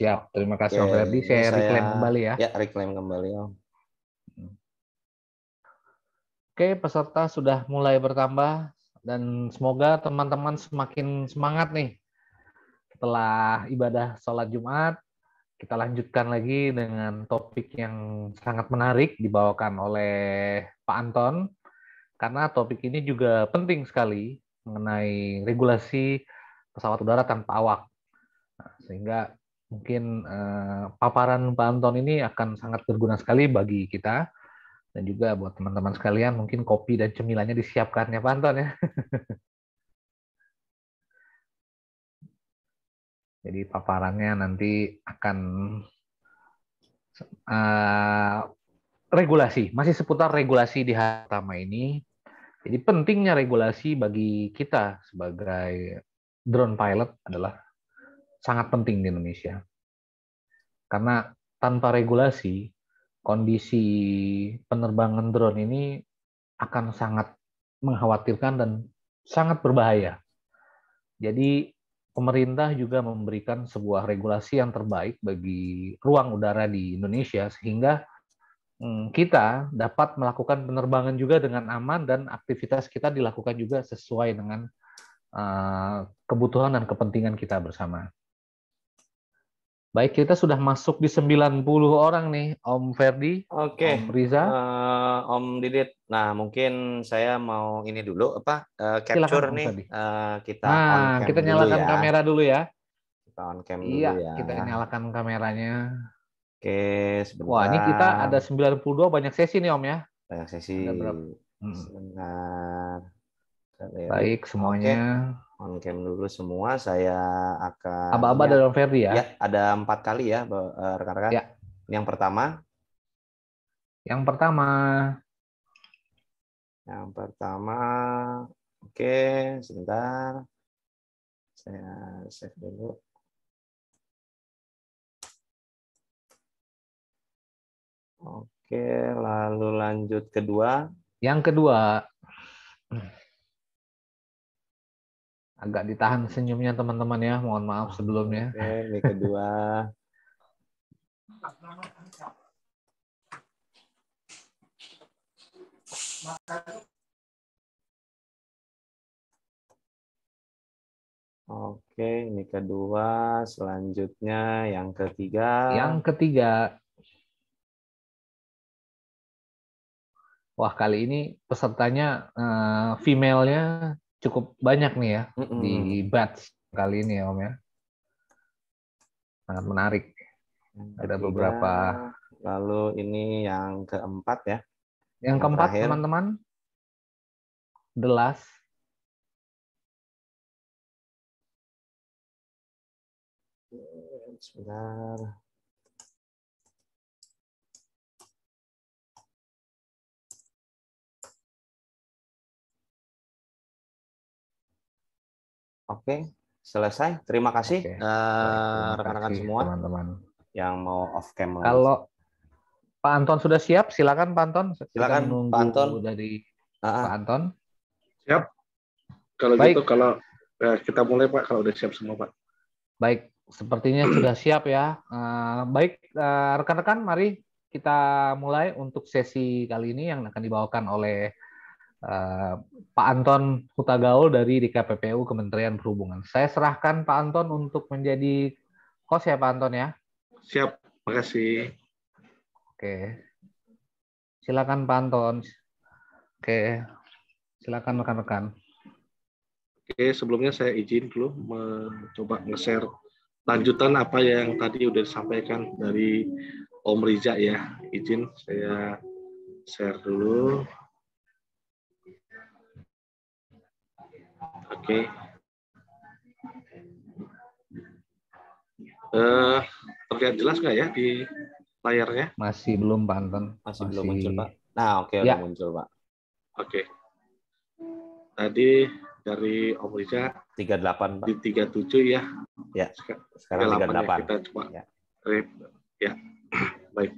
Siap, terima kasih Oke, Om Ferdi. Saya, saya reklaim kembali ya. Ya, reklaim kembali Om. Oke, peserta sudah mulai bertambah dan semoga teman-teman semakin semangat nih. Setelah ibadah sholat Jumat, kita lanjutkan lagi dengan topik yang sangat menarik dibawakan oleh Pak Anton. Karena topik ini juga penting sekali mengenai regulasi pesawat udara tanpa awak. Nah, sehingga mungkin uh, paparan Pak Anton ini akan sangat berguna sekali bagi kita dan juga buat teman-teman sekalian mungkin kopi dan cemilannya disiapkannya Pak Anton ya. Jadi paparannya nanti akan uh, regulasi, masih seputar regulasi di hari pertama ini. Jadi pentingnya regulasi bagi kita sebagai drone pilot adalah sangat penting di Indonesia. Karena tanpa regulasi, kondisi penerbangan drone ini akan sangat mengkhawatirkan dan sangat berbahaya. Jadi pemerintah juga memberikan sebuah regulasi yang terbaik bagi ruang udara di Indonesia sehingga hmm, kita dapat melakukan penerbangan juga dengan aman dan aktivitas kita dilakukan juga sesuai dengan eh, kebutuhan dan kepentingan kita bersama. Baik, kita sudah masuk di 90 orang nih, Om Ferdi, Oke. Om Riza, uh, Om Didit. Nah, mungkin saya mau ini dulu apa uh, capture Silahkan, nih uh, kita nah, kita nyalakan ya. kamera dulu ya. Kita on cam iya, dulu ya. kita nyalakan kameranya. Oke, sebentar. Wah, ini kita ada 92 banyak sesi nih, Om ya. Banyak sesi. Ada Hmm. Sebentar. Baik, semuanya. Oke on cam dulu semua. Saya akan. Aba-aba ya, dalam Ferdi ya. ya. Ada empat kali ya eh, rekan-rekan. Ya. Yang pertama. Yang pertama. Yang pertama. Oke, sebentar. Saya save dulu. Oke, lalu lanjut kedua. Yang kedua agak ditahan senyumnya teman-teman ya. Mohon maaf sebelumnya. Oke, ini kedua. Oke, ini kedua, selanjutnya yang ketiga. Yang ketiga. Wah, kali ini pesertanya uh, female-nya cukup banyak nih ya mm -mm. di batch kali ini ya Om ya. Sangat menarik. Ada Tiga, beberapa. Lalu ini yang keempat ya. Yang, yang keempat teman-teman. The last. Sebentar. Oke, selesai. Terima kasih eh, rekan-rekan uh, semua teman-teman yang mau off cam. Kalau Pak Anton sudah siap, silakan Pak Anton. Silakan Pak Anton dari uh, Pak Anton. Siap. Kalau Baik. gitu kalau eh, kita mulai Pak kalau udah siap semua Pak. Baik, sepertinya sudah siap ya. Uh, baik, eh, rekan-rekan, mari kita mulai untuk sesi kali ini yang akan dibawakan oleh Uh, Pak Anton Hutagaul dari DKPPU Kementerian Perhubungan. Saya serahkan Pak Anton untuk menjadi host ya Pak Anton ya. Siap, kasih. Oke. Silakan Pak Anton. Oke. Silakan rekan-rekan. Oke, sebelumnya saya izin dulu mencoba nge-share lanjutan apa yang tadi sudah disampaikan dari Om Riza ya. Izin saya share dulu. Oke. Okay. Uh, eh, terlihat jelas nggak ya di layarnya? Masih belum Panton. Masih, Masih belum muncul Pak. Nah oke okay, ya. udah muncul Pak. Oke. Okay. Tadi dari Om Riza 38 Pak. Di 37 ya. Ya. Sekarang 38. Ya, kita coba ya. Rip. Ya. Baik.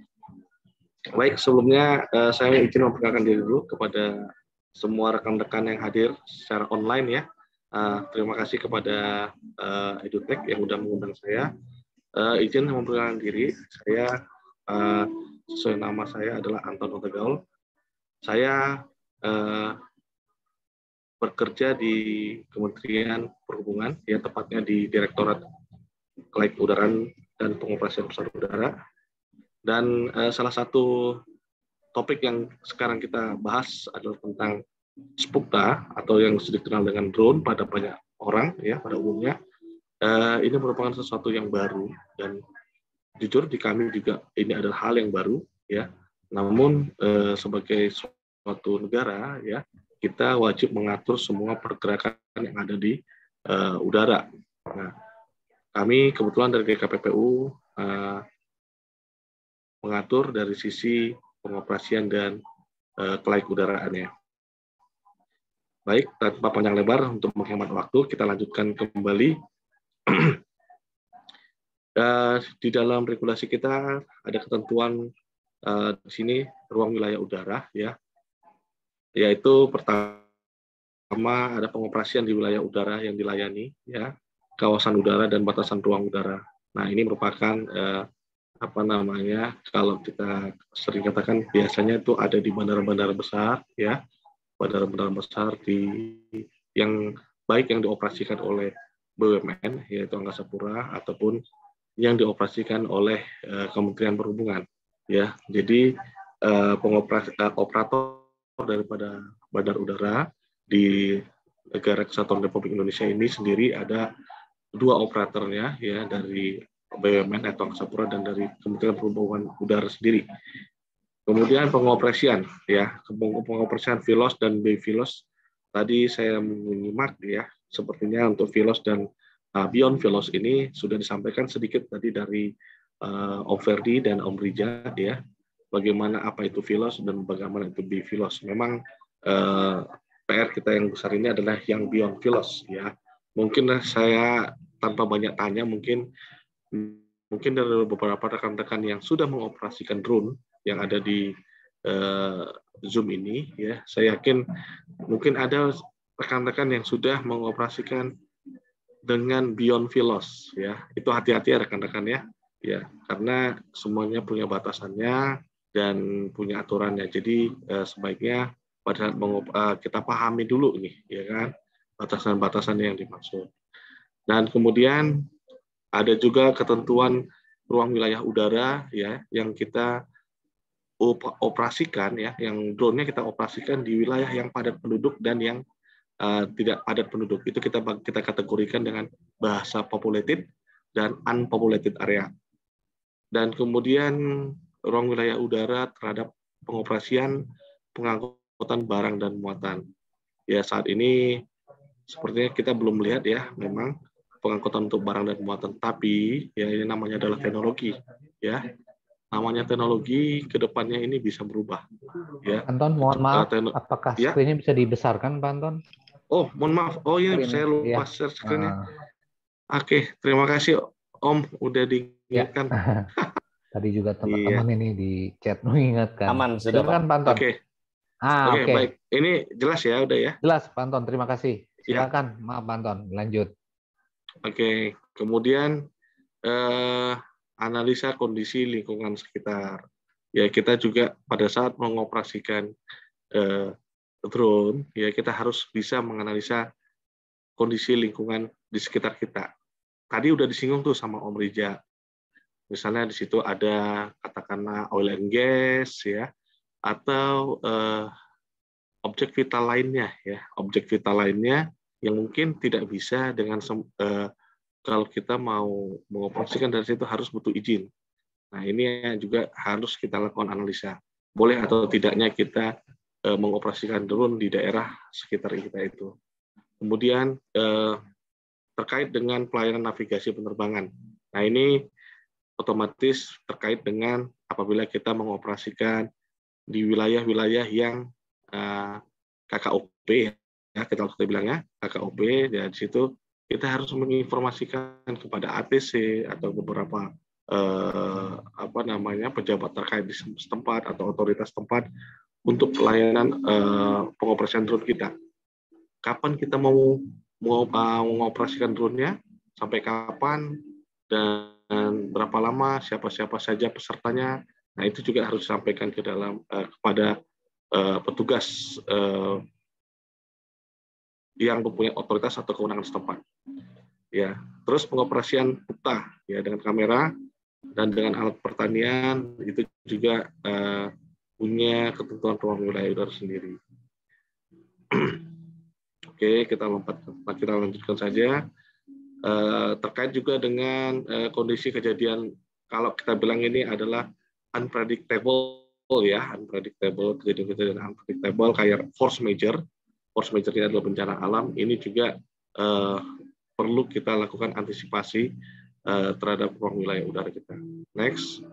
Baik, sebelumnya uh, saya izin memperkenalkan diri dulu kepada semua rekan-rekan yang hadir secara online ya. Uh, terima kasih kepada uh, EduTech yang sudah mengundang saya. Uh, izin memperkenalkan diri, saya uh, sesuai nama saya adalah Anton Otegaul. Saya uh, bekerja di Kementerian Perhubungan, ya tepatnya di Direktorat Kelaik Udara dan Pengoperasian Pesawat Udara. Dan uh, salah satu topik yang sekarang kita bahas adalah tentang Spukta atau yang sudah dikenal dengan drone pada banyak orang ya pada umumnya eh, ini merupakan sesuatu yang baru dan jujur di kami juga ini adalah hal yang baru ya namun eh, sebagai suatu negara ya kita wajib mengatur semua pergerakan yang ada di eh, udara nah kami kebetulan dari KPPU eh, mengatur dari sisi pengoperasian dan eh, kelaik udaraannya Baik, tanpa panjang lebar untuk menghemat waktu, kita lanjutkan kembali. uh, di dalam regulasi kita ada ketentuan eh, di sini ruang wilayah udara, ya, yaitu pertama ada pengoperasian di wilayah udara yang dilayani, ya, kawasan udara dan batasan ruang udara. Nah, ini merupakan eh, apa namanya kalau kita sering katakan biasanya itu ada di bandara-bandara besar, ya bandara-bandara besar di yang baik yang dioperasikan oleh BUMN yaitu Angkasa Pura ataupun yang dioperasikan oleh uh, Kementerian Perhubungan ya. Jadi uh, eh, pengoperasi uh, eh, operator daripada bandar udara di negara kesatuan Republik Indonesia ini sendiri ada dua operatornya ya dari BUMN atau Angkasa Pura dan dari Kementerian Perhubungan Udara sendiri Kemudian pengoperasian ya, pengoperasian filos dan Bivilos. Tadi saya menyimak ya, sepertinya untuk filos dan uh, Beyond filos ini sudah disampaikan sedikit tadi dari uh, Om Ferdi dan Om Rija ya, bagaimana apa itu filos dan bagaimana itu Bivilos. Memang uh, eh, PR kita yang besar ini adalah yang Beyond filos, ya. Mungkin saya tanpa banyak tanya mungkin mungkin dari beberapa rekan-rekan yang sudah mengoperasikan drone yang ada di uh, Zoom ini ya. Saya yakin mungkin ada rekan-rekan yang sudah mengoperasikan dengan Beyond Vilos ya. Itu hati-hati ya rekan-rekan ya. Ya, karena semuanya punya batasannya dan punya aturannya. Jadi uh, sebaiknya pada saat uh, eh, kita pahami dulu nih ya kan batasan-batasan yang dimaksud. Dan kemudian ada juga ketentuan ruang wilayah udara ya yang kita operasikan ya, yang drone-nya kita operasikan di wilayah yang padat penduduk dan yang uh, tidak padat penduduk. Itu kita kita kategorikan dengan bahasa populated dan unpopulated area. Dan kemudian ruang wilayah udara terhadap pengoperasian pengangkutan barang dan muatan. Ya saat ini sepertinya kita belum melihat ya memang pengangkutan untuk barang dan muatan tapi ya ini namanya adalah teknologi ya namanya teknologi kedepannya ini bisa berubah. Ya. Anton, mohon eh, maaf, apakah ya? screen-nya bisa dibesarkan, Pak Anton? Oh, mohon maaf. Oh iya, screen. saya lupa ya. share screen-nya. Uh. Oke, terima kasih Om udah iya. diingatkan. Ya. Tadi juga iya. teman-teman ya. ini di chat mengingatkan. Aman, sudah Silakan, Pak Anton. Oke. Ah, oke. Okay, Baik. Ini jelas ya udah ya? Jelas, Pak Anton. Terima kasih. Ya. Silakan, ya. maaf Pak Anton. Lanjut. Oke, kemudian uh, analisa kondisi lingkungan sekitar. Ya kita juga pada saat mengoperasikan eh, drone, ya kita harus bisa menganalisa kondisi lingkungan di sekitar kita. Tadi udah disinggung tuh sama Om Rija. Misalnya di situ ada katakanlah oil and gas ya atau eh, objek vital lainnya ya, objek vital lainnya yang mungkin tidak bisa dengan eh, kalau kita mau mengoperasikan dari situ harus butuh izin. Nah, ini juga harus kita lakukan analisa. Boleh atau tidaknya kita eh, mengoperasikan drone di daerah sekitar kita itu. Kemudian eh, terkait dengan pelayanan navigasi penerbangan. Nah, ini otomatis terkait dengan apabila kita mengoperasikan di wilayah-wilayah yang eh, KKOP ya kita waktu bilangnya KKOP ya di situ kita harus menginformasikan kepada ATC atau beberapa eh, apa namanya pejabat terkait di setempat atau otoritas tempat untuk pelayanan eh, pengoperasian drone kita. Kapan kita mau mau mengoperasikan drone-nya, sampai kapan dan berapa lama, siapa-siapa saja pesertanya. Nah, itu juga harus disampaikan ke dalam eh, kepada eh, petugas eh, yang mempunyai otoritas atau kewenangan setempat. Ya, terus pengoperasian peta ya dengan kamera dan dengan alat pertanian itu juga uh, punya ketentuan ruang wilayah udara sendiri. Oke, kita lompat kita lanjutkan saja. Uh, terkait juga dengan uh, kondisi kejadian kalau kita bilang ini adalah unpredictable ya, unpredictable kejadian-kejadian unpredictable kayak force major force major ini adalah bencana alam, ini juga uh, perlu kita lakukan antisipasi uh, terhadap ruang wilayah udara kita. Next.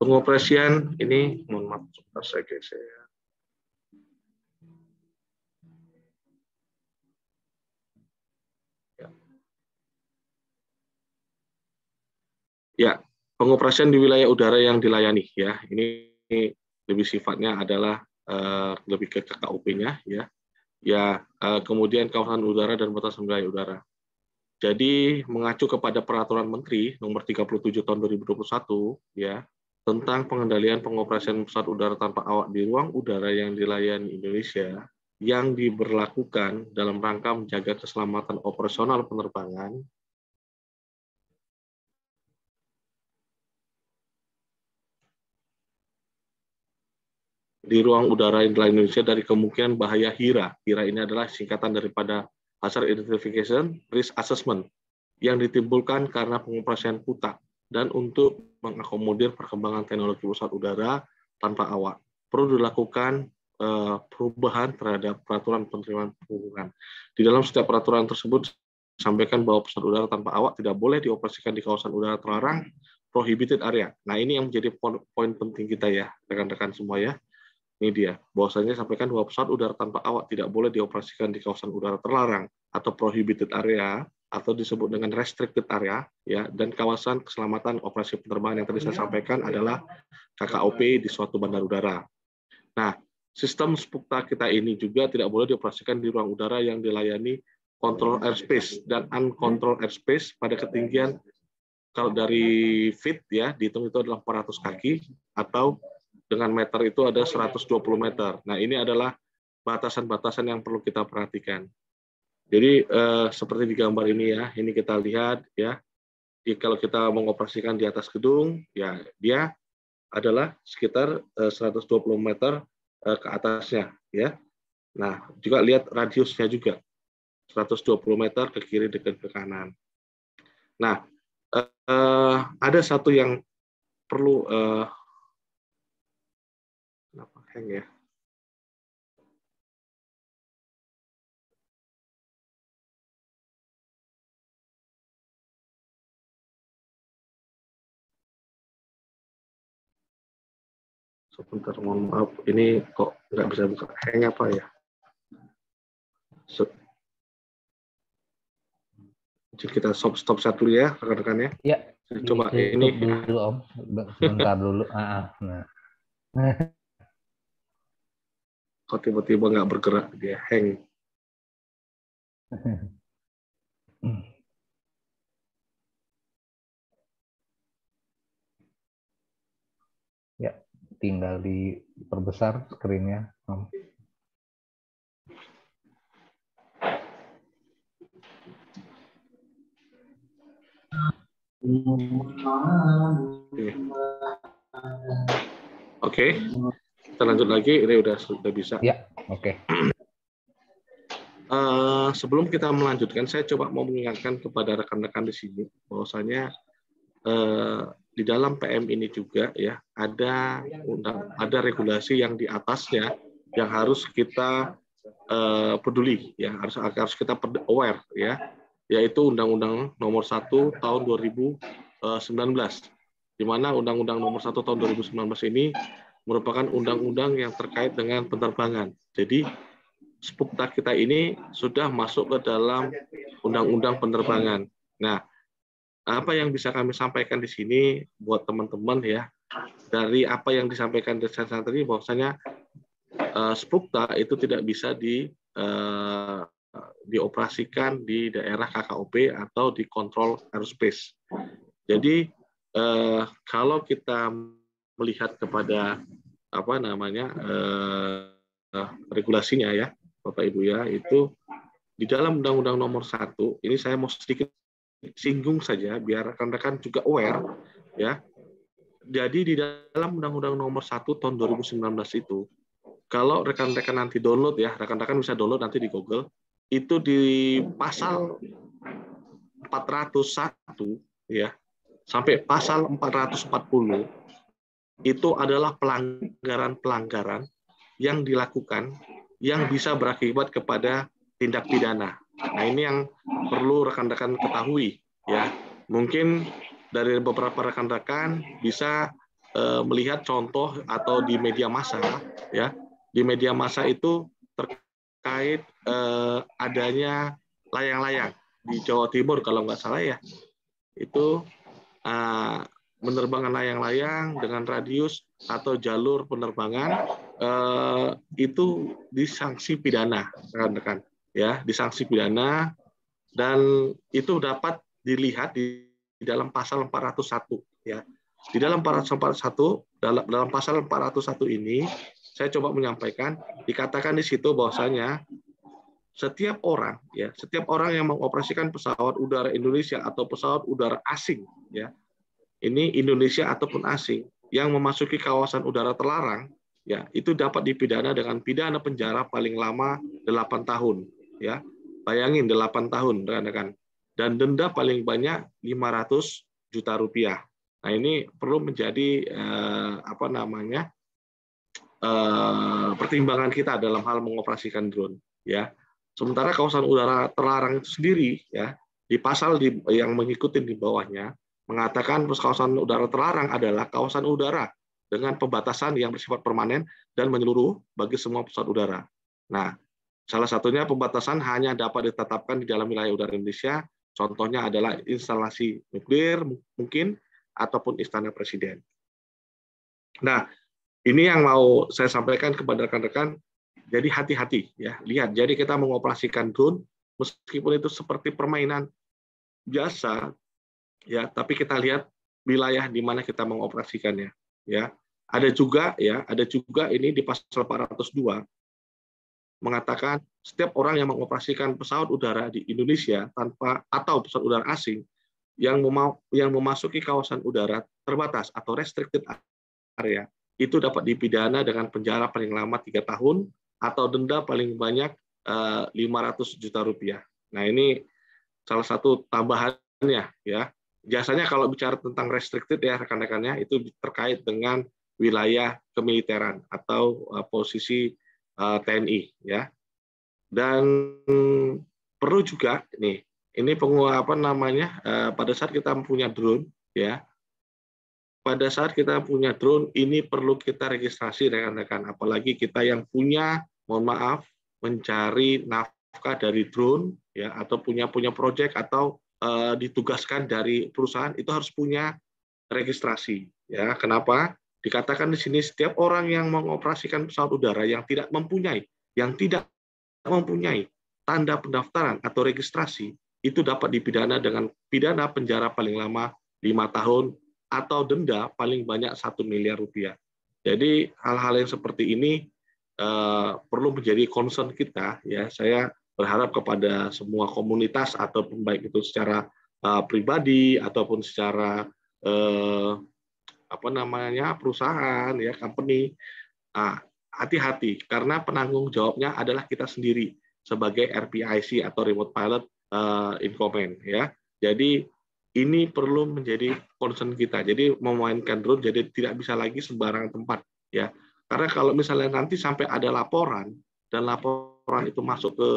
Pengoperasian ini, mohon maaf, sebentar saya geser. Ya, ya pengoperasian di wilayah udara yang dilayani ya. ini lebih sifatnya adalah Eh, lebih ke KKUP-nya ya. Ya, eh, kemudian kawasan udara dan batas wilayah udara. Jadi mengacu kepada peraturan menteri nomor 37 tahun 2021 ya tentang pengendalian pengoperasian pesawat udara tanpa awak di ruang udara yang dilayani Indonesia yang diberlakukan dalam rangka menjaga keselamatan operasional penerbangan di ruang udara Indonesia dari kemungkinan bahaya HIRA. HIRA ini adalah singkatan daripada Hazard Identification Risk Assessment yang ditimbulkan karena pengoperasian putah dan untuk mengakomodir perkembangan teknologi pesawat udara tanpa awak. Perlu dilakukan eh, perubahan terhadap peraturan penerimaan perhubungan. Di dalam setiap peraturan tersebut sampaikan bahwa pesawat udara tanpa awak tidak boleh dioperasikan di kawasan udara terlarang prohibited area. Nah, ini yang menjadi poin penting kita ya, rekan-rekan semua ya ini dia, bahwasanya sampaikan bahwa pesawat udara tanpa awak tidak boleh dioperasikan di kawasan udara terlarang atau prohibited area atau disebut dengan restricted area ya dan kawasan keselamatan operasi penerbangan yang tadi saya iya. sampaikan adalah KKOP di suatu bandar udara. Nah, sistem spukta kita ini juga tidak boleh dioperasikan di ruang udara yang dilayani kontrol airspace dan uncontrolled airspace pada ketinggian kalau dari feet ya dihitung itu adalah 400 kaki atau dengan meter itu ada 120 iya. meter. Nah, ini adalah batasan-batasan yang perlu kita perhatikan. Jadi eh, seperti di gambar ini ya, ini kita lihat ya. Di, kalau kita mengoperasikan di atas gedung, ya dia adalah sekitar eh, 120 meter eh, ke atasnya ya. Nah, juga lihat radiusnya juga. 120 meter ke kiri dekat ke kanan. Nah, eh, ada satu yang perlu eh, hang ya. sebentar mohon maaf ini kok nggak bisa buka hang apa ya so, jadi kita stop stop satu dulu ya rekan-rekan ya. Iya. Coba ini dulu Om. Sebentar dulu. Ah, ah. nah. kok tiba-tiba nggak bergerak dia hang ya tinggal diperbesar screennya Oke. okay. Kita lanjut lagi, ini udah sudah bisa. Ya, oke. Okay. Uh, eh, sebelum kita melanjutkan, saya coba mau mengingatkan kepada rekan-rekan di sini bahwasanya uh, di dalam PM ini juga ya ada undang ada regulasi yang di atasnya yang harus kita uh, peduli ya harus harus kita aware ya yaitu Undang-Undang Nomor 1 Tahun 2019 di mana Undang-Undang Nomor 1 Tahun 2019 ini merupakan undang-undang yang terkait dengan penerbangan. Jadi sepukta kita ini sudah masuk ke dalam undang-undang penerbangan. Nah, apa yang bisa kami sampaikan di sini buat teman-teman ya dari apa yang disampaikan dosen tadi bahwasanya uh, eh, sepukta itu tidak bisa di uh, dioperasikan di daerah KKOP atau di kontrol aerospace. Jadi uh, kalau kita melihat kepada apa namanya eh, regulasinya ya Bapak Ibu ya itu di dalam Undang-Undang Nomor satu ini saya mau sedikit singgung saja biar rekan-rekan juga aware ya. Jadi di dalam Undang-Undang Nomor satu tahun 2019 itu kalau rekan-rekan nanti download ya, rekan-rekan bisa download nanti di Google itu di pasal 401 ya sampai pasal 440 itu adalah pelanggaran-pelanggaran yang dilakukan yang bisa berakibat kepada tindak pidana. Nah, ini yang perlu rekan-rekan ketahui ya. Mungkin dari beberapa rekan-rekan bisa eh, melihat contoh atau di media massa ya. Di media massa itu terkait eh, adanya layang-layang di Jawa Timur kalau nggak salah ya. Itu eh, penerbangan layang-layang dengan radius atau jalur penerbangan eh, itu disanksi pidana, rekan-rekan. Ya, disanksi pidana dan itu dapat dilihat di, di dalam pasal 401 ya. Di dalam pasal 401 dalam, dalam pasal 401 ini saya coba menyampaikan dikatakan di situ bahwasanya setiap orang ya, setiap orang yang mengoperasikan pesawat udara Indonesia atau pesawat udara asing ya, ini Indonesia ataupun asing yang memasuki kawasan udara terlarang, ya itu dapat dipidana dengan pidana penjara paling lama 8 tahun, ya. Bayangin 8 tahun, rekan-rekan. Dan denda paling banyak 500 juta rupiah. Nah, ini perlu menjadi eh, apa namanya? Eh, pertimbangan kita dalam hal mengoperasikan drone, ya. Sementara kawasan udara terlarang itu sendiri ya di pasal yang mengikuti di bawahnya mengatakan kawasan udara terlarang adalah kawasan udara dengan pembatasan yang bersifat permanen dan menyeluruh bagi semua pesawat udara. Nah, salah satunya pembatasan hanya dapat ditetapkan di dalam wilayah udara Indonesia. Contohnya adalah instalasi nuklir mungkin ataupun istana presiden. Nah, ini yang mau saya sampaikan kepada rekan-rekan. Jadi hati-hati ya, lihat. Jadi kita mengoperasikan drone meskipun itu seperti permainan biasa, ya tapi kita lihat wilayah di mana kita mengoperasikannya ya ada juga ya ada juga ini di pasal 402 mengatakan setiap orang yang mengoperasikan pesawat udara di Indonesia tanpa atau pesawat udara asing yang yang memasuki kawasan udara terbatas atau restricted area itu dapat dipidana dengan penjara paling lama tiga tahun atau denda paling banyak eh, lima ratus juta rupiah. Nah ini salah satu tambahannya ya biasanya kalau bicara tentang restricted ya rekan-rekannya itu terkait dengan wilayah kemiliteran atau eh, posisi eh, TNI ya. Dan perlu juga nih ini penguapan namanya eh, pada saat kita punya drone ya. Pada saat kita punya drone ini perlu kita registrasi rekan-rekan apalagi kita yang punya mohon maaf mencari nafkah dari drone ya atau punya punya proyek atau Eh, ditugaskan dari perusahaan itu harus punya registrasi. Ya, kenapa? Dikatakan di sini setiap orang yang mengoperasikan pesawat udara yang tidak mempunyai, yang tidak mempunyai tanda pendaftaran atau registrasi itu dapat dipidana dengan pidana penjara paling lama lima tahun atau denda paling banyak satu miliar rupiah. Jadi hal-hal yang seperti ini uh, perlu menjadi concern kita ya. Saya berharap kepada semua komunitas ataupun baik itu secara uh, pribadi ataupun secara uh, apa namanya perusahaan ya company hati ah, hati-hati karena penanggung jawabnya adalah kita sendiri sebagai RPIC atau remote pilot uh, in command ya jadi ini perlu menjadi concern kita jadi memainkan drone jadi tidak bisa lagi sembarangan tempat ya karena kalau misalnya nanti sampai ada laporan dan laporan itu masuk ke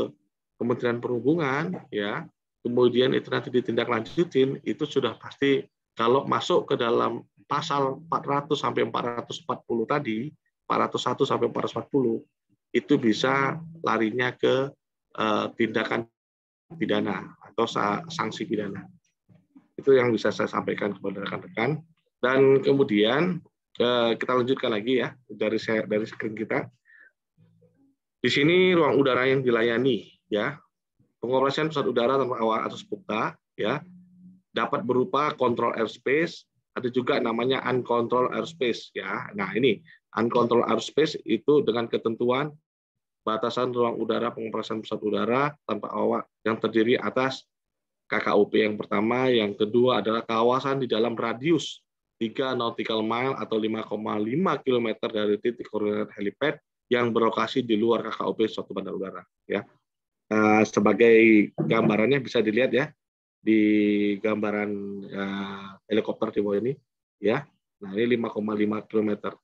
Kementerian Perhubungan ya kemudian itu nanti ditindaklanjutin itu sudah pasti kalau masuk ke dalam pasal 400 sampai 440 tadi 401 sampai 440 itu bisa larinya ke uh, tindakan pidana atau sanksi pidana itu yang bisa saya sampaikan kepada rekan-rekan dan kemudian uh, kita lanjutkan lagi ya dari dari screen kita di sini ruang udara yang dilayani ya pengoperasian pesawat udara tanpa awak atau SPUKTA ya dapat berupa kontrol airspace ada juga namanya uncontrolled airspace ya nah ini uncontrolled airspace itu dengan ketentuan batasan ruang udara pengoperasian pesawat udara tanpa awak yang terdiri atas KKUP yang pertama, yang kedua adalah kawasan di dalam radius 3 nautical mile atau 5,5 km dari titik koordinat helipad yang berlokasi di luar KKOP suatu bandar udara ya uh, sebagai gambarannya bisa dilihat ya di gambaran uh, helikopter di bawah ini ya. Nah, ini 5,5 km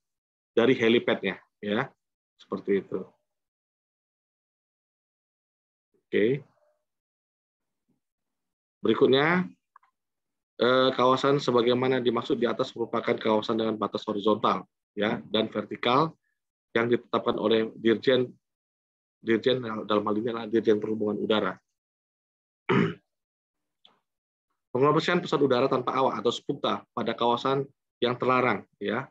dari helipadnya ya. Seperti itu. Oke. Berikutnya eh, kawasan sebagaimana dimaksud di atas merupakan kawasan dengan batas horizontal ya dan vertikal yang ditetapkan oleh Dirjen Dirjen dalam hal ini adalah Dirjen Perhubungan Udara. Pengoperasian pesawat udara tanpa awak atau spukta pada kawasan yang terlarang ya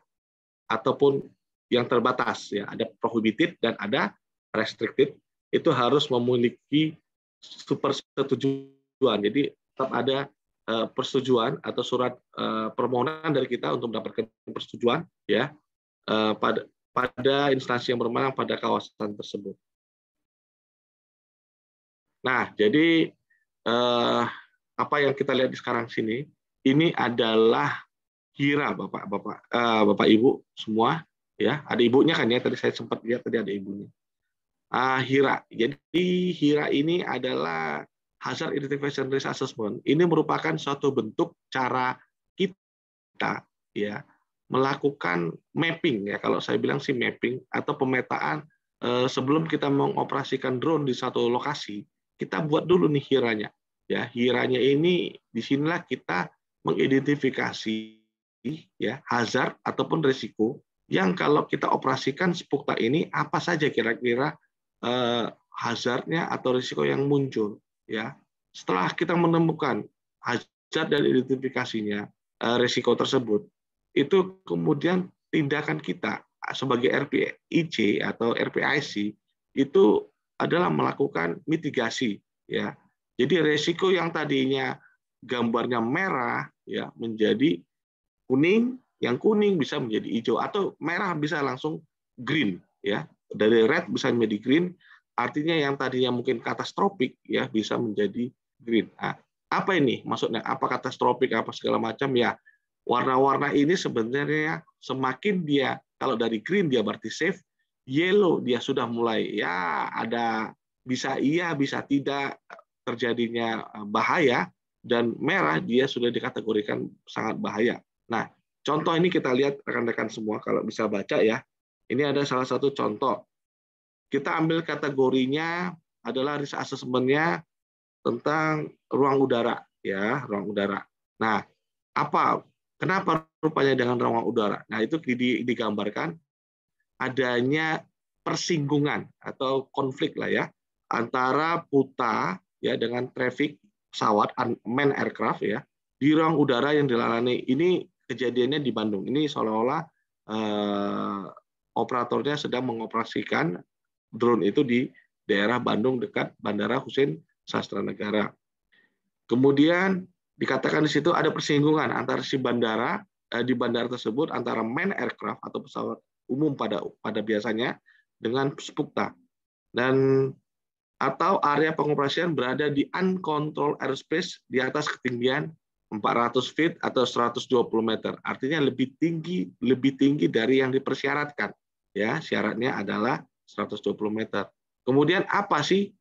ataupun yang terbatas ya ada prohibited dan ada restricted itu harus memiliki setujuan. Jadi tetap ada eh, persetujuan atau surat eh, permohonan dari kita untuk mendapatkan persetujuan ya eh, pada pada instansi yang berwenang pada kawasan tersebut. Nah, jadi eh, apa yang kita lihat di sekarang sini, ini adalah kira Bapak-bapak eh, Bapak Ibu semua ya. Ada ibunya kan ya, tadi saya sempat lihat tadi ada ibunya. Ah, hira. Jadi hira ini adalah hazard identification risk assessment. Ini merupakan suatu bentuk cara kita ya melakukan mapping ya kalau saya bilang sih mapping atau pemetaan eh, sebelum kita mengoperasikan drone di satu lokasi kita buat dulu nih hiranya. Ya, hiranya ini disinilah kita mengidentifikasi ya hazard ataupun risiko yang kalau kita operasikan seputar ini apa saja kira-kira eh, hazardnya atau risiko yang muncul ya setelah kita menemukan hazard dan identifikasinya eh, risiko tersebut itu kemudian tindakan kita sebagai RPIC atau RPIC itu adalah melakukan mitigasi ya. Jadi resiko yang tadinya gambarnya merah ya menjadi kuning, yang kuning bisa menjadi hijau atau merah bisa langsung green ya. Dari red bisa menjadi green, artinya yang tadinya mungkin katastropik ya bisa menjadi green. Nah, apa ini maksudnya? Apa katastropik apa segala macam ya? Warna-warna ini sebenarnya semakin dia kalau dari green dia berarti safe, yellow dia sudah mulai ya ada bisa iya bisa tidak terjadinya e, bahaya dan merah dia sudah dikategorikan sangat bahaya. Nah, contoh ini kita lihat rekan-rekan semua kalau bisa baca ya. Ini ada salah satu contoh. Kita ambil kategorinya adalah risk assessment tentang ruang udara ya, ruang udara. Nah, apa kenapa rupanya dengan ruang udara? Nah, itu digambarkan adanya persinggungan atau konflik lah ya antara puta ya dengan traffic pesawat man aircraft ya di ruang udara yang dilalani ini kejadiannya di Bandung ini seolah-olah eh, operatornya sedang mengoperasikan drone itu di daerah Bandung dekat Bandara Husin Sastra Negara kemudian dikatakan di situ ada persinggungan antara si bandara eh, di bandara tersebut antara man aircraft atau pesawat umum pada pada biasanya dengan spukta dan atau area pengoperasian berada di uncontrolled airspace di atas ketinggian 400 feet atau 120 meter. Artinya lebih tinggi lebih tinggi dari yang dipersyaratkan. Ya, syaratnya adalah 120 meter. Kemudian apa sih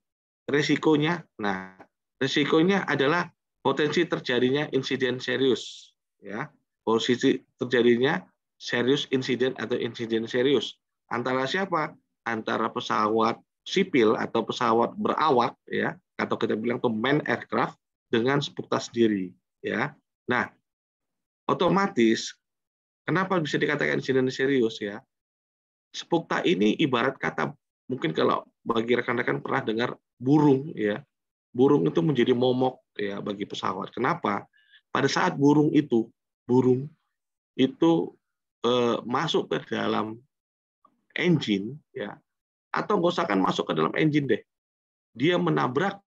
resikonya? Nah, resikonya adalah potensi terjadinya insiden serius, ya. Posisi terjadinya serius insiden atau insiden serius antara siapa? Antara pesawat sipil atau pesawat berawak ya atau kita bilang tuh main aircraft dengan seputar sendiri ya. Nah, otomatis kenapa bisa dikatakan insiden serius ya? Sepukta ini ibarat kata mungkin kalau bagi rekan-rekan pernah dengar burung ya. Burung itu menjadi momok ya bagi pesawat. Kenapa? Pada saat burung itu burung itu eh, masuk ke dalam engine ya atau nggak usah kan masuk ke dalam engine deh dia menabrak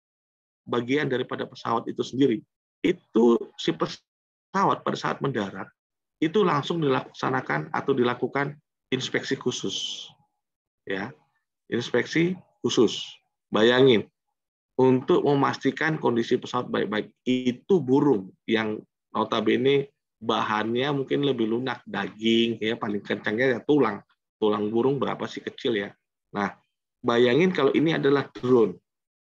bagian daripada pesawat itu sendiri itu si pesawat pada saat mendarat itu langsung dilaksanakan atau dilakukan inspeksi khusus ya inspeksi khusus bayangin untuk memastikan kondisi pesawat baik-baik itu burung yang notabene bahannya mungkin lebih lunak daging ya paling kencangnya ya tulang tulang burung berapa sih kecil ya nah bayangin kalau ini adalah drone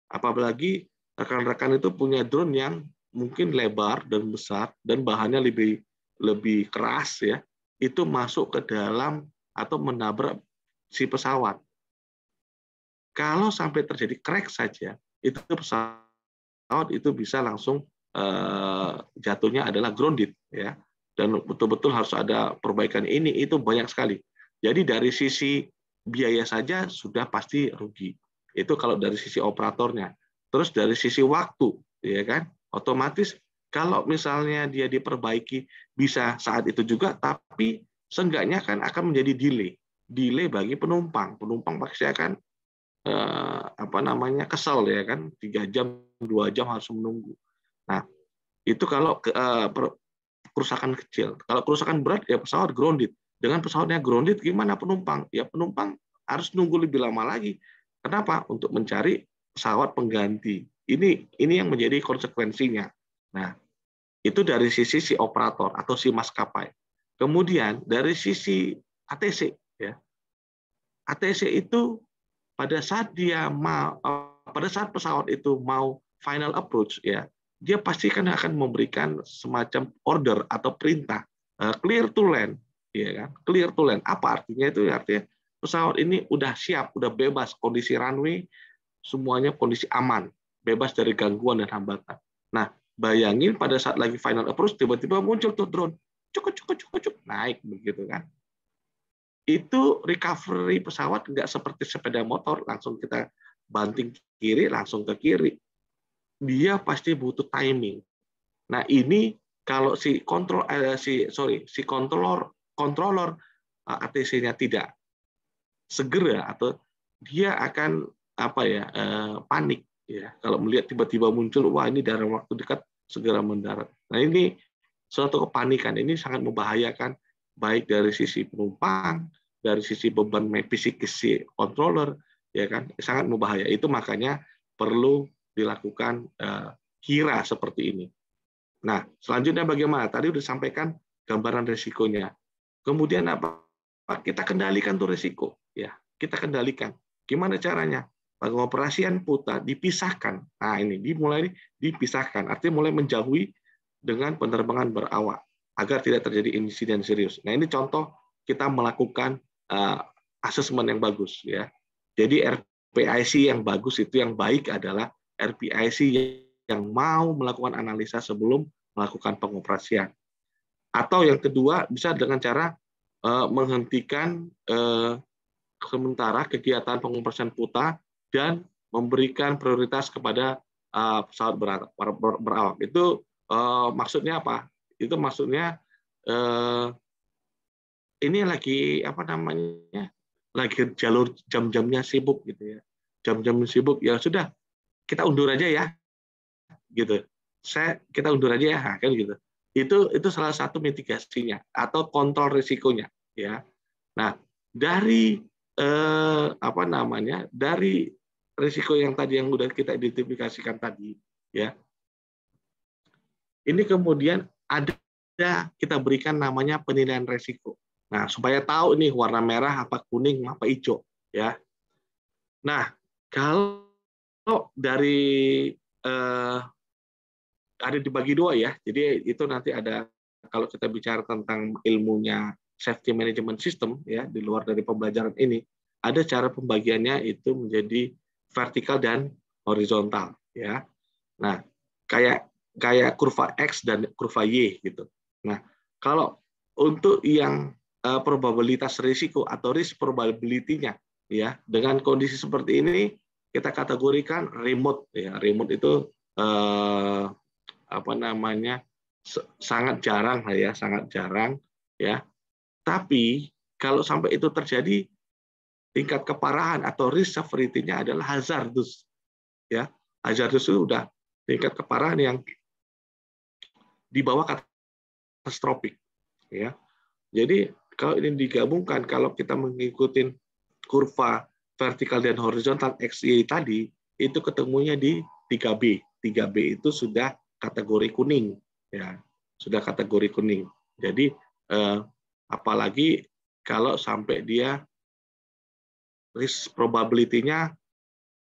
apalagi rekan-rekan itu punya drone yang mungkin lebar dan besar dan bahannya lebih lebih keras ya itu masuk ke dalam atau menabrak si pesawat kalau sampai terjadi crack saja itu pesawat itu bisa langsung Eh, jatuhnya adalah grounded ya dan betul-betul harus ada perbaikan ini itu banyak sekali jadi dari sisi biaya saja sudah pasti rugi itu kalau dari sisi operatornya terus dari sisi waktu ya kan otomatis kalau misalnya dia diperbaiki bisa saat itu juga tapi seenggaknya kan akan menjadi delay delay bagi penumpang penumpang pasti akan eh, apa namanya kesal ya kan tiga jam dua jam harus menunggu Nah, itu kalau ke, uh, kerusakan kecil. Kalau kerusakan berat ya pesawat grounded. Dengan pesawatnya grounded gimana penumpang? Ya penumpang harus nunggu lebih lama lagi. Kenapa? Untuk mencari pesawat pengganti. Ini ini yang menjadi konsekuensinya. Nah, itu dari sisi si operator atau si maskapai. Kemudian dari sisi ATC ya. ATC itu pada saat dia mau eh, pada saat pesawat itu mau final approach ya dia pasti kan akan memberikan semacam order atau perintah eh, clear to land, ya kan? Clear to land. Apa artinya itu? Artinya pesawat ini udah siap, udah bebas kondisi runway, semuanya kondisi aman, bebas dari gangguan dan hambatan. Nah, bayangin pada saat lagi final approach tiba-tiba muncul tuh drone, cukup cukup cukup cukup naik begitu kan? Itu recovery pesawat nggak seperti sepeda motor langsung kita banting kiri langsung ke kiri dia pasti butuh timing. Nah ini kalau si kontrol eh, si sorry si kontrolor kontrolor eh, ATC-nya tidak segera atau dia akan apa ya uh, panik ya kalau melihat tiba-tiba muncul wah ini dalam waktu dekat segera mendarat. Nah ini suatu kepanikan ini sangat membahayakan baik dari sisi penumpang, dari sisi beban fisik si controller, ya kan, sangat membahayakan Itu makanya perlu dilakukan eh, kira seperti ini. Nah, selanjutnya bagaimana? Tadi sudah sampaikan gambaran resikonya. Kemudian apa? Kita kendalikan tuh resiko, ya. Kita kendalikan. Gimana caranya? Pengoperasian puta dipisahkan. Nah, ini dimulai dipisahkan. Artinya mulai menjauhi dengan penerbangan berawak agar tidak terjadi insiden serius. Nah, ini contoh kita melakukan uh, asesmen yang bagus ya. Jadi RPIC yang bagus itu yang baik adalah RPIC yang mau melakukan analisa sebelum melakukan pengoperasian. Atau yang kedua bisa dengan cara uh, menghentikan uh, sementara kegiatan pengoperasian puta dan memberikan prioritas kepada uh, pesawat berawak. Itu uh, maksudnya apa? Itu maksudnya uh, ini lagi apa namanya? Lagi jalur jam-jamnya sibuk gitu ya. Jam-jam sibuk ya sudah kita undur aja ya gitu saya kita undur aja ya kan gitu itu itu salah satu mitigasinya atau kontrol risikonya ya nah dari eh, apa namanya dari risiko yang tadi yang sudah kita identifikasikan tadi ya ini kemudian ada kita berikan namanya penilaian risiko nah supaya tahu nih warna merah apa kuning apa hijau ya nah kalau Oh, dari uh, ada dibagi dua ya. Jadi itu nanti ada kalau kita bicara tentang ilmunya safety management system ya di luar dari pembelajaran ini ada cara pembagiannya itu menjadi vertikal dan horizontal ya. Nah, kayak kayak kurva X dan kurva Y gitu. Nah, kalau untuk yang eh, probabilitas risiko atau risk probability-nya ya dengan kondisi seperti ini kita kategorikan remote ya remote itu eh, apa namanya sangat jarang lah ya sangat jarang ya tapi kalau sampai itu terjadi tingkat keparahan atau risk severity-nya adalah hazardous ya hazardous itu sudah tingkat keparahan yang di bawah katastrofik ya jadi kalau ini digabungkan kalau kita mengikuti kurva vertikal dan horizontal XY tadi itu ketemunya di 3B. 3B itu sudah kategori kuning ya, sudah kategori kuning. Jadi eh, apalagi kalau sampai dia risk probability-nya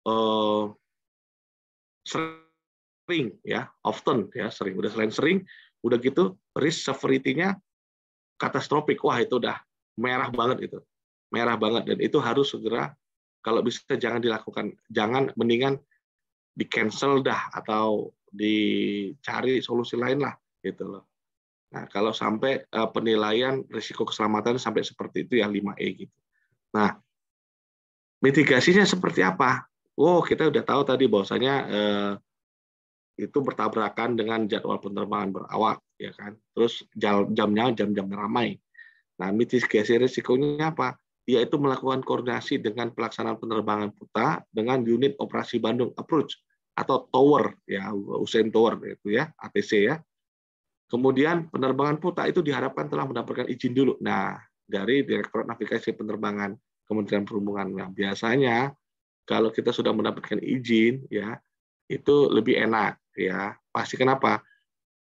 eh, sering ya, often ya, sering udah selain sering udah gitu risk severity-nya katastropik. Wah, itu udah merah banget itu merah banget dan itu harus segera kalau bisa jangan dilakukan jangan mendingan di cancel dah atau dicari solusi lain lah gitu loh nah kalau sampai eh, penilaian risiko keselamatan sampai seperti itu ya 5E gitu nah mitigasinya seperti apa oh kita udah tahu tadi bahwasanya eh, itu bertabrakan dengan jadwal penerbangan berawak ya kan terus jamnya jam-jam ramai nah mitigasi risikonya apa yaitu melakukan koordinasi dengan pelaksanaan penerbangan puta dengan unit operasi Bandung Approach atau Tower ya Usain Tower itu ya ATC ya. Kemudian penerbangan puta itu diharapkan telah mendapatkan izin dulu. Nah, dari Direktorat Navigasi Penerbangan Kementerian Perhubungan. Nah, biasanya kalau kita sudah mendapatkan izin ya, itu lebih enak ya. Pasti kenapa?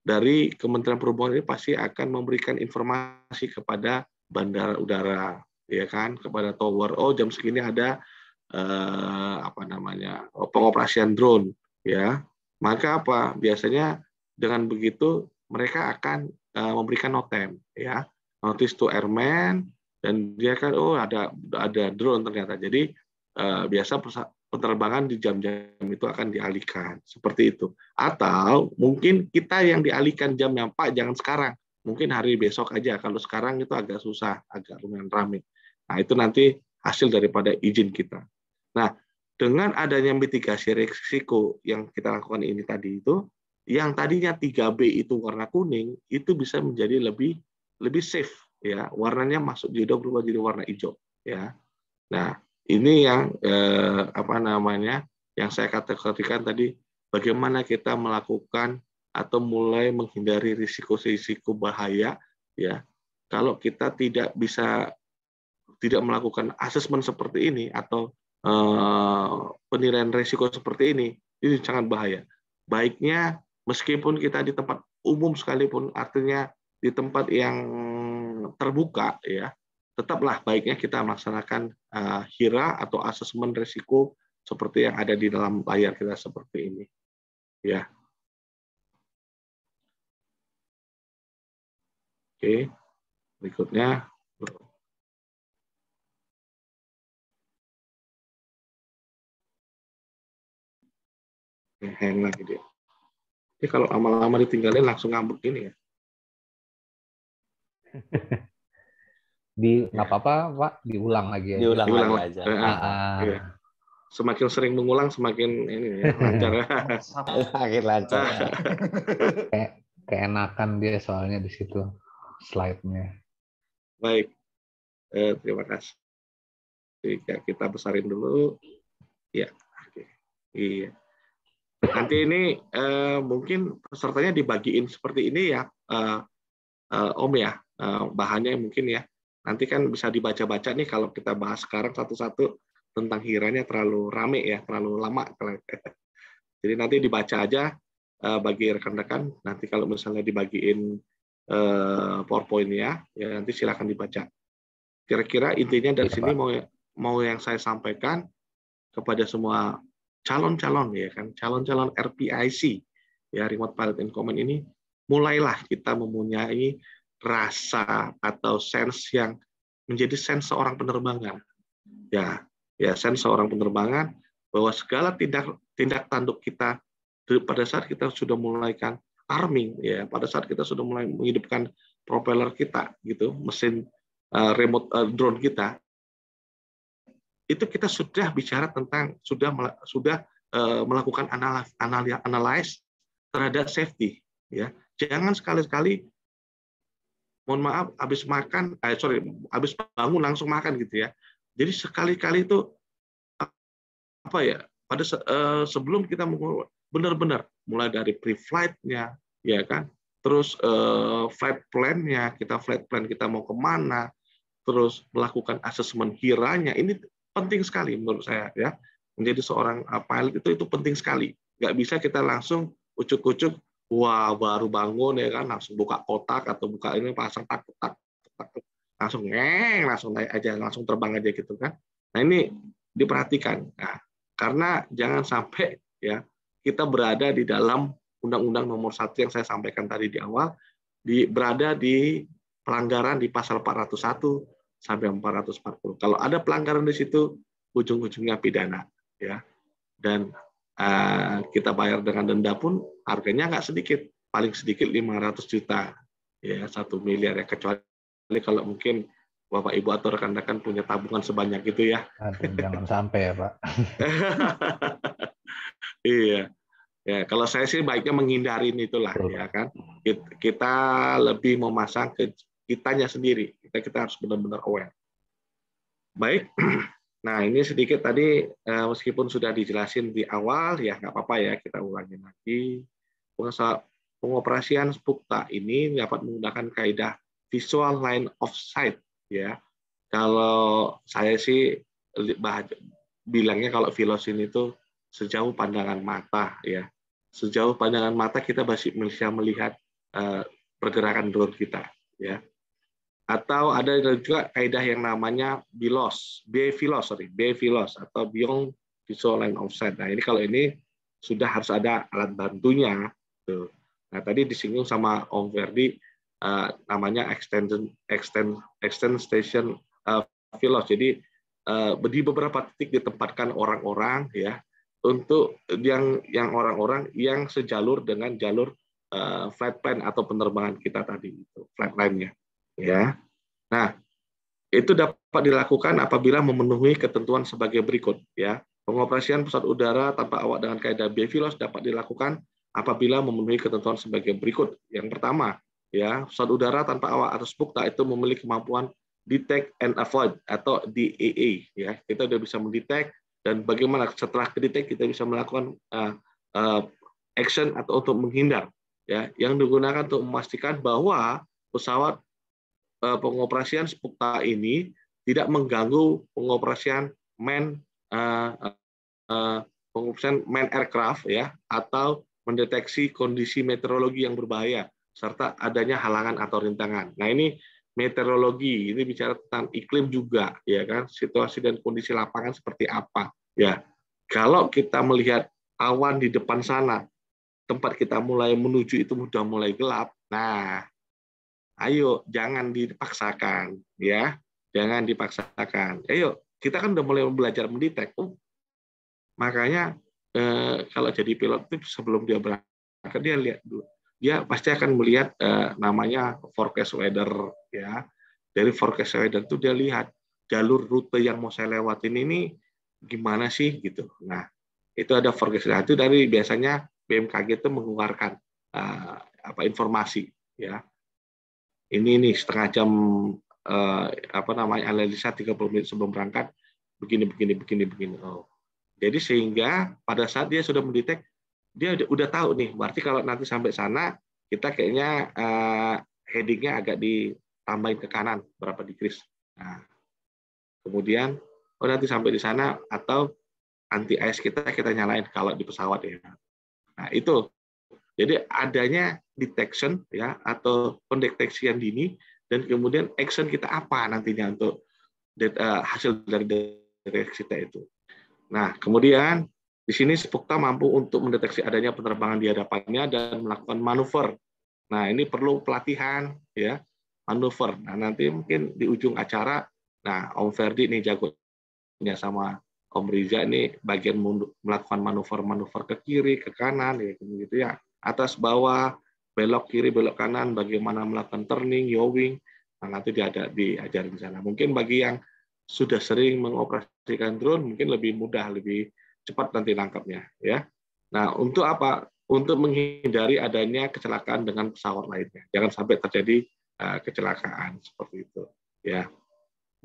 Dari Kementerian Perhubungan ini pasti akan memberikan informasi kepada bandara udara ya kan kepada tower oh jam segini ada eh, apa namanya pengoperasian drone ya maka apa biasanya dengan begitu mereka akan eh, memberikan notem ya notice to airman dan dia kan oh ada ada drone ternyata jadi eh, biasa penerbangan di jam-jam itu akan dialihkan seperti itu atau mungkin kita yang dialihkan jamnya pak jangan sekarang mungkin hari besok aja. Kalau sekarang itu agak susah, agak lumayan ramai. Nah, itu nanti hasil daripada izin kita. Nah, dengan adanya mitigasi risiko yang kita lakukan ini tadi itu, yang tadinya 3B itu warna kuning, itu bisa menjadi lebih lebih safe ya. Warnanya masuk jadi berubah jadi warna hijau ya. Nah, ini yang eh, apa namanya? yang saya kategorikan tadi bagaimana kita melakukan atau mulai menghindari risiko-risiko bahaya ya. Kalau kita tidak bisa tidak melakukan asesmen seperti ini atau uh, penilaian risiko seperti ini, ini sangat bahaya. Baiknya meskipun kita di tempat umum sekalipun, artinya di tempat yang terbuka ya, tetaplah baiknya kita melaksanakan uh, hira atau asesmen risiko seperti yang ada di dalam layar kita seperti ini. Ya. Oke. Berikutnya enak gitu ya. Jadi kalau lama-lama ditinggalin langsung ngambek gini ya. Di nggak apa-apa, Pak, diulang lagi ya Diulang, diulang lagi aja. Ah, ah. Ya. Semakin sering mengulang semakin ini ya, lancar. Ya. semakin lancar. Kayak keenakan dia soalnya di situ slide-nya. Baik. Eh, terima kasih. Jika kita besarin dulu. Ya. Oke. Iya. Nanti ini eh, mungkin pesertanya dibagiin seperti ini ya, eh, eh, Om ya, eh, bahannya mungkin ya. Nanti kan bisa dibaca-baca nih kalau kita bahas sekarang satu-satu tentang hiranya terlalu rame ya, terlalu lama. Jadi nanti dibaca aja eh, bagi rekan-rekan. Nanti kalau misalnya dibagiin eh, PowerPoint ya, ya nanti silakan dibaca. Kira-kira intinya dari iya, sini mau mau yang saya sampaikan kepada semua calon-calon ya kan, calon-calon RPIC ya remote pilot in command ini mulailah kita mempunyai rasa atau sense yang menjadi sense seorang penerbangan. Ya, ya sense seorang penerbangan bahwa segala tindak tindak tanduk kita pada saat kita sudah mulaikan arming ya, pada saat kita sudah mulai menghidupkan propeller kita gitu, mesin eh, remote eh, drone kita itu kita sudah bicara tentang sudah sudah eh, melakukan analis terhadap safety ya jangan sekali-kali mohon maaf habis makan eh, sorry habis bangun langsung makan gitu ya jadi sekali-kali itu apa ya pada se, eh, sebelum kita benar-benar mulai dari pre flightnya ya kan terus eh, flight plan-nya kita flight plan kita mau kemana terus melakukan asesmen kiranya ini penting sekali menurut saya ya menjadi seorang ah, pilot itu itu penting sekali nggak bisa kita langsung ucuk-ucuk wah baru bangun ya kan langsung buka kotak atau buka ini pasang tak tak langsung neng eh, langsung naik aja langsung terbang aja gitu kan nah ini diperhatikan nah, karena jangan sampai ya kita berada di dalam undang-undang nomor satu yang saya sampaikan tadi di awal di berada di pelanggaran di pasal 401 sampai 440. Kalau ada pelanggaran di situ, ujung-ujungnya pidana, ya. Dan uh, kita bayar dengan denda pun harganya nggak sedikit, paling sedikit 500 juta, ya satu miliar ya kecuali kalau mungkin Bapak Ibu atau rekan-rekan punya tabungan sebanyak itu ya. jangan sampai ya Pak. iya. Ya, kalau saya sih baiknya menghindarin itulah Betul. ya kan. Kita lebih memasang ke kitanya sendiri kita kita harus benar-benar aware. Baik, nah ini sedikit tadi eh, meskipun sudah dijelasin di awal ya nggak apa-apa ya kita ulangi lagi. Pengoperasian spukta ini dapat menggunakan kaidah visual line of sight ya. Kalau saya sih bilangnya kalau filosin itu sejauh pandangan mata ya. Sejauh pandangan mata kita masih bisa melihat eh, pergerakan drone kita ya atau ada juga kaidah yang namanya BILOS, bevilos sorry, bevilos atau Beyond Visual Line of Sight. Nah, ini kalau ini sudah harus ada alat bantunya. Tuh. Nah, tadi disinggung sama Om Verdi eh, namanya extension extend extend station uh, Jadi eh, di beberapa titik ditempatkan orang-orang ya untuk yang yang orang-orang yang sejalur dengan jalur uh, flat plan atau penerbangan kita tadi itu flat line-nya ya. Nah, itu dapat dilakukan apabila memenuhi ketentuan sebagai berikut ya. Pengoperasian pesawat udara tanpa awak dengan kaidah Bevilos dapat dilakukan apabila memenuhi ketentuan sebagai berikut. Yang pertama, ya, pesawat udara tanpa awak atau SPUKTA itu memiliki kemampuan detect and avoid atau DAA ya. Kita sudah bisa mendetek dan bagaimana setelah kedetek kita bisa melakukan uh, uh, action atau untuk menghindar ya yang digunakan untuk memastikan bahwa pesawat Eh, pengoperasian SPUKTA ini tidak mengganggu pengoperasian man eh, eh, pengoperasian man aircraft ya atau mendeteksi kondisi meteorologi yang berbahaya serta adanya halangan atau rintangan. Nah ini meteorologi ini bicara tentang iklim juga ya kan situasi dan kondisi lapangan seperti apa ya kalau kita melihat awan di depan sana tempat kita mulai menuju itu sudah mulai gelap nah ayo jangan dipaksakan ya jangan dipaksakan ayo kita kan udah mulai belajar mendetek uh, makanya eh, kalau jadi pilot itu sebelum dia berangkat dia lihat dulu dia pasti akan melihat eh, namanya forecast weather ya dari forecast weather itu dia lihat jalur rute yang mau saya lewatin ini gimana sih gitu nah itu ada forecast weather itu dari biasanya BMKG itu mengeluarkan eh, apa informasi ya ini nih setengah jam eh, apa namanya analisa 30 menit sebelum berangkat begini begini begini begini oh jadi sehingga pada saat dia sudah mendetek dia udah tahu nih berarti kalau nanti sampai sana kita kayaknya eh, headingnya agak ditambahin ke kanan berapa dikris nah, kemudian oh nanti sampai di sana atau anti ice kita kita nyalain kalau di pesawat ya nah itu jadi adanya detection ya atau pendeteksian dini dan kemudian action kita apa nantinya untuk eh, hasil dari deteksi kita itu. Nah, kemudian di sini Spokta mampu untuk mendeteksi adanya penerbangan di hadapannya dan melakukan manuver. Nah, ini perlu pelatihan ya, manuver. Nah, nanti mungkin di ujung acara nah Om Ferdi jago jagonya sama Om Riza ini bagian melakukan manuver-manuver ke kiri, ke kanan ya gitu ya atas bawah, belok kiri, belok kanan, bagaimana melakukan turning, yawing Nah, nanti diajar diajarin di sana. Mungkin bagi yang sudah sering mengoperasikan drone, mungkin lebih mudah, lebih cepat nanti nangkapnya. ya. Nah, untuk apa? Untuk menghindari adanya kecelakaan dengan pesawat lainnya. Jangan sampai terjadi uh, kecelakaan seperti itu. Ya.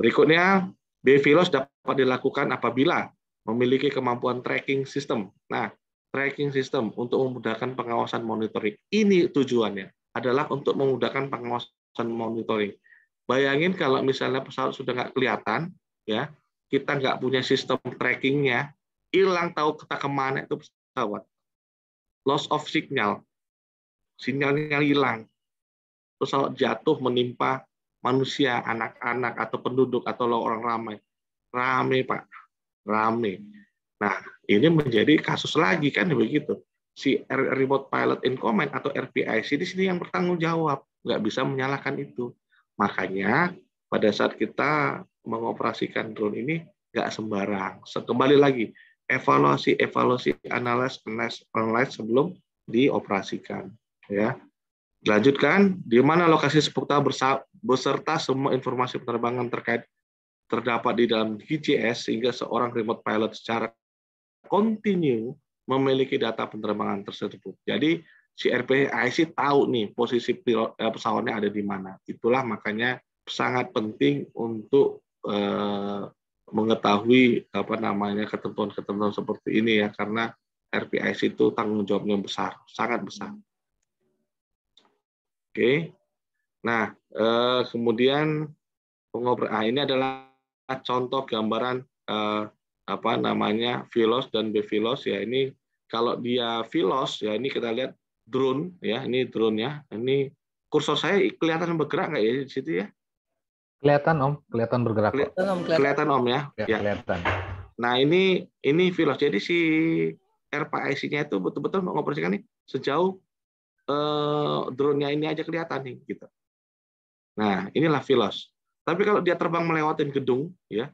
Berikutnya, Devilos dapat dilakukan apabila memiliki kemampuan tracking system. Nah, tracking system untuk memudahkan pengawasan monitoring. Ini tujuannya adalah untuk memudahkan pengawasan monitoring. Bayangin kalau misalnya pesawat sudah nggak kelihatan, ya kita nggak punya sistem trackingnya, hilang tahu kita kemana itu pesawat. Loss of signal, sinyalnya hilang. Pesawat jatuh menimpa manusia, anak-anak atau penduduk atau orang ramai. ramai Pak, ramai. Nah, ini menjadi kasus lagi kan begitu. Si remote pilot in command atau RPIC di sini yang bertanggung jawab, nggak bisa menyalahkan itu. Makanya pada saat kita mengoperasikan drone ini nggak sembarang. Kembali lagi, evaluasi, evaluasi, analis, analis sebelum dioperasikan. Ya, lanjutkan di mana lokasi seputar beserta semua informasi penerbangan terkait terdapat di dalam GCS sehingga seorang remote pilot secara continue memiliki data penerbangan tersebut. Jadi si RPIC tahu nih posisi eh, pesawatnya ada di mana. Itulah makanya sangat penting untuk eh, mengetahui apa namanya ketentuan-ketentuan seperti ini ya karena RPIC itu tanggung jawabnya besar, sangat besar. Oke. Okay. Nah, eh, kemudian pengoperasian ah, ini adalah contoh gambaran eh, apa namanya Vilos dan Bevilos ya ini kalau dia Vilos ya ini kita lihat drone ya ini drone ya ini kursor saya kelihatan bergerak nggak ya di situ ya kelihatan om kelihatan bergerak kelihatan om kelihatan, om ya? ya. ya kelihatan nah ini ini Vilos jadi si RPIC-nya itu betul-betul mengoperasikan nih sejauh eh, drone-nya ini aja kelihatan nih gitu. Nah, inilah Vilos. Tapi kalau dia terbang melewatin gedung, ya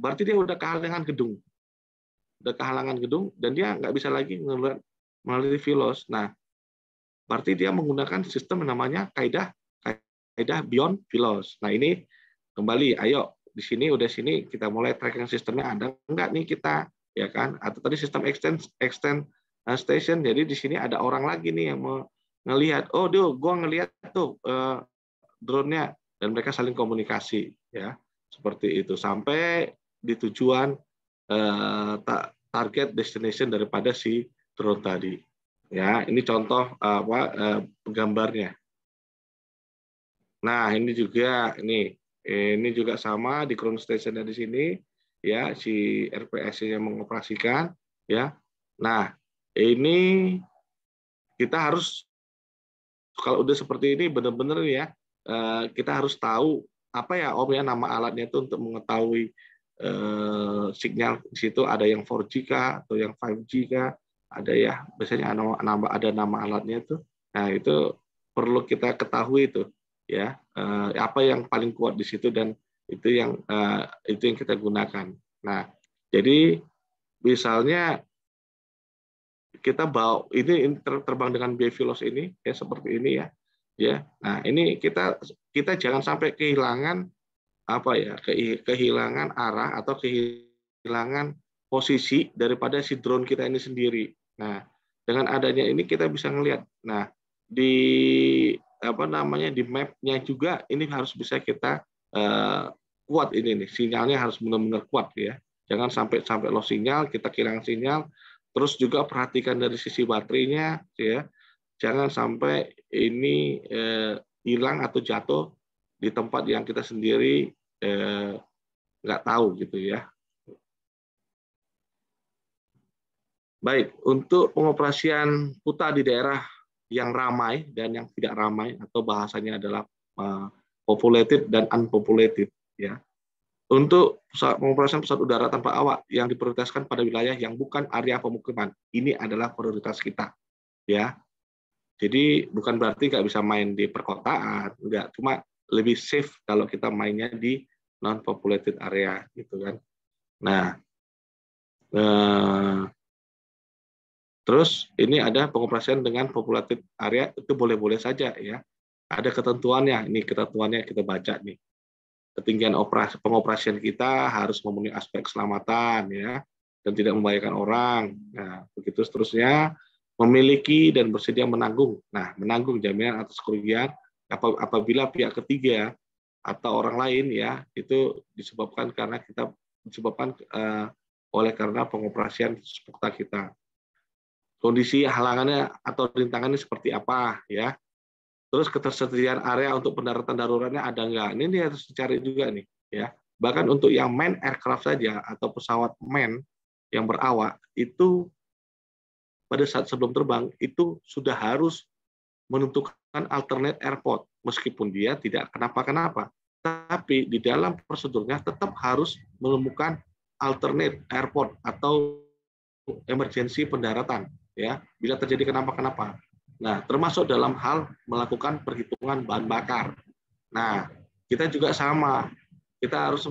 berarti dia udah kehalangan gedung. Udah kehalangan gedung dan dia nggak bisa lagi melihat melalui filos. Nah, berarti dia menggunakan sistem namanya kaidah kaidah beyond filos. Nah, ini kembali ayo di sini udah sini kita mulai tracking sistemnya ada nggak nih kita ya kan atau tadi sistem extend extend eh, station jadi di sini ada orang lagi nih yang mau ngelihat oh dia gua ngelihat tuh uh, drone-nya dan mereka saling komunikasi ya seperti itu sampai di tujuan eh, tak target destination daripada si drone tadi. Ya, ini contoh apa eh, gambarnya. Nah, ini juga ini ini juga sama di ground station di sini ya si RPS yang mengoperasikan ya. Nah, ini kita harus kalau udah seperti ini benar-benar ya eh, kita harus tahu apa ya Om ya nama alatnya itu untuk mengetahui Eh, signal sinyal di situ ada yang 4G kah atau yang 5G kah ada ya biasanya ada nama ada nama alatnya itu nah itu perlu kita ketahui itu ya eh, apa yang paling kuat di situ dan itu yang eh, itu yang kita gunakan nah jadi misalnya kita bawa ini terbang dengan Bevilos ini ya seperti ini ya ya nah ini kita kita jangan sampai kehilangan apa ya kehilangan arah atau kehilangan posisi daripada si drone kita ini sendiri. Nah, dengan adanya ini kita bisa ngelihat. Nah, di apa namanya di mapnya juga ini harus bisa kita uh, kuat ini nih sinyalnya harus benar-benar kuat ya. Jangan sampai sampai lo sinyal, kita kehilangan sinyal. Terus juga perhatikan dari sisi baterainya, ya. Jangan sampai ini eh, hilang atau jatuh di tempat yang kita sendiri eh, nggak tahu gitu ya. Baik, untuk pengoperasian puta di daerah yang ramai dan yang tidak ramai atau bahasanya adalah eh, populated dan unpopulated ya. Untuk pengoperasian pesawat udara tanpa awak yang diprioritaskan pada wilayah yang bukan area pemukiman. Ini adalah prioritas kita ya. Jadi bukan berarti nggak bisa main di perkotaan, nggak cuma lebih safe kalau kita mainnya di non populated area gitu kan. Nah, eh, terus ini ada pengoperasian dengan populated area itu boleh-boleh saja ya. Ada ketentuannya, ini ketentuannya kita baca nih. Ketinggian operasi pengoperasian kita harus memenuhi aspek keselamatan ya dan tidak membahayakan orang. Nah, begitu seterusnya memiliki dan bersedia menanggung. Nah, menanggung jaminan atas kerugian apabila pihak ketiga atau orang lain ya itu disebabkan karena kita disebabkan uh, oleh karena pengoperasian sepeda kita kondisi halangannya atau rintangannya seperti apa ya terus ketersediaan area untuk pendaratan daruratnya ada nggak ini ini harus dicari juga nih ya bahkan untuk yang main aircraft saja atau pesawat main yang berawak itu pada saat sebelum terbang itu sudah harus menentukan alternate airport meskipun dia tidak kenapa-kenapa. Tapi di dalam prosedurnya tetap harus menemukan alternate airport atau emergensi pendaratan ya bila terjadi kenapa-kenapa. Nah, termasuk dalam hal melakukan perhitungan bahan bakar. Nah, kita juga sama. Kita harus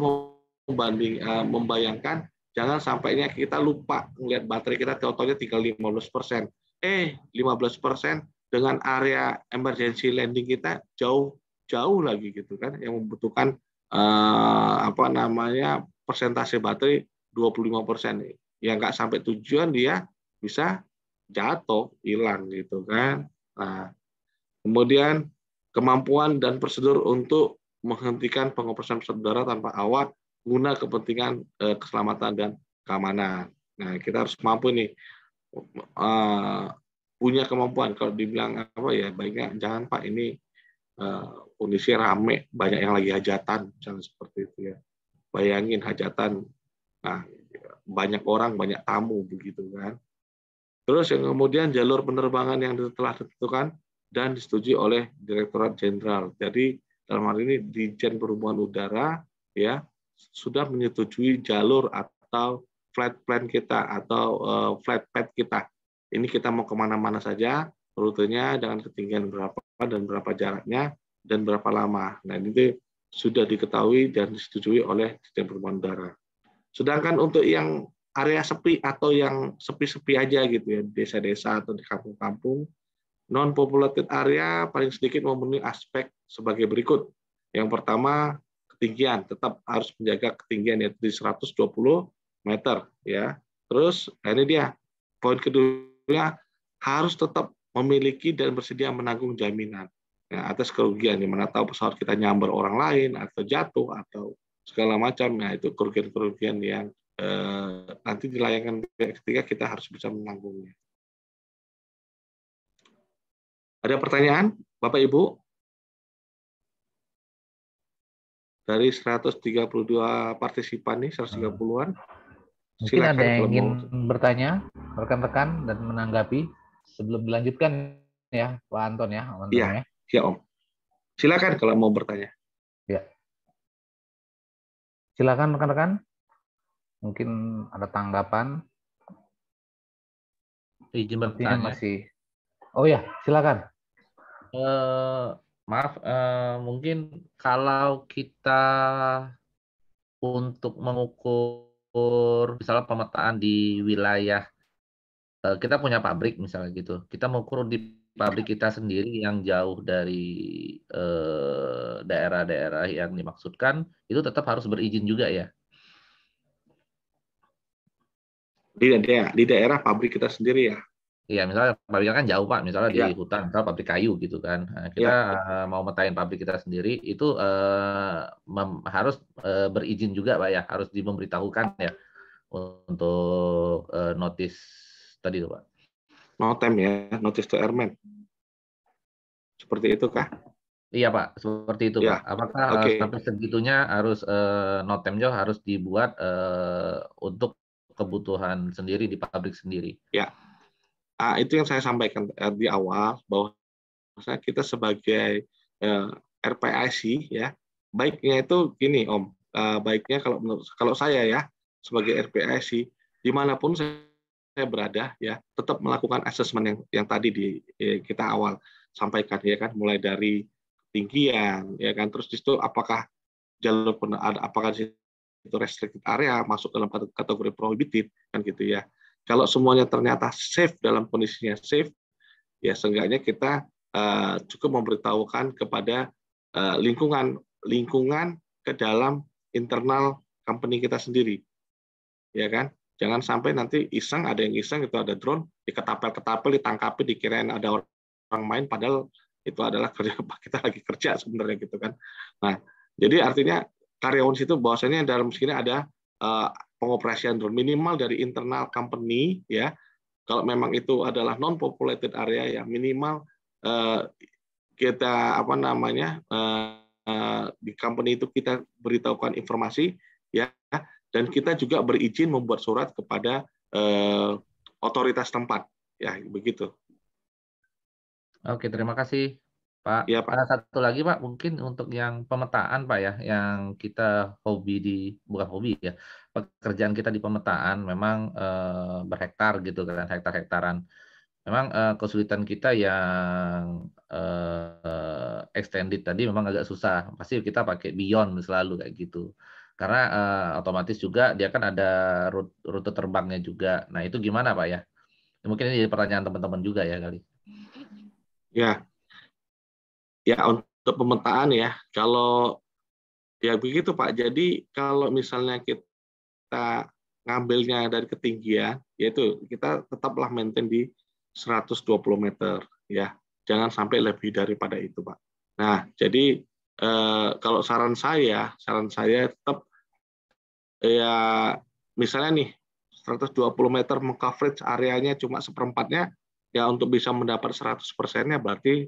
membanding eh, membayangkan jangan sampai ini kita lupa melihat baterai kita totalnya tinggal 15%. Eh, 15% persen dengan area emergency landing kita jauh jauh lagi gitu kan yang membutuhkan eh, apa namanya persentase baterai 25 persen yang nggak sampai tujuan dia bisa jatuh hilang gitu kan nah kemudian kemampuan dan prosedur untuk menghentikan pengoperasian pesawat udara tanpa awak guna kepentingan eh, keselamatan dan keamanan nah kita harus mampu nih eh, punya kemampuan kalau dibilang apa ya baiknya jangan Pak ini uh, kondisi rame banyak yang lagi hajatan jangan seperti itu ya bayangin hajatan nah banyak orang banyak tamu begitu kan terus yang kemudian jalur penerbangan yang telah ditentukan dan disetujui oleh Direktorat Jenderal jadi dalam hal ini Dijen Perhubungan Udara ya sudah menyetujui jalur atau flight plan kita atau uh, eh, flight pad kita ini kita mau kemana-mana saja, rutenya dengan ketinggian berapa dan berapa jaraknya, dan berapa lama. Nah, ini sudah diketahui dan disetujui oleh Dirjen Perhubungan Udara. Sedangkan untuk yang area sepi atau yang sepi-sepi aja gitu ya, desa-desa atau di kampung-kampung, non populated area paling sedikit memenuhi aspek sebagai berikut. Yang pertama, ketinggian, tetap harus menjaga ketinggian yaitu di 120 meter ya. Terus nah, ini dia poin kedua sebetulnya harus tetap memiliki dan bersedia menanggung jaminan ya, atas kerugian. Dimana tahu pesawat kita nyamber orang lain atau jatuh atau segala macam. ya itu kerugian-kerugian yang eh, nanti dilayangkan ketika kita harus bisa menanggungnya. Ada pertanyaan, Bapak Ibu? Dari 132 partisipan nih, 130-an, Mungkin Silakan ada yang ingin mau. bertanya, rekan-rekan dan menanggapi sebelum dilanjutkan ya, Pak Anton ya. Anton iya, ya, ya. ya Om. Silakan kalau mau bertanya. Ya. Silakan rekan-rekan. Mungkin ada tanggapan. Izin bertanya. Masih. Oh ya, silakan. Uh, maaf, uh, mungkin kalau kita untuk mengukur misalnya pemetaan di wilayah eh, kita punya pabrik misalnya gitu kita mengukur di pabrik kita sendiri yang jauh dari eh, daerah-daerah yang dimaksudkan itu tetap harus berizin juga ya di daerah di daerah pabrik kita sendiri ya Iya, misalnya pabriknya kan jauh Pak, misalnya ya. di iya. hutan, misalnya pabrik kayu gitu kan. Nah, iya. Kita ya. mau metain pabrik kita sendiri itu eh, harus eh, berizin juga Pak ya, harus diberitahukan ya untuk eh, notis tadi itu Pak. Notem ya, notis to airmen. Seperti itu kah? Iya Pak, seperti itu ya. Pak. Apakah eh, okay. sampai segitunya harus eh, notem jo harus dibuat eh, untuk kebutuhan sendiri di pabrik sendiri? Ya uh, itu yang saya sampaikan uh, di awal bahwa kita sebagai uh, eh, RPIC ya baiknya itu gini Om uh, baiknya kalau menurut kalau saya ya sebagai RPIC dimanapun saya, berada ya tetap melakukan asesmen yang yang tadi di ya, kita awal sampaikan ya kan mulai dari ketinggian ya kan terus justru apakah jalur ada, apakah itu restricted area masuk dalam kategori prohibited kan gitu ya kalau semuanya ternyata safe dalam kondisinya safe, ya seenggaknya kita eh, cukup memberitahukan kepada eh, lingkungan lingkungan ke dalam internal company kita sendiri, ya kan? Jangan sampai nanti iseng ada yang iseng itu ada drone diketapel-ketapel ditangkapi dikirain ada orang main padahal itu adalah kerja kita lagi kerja sebenarnya gitu kan. Nah, jadi artinya karyawan situ bahwasanya dalam sini ada eh, pengoperasian drone minimal dari internal company ya. Kalau memang itu adalah non populated area ya minimal eh, kita apa namanya eh, eh, di company itu kita beritahukan informasi ya dan kita juga berizin membuat surat kepada otoritas tempat ya begitu. Oke, terima kasih Pak, ya, Pak. satu lagi Pak, mungkin untuk yang pemetaan Pak ya, yang kita hobi di bukan hobi ya, pekerjaan kita di pemetaan memang eh, berhektar gitu kan, hektar-hektaran. Memang eh, kesulitan kita yang eh, extended tadi memang agak susah. Pasti kita pakai beyond selalu kayak gitu. Karena eh, otomatis juga dia kan ada rute, rute terbangnya juga. Nah itu gimana Pak ya? Mungkin ini jadi pertanyaan teman-teman juga ya kali. Ya, ya untuk pemetaan ya kalau ya begitu Pak jadi kalau misalnya kita ngambilnya dari ketinggian yaitu kita tetaplah maintain di 120 meter ya jangan sampai lebih daripada itu Pak nah jadi eh, kalau saran saya saran saya tetap ya misalnya nih 120 meter mengcoverage areanya cuma seperempatnya ya untuk bisa mendapat 100 persennya berarti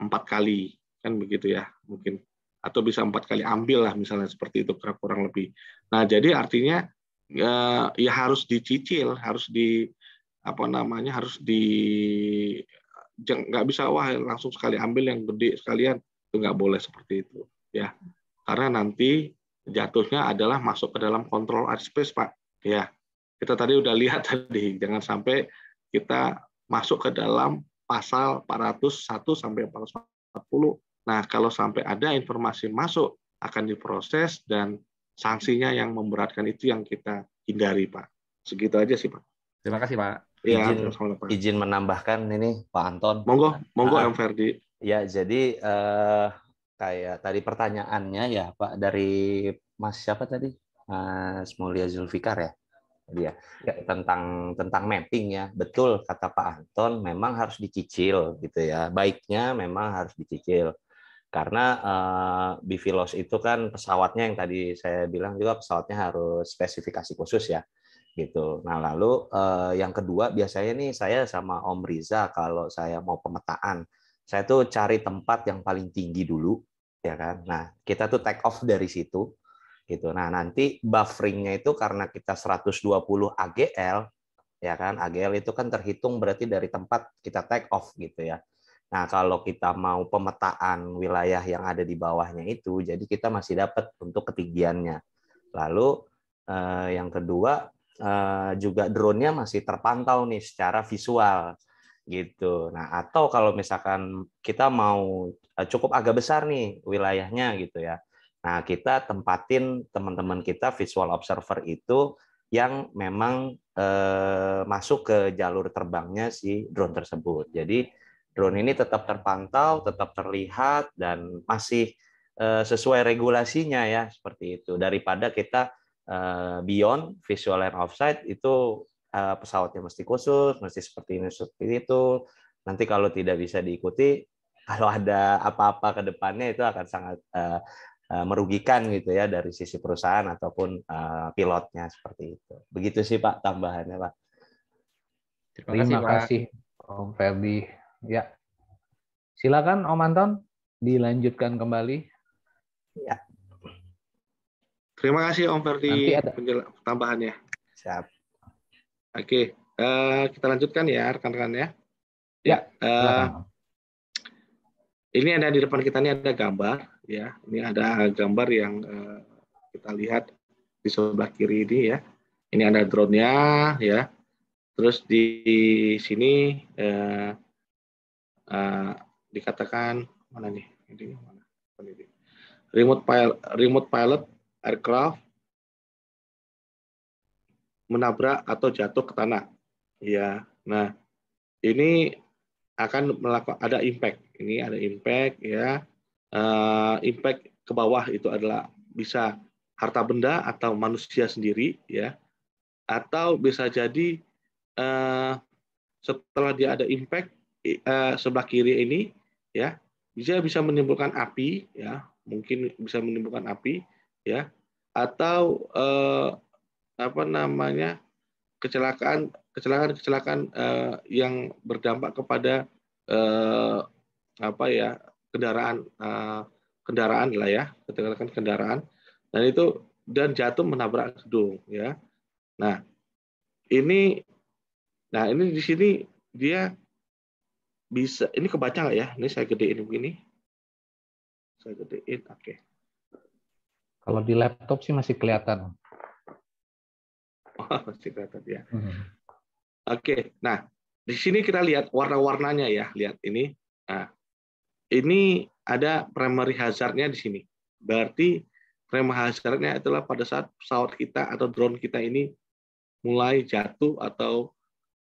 empat kali kan begitu ya mungkin atau bisa empat kali ambil lah misalnya seperti itu kurang, lebih. Nah jadi artinya ya, ya harus dicicil, harus di apa namanya harus di nggak bisa wah langsung sekali ambil yang gede sekalian itu nggak boleh seperti itu ya karena nanti jatuhnya adalah masuk ke dalam kontrol art space pak ya kita tadi udah lihat tadi jangan sampai kita masuk ke dalam pasal 401 sampai 440. Nah, kalau sampai ada informasi masuk akan diproses dan sanksinya yang memberatkan itu yang kita hindari, Pak. Segitu aja sih, Pak. Terima kasih, Pak. Ya, izin, Pak. izin menambahkan ini Pak Anton. Monggo, monggo Pak. Ah, M. Ferdi. Ya, jadi eh, kayak tadi pertanyaannya ya Pak dari Mas siapa tadi? Mas Mulia Zulfikar ya dia ya, ya. tentang tentang mapping ya betul kata Pak Anton memang harus dicicil gitu ya baiknya memang harus dicicil karena uh, Bivilos itu kan pesawatnya yang tadi saya bilang juga pesawatnya harus spesifikasi khusus ya gitu. Nah lalu uh, yang kedua biasanya nih saya sama Om Riza kalau saya mau pemetaan saya tuh cari tempat yang paling tinggi dulu ya kan. Nah kita tuh take off dari situ gitu. Nah, nanti bufferingnya itu karena kita 120 AGL, ya kan? AGL itu kan terhitung berarti dari tempat kita take off gitu ya. Nah, kalau kita mau pemetaan wilayah yang ada di bawahnya itu, jadi kita masih dapat untuk ketinggiannya. Lalu eh, yang kedua eh, juga drone-nya masih terpantau nih secara visual gitu. Nah, atau kalau misalkan kita mau eh, cukup agak besar nih wilayahnya gitu ya Nah, kita tempatin teman-teman kita visual observer itu yang memang eh, masuk ke jalur terbangnya si drone tersebut. Jadi drone ini tetap terpantau, tetap terlihat dan masih eh, sesuai regulasinya ya seperti itu. Daripada kita eh, beyond visual and offside itu eh, pesawatnya mesti khusus, mesti seperti ini seperti itu. Nanti kalau tidak bisa diikuti, kalau ada apa-apa ke depannya itu akan sangat eh, Eh, merugikan gitu ya dari sisi perusahaan ataupun eh, pilotnya seperti itu. Begitu sih Pak tambahannya Pak. Terima kasih, Pak. Om Ferdi. Ya, silakan Om Anton dilanjutkan kembali. Ya. Terima kasih Om Ferdi tambahannya. Siap. Oke, uh, kita lanjutkan ya rekan-rekan ya. Ya. Uh, ini ada di depan kita ini ada gambar ya ini ada gambar yang eh, kita lihat di sebelah kiri ini ya ini ada drone-nya ya terus di, sini eh, eh, dikatakan mana nih ini mana ini remote pilot remote pilot aircraft menabrak atau jatuh ke tanah ya nah ini akan melakukan ada impact ini ada impact ya uh, impact ke bawah itu adalah bisa harta benda atau manusia sendiri ya atau bisa jadi uh, setelah dia ada impact uh, sebelah kiri ini ya bisa bisa menimbulkan api ya mungkin bisa menimbulkan api ya atau uh, apa namanya kecelakaan kecelakaan kecelakaan uh, yang berdampak kepada uh, apa ya kendaraan uh, kendaraan lah ya, keterkaitan kendaraan. Dan itu dan jatuh menabrak gedung ya. Nah, ini nah ini di sini dia bisa ini kebaca nggak ya? Ini saya gedein begini. Saya gedein, oke. Okay. Kalau di laptop sih masih kelihatan. Oh, masih kelihatan ya. Hmm. Oke, okay. nah di sini kita lihat warna-warnanya ya, lihat ini. Nah, ini ada primary hazardnya di sini. Berarti primary hazardnya adalah pada saat pesawat kita atau drone kita ini mulai jatuh atau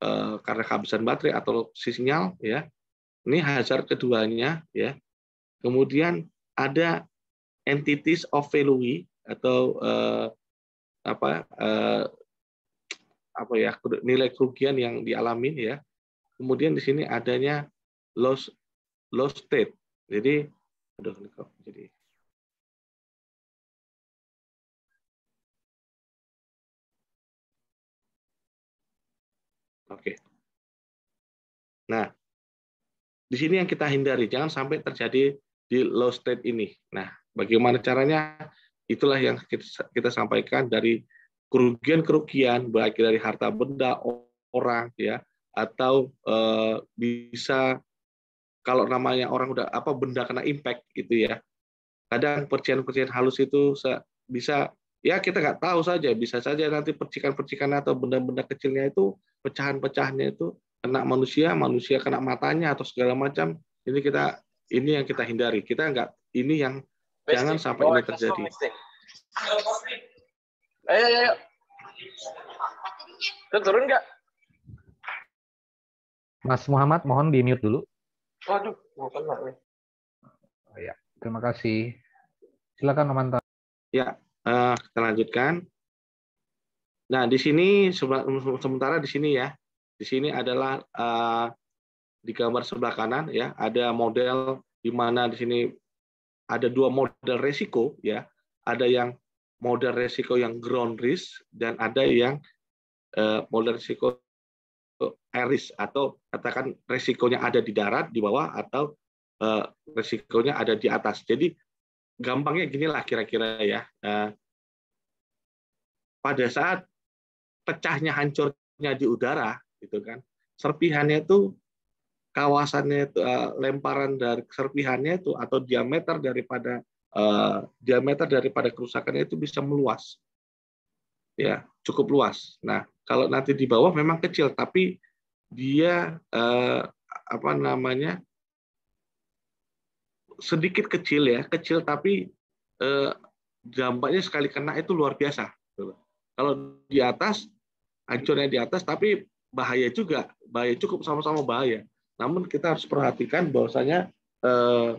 e, karena kehabisan baterai atau sinyal ya ini hazard keduanya ya kemudian ada entities of value atau e, apa e, apa ya nilai kerugian yang dialami ya kemudian di sini adanya loss low state. Jadi, aduh, ini kok jadi Oke. Nah, di sini yang kita hindari, jangan sampai terjadi di low state ini. Nah, bagaimana caranya? Itulah yang kita, sampaikan dari kerugian-kerugian baik dari harta benda orang ya atau eh, bisa kalau namanya orang udah apa benda kena impact gitu ya kadang percikan-percikan halus itu bisa ya kita nggak tahu saja bisa saja nanti percikan-percikan atau benda-benda kecilnya itu pecahan pecahnya itu kena manusia manusia kena matanya atau segala macam ini kita ini yang kita hindari kita nggak ini yang jangan sampai ini terjadi ayo ayo turun nggak Mas Muhammad mohon di mute dulu Waduh, gue kena nih. Oh, ya, terima kasih. Silakan memantau. Ya, uh, kita lanjutkan. Nah, di sini sementara di sini ya. Di sini adalah uh, di gambar sebelah kanan ya, ada model di mana di sini ada dua model resiko ya. Ada yang model resiko yang ground risk dan ada yang uh, model resiko Eh, eris atau katakan resikonya ada di darat di bawah atau eh, resikonya ada di atas. Jadi gampangnya ginilah kira-kira ya. Eh, pada saat pecahnya hancurnya di udara gitu kan, serpihannya itu kawasannya itu lemparan dari serpihannya itu atau diameter daripada diameter daripada kerusakannya itu bisa meluas, ya cukup luas. Nah, kalau nanti di bawah memang kecil, tapi dia eh, apa namanya sedikit kecil ya, kecil tapi eh, dampaknya sekali kena itu luar biasa. Kalau di atas hancurnya di atas, tapi bahaya juga, bahaya cukup sama-sama bahaya. Namun kita harus perhatikan bahwasanya eh,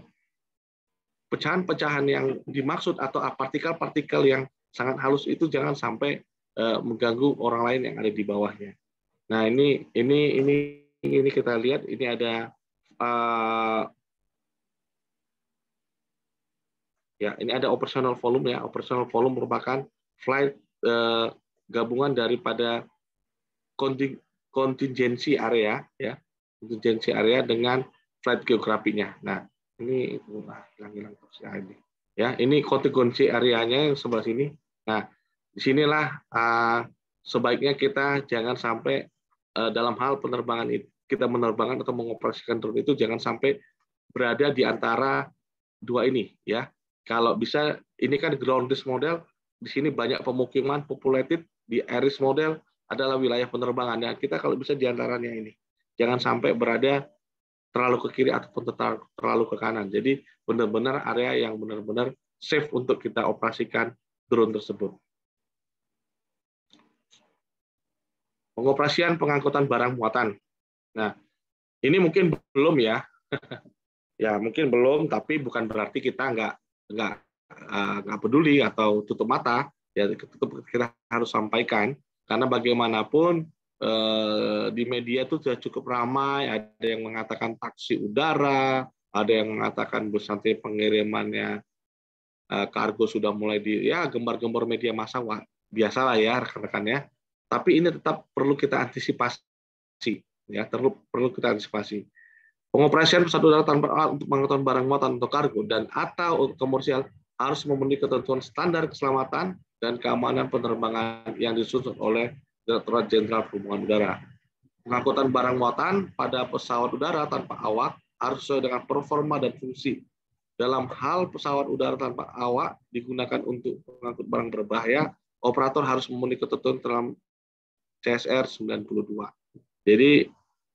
pecahan-pecahan yang dimaksud atau partikel-partikel yang sangat halus itu jangan sampai Eh, mengganggu orang lain yang ada di bawahnya. Nah ini ini ini ini kita lihat ini ada uh, ya ini ada operational volume ya operational volume merupakan flight uh, gabungan daripada konting, contingency area ya contingency area dengan flight geografinya. Nah ini hilang hilang terus ya ini ya ini kontingensi areanya yang sebelah sini. Nah disinilah uh, sebaiknya kita jangan sampai eh, dalam hal penerbangan itu, kita menerbangkan atau mengoperasikan drone itu jangan sampai berada di antara dua ini ya. Kalau bisa ini kan ground model, di sini banyak pemukiman populated di Aris model adalah wilayah penerbangan. ya kita kalau bisa di antaranya ini. Jangan sampai berada terlalu ke kiri ataupun terlalu ke kanan. Jadi benar-benar area yang benar-benar safe untuk kita operasikan drone tersebut. pengoperasian pengangkutan barang muatan. Nah, ini mungkin belum ya. ya, mungkin belum, tapi bukan berarti kita nggak nggak eh, nggak peduli atau tutup mata. Ya, tetap kita harus sampaikan karena bagaimanapun eh, di media itu sudah cukup ramai. Ada yang mengatakan taksi udara, ada yang mengatakan bus nanti pengirimannya eh, kargo sudah mulai di ya gembar gembar media masa massa biasalah ya rekan-rekan ya tapi ini tetap perlu kita antisipasi, ya perlu perlu kita antisipasi. Pengoperasian pesawat udara tanpa untuk pengangkutan barang muatan atau kargo dan atau komersial harus memenuhi ketentuan standar keselamatan dan keamanan penerbangan yang disusun oleh Direktorat Jenderal Perhubungan Udara. Pengangkutan barang muatan pada pesawat udara tanpa awak harus sesuai dengan performa dan fungsi. Dalam hal pesawat udara tanpa awak digunakan untuk pengangkut barang berbahaya, operator harus memenuhi ketentuan CSR 92. Jadi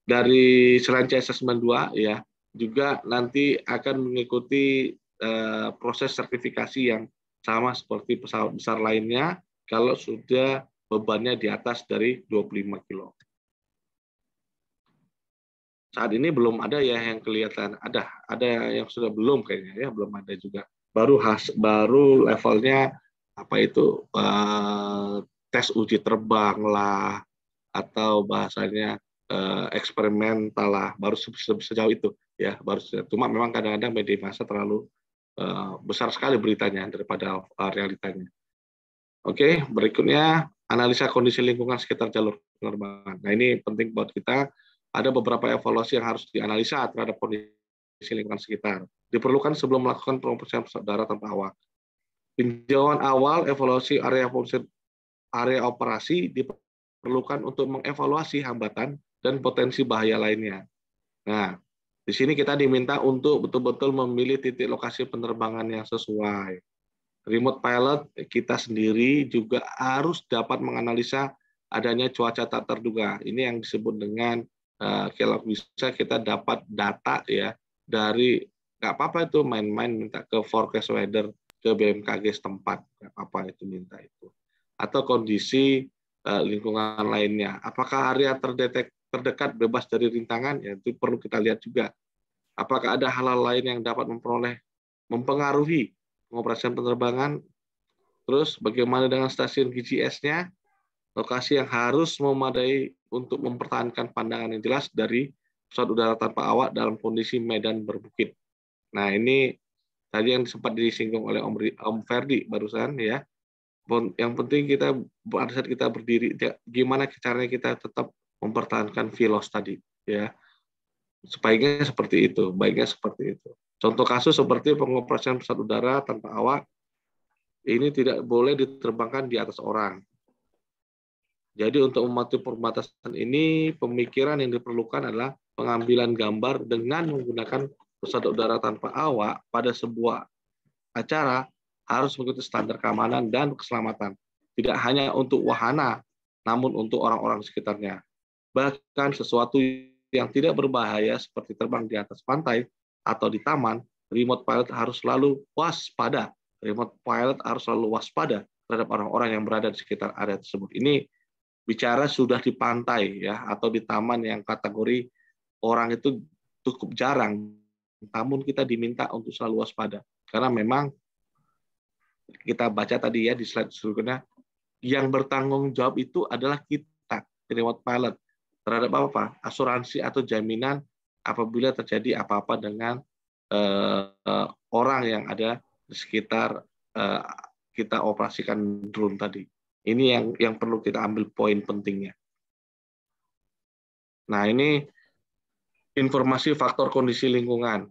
dari selain CSR 92 ya juga nanti akan mengikuti eh, proses sertifikasi yang sama seperti pesawat besar lainnya kalau sudah bebannya di atas dari 25 kilo. Saat ini belum ada ya yang kelihatan ada, ada yang sudah belum kayaknya ya belum ada juga. Baru khas, baru levelnya apa itu eh, tes uji terbang lah atau bahasanya eh, eksperimental lah baru sejauh itu ya baru sejauh. cuma memang kadang-kadang media massa terlalu eh, besar sekali beritanya daripada eh, realitanya oke okay, berikutnya analisa kondisi lingkungan sekitar jalur penerbangan nah ini penting buat kita ada beberapa evaluasi yang harus dianalisa terhadap kondisi lingkungan sekitar diperlukan sebelum melakukan pengoperasian pesawat darat tanpa awak pinjauan awal evaluasi area area operasi diperlukan untuk mengevaluasi hambatan dan potensi bahaya lainnya. Nah, di sini kita diminta untuk betul-betul memilih titik lokasi penerbangan yang sesuai. Remote pilot kita sendiri juga harus dapat menganalisa adanya cuaca tak terduga. Ini yang disebut dengan eh, kalau bisa kita dapat data ya dari nggak apa-apa itu main-main minta ke forecast weather ke BMKG setempat nggak apa-apa itu minta itu atau kondisi uh, lingkungan lainnya. Apakah area terdetek, terdekat bebas dari rintangan? Ya, itu perlu kita lihat juga. Apakah ada hal-hal lain yang dapat memperoleh mempengaruhi pengoperasian penerbangan? Terus bagaimana dengan stasiun ggs nya Lokasi yang harus memadai untuk mempertahankan pandangan yang jelas dari pesawat udara tanpa awak dalam kondisi medan berbukit. Nah, ini tadi yang sempat disinggung oleh Om, Om Ferdi barusan ya yang penting kita pada saat kita berdiri gimana caranya kita tetap mempertahankan filos tadi ya sebaiknya seperti itu baiknya seperti itu contoh kasus seperti pengoperasian pesawat udara tanpa awak ini tidak boleh diterbangkan di atas orang jadi untuk mematuhi perbatasan ini pemikiran yang diperlukan adalah pengambilan gambar dengan menggunakan pesawat udara tanpa awak pada sebuah acara harus mengikuti standar keamanan dan keselamatan. Tidak hanya untuk wahana, namun untuk orang-orang sekitarnya. Bahkan sesuatu yang tidak berbahaya seperti terbang di atas pantai atau di taman, remote pilot harus selalu waspada. Remote pilot harus selalu waspada terhadap orang-orang yang berada di sekitar area tersebut. Ini bicara sudah di pantai ya atau di taman yang kategori orang itu cukup jarang. Namun kita diminta untuk selalu waspada karena memang kita baca tadi ya di slide sebelumnya, yang bertanggung jawab itu adalah kita, remote pilot, terhadap apa-apa, asuransi atau jaminan apabila terjadi apa-apa dengan uh, uh, orang yang ada di sekitar uh, kita operasikan drone tadi. Ini yang yang perlu kita ambil poin pentingnya. Nah, ini informasi faktor kondisi lingkungan.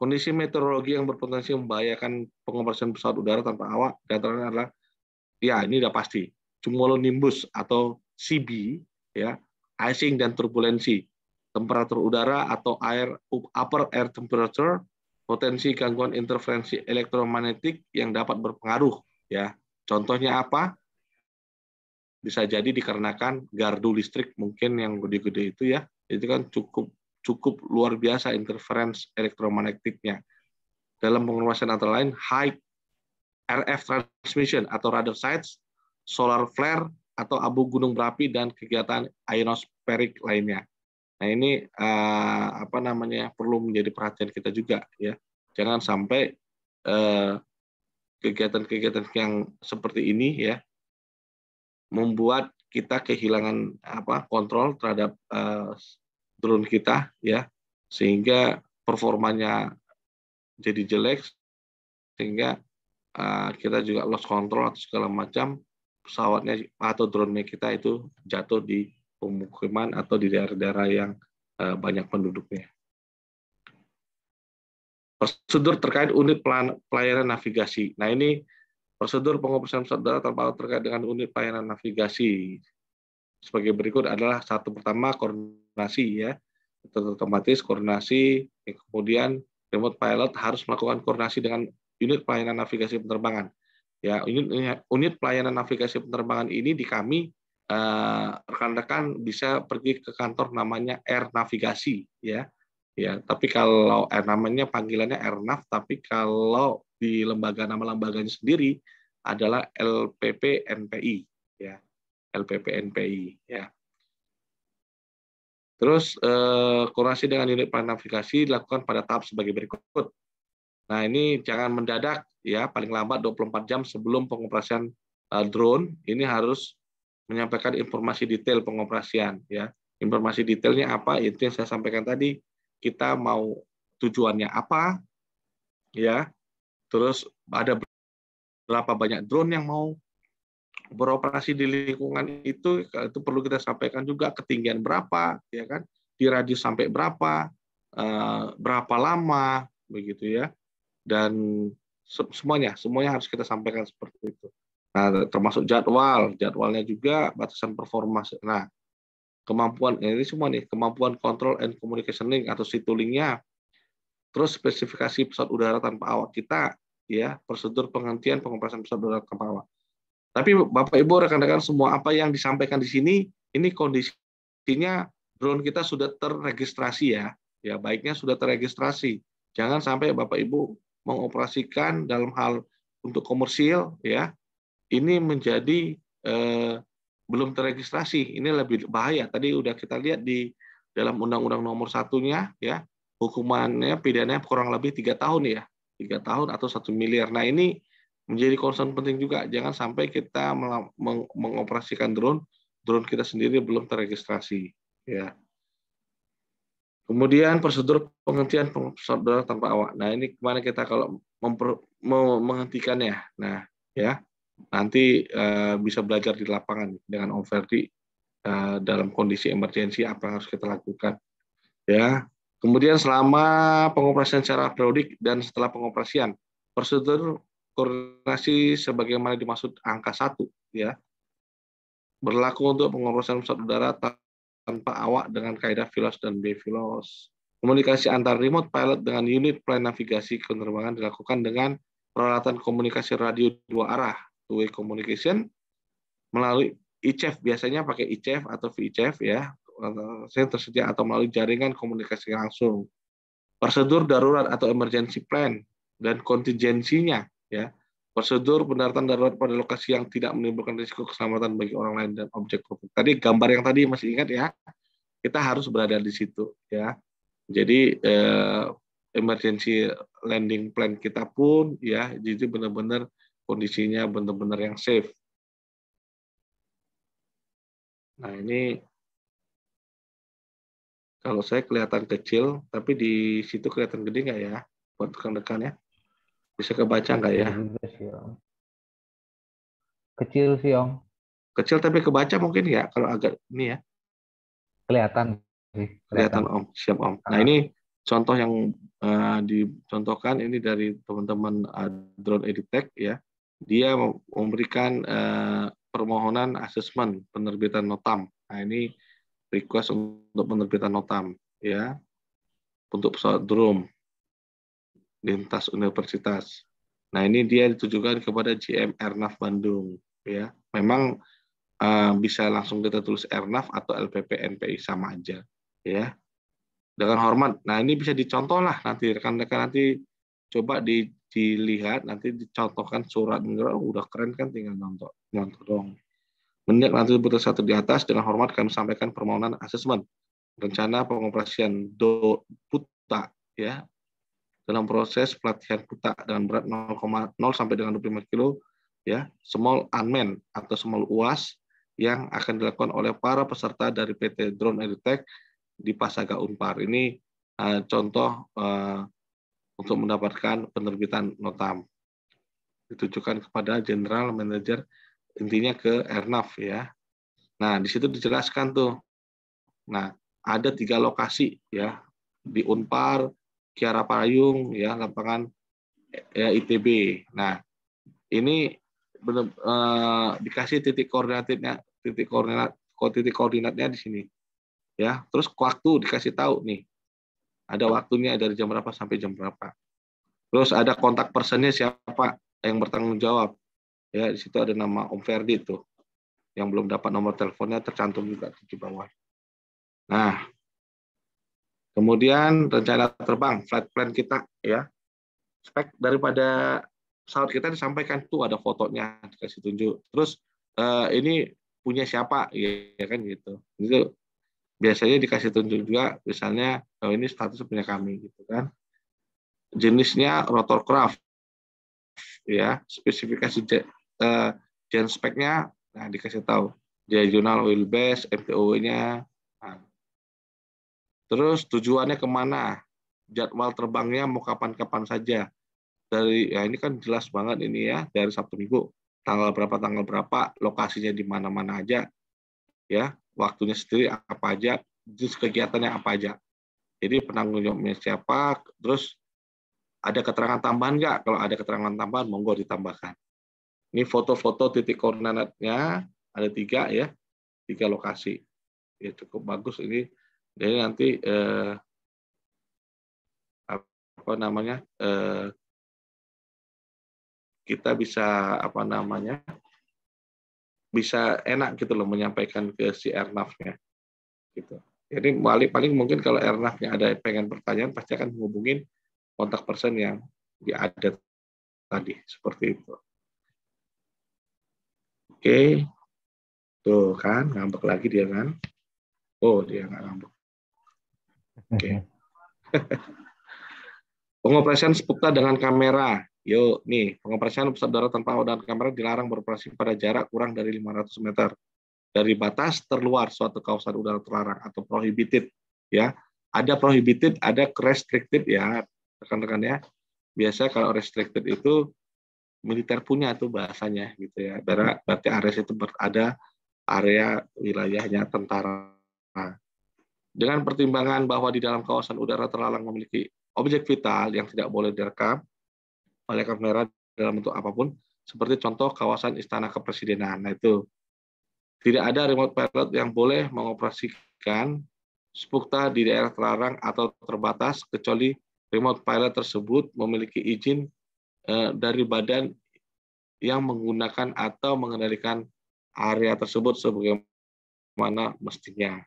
Kondisi meteorologi yang berpotensi membahayakan pengoperasian pesawat udara tanpa awak antaranya adalah ya ini sudah pasti cumulonimbus atau CB ya icing dan turbulensi temperatur udara atau air upper air temperature potensi gangguan interferensi elektromagnetik yang dapat berpengaruh ya contohnya apa bisa jadi dikarenakan gardu listrik mungkin yang gede-gede itu ya itu kan cukup cukup luar biasa interference elektromagnetiknya. Dalam penguasaan antara lain high RF transmission atau radar sites, solar flare atau abu gunung berapi dan kegiatan ionospheric lainnya. Nah ini eh, apa namanya perlu menjadi perhatian kita juga ya. Jangan sampai kegiatan eh, kegiatan-kegiatan yang seperti ini ya membuat kita kehilangan apa kontrol terhadap uh, drone kita ya sehingga performanya jadi jelek sehingga uh, kita juga lost control atau segala macam pesawatnya atau drone kita itu jatuh di pemukiman atau di daerah-daerah yang uh, banyak penduduknya. Prosedur terkait unit pelayanan navigasi. Nah ini prosedur pengoperasian pesawat udara tanpa terkait dengan unit pelayanan navigasi sebagai berikut adalah satu pertama koordinasi koordinasi ya otomatis koordinasi ya, kemudian remote pilot harus melakukan koordinasi dengan unit pelayanan navigasi penerbangan ya unit unit pelayanan navigasi penerbangan ini di kami eh, rekan-rekan eh, bisa pergi ke kantor namanya Air Navigasi ya ya tapi kalau air eh, namanya panggilannya Air Nav tapi kalau di lembaga nama lembaganya sendiri adalah LPPNPI ya LPP ya Terus eh, koordinasi dengan unit planifikasi dilakukan pada tahap sebagai berikut. Nah, ini jangan mendadak ya, paling lambat 24 jam sebelum pengoperasian eh, drone, ini harus menyampaikan informasi detail pengoperasian ya. Informasi detailnya apa? Itu yang saya sampaikan tadi. Kita mau tujuannya apa? Ya. Terus ada berapa banyak drone yang mau beroperasi di lingkungan itu itu perlu kita sampaikan juga ketinggian berapa ya kan di radius sampai berapa eh, berapa lama begitu ya dan semuanya semuanya harus kita sampaikan seperti itu nah termasuk jadwal jadwalnya juga batasan performa nah kemampuan nah, ini semua nih kemampuan kontrol and communication link atau situ terus spesifikasi pesawat udara tanpa awak kita ya prosedur penghentian pengoperasian pesawat udara tanpa awak tapi Bapak Ibu rekan-rekan semua apa yang disampaikan di sini ini kondisinya drone kita sudah terregistrasi ya. Ya baiknya sudah terregistrasi. Jangan sampai Bapak Ibu mengoperasikan dalam hal untuk komersil ya. Ini menjadi eh, belum terregistrasi. Ini lebih bahaya. Tadi sudah kita lihat di dalam undang-undang nomor satunya ya hukumannya pidananya kurang lebih tiga tahun ya tiga tahun atau satu miliar. Nah ini menjadi concern penting juga. Jangan sampai kita meng mengoperasikan drone, drone kita sendiri belum terregistrasi. Ya. Kemudian prosedur penghentian saudara tanpa awak. Nah ini kemana kita kalau mau menghentikannya? Nah ya nanti uh, bisa belajar di lapangan dengan Om uh, dalam kondisi emergensi apa yang harus kita lakukan. Ya. Kemudian selama pengoperasian secara periodik dan setelah pengoperasian, prosedur koordinasi sebagaimana dimaksud angka satu, ya. Berlaku untuk pengurusan pesawat udara tanpa awak dengan kaidah filos dan BVLOS. Komunikasi antar remote pilot dengan unit plan navigasi penerbangan dilakukan dengan peralatan komunikasi radio dua arah, two-way communication, melalui ICF biasanya pakai ICF atau VICF, ya, saya tersedia atau melalui jaringan komunikasi langsung. Prosedur darurat atau emergency plan dan kontingensinya ya prosedur pendaratan darurat pada lokasi yang tidak menimbulkan risiko keselamatan bagi orang lain dan objek konflik. Tadi gambar yang tadi masih ingat ya, kita harus berada di situ ya. Jadi eh, emergency landing plan kita pun ya, jadi benar-benar kondisinya benar-benar yang safe. Nah ini kalau saya kelihatan kecil, tapi di situ kelihatan gede nggak ya buat rekan-rekan ya? Bisa kebaca nggak ya? Kecil sih Om. Kecil tapi kebaca mungkin ya kalau agak ini ya. Kelihatan Kelihatan, kelihatan Om, siap Om. Nah ah. ini contoh yang uh, dicontohkan ini dari teman-teman eh, drone editech ya. Dia memberikan uh, permohonan asesmen penerbitan notam. Nah ini request untuk penerbitan notam ya untuk pesawat drone lintas universitas. Nah, ini dia ditujukan kepada GM Ernaf Bandung ya. Memang uh, bisa langsung kita tulis Ernaf atau LPP NPI sama aja ya. Dengan hormat. Nah, ini bisa dicontoh lah nanti rekan-rekan nanti coba di, dilihat nanti dicontohkan surat udah keren kan tinggal nonton nonton dong. Menyak nanti butuh satu di atas dengan hormat kami sampaikan permohonan asesmen rencana pengoperasian do puta ya dalam proses pelatihan kutak dengan berat 0,0 sampai dengan 25 kilo ya small unmanned atau small UAS yang akan dilakukan oleh para peserta dari PT Drone Edutech di Pasaga Unpar. Ini uh, contoh uh, untuk mendapatkan penerbitan notam ditujukan kepada general manager intinya ke Ernaf ya. Nah, di situ dijelaskan tuh. Nah, ada tiga lokasi ya di Unpar, Kiara Payung, ya lapangan ya, ITB. Nah, ini benar eh, dikasih titik koordinatnya, titik koordinat, titik koordinatnya di sini. Ya, terus waktu dikasih tahu nih. Ada waktunya dari jam berapa sampai jam berapa. Terus ada kontak personnya siapa yang bertanggung jawab. Ya, di situ ada nama Om Ferdi tuh. Yang belum dapat nomor teleponnya tercantum juga di bawah. Nah, Kemudian rencana terbang, flight plan kita ya. Spek daripada pesawat kita disampaikan tuh ada fotonya dikasih tunjuk. Terus eh, ini punya siapa ya, ya kan gitu. Itu biasanya dikasih tunjuk juga misalnya oh, ini status punya kami gitu kan. Jenisnya rotorcraft ya, spesifikasi jet, eh, gen speknya nah dikasih tahu. Diagonal wheelbase, mto nya Terus tujuannya kemana? Jadwal terbangnya mau kapan-kapan saja. Dari ya ini kan jelas banget ini ya dari Sabtu Minggu tanggal berapa tanggal berapa lokasinya di mana-mana aja ya waktunya sendiri apa aja jenis kegiatannya apa aja jadi penanggung jawabnya siapa terus ada keterangan tambahan nggak kalau ada keterangan tambahan monggo ditambahkan ini foto-foto titik koordinatnya ada tiga ya tiga lokasi ya cukup bagus ini jadi nanti eh, apa namanya eh, kita bisa apa namanya bisa enak gitu loh menyampaikan ke si Ernafnya gitu. Jadi paling paling mungkin kalau Ernafnya ada pengen pertanyaan pasti akan menghubungin kontak person yang di ada tadi seperti itu. Oke, tuh kan ngambek lagi dia kan. Oh dia nggak ngambek. Oke. Okay. Mm-hmm. pengoperasian sepukta dengan kamera. Yuk, nih, pengoperasian pesawat darat tanpa dan kamera dilarang beroperasi pada jarak kurang dari 500 meter dari batas terluar suatu kawasan udara terlarang atau prohibited ya. Ada prohibited, ada restricted ya, rekan-rekan ya. Biasa kalau restricted itu militer punya tuh bahasanya gitu ya. Berarti area itu berada area wilayahnya tentara. Dengan pertimbangan bahwa di dalam kawasan udara terlarang memiliki objek vital yang tidak boleh direkam oleh kamera dalam bentuk apapun, seperti contoh kawasan Istana Kepresidenan. Nah, itu tidak ada remote pilot yang boleh mengoperasikan spukta di daerah terlarang atau terbatas kecuali remote pilot tersebut memiliki izin eh, dari badan yang menggunakan atau mengendalikan area tersebut sebagaimana mestinya.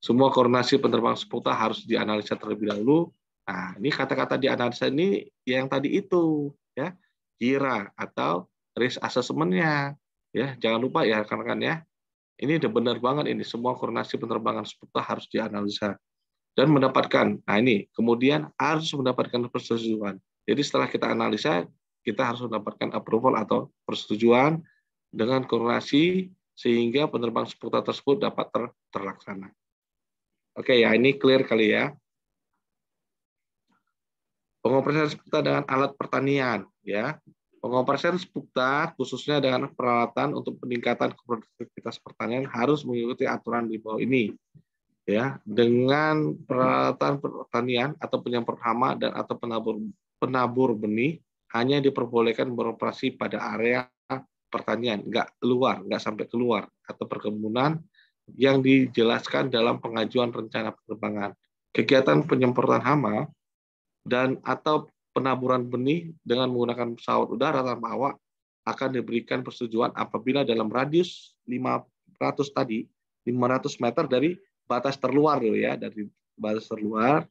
Semua koordinasi penerbang seputar harus dianalisa terlebih dahulu. Nah, ini kata-kata dianalisa ini yang tadi itu, ya, kira atau risk assessment-nya. Ya, jangan lupa ya rekan-rekan ya. Ini udah benar banget ini semua koordinasi penerbangan seputar harus dianalisa dan mendapatkan. Nah, ini kemudian harus mendapatkan persetujuan. Jadi setelah kita analisa, kita harus mendapatkan approval atau persetujuan dengan koordinasi sehingga penerbang seputar tersebut dapat ter terlaksana. Oke ya, ini clear kali ya. Pengoperasian sepukta dengan alat pertanian ya. Pengoperasian sepukta khususnya dengan peralatan untuk peningkatan produktivitas pertanian harus mengikuti aturan di bawah ini. Ya, dengan peralatan pertanian atau penyemprot hama dan atau penabur penabur benih hanya diperbolehkan beroperasi pada area pertanian, nggak keluar, nggak sampai keluar atau perkebunan yang dijelaskan dalam pengajuan rencana penerbangan, kegiatan penyemprotan hama dan atau penaburan benih dengan menggunakan pesawat udara tanpa awak akan diberikan persetujuan apabila dalam radius 500 tadi 500 meter dari batas terluar dulu ya dari batas terluar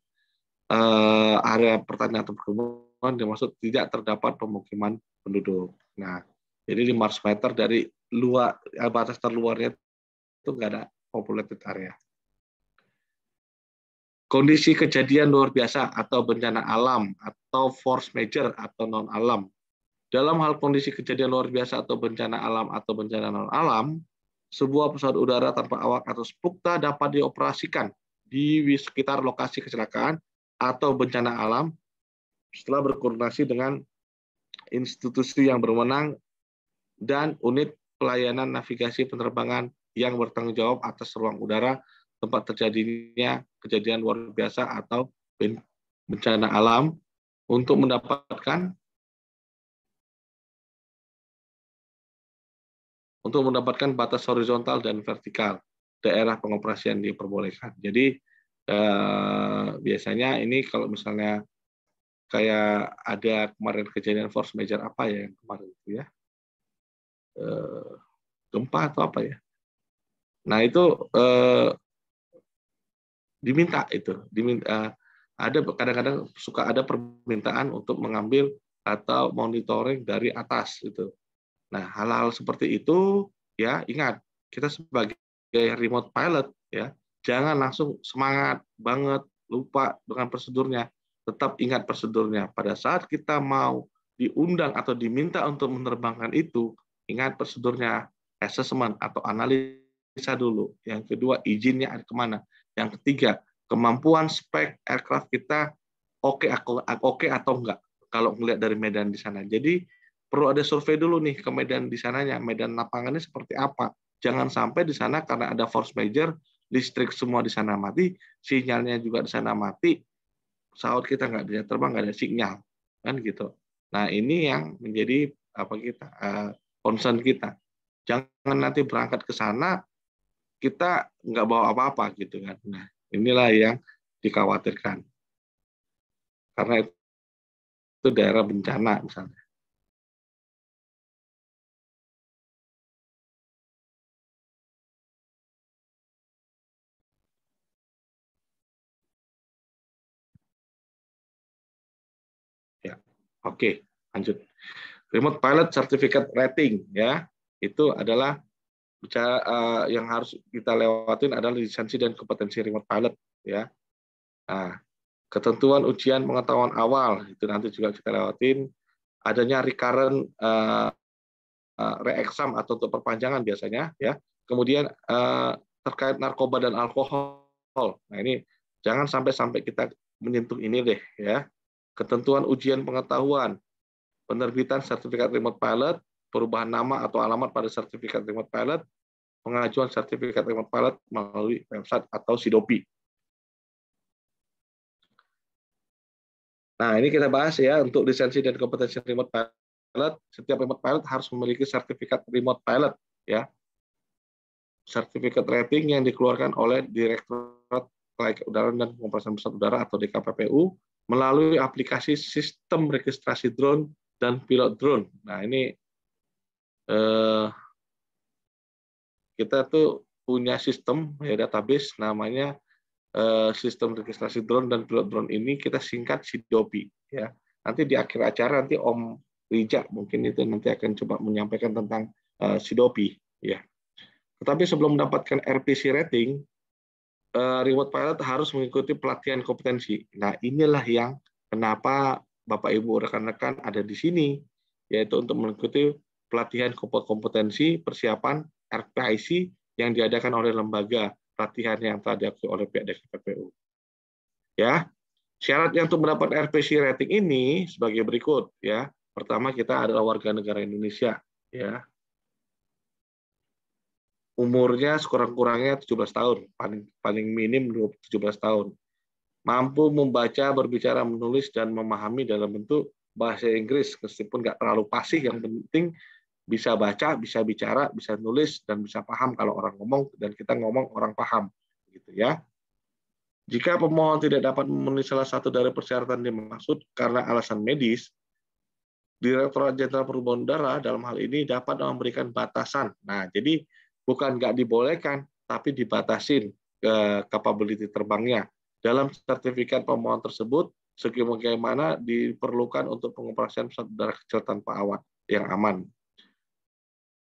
uh, area pertanian atau perkebunan dimaksud tidak terdapat pemukiman penduduk. Nah, jadi 500 meter dari luar eh, batas terluarnya itu nggak ada populated area. Ya. Kondisi kejadian luar biasa atau bencana alam atau force major atau non alam. Dalam hal kondisi kejadian luar biasa atau bencana alam atau bencana non alam, sebuah pesawat udara tanpa awak atau spukta dapat dioperasikan di sekitar lokasi kecelakaan atau bencana alam setelah berkoordinasi dengan institusi yang berwenang dan unit pelayanan navigasi penerbangan yang bertanggung jawab atas ruang udara tempat terjadinya kejadian luar biasa atau bencana alam untuk mendapatkan untuk mendapatkan batas horizontal dan vertikal daerah pengoperasian diperbolehkan. Jadi eh, biasanya ini kalau misalnya kayak ada kemarin kejadian force major apa ya kemarin itu ya eh, gempa atau apa ya Nah itu eh, diminta itu, diminta eh, ada kadang-kadang suka ada permintaan untuk mengambil atau monitoring dari atas itu. Nah hal-hal seperti itu ya ingat kita sebagai remote pilot ya jangan langsung semangat banget lupa dengan prosedurnya tetap ingat prosedurnya pada saat kita mau diundang atau diminta untuk menerbangkan itu ingat prosedurnya assessment atau analisis diperiksa dulu. Yang kedua, izinnya ada kemana. Yang ketiga, kemampuan spek aircraft kita oke okay, okay atau enggak kalau melihat dari medan di sana. Jadi perlu ada survei dulu nih ke medan di sananya, medan lapangannya seperti apa. Jangan sampai di sana karena ada force major, listrik semua di sana mati, sinyalnya juga di sana mati, pesawat kita nggak bisa terbang, nggak ada sinyal, kan gitu. Nah ini yang menjadi apa kita uh, concern kita. Jangan nanti berangkat ke sana kita nggak bawa apa-apa gitu kan. Nah, inilah yang dikhawatirkan. Karena itu daerah bencana misalnya. Ya, oke, lanjut. Remote Pilot Certificate Rating ya, itu adalah bicara uh, eh, yang harus kita lewatin adalah lisensi dan kompetensi remote pilot ya. Nah, ketentuan ujian pengetahuan awal itu nanti juga kita lewatin adanya recurrent uh, uh, reexam atau untuk perpanjangan biasanya ya. Kemudian uh, terkait narkoba dan alkohol. Nah, ini jangan sampai sampai kita menyentuh ini deh ya. Ketentuan ujian pengetahuan, penerbitan sertifikat remote pilot, perubahan nama atau alamat pada sertifikat remote pilot, pengajuan sertifikat remote pilot melalui website atau Sidopi. Nah, ini kita bahas ya untuk lisensi dan kompetensi remote pilot. Setiap remote pilot harus memiliki sertifikat remote pilot ya. Sertifikat rating yang dikeluarkan oleh Direktorat Kelaikan Udara dan Pengoperasian Pesawat Udara atau DKPPU melalui aplikasi sistem registrasi drone dan pilot drone. Nah, ini eh, kita tuh punya sistem ya database namanya eh, sistem registrasi drone dan pilot drone ini kita singkat SIDOPI ya. Nanti di akhir acara nanti Om Rija mungkin itu nanti akan coba menyampaikan tentang eh, SIDOPI ya. Tetapi sebelum mendapatkan RPC rating, eh, reward pilot harus mengikuti pelatihan kompetensi. Nah, inilah yang kenapa Bapak Ibu rekan-rekan ada di sini yaitu untuk mengikuti pelatihan kompetensi persiapan RPIC yang diadakan oleh lembaga pelatihan yang telah diakui oleh pihak DKPPU. Ya, syarat yang untuk mendapat RPC rating ini sebagai berikut ya. Pertama kita adalah warga negara Indonesia ya. Umurnya sekurang-kurangnya 17 tahun, paling paling minim 17 tahun. Mampu membaca, berbicara, menulis dan memahami dalam bentuk bahasa Inggris meskipun nggak terlalu pasif yang penting bisa baca, bisa bicara, bisa nulis dan bisa paham kalau orang ngomong dan kita ngomong orang paham gitu ya. Jika pemohon tidak dapat memenuhi salah satu dari persyaratan dimaksud karena alasan medis, Direktorat Jenderal Perhubungan Udara dalam hal ini dapat memberikan batasan. Nah, jadi bukan nggak dibolehkan, tapi dibatasin ke capability terbangnya. Dalam sertifikat pemohon tersebut, sebagaimana diperlukan untuk pengoperasian pesawat udara kecil tanpa awak yang aman.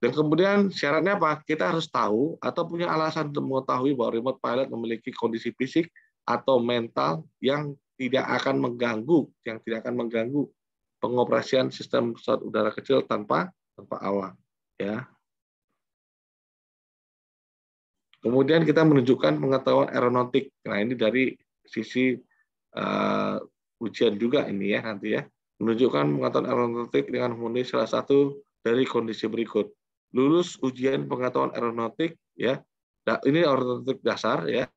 Dan kemudian syaratnya apa? Kita harus tahu atau punya alasan untuk mengetahui bahwa remote pilot memiliki kondisi fisik atau mental yang tidak akan mengganggu, yang tidak akan mengganggu pengoperasian sistem pesawat udara kecil tanpa tanpa awak. Ya. Kemudian kita menunjukkan pengetahuan aeronautik. Nah ini dari sisi uh, ujian juga ini ya nanti ya menunjukkan pengetahuan aeronautik dengan memenuhi salah satu dari kondisi berikut lulus ujian pengetahuan aeronautik ya nah, ini aeronautik dasar ya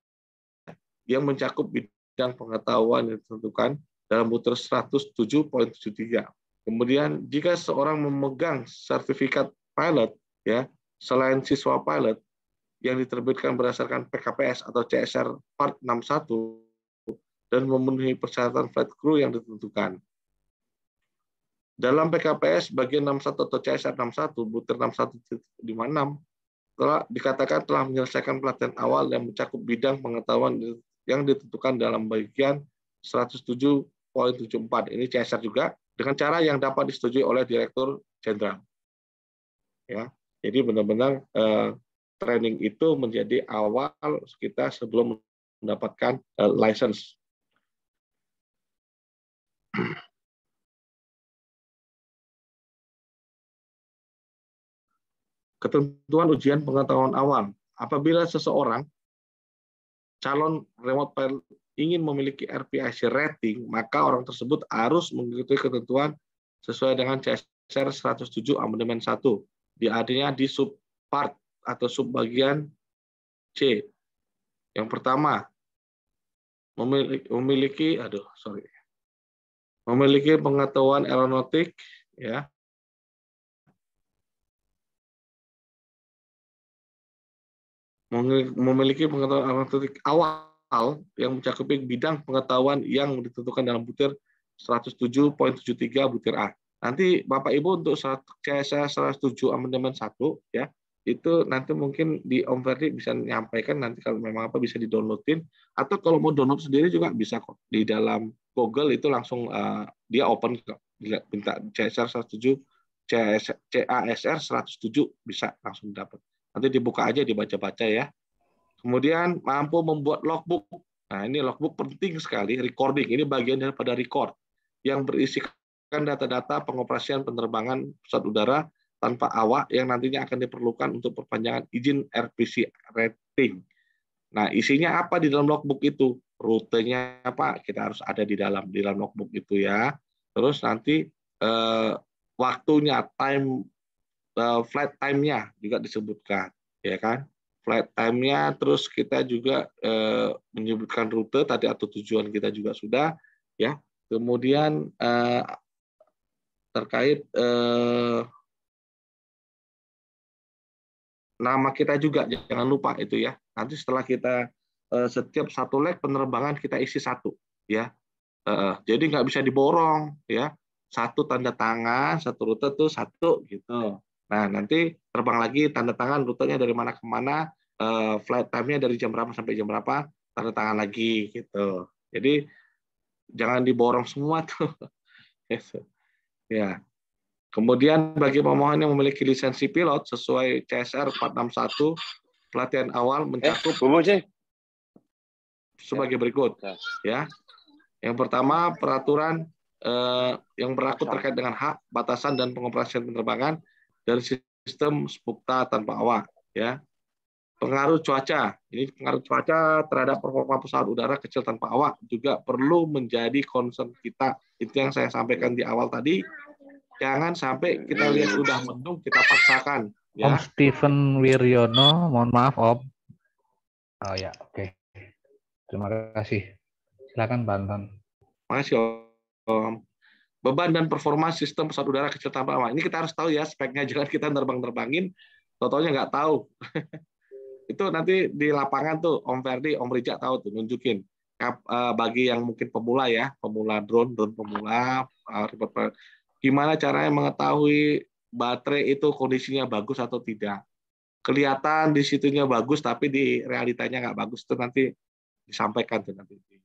yang mencakup bidang pengetahuan yang ditentukan dalam muter 107.73. Kemudian jika seorang memegang sertifikat pilot ya selain siswa pilot yang diterbitkan berdasarkan PKPS atau CSR Part 61 dan memenuhi persyaratan flight crew yang ditentukan. Dalam PKPS bagian 61 atau CSR 61, butir 61.56, telah dikatakan telah menyelesaikan pelatihan awal yang mencakup bidang pengetahuan yang ditentukan dalam bagian 107.74. Ini CSR juga dengan cara yang dapat disetujui oleh Direktur Jenderal. Ya, jadi benar-benar eh, training itu menjadi awal kita sebelum mendapatkan eh, license. ketentuan ujian pengetahuan awam. Apabila seseorang calon remote pilot ingin memiliki RPIC rating, maka orang tersebut harus mengikuti ketentuan sesuai dengan CSR 107 amandemen 1. Di artinya di subpart atau subbagian C. Yang pertama, memiliki, memiliki aduh sorry memiliki pengetahuan aeronautik ya memiliki pengetahuan analitik awal yang mencakupi bidang pengetahuan yang ditentukan dalam butir 107.73 butir A. Nanti Bapak Ibu untuk CSA 107 amandemen 1 ya, itu nanti mungkin di Om Ferdi bisa menyampaikan nanti kalau memang apa bisa didownloadin atau kalau mau download sendiri juga bisa kok di dalam Google itu langsung uh, dia open kok minta CSR 107 csr CASR 107 bisa langsung dapat. Nanti dibuka aja dibaca-baca ya. Kemudian mampu membuat logbook. Nah, ini logbook penting sekali, recording. Ini bagian daripada record yang berisikan data-data pengoperasian penerbangan pesawat udara tanpa awak yang nantinya akan diperlukan untuk perpanjangan izin RPC rating. Nah, isinya apa di dalam logbook itu? Rutenya apa? Kita harus ada di dalam di dalam logbook itu ya. Terus nanti eh, waktunya time Eh, flight time-nya juga disebutkan, ya kan? Flight time-nya, terus kita juga eh, menyebutkan rute tadi atau tujuan kita juga sudah, ya. Kemudian eh, terkait nama kita juga jangan lupa itu ya. Nanti setelah kita setiap satu leg penerbangan kita isi satu, ya. jadi nggak bisa diborong, ya satu tanda tangan, satu rute tuh satu gitu. Nah, nanti terbang lagi, tanda tangan rutenya dari mana ke mana, eh, flight time-nya dari jam berapa sampai jam berapa, tanda tangan lagi gitu. Jadi jangan diborong semua tuh. Gitu. Ya. Kemudian bagi pemohon yang memiliki lisensi pilot sesuai CSR 461 pelatihan awal eh, mencakup eh, sebagai ya. berikut ya. ya. Yang pertama peraturan eh, yang berlaku terkait dengan hak, batasan dan pengoperasian penerbangan dari sistem spukta tanpa awak ya pengaruh cuaca ini pengaruh cuaca terhadap performa pesawat udara kecil tanpa awak juga perlu menjadi concern kita itu yang saya sampaikan di awal tadi jangan sampai kita lihat sudah mendung kita paksakan ya. Om Steven Wiryono mohon maaf Om oh ya oke okay. terima kasih silakan Banten makasih Om beban dan performa sistem pesawat udara kecil tanpa awak. Ini kita harus tahu ya speknya jangan kita terbang-terbangin, totalnya nggak tahu. itu nanti di lapangan tuh Om Ferdi, Om Rija tahu tuh nunjukin eh, bagi yang mungkin pemula ya, pemula drone, drone pemula, eh, gimana caranya mengetahui baterai itu kondisinya bagus atau tidak. Kelihatan di situnya bagus, tapi di realitanya nggak bagus itu nanti disampaikan tuh nanti di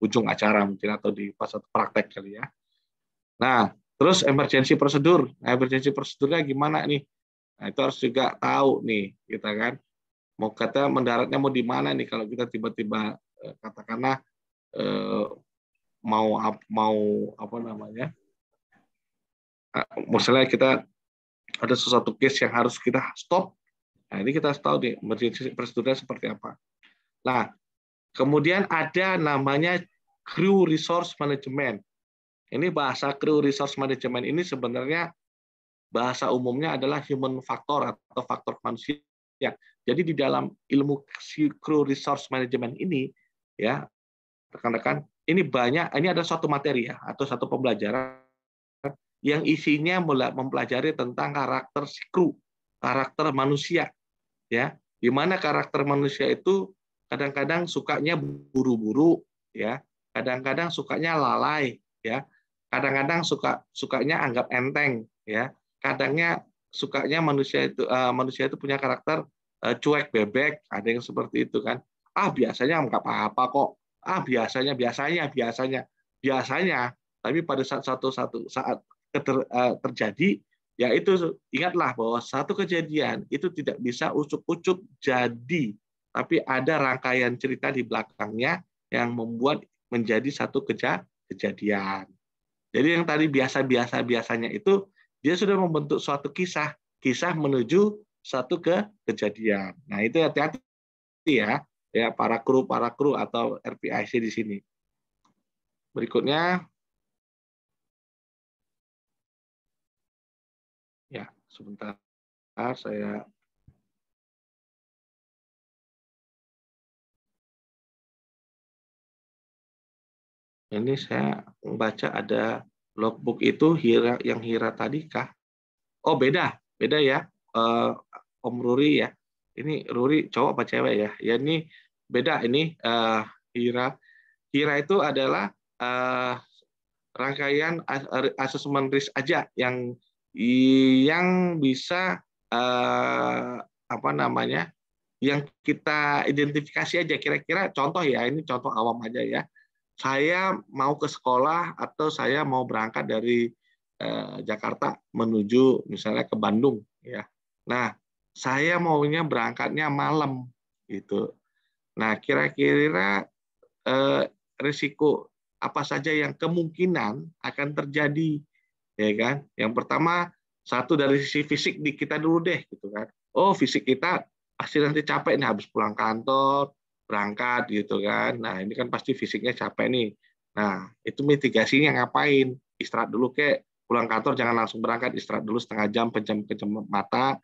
ujung acara mungkin atau di pas praktek kali ya. Nah, terus emergency prosedur. Nah, emergensi prosedurnya gimana nih? Nah, itu harus juga tahu nih kita kan. Mau kata mendaratnya mau di mana nih kalau kita tiba-tiba eh, katakanlah eh, mau mau apa namanya? Ah, misalnya kita ada sesuatu case yang harus kita stop. Nah, ini kita harus tahu nih emergency prosedurnya seperti apa. Nah, kemudian ada namanya crew resource management. Ini bahasa crew resource management ini sebenarnya bahasa umumnya adalah human factor atau faktor manusia. Jadi di dalam ilmu crew resource management ini ya rekan-rekan ini banyak ini ada suatu materi ya atau satu pembelajaran yang isinya mempelajari tentang karakter si kru, karakter manusia ya. Di mana karakter manusia itu kadang-kadang sukanya buru-buru ya, kadang-kadang sukanya lalai ya kadang-kadang suka sukanya anggap enteng ya kadangnya sukanya manusia itu uh, manusia itu punya karakter uh, cuek bebek ada yang seperti itu kan ah biasanya nggak apa-apa kok ah biasanya biasanya biasanya biasanya tapi pada saat satu satu saat keter, uh, terjadi ya itu ingatlah bahwa satu kejadian itu tidak bisa ucuk-ucuk jadi tapi ada rangkaian cerita di belakangnya yang membuat menjadi satu keja kejadian jadi yang tadi biasa-biasa biasanya itu dia sudah membentuk suatu kisah, kisah menuju satu ke kejadian. Nah, itu hati-hati ya, ya para kru, para kru atau RPIC di sini. Berikutnya ya, sebentar saya Ini saya baca ada logbook itu Hira yang Hira tadi kah? Oh beda, beda ya. Uh, Om Ruri ya. Ini Ruri cowok apa cewek ya? Ya ini beda ini uh, Hira. Hira itu adalah uh, rangkaian asesmen risk aja yang yang bisa uh, apa namanya? yang kita identifikasi aja kira-kira contoh ya ini contoh awam aja ya saya mau ke sekolah atau saya mau berangkat dari eh, Jakarta menuju misalnya ke Bandung ya. Nah, saya maunya berangkatnya malam gitu. Nah, kira-kira eh, risiko apa saja yang kemungkinan akan terjadi ya kan? Yang pertama satu dari sisi fisik di kita dulu deh gitu kan. Oh, fisik kita pasti nanti capek nih habis pulang kantor, berangkat gitu hmm. kan. Nah ini kan pasti fisiknya capek nih. Nah itu mitigasinya ngapain? Istirahat dulu kek, pulang kantor jangan langsung berangkat, istirahat dulu setengah jam, pejam pejam mata,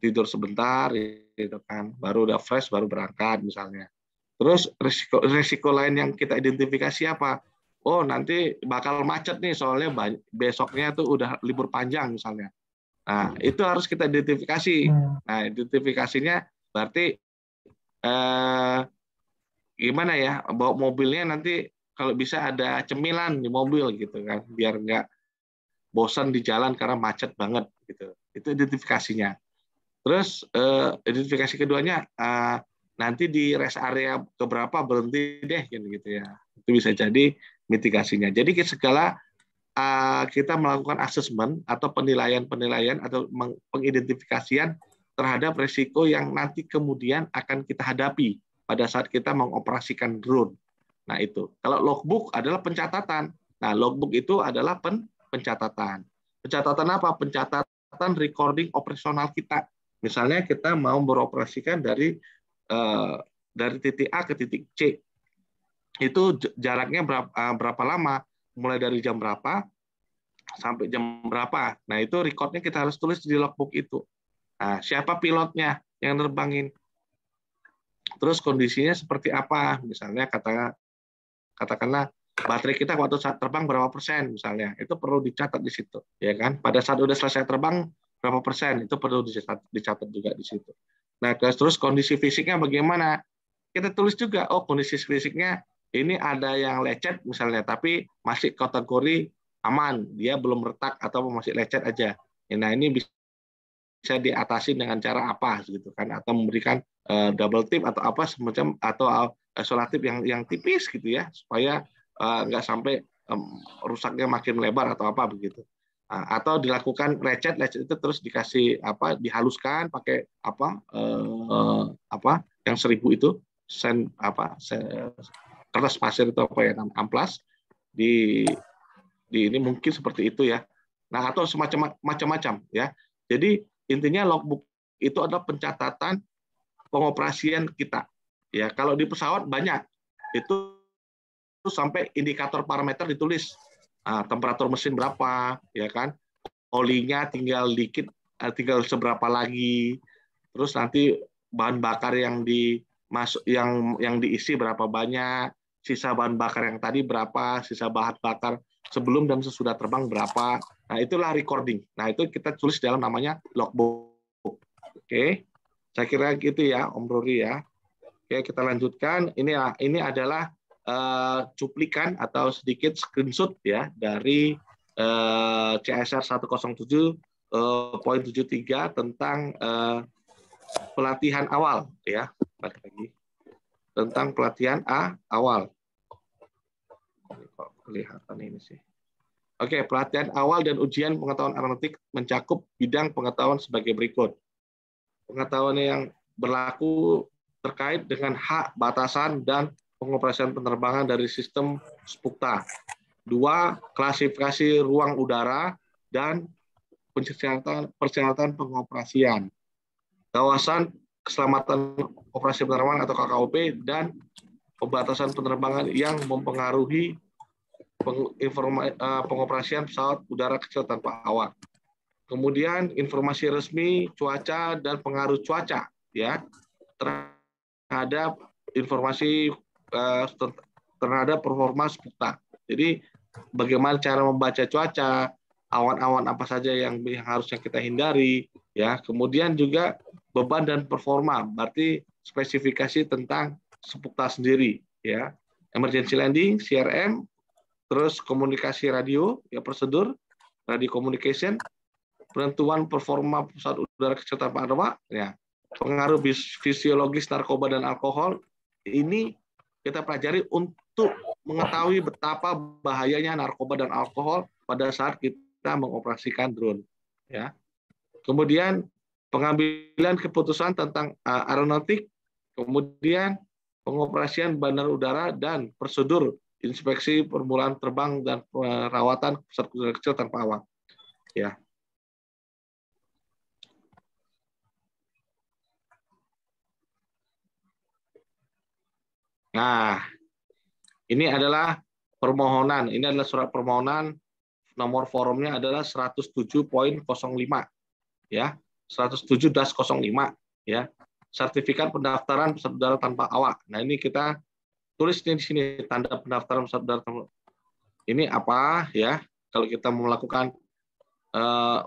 tidur sebentar gitu kan. Baru udah fresh baru berangkat misalnya. Terus risiko risiko lain yang kita identifikasi apa? Oh nanti bakal macet nih soalnya besoknya tuh udah libur panjang misalnya. Nah hmm. itu harus kita identifikasi. Hmm. Nah identifikasinya berarti eh, gimana ya bawa mobilnya nanti kalau bisa ada cemilan di mobil gitu kan biar nggak bosan di jalan karena macet banget gitu itu identifikasinya terus eh, identifikasi keduanya eh, nanti di rest area keberapa berhenti deh gitu, gitu ya itu bisa jadi mitigasinya jadi segala eh, kita melakukan asesmen atau penilaian penilaian atau pengidentifikasian terhadap resiko yang nanti kemudian akan kita hadapi pada saat kita mengoperasikan drone. Nah, itu. Kalau logbook adalah pencatatan. Nah, logbook itu adalah pen pencatatan. Pencatatan apa? Pencatatan recording operasional kita. Misalnya kita mau beroperasikan dari eh, dari titik A ke titik C. Itu jaraknya berapa, eh, berapa lama? Mulai dari jam berapa sampai jam berapa? Nah, itu recordnya kita harus tulis di logbook itu. Nah, siapa pilotnya yang terbangin? Terus kondisinya seperti apa? Misalnya kata katakanlah baterai kita waktu saat terbang berapa persen misalnya itu perlu dicatat di situ ya kan pada saat udah selesai terbang berapa persen itu perlu dicatat, dicatat juga di situ nah terus kondisi fisiknya bagaimana kita tulis juga oh kondisi fisiknya ini ada yang lecet misalnya tapi masih kategori aman dia belum retak atau masih lecet aja nah ini bisa bisa diatasi dengan cara apa gitu kan atau memberikan uh, double tip atau apa semacam atau uh, yang yang tipis gitu ya supaya uh, nggak sampai um, rusaknya makin lebar atau apa begitu uh, atau dilakukan lecet lecet itu terus dikasih apa dihaluskan pakai apa uh, uh, apa yang seribu itu sen apa sen, kertas pasir itu apa ya amplas di di ini mungkin seperti itu ya nah atau semacam macam-macam ya jadi Intinya logbook itu adalah pencatatan pengoperasian kita. Ya, kalau di pesawat banyak itu sampai indikator parameter ditulis nah, temperatur mesin berapa, ya kan? Olinya tinggal dikit, eh, tinggal seberapa lagi. Terus nanti bahan bakar yang di masuk yang yang diisi berapa banyak, sisa bahan bakar yang tadi berapa, sisa bahan bakar sebelum dan sesudah terbang berapa. Nah, itulah recording. Nah, itu kita tulis dalam namanya logbook. Oke. Okay. Saya kira gitu ya, Om Ruri ya. Oke, kita lanjutkan. Ini ini adalah uh, cuplikan atau sedikit screenshot ya dari uh, CSR 107 uh, 73 tentang uh, pelatihan awal ya. Balik lagi. Tentang pelatihan A awal. kok kelihatan ini sih. Oke, pelatihan awal dan ujian pengetahuan aeronautik mencakup bidang pengetahuan sebagai berikut. Pengetahuan yang berlaku terkait dengan hak, batasan, dan pengoperasian penerbangan dari sistem SPUKTA. Dua, klasifikasi ruang udara dan persyaratan, persyaratan pengoperasian. Kawasan keselamatan operasi penerbangan atau KKOP dan pembatasan penerbangan yang mempengaruhi Eh, pengoperasian pesawat udara kecil tanpa awak. Kemudian informasi resmi cuaca dan pengaruh cuaca ya terhadap informasi eh, terhadap performa seputar. Jadi bagaimana cara membaca cuaca, awan-awan apa saja yang, harusnya kita hindari ya. Kemudian juga beban dan performa, berarti spesifikasi tentang seputar sendiri ya. Emergency landing, CRM, terus komunikasi radio ya prosedur radio communication penentuan performa pusat udara kecerdasan Parwa ya pengaruh fisiologis narkoba dan alkohol ini kita pelajari untuk mengetahui betapa bahayanya narkoba dan alkohol pada saat kita mengoperasikan drone ya kemudian pengambilan keputusan tentang eh, aeronautik kemudian pengoperasian bandar udara dan prosedur inspeksi permulaan terbang dan perawatan pesawat udara kecil tanpa awak. Ya. Nah, ini adalah permohonan. Ini adalah surat permohonan nomor forumnya adalah 107.05 ya. 107.05 ya. Sertifikat pendaftaran peserta tanpa awak. Nah, ini kita tulis di sini tanda pendaftaran peserta Ini apa ya? Kalau kita melakukan eh,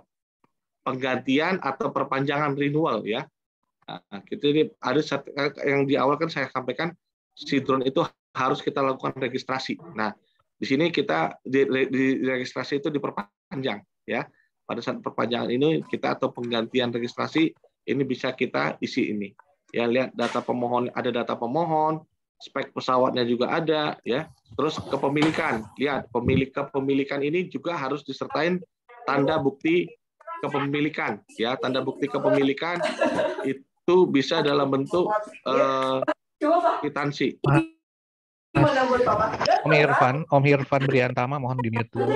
penggantian atau perpanjangan renewal ya. Nah, kita ini ada eh, yang di awal kan saya sampaikan sidron itu harus kita lakukan registrasi. Nah, di sini kita di, di registrasi itu diperpanjang ya. Pada saat perpanjangan ini kita atau penggantian registrasi ini bisa kita isi ini. Ya lihat data pemohon ada data pemohon, spek pesawatnya juga ada ya terus kepemilikan lihat pemilik kepemilikan ini juga harus disertai tanda bukti kepemilikan ya tanda bukti kepemilikan itu bisa dalam bentuk eh, kwitansi uh, Om Irfan Om Irfan Briantama mohon di dulu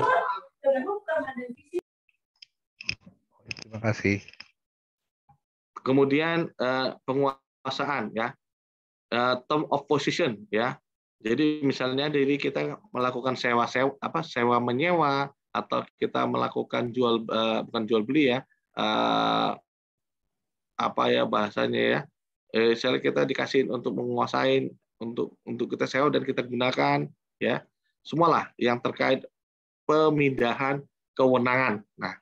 terima kasih kemudian eh, penguasaan ya Eh, term of position ya. Jadi misalnya dari kita melakukan sewa sewa apa sewa menyewa atau kita melakukan jual eh, bukan jual beli ya eh, apa ya bahasanya ya eh, misalnya kita dikasih untuk menguasai untuk untuk kita sewa dan kita gunakan ya semualah yang terkait pemindahan kewenangan nah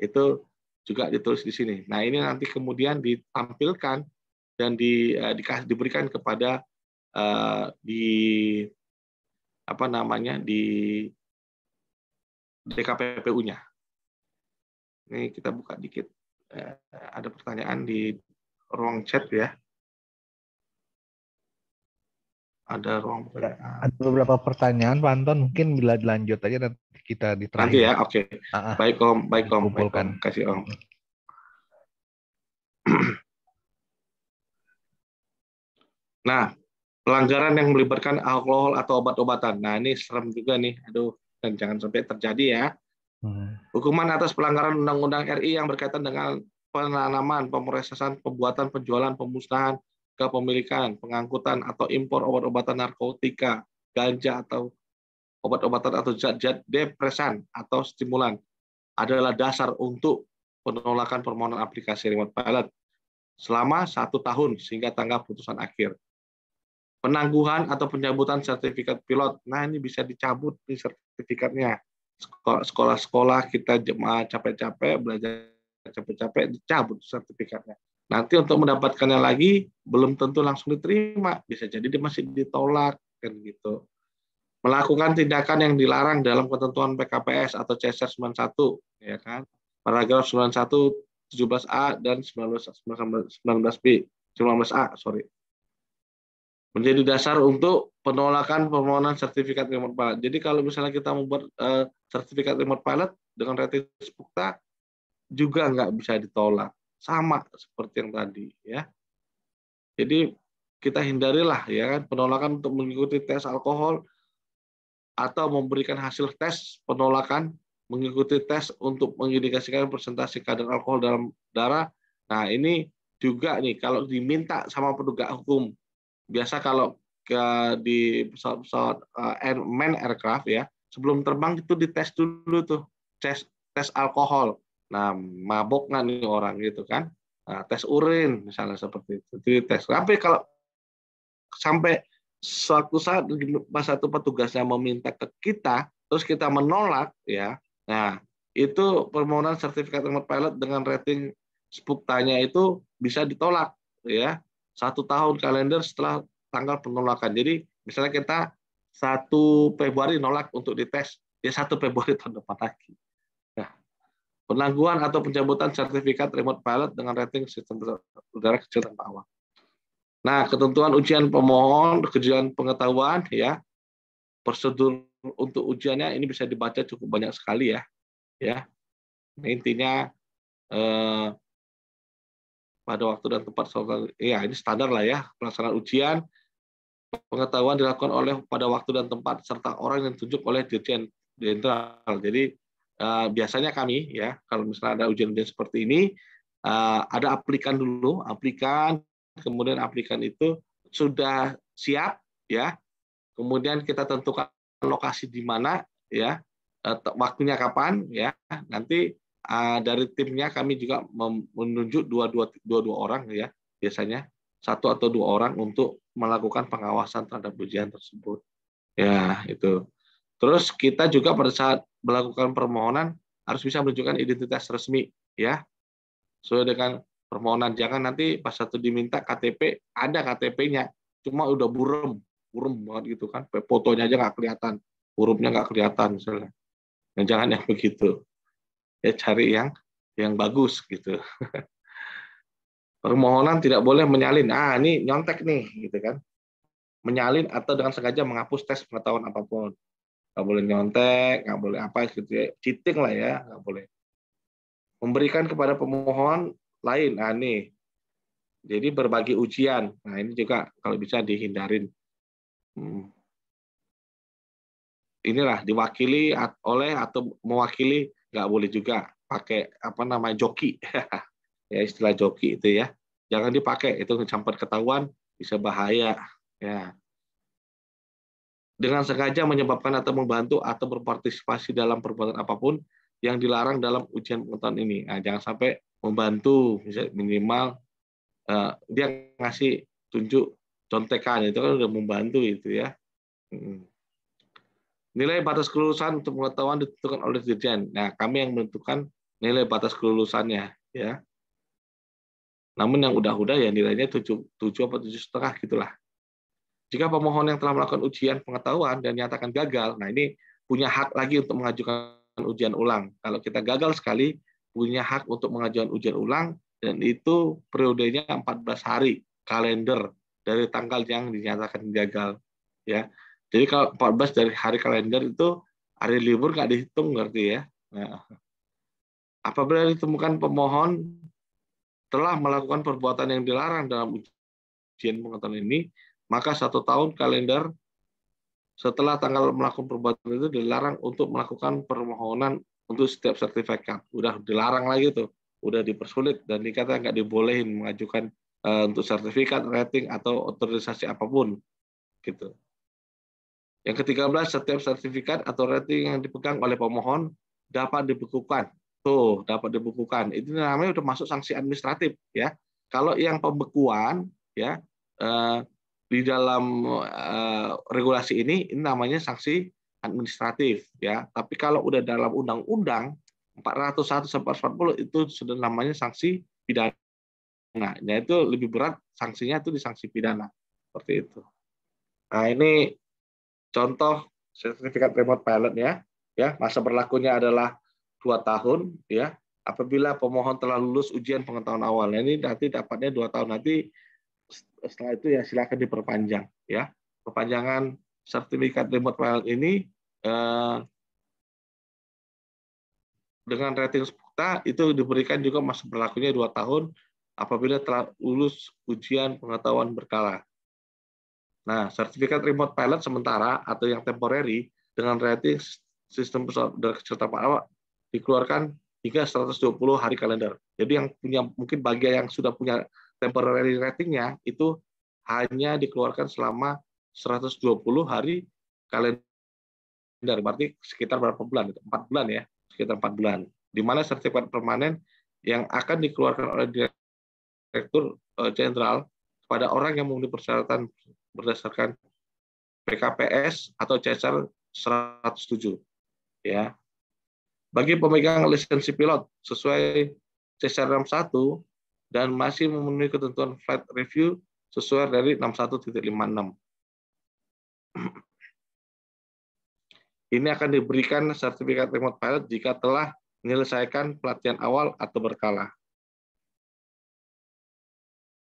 itu juga ditulis di sini nah ini nanti kemudian ditampilkan dan di, eh, di, diberikan kepada uh, di apa namanya di DKPPU-nya. Ini kita buka dikit. Uh, ada pertanyaan di ruang chat ya. Ada ruang ada beberapa pertanyaan Pak Anton mungkin bila dilanjut aja nanti kita di Nanti ya, oke. Okay. Uh -huh. Ah. Baik Om, baik Om, baik Om. Kasih Om. Nah, pelanggaran yang melibatkan alkohol atau obat-obatan. Nah, ini serem juga nih. Aduh, dan jangan sampai terjadi ya. Hmm. Hukuman atas pelanggaran Undang-Undang RI yang berkaitan dengan penanaman, pemrosesan, pembuatan, penjualan, pemusnahan, kepemilikan, pengangkutan atau impor obat-obatan narkotika, ganja atau obat-obatan atau zat-zat depresan atau stimulan adalah dasar untuk penolakan permohonan aplikasi remote pilot selama satu tahun sehingga tanggal putusan akhir penangguhan atau pencabutan sertifikat pilot. Nah, ini bisa dicabut di sertifikatnya. Sekolah-sekolah kita jemaah capek-capek, belajar capek-capek, dicabut sertifikatnya. Nanti untuk mendapatkannya lagi, belum tentu langsung diterima. Bisa jadi dia masih ditolak, kan gitu. Melakukan tindakan yang dilarang dalam ketentuan PKPS atau CSR 91, ya kan? Paragraf 91, 17A, dan 19, 19B. 19A, sorry menjadi dasar untuk penolakan permohonan sertifikat remote pilot. Jadi kalau misalnya kita membuat uh, eh, sertifikat remote pilot dengan rating SPUKTA juga nggak bisa ditolak. Sama seperti yang tadi ya. Jadi kita hindarilah ya kan penolakan untuk mengikuti tes alkohol atau memberikan hasil tes penolakan mengikuti tes untuk mengindikasikan presentasi kadar alkohol dalam darah. Nah, ini juga nih kalau diminta sama penegak hukum biasa kalau ke, di pesawat-pesawat uh, air, man aircraft ya sebelum terbang itu dites dulu tuh tes tes alkohol nah mabok nggak nih orang gitu kan nah, tes urin misalnya seperti itu jadi tes tapi kalau sampai suatu saat pas satu petugasnya meminta ke kita terus kita menolak ya nah itu permohonan sertifikat remote pilot dengan rating spuk itu bisa ditolak ya satu tahun kalender setelah tanggal penolakan. Jadi misalnya kita satu Februari nolak untuk dites, ya satu Februari tahun depan lagi. Nah, penangguhan atau pencabutan sertifikat remote pilot dengan rating sistem udara kecil dan bawah. Nah, ketentuan ujian pemohon, ujian pengetahuan, ya prosedur untuk ujiannya ini bisa dibaca cukup banyak sekali ya, ya. Nah, intinya eh, pada waktu dan tempat ya ini standar lah ya pelaksanaan ujian pengetahuan dilakukan oleh pada waktu dan tempat serta orang yang ditunjuk oleh dirjen jenderal jadi uh, biasanya kami ya kalau misalnya ada ujian-ujian seperti ini uh, ada aplikan dulu aplikan kemudian aplikan itu sudah siap ya kemudian kita tentukan lokasi di mana ya eh, waktunya kapan ya nanti Ah, dari timnya kami juga menunjuk dua dua, dua dua orang ya biasanya satu atau dua orang untuk melakukan pengawasan terhadap ujian tersebut. Ya, itu. Terus kita juga pada saat melakukan permohonan harus bisa menunjukkan identitas resmi, ya. Sesuai so, dengan permohonan jangan nanti pas satu diminta KTP ada KTP-nya, cuma udah burem, burem banget gitu kan, fotonya aja nggak kelihatan, hurufnya nggak kelihatan misalnya. Nah, jangan yang begitu ya cari yang yang bagus gitu permohonan tidak boleh menyalin ah ini nyontek nih gitu kan menyalin atau dengan sengaja menghapus tes pengetahuan apapun nggak boleh nyontek nggak boleh apa gitu ya cheating lah ya nggak boleh memberikan kepada pemohon lain Ah ini jadi berbagi ujian nah ini juga kalau bisa dihindarin hmm. inilah diwakili oleh atau mewakili nggak boleh juga pakai apa nama joki ya istilah joki itu ya jangan dipakai itu campur ketahuan bisa bahaya ya dengan sengaja menyebabkan atau membantu atau berpartisipasi dalam perbuatan apapun yang dilarang dalam ujian pengetahuan ini nah, jangan sampai membantu minimal uh, dia ngasih tunjuk contekan itu kan udah membantu itu ya Nilai batas kelulusan untuk pengetahuan ditentukan oleh dirjen. Nah, kami yang menentukan nilai batas kelulusannya, ya. Namun yang udah-udah ya nilainya 7, 7 atau 7 setengah gitulah. Jika pemohon yang telah melakukan ujian pengetahuan dan nyatakan gagal, nah ini punya hak lagi untuk mengajukan ujian ulang. Kalau kita gagal sekali, punya hak untuk mengajukan ujian ulang dan itu periodenya 14 hari kalender dari tanggal yang dinyatakan gagal ya jadi kalau 14 dari hari kalender itu hari libur nggak dihitung ngerti ya. Nah, apabila ditemukan pemohon telah melakukan perbuatan yang dilarang dalam ujian pengetahuan ini, maka satu tahun kalender setelah tanggal melakukan perbuatan itu dilarang untuk melakukan permohonan untuk setiap sertifikat. Udah dilarang lagi tuh, udah dipersulit dan dikata nggak dibolehin mengajukan eh, untuk sertifikat, rating atau otorisasi apapun gitu. Yang ketiga belas setiap sertifikat atau rating yang dipegang oleh pemohon dapat dibekukan. Tuh, dapat dibekukan. Itu namanya sudah masuk sanksi administratif ya. Kalau yang pembekuan ya eh, di dalam eh, regulasi ini ini namanya sanksi administratif ya. Tapi kalau udah dalam undang-undang 401 sampai 440 itu sudah namanya sanksi pidana. Nah, itu lebih berat sanksinya itu di sanksi pidana. Seperti itu. Nah, ini Contoh sertifikat remote pilot ya, ya masa berlakunya adalah dua tahun ya. Apabila pemohon telah lulus ujian pengetahuan awal, nah, ini nanti dapatnya dua tahun nanti setelah itu ya silakan diperpanjang ya. Perpanjangan sertifikat remote pilot ini eh, dengan rating sepuluh, itu diberikan juga masa berlakunya dua tahun apabila telah lulus ujian pengetahuan berkala. Nah, sertifikat remote pilot sementara atau yang temporary dengan rating sistem serta awak dikeluarkan hingga 120 hari kalender. Jadi yang punya mungkin bagian yang sudah punya temporary ratingnya itu hanya dikeluarkan selama 120 hari kalender. Berarti sekitar berapa bulan? empat bulan ya, sekitar empat bulan. Di mana sertifikat permanen yang akan dikeluarkan oleh direktur eh, jenderal kepada orang yang memenuhi persyaratan berdasarkan PKPS atau CSR 107 ya. Bagi pemegang lisensi pilot sesuai CSR 61 dan masih memenuhi ketentuan flight review sesuai dari 61.56. Ini akan diberikan sertifikat remote pilot jika telah menyelesaikan pelatihan awal atau berkala.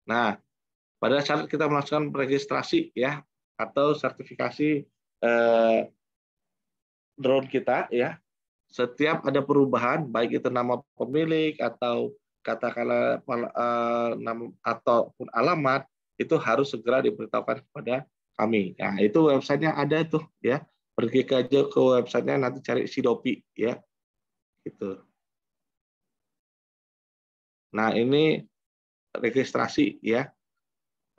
Nah, pada saat kita melakukan registrasi ya atau sertifikasi eh, drone kita ya setiap ada perubahan baik itu nama pemilik atau katakanlah eh, nama ataupun alamat itu harus segera diberitahukan kepada kami. Nah, itu websitenya ada tuh ya. Pergi aja ke websitenya nanti cari Sidopi ya. Gitu. Nah, ini registrasi ya.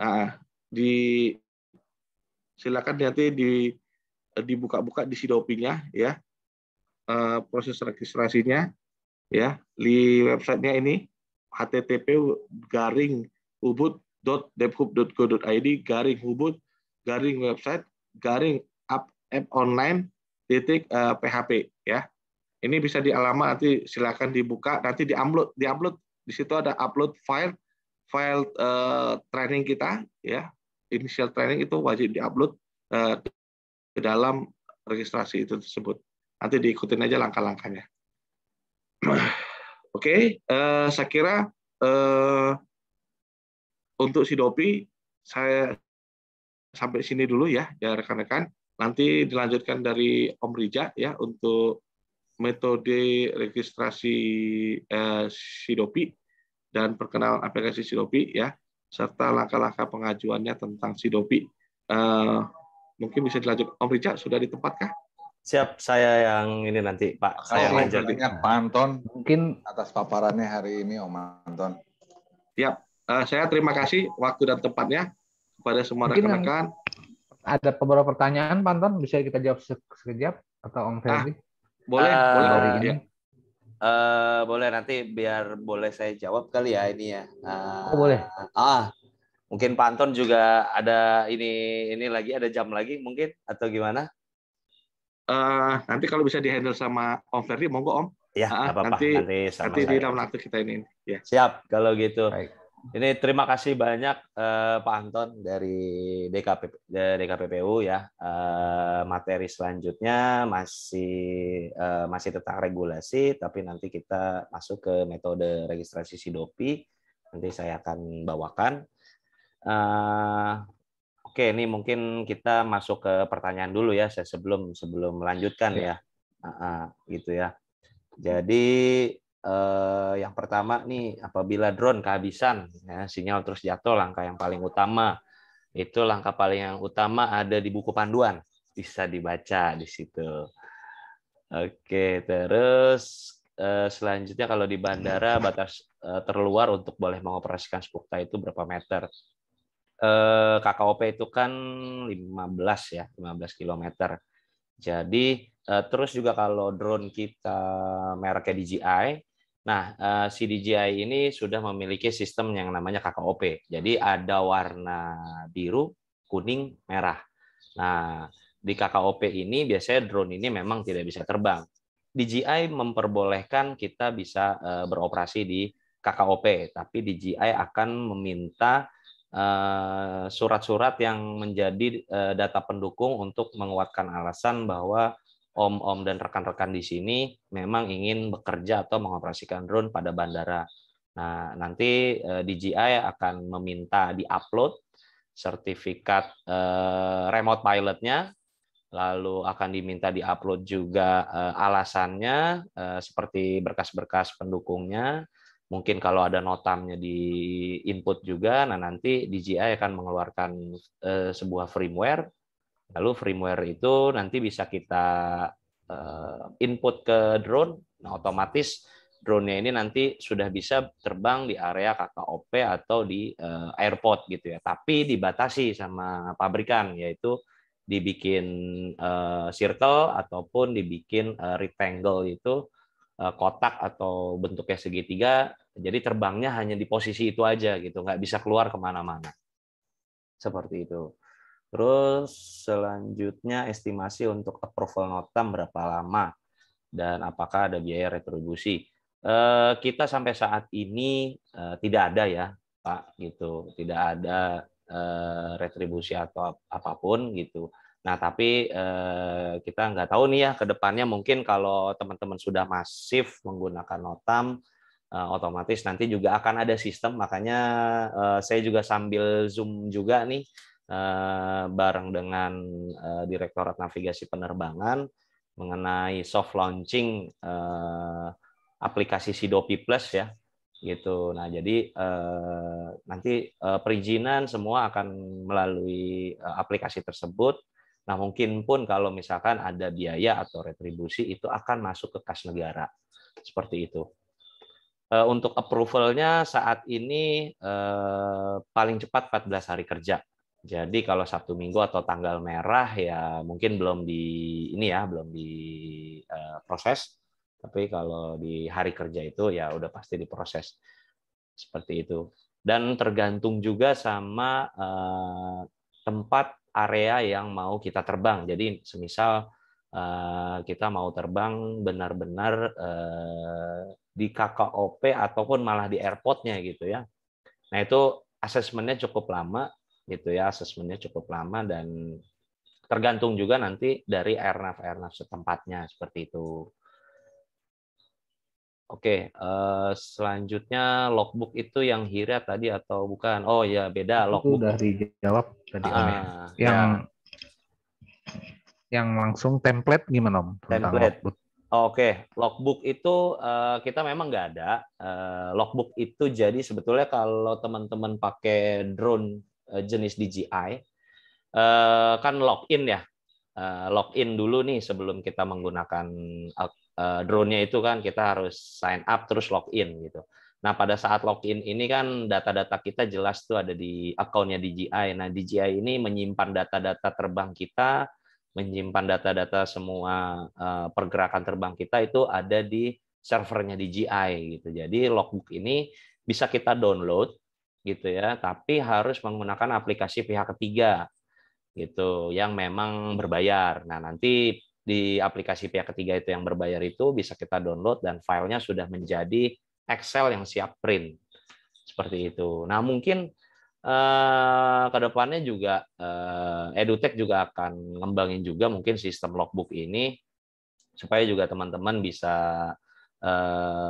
Nah, di silakan nanti di eh, dibuka-buka di sidopinya ya Uh, proses registrasinya ya di websitenya ini http garing ubud.debhub.go.id garing ubud garing website garing app, app online titik uh, eh, php ya ini bisa di alamat nanti silakan dibuka nanti diupload diupload di situ ada upload file file uh, training kita ya initial training itu wajib diupload uh, ke dalam registrasi itu tersebut nanti diikutin aja langkah-langkahnya oke okay, uh, eh, saya kira uh, untuk Sidopi saya sampai sini dulu ya ya rekan-rekan nanti dilanjutkan dari Om Rija ya untuk metode registrasi eh, Sidopi dan perkenalan aplikasi Sidopi ya serta langkah-langkah pengajuannya tentang Sidopi. Uh, mungkin bisa dilanjut Om Richard sudah di tempatkah? Siap, saya yang ini nanti Pak. Saya oh, lanjut. Pak Anton, mungkin atas paparannya hari ini Om Anton. Siap, uh, saya terima kasih waktu dan tempatnya kepada semua rekan-rekan. Ada beberapa pertanyaan, Pak Anton, bisa kita jawab sekejap atau Om ah, Ferdi? Ah, boleh, uh, boleh. Eh, Om. Ya. Uh, boleh nanti biar boleh saya jawab kali ya ini ya. Uh, oh, eh, boleh. Ah, mungkin Panton juga ada ini ini lagi ada jam lagi mungkin atau gimana? Uh, nanti kalau bisa dihandle sama Om Ferdi monggo Om. Ya, uh, apa-apa. Nanti, nanti, nanti di dalam waktu kita ini. Ya. Siap kalau gitu. Baik. Ini terima kasih banyak uh, Pak Anton dari DKP, DKPPU ya. Uh, materi selanjutnya masih uh, masih tentang regulasi, tapi nanti kita masuk ke metode registrasi Sidopi. Nanti saya akan bawakan. Uh, Oke, ini mungkin kita masuk ke pertanyaan dulu ya. Saya sebelum sebelum melanjutkan iya. ya. Uh, uh, gitu ya. Jadi eh, yang pertama nih apabila drone kehabisan ya, sinyal terus jatuh langkah yang paling utama itu langkah paling yang utama ada di buku panduan bisa dibaca di situ. Oke terus eh, selanjutnya kalau di bandara batas eh, terluar untuk boleh mengoperasikan spukta itu berapa meter? Eh, KKOP itu kan 15 ya 15 kilometer. Jadi eh, terus juga kalau drone kita mereknya DJI Nah, eh, si DJI ini sudah memiliki sistem yang namanya KKOP. Jadi ada warna biru, kuning, merah. Nah, di KKOP ini biasanya drone ini memang tidak bisa terbang. DJI memperbolehkan kita bisa eh, beroperasi di KKOP, tapi DJI akan meminta eh, surat-surat yang menjadi data pendukung untuk menguatkan alasan bahwa om-om dan rekan-rekan di sini memang ingin bekerja atau mengoperasikan drone pada bandara. Nah, nanti eh, DJI akan meminta di-upload sertifikat eh, remote pilotnya, lalu akan diminta di-upload juga eh, alasannya, seperti berkas-berkas pendukungnya, mungkin kalau ada notamnya di input juga, nah nanti DJI akan mengeluarkan sebuah firmware Lalu firmware itu nanti bisa kita eh, input ke drone, nah otomatis drone-nya ini nanti sudah bisa terbang di area KKOP atau di eh, airport gitu ya. Tapi dibatasi sama pabrikan yaitu dibikin eh, circle ataupun dibikin rectangle itu kotak atau bentuknya segitiga. Jadi terbangnya hanya di posisi itu aja gitu, nggak bisa keluar kemana-mana. Seperti itu. Terus selanjutnya estimasi untuk approval notam berapa lama dan apakah ada biaya retribusi. Eh, kita sampai saat ini eh, tidak ada ya Pak gitu, tidak ada eh, retribusi atau apapun gitu. Nah tapi kita nggak tahu nih ya ke depannya mungkin kalau teman-teman sudah masif menggunakan notam otomatis nanti juga akan ada sistem makanya saya juga sambil zoom juga nih Eh, bareng dengan eh, Direktorat Navigasi Penerbangan mengenai soft launching eh, aplikasi Sidopi Plus ya gitu. Nah jadi nanti perizinan semua akan melalui aplikasi tersebut. Nah mungkin pun kalau misalkan ada biaya atau retribusi itu akan masuk ke kas negara seperti itu. untuk approvalnya saat ini paling cepat 14 hari kerja jadi kalau Sabtu Minggu atau tanggal merah ya mungkin belum di ini ya belum di uh, proses. Tapi kalau di hari kerja itu ya udah pasti diproses seperti itu. Dan tergantung juga sama uh, tempat area yang mau kita terbang. Jadi semisal uh, kita mau terbang benar-benar uh, di KKOP ataupun malah di airportnya gitu ya. Nah itu asesmennya cukup lama gitu ya asesmennya cukup lama dan tergantung juga nanti dari airnav airnav setempatnya seperti itu. Oke, eh, selanjutnya logbook itu yang Hira tadi atau bukan? Oh ya beda logbook. Itu dari jawab tadi ya. ah, ya. Yang ya. yang langsung template gimana Om? Template. Logbook. Oke, logbook itu eh, kita memang nggak ada. Uh, logbook itu jadi sebetulnya kalau teman-teman pakai drone Eh, jenis DJI eh, kan login ya eh, login dulu nih sebelum kita menggunakan drone-nya itu kan kita harus sign up terus login gitu. Nah pada saat login ini kan data-data kita jelas tuh ada di akunnya DJI. Nah DJI ini menyimpan data-data terbang kita, menyimpan data-data semua pergerakan terbang kita itu ada di servernya DJI gitu. Jadi logbook ini bisa kita download gitu ya, tapi harus menggunakan aplikasi pihak ketiga gitu yang memang berbayar. Nah, nanti di aplikasi pihak ketiga itu yang berbayar itu bisa kita download dan filenya sudah menjadi Excel yang siap print seperti itu. Nah mungkin eh, ke depannya juga eh, edutech juga akan ngembangin juga mungkin sistem logbook ini supaya juga teman-teman bisa eh,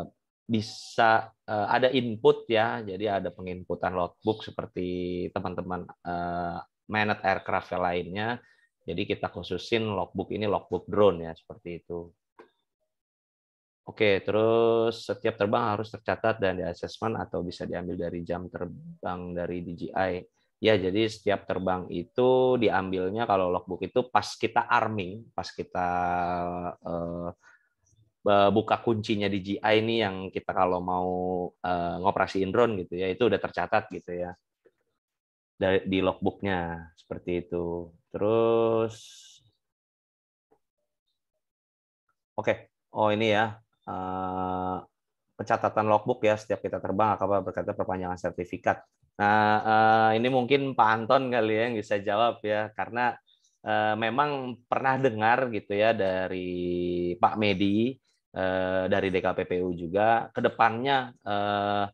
bisa uh, ada input ya, jadi ada penginputan logbook seperti teman-teman uh, eh, manet aircraft yang lainnya. Jadi kita khususin logbook ini logbook drone ya seperti itu. Oke, terus setiap terbang harus tercatat dan di assessment atau bisa diambil dari jam terbang dari DJI. Ya, jadi setiap terbang itu diambilnya kalau logbook itu pas kita arming, pas kita uh, Eh, buka kuncinya di GI ini yang kita kalau mau uh, ngoperasiin drone gitu ya itu udah tercatat gitu ya dari di logbooknya seperti itu terus oke okay. oh ini ya uh, pencatatan logbook ya setiap kita terbang apa berkata perpanjangan sertifikat nah ini mungkin Pak Anton kali ya yang bisa jawab ya karena memang pernah dengar gitu ya dari Pak Medi eh, dari DKPPU juga. Kedepannya eh,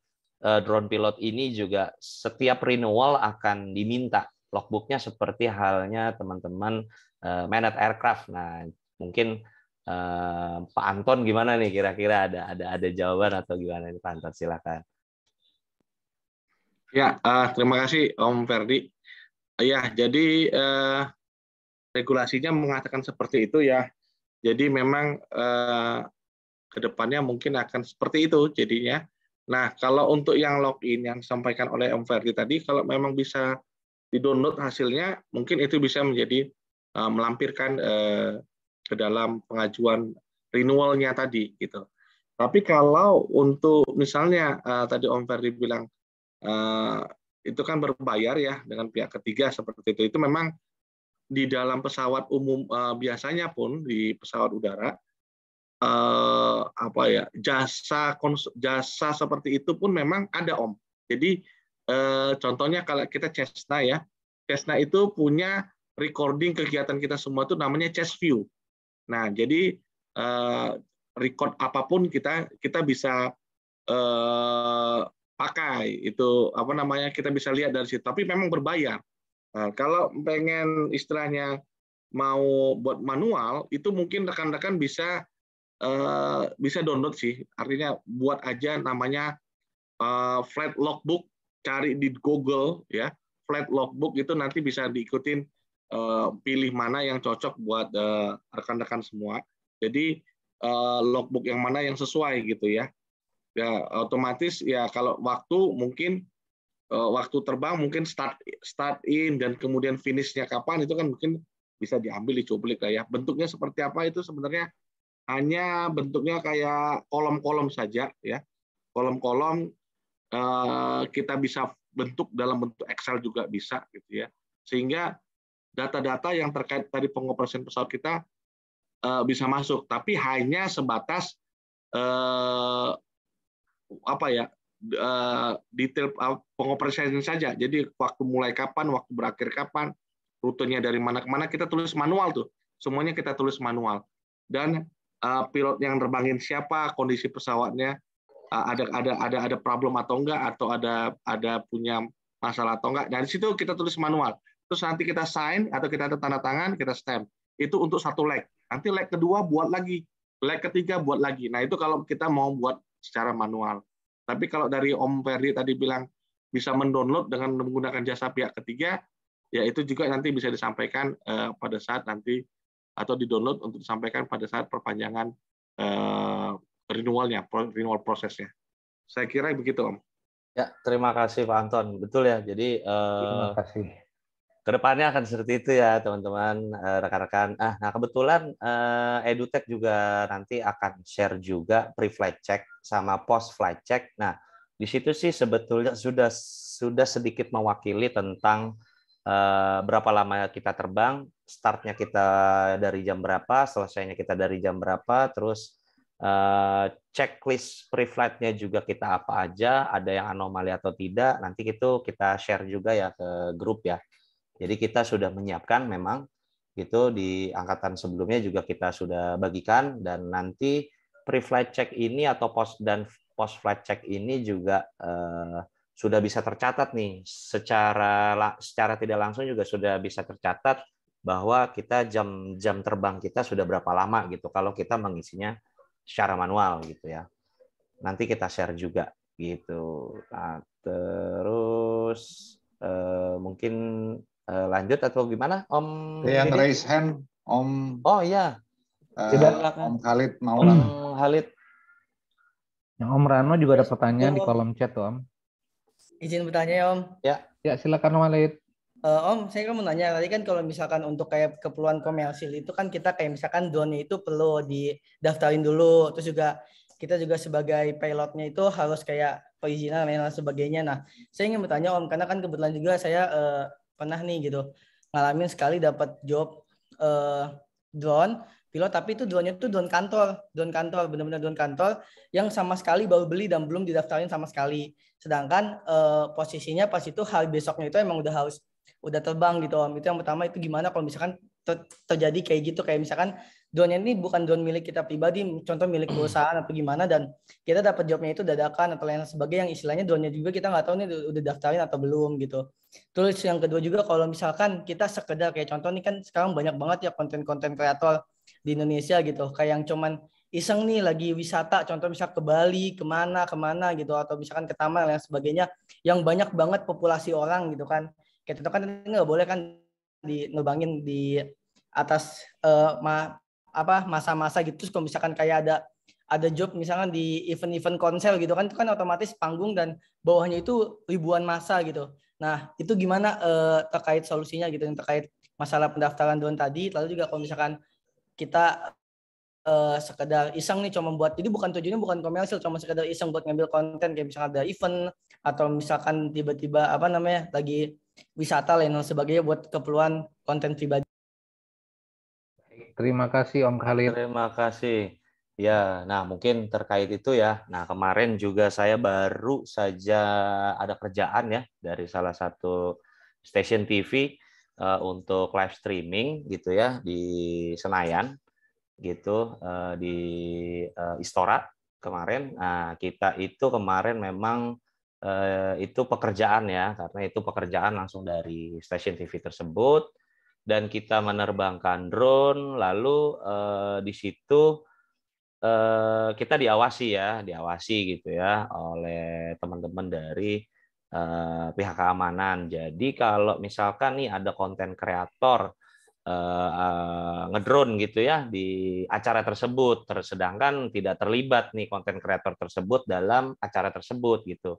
eh, drone pilot ini juga setiap renewal akan diminta logbooknya seperti halnya teman-teman eh, manet aircraft. Nah mungkin eh, Pak Anton gimana nih kira-kira ada ada ada jawaban atau gimana nih Pak Anton silakan. Ya, uh, terima kasih Om Ferdi. Ya, jadi eh, regulasinya mengatakan seperti itu ya. Jadi memang eh, kedepannya mungkin akan seperti itu jadinya. Nah, kalau untuk yang login yang disampaikan oleh Om Ferdi tadi, kalau memang bisa di-download hasilnya, mungkin itu bisa menjadi e, melampirkan e, ke dalam pengajuan renewalnya tadi gitu. Tapi kalau untuk misalnya e, tadi Om Ferdi bilang itu kan berbayar ya dengan pihak ketiga seperti itu. Itu memang di dalam pesawat umum biasanya pun di pesawat udara eh, apa ya jasa jasa seperti itu pun memang ada om. Jadi eh, contohnya kalau kita Cessna ya, Cessna itu punya recording kegiatan kita semua itu namanya Chess View. Nah jadi eh, record apapun kita kita bisa eh, pakai itu apa namanya kita bisa lihat dari situ. Tapi memang berbayar. Nah, kalau pengen istilahnya mau buat manual itu mungkin rekan-rekan bisa Eh, bisa download sih. Artinya buat aja namanya uh, flat logbook, cari di Google ya. Flat logbook itu nanti bisa diikutin uh, pilih mana yang cocok buat rekan-rekan semua. Jadi uh, logbook yang mana yang sesuai gitu ya. Ya otomatis ya kalau waktu mungkin uh, waktu terbang mungkin start start in dan kemudian finishnya kapan itu kan mungkin bisa diambil dicuplik lah ya. Bentuknya seperti apa itu sebenarnya hanya bentuknya kayak kolom-kolom saja ya kolom-kolom eh, kita bisa bentuk dalam bentuk Excel juga bisa gitu ya sehingga data-data yang terkait tadi pengoperasian pesawat kita eh, bisa masuk tapi hanya sebatas eh, apa ya detail pengoperasian saja jadi waktu mulai kapan waktu berakhir kapan rutenya dari mana ke mana kita tulis manual tuh semuanya kita tulis manual dan uh, pilot yang terbangin siapa, kondisi pesawatnya, uh, ada ada ada ada problem atau enggak, atau ada ada punya masalah atau enggak. Dari situ kita tulis manual. Terus nanti kita sign atau kita ada tanda tangan, kita stamp. Itu untuk satu leg. Nanti leg kedua buat lagi, leg ketiga buat lagi. Nah itu kalau kita mau buat secara manual. Tapi kalau dari Om Ferdi tadi bilang bisa mendownload dengan menggunakan jasa pihak ketiga, ya itu juga nanti bisa disampaikan eh, pada saat nanti atau di-download untuk disampaikan pada saat perpanjangan eh, renewalnya, renewal prosesnya. Saya kira begitu, Om. Ya, terima kasih Pak Anton. Betul ya. Jadi eh, terima kasih. Kedepannya akan seperti itu ya, teman-teman, eh, rekan-rekan. Ah, nah kebetulan eh, EduTech juga nanti akan share juga pre-flight check sama post-flight check. Nah, di situ sih sebetulnya sudah sudah sedikit mewakili tentang eh, berapa lama kita terbang, startnya kita dari jam berapa, selesainya kita dari jam berapa, terus uh, checklist pre-flightnya juga kita apa aja, ada yang anomali atau tidak, nanti itu kita share juga ya ke grup ya. Jadi kita sudah menyiapkan memang itu di angkatan sebelumnya juga kita sudah bagikan dan nanti pre-flight check ini atau post dan post flight check ini juga uh, sudah bisa tercatat nih secara secara tidak langsung juga sudah bisa tercatat bahwa kita jam jam terbang kita sudah berapa lama gitu kalau kita mengisinya secara manual gitu ya nanti kita share juga gitu nah, terus eh, mungkin eh, lanjut atau gimana Om yang Didi? raise hand Om oh iya eh, Om Khalid mau Om Khalid yang Om Rano juga ada iya, pertanyaan ya, di kolom chat Om izin bertanya Om ya ya silakan Om Khalid Uh, om, saya kan mau nanya tadi kan kalau misalkan untuk kayak keperluan komersil itu kan kita kayak misalkan drone itu perlu didaftarin dulu, terus juga kita juga sebagai pilotnya itu harus kayak perizinan dan lain sebagainya. Nah, saya ingin bertanya om, karena kan kebetulan juga saya uh, pernah nih gitu ngalamin sekali dapat job uh, drone pilot, tapi itu drone-nya itu drone kantor, drone kantor, benar-benar drone kantor yang sama sekali baru beli dan belum didaftarin sama sekali. Sedangkan uh, posisinya pas itu hari besoknya itu emang udah harus udah terbang gitu om itu yang pertama itu gimana kalau misalkan ter terjadi kayak gitu kayak misalkan drone ini bukan drone milik kita pribadi contoh milik perusahaan atau gimana dan kita dapat jobnya itu dadakan atau lain sebagainya yang istilahnya drone juga kita nggak tahu nih udah daftarin atau belum gitu terus yang kedua juga kalau misalkan kita sekedar kayak contoh nih kan sekarang banyak banget ya konten-konten kreator di Indonesia gitu kayak yang cuman iseng nih lagi wisata contoh misalkan ke Bali kemana kemana gitu atau misalkan ke taman dan sebagainya yang banyak banget populasi orang gitu kan kayak itu kan nggak boleh kan di ngebangin di atas uh, ma apa masa-masa gitu terus kalau misalkan kayak ada ada job misalkan di event-event konsel gitu kan itu kan otomatis panggung dan bawahnya itu ribuan masa gitu. Nah, itu gimana uh, terkait solusinya gitu yang terkait masalah pendaftaran don tadi lalu juga kalau misalkan kita uh, sekedar iseng nih cuma buat jadi bukan tujuannya bukan komersil cuma sekedar iseng buat ngambil konten kayak misalkan ada event atau misalkan tiba-tiba apa namanya lagi wisata lain sebagainya buat keperluan konten pribadi. Terima kasih Om Khalil. Terima kasih. Ya, nah mungkin terkait itu ya. Nah kemarin juga saya baru saja ada kerjaan ya dari salah satu stasiun TV uh, eh, untuk live streaming gitu ya di Senayan gitu uh, di uh, Istora kemarin. Nah kita itu kemarin memang Eh, itu pekerjaan ya karena itu pekerjaan langsung dari stasiun TV tersebut dan kita menerbangkan drone lalu eh, di situ eh, kita diawasi ya diawasi gitu ya oleh teman-teman dari eh, pihak keamanan jadi kalau misalkan nih ada konten kreator eh, eh ngedrone gitu ya di acara tersebut, sedangkan tidak terlibat nih konten kreator tersebut dalam acara tersebut gitu.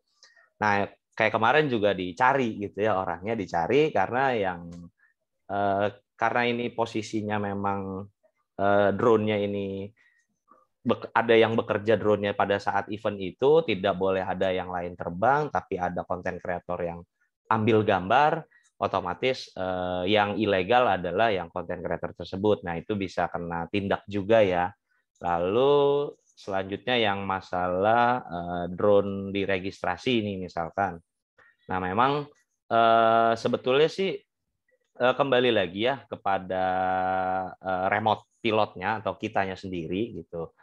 Nah, kayak kemarin juga dicari gitu ya orangnya dicari karena yang eh, karena ini posisinya memang eh, drone-nya ini ada yang bekerja drone-nya pada saat event itu tidak boleh ada yang lain terbang tapi ada konten kreator yang ambil gambar otomatis eh, yang ilegal adalah yang konten kreator tersebut nah itu bisa kena tindak juga ya lalu selanjutnya yang masalah uh, drone diregistrasi ini misalkan. Nah, memang eh, sebetulnya sih eh, kembali lagi ya kepada remote pilotnya atau kitanya sendiri gitu.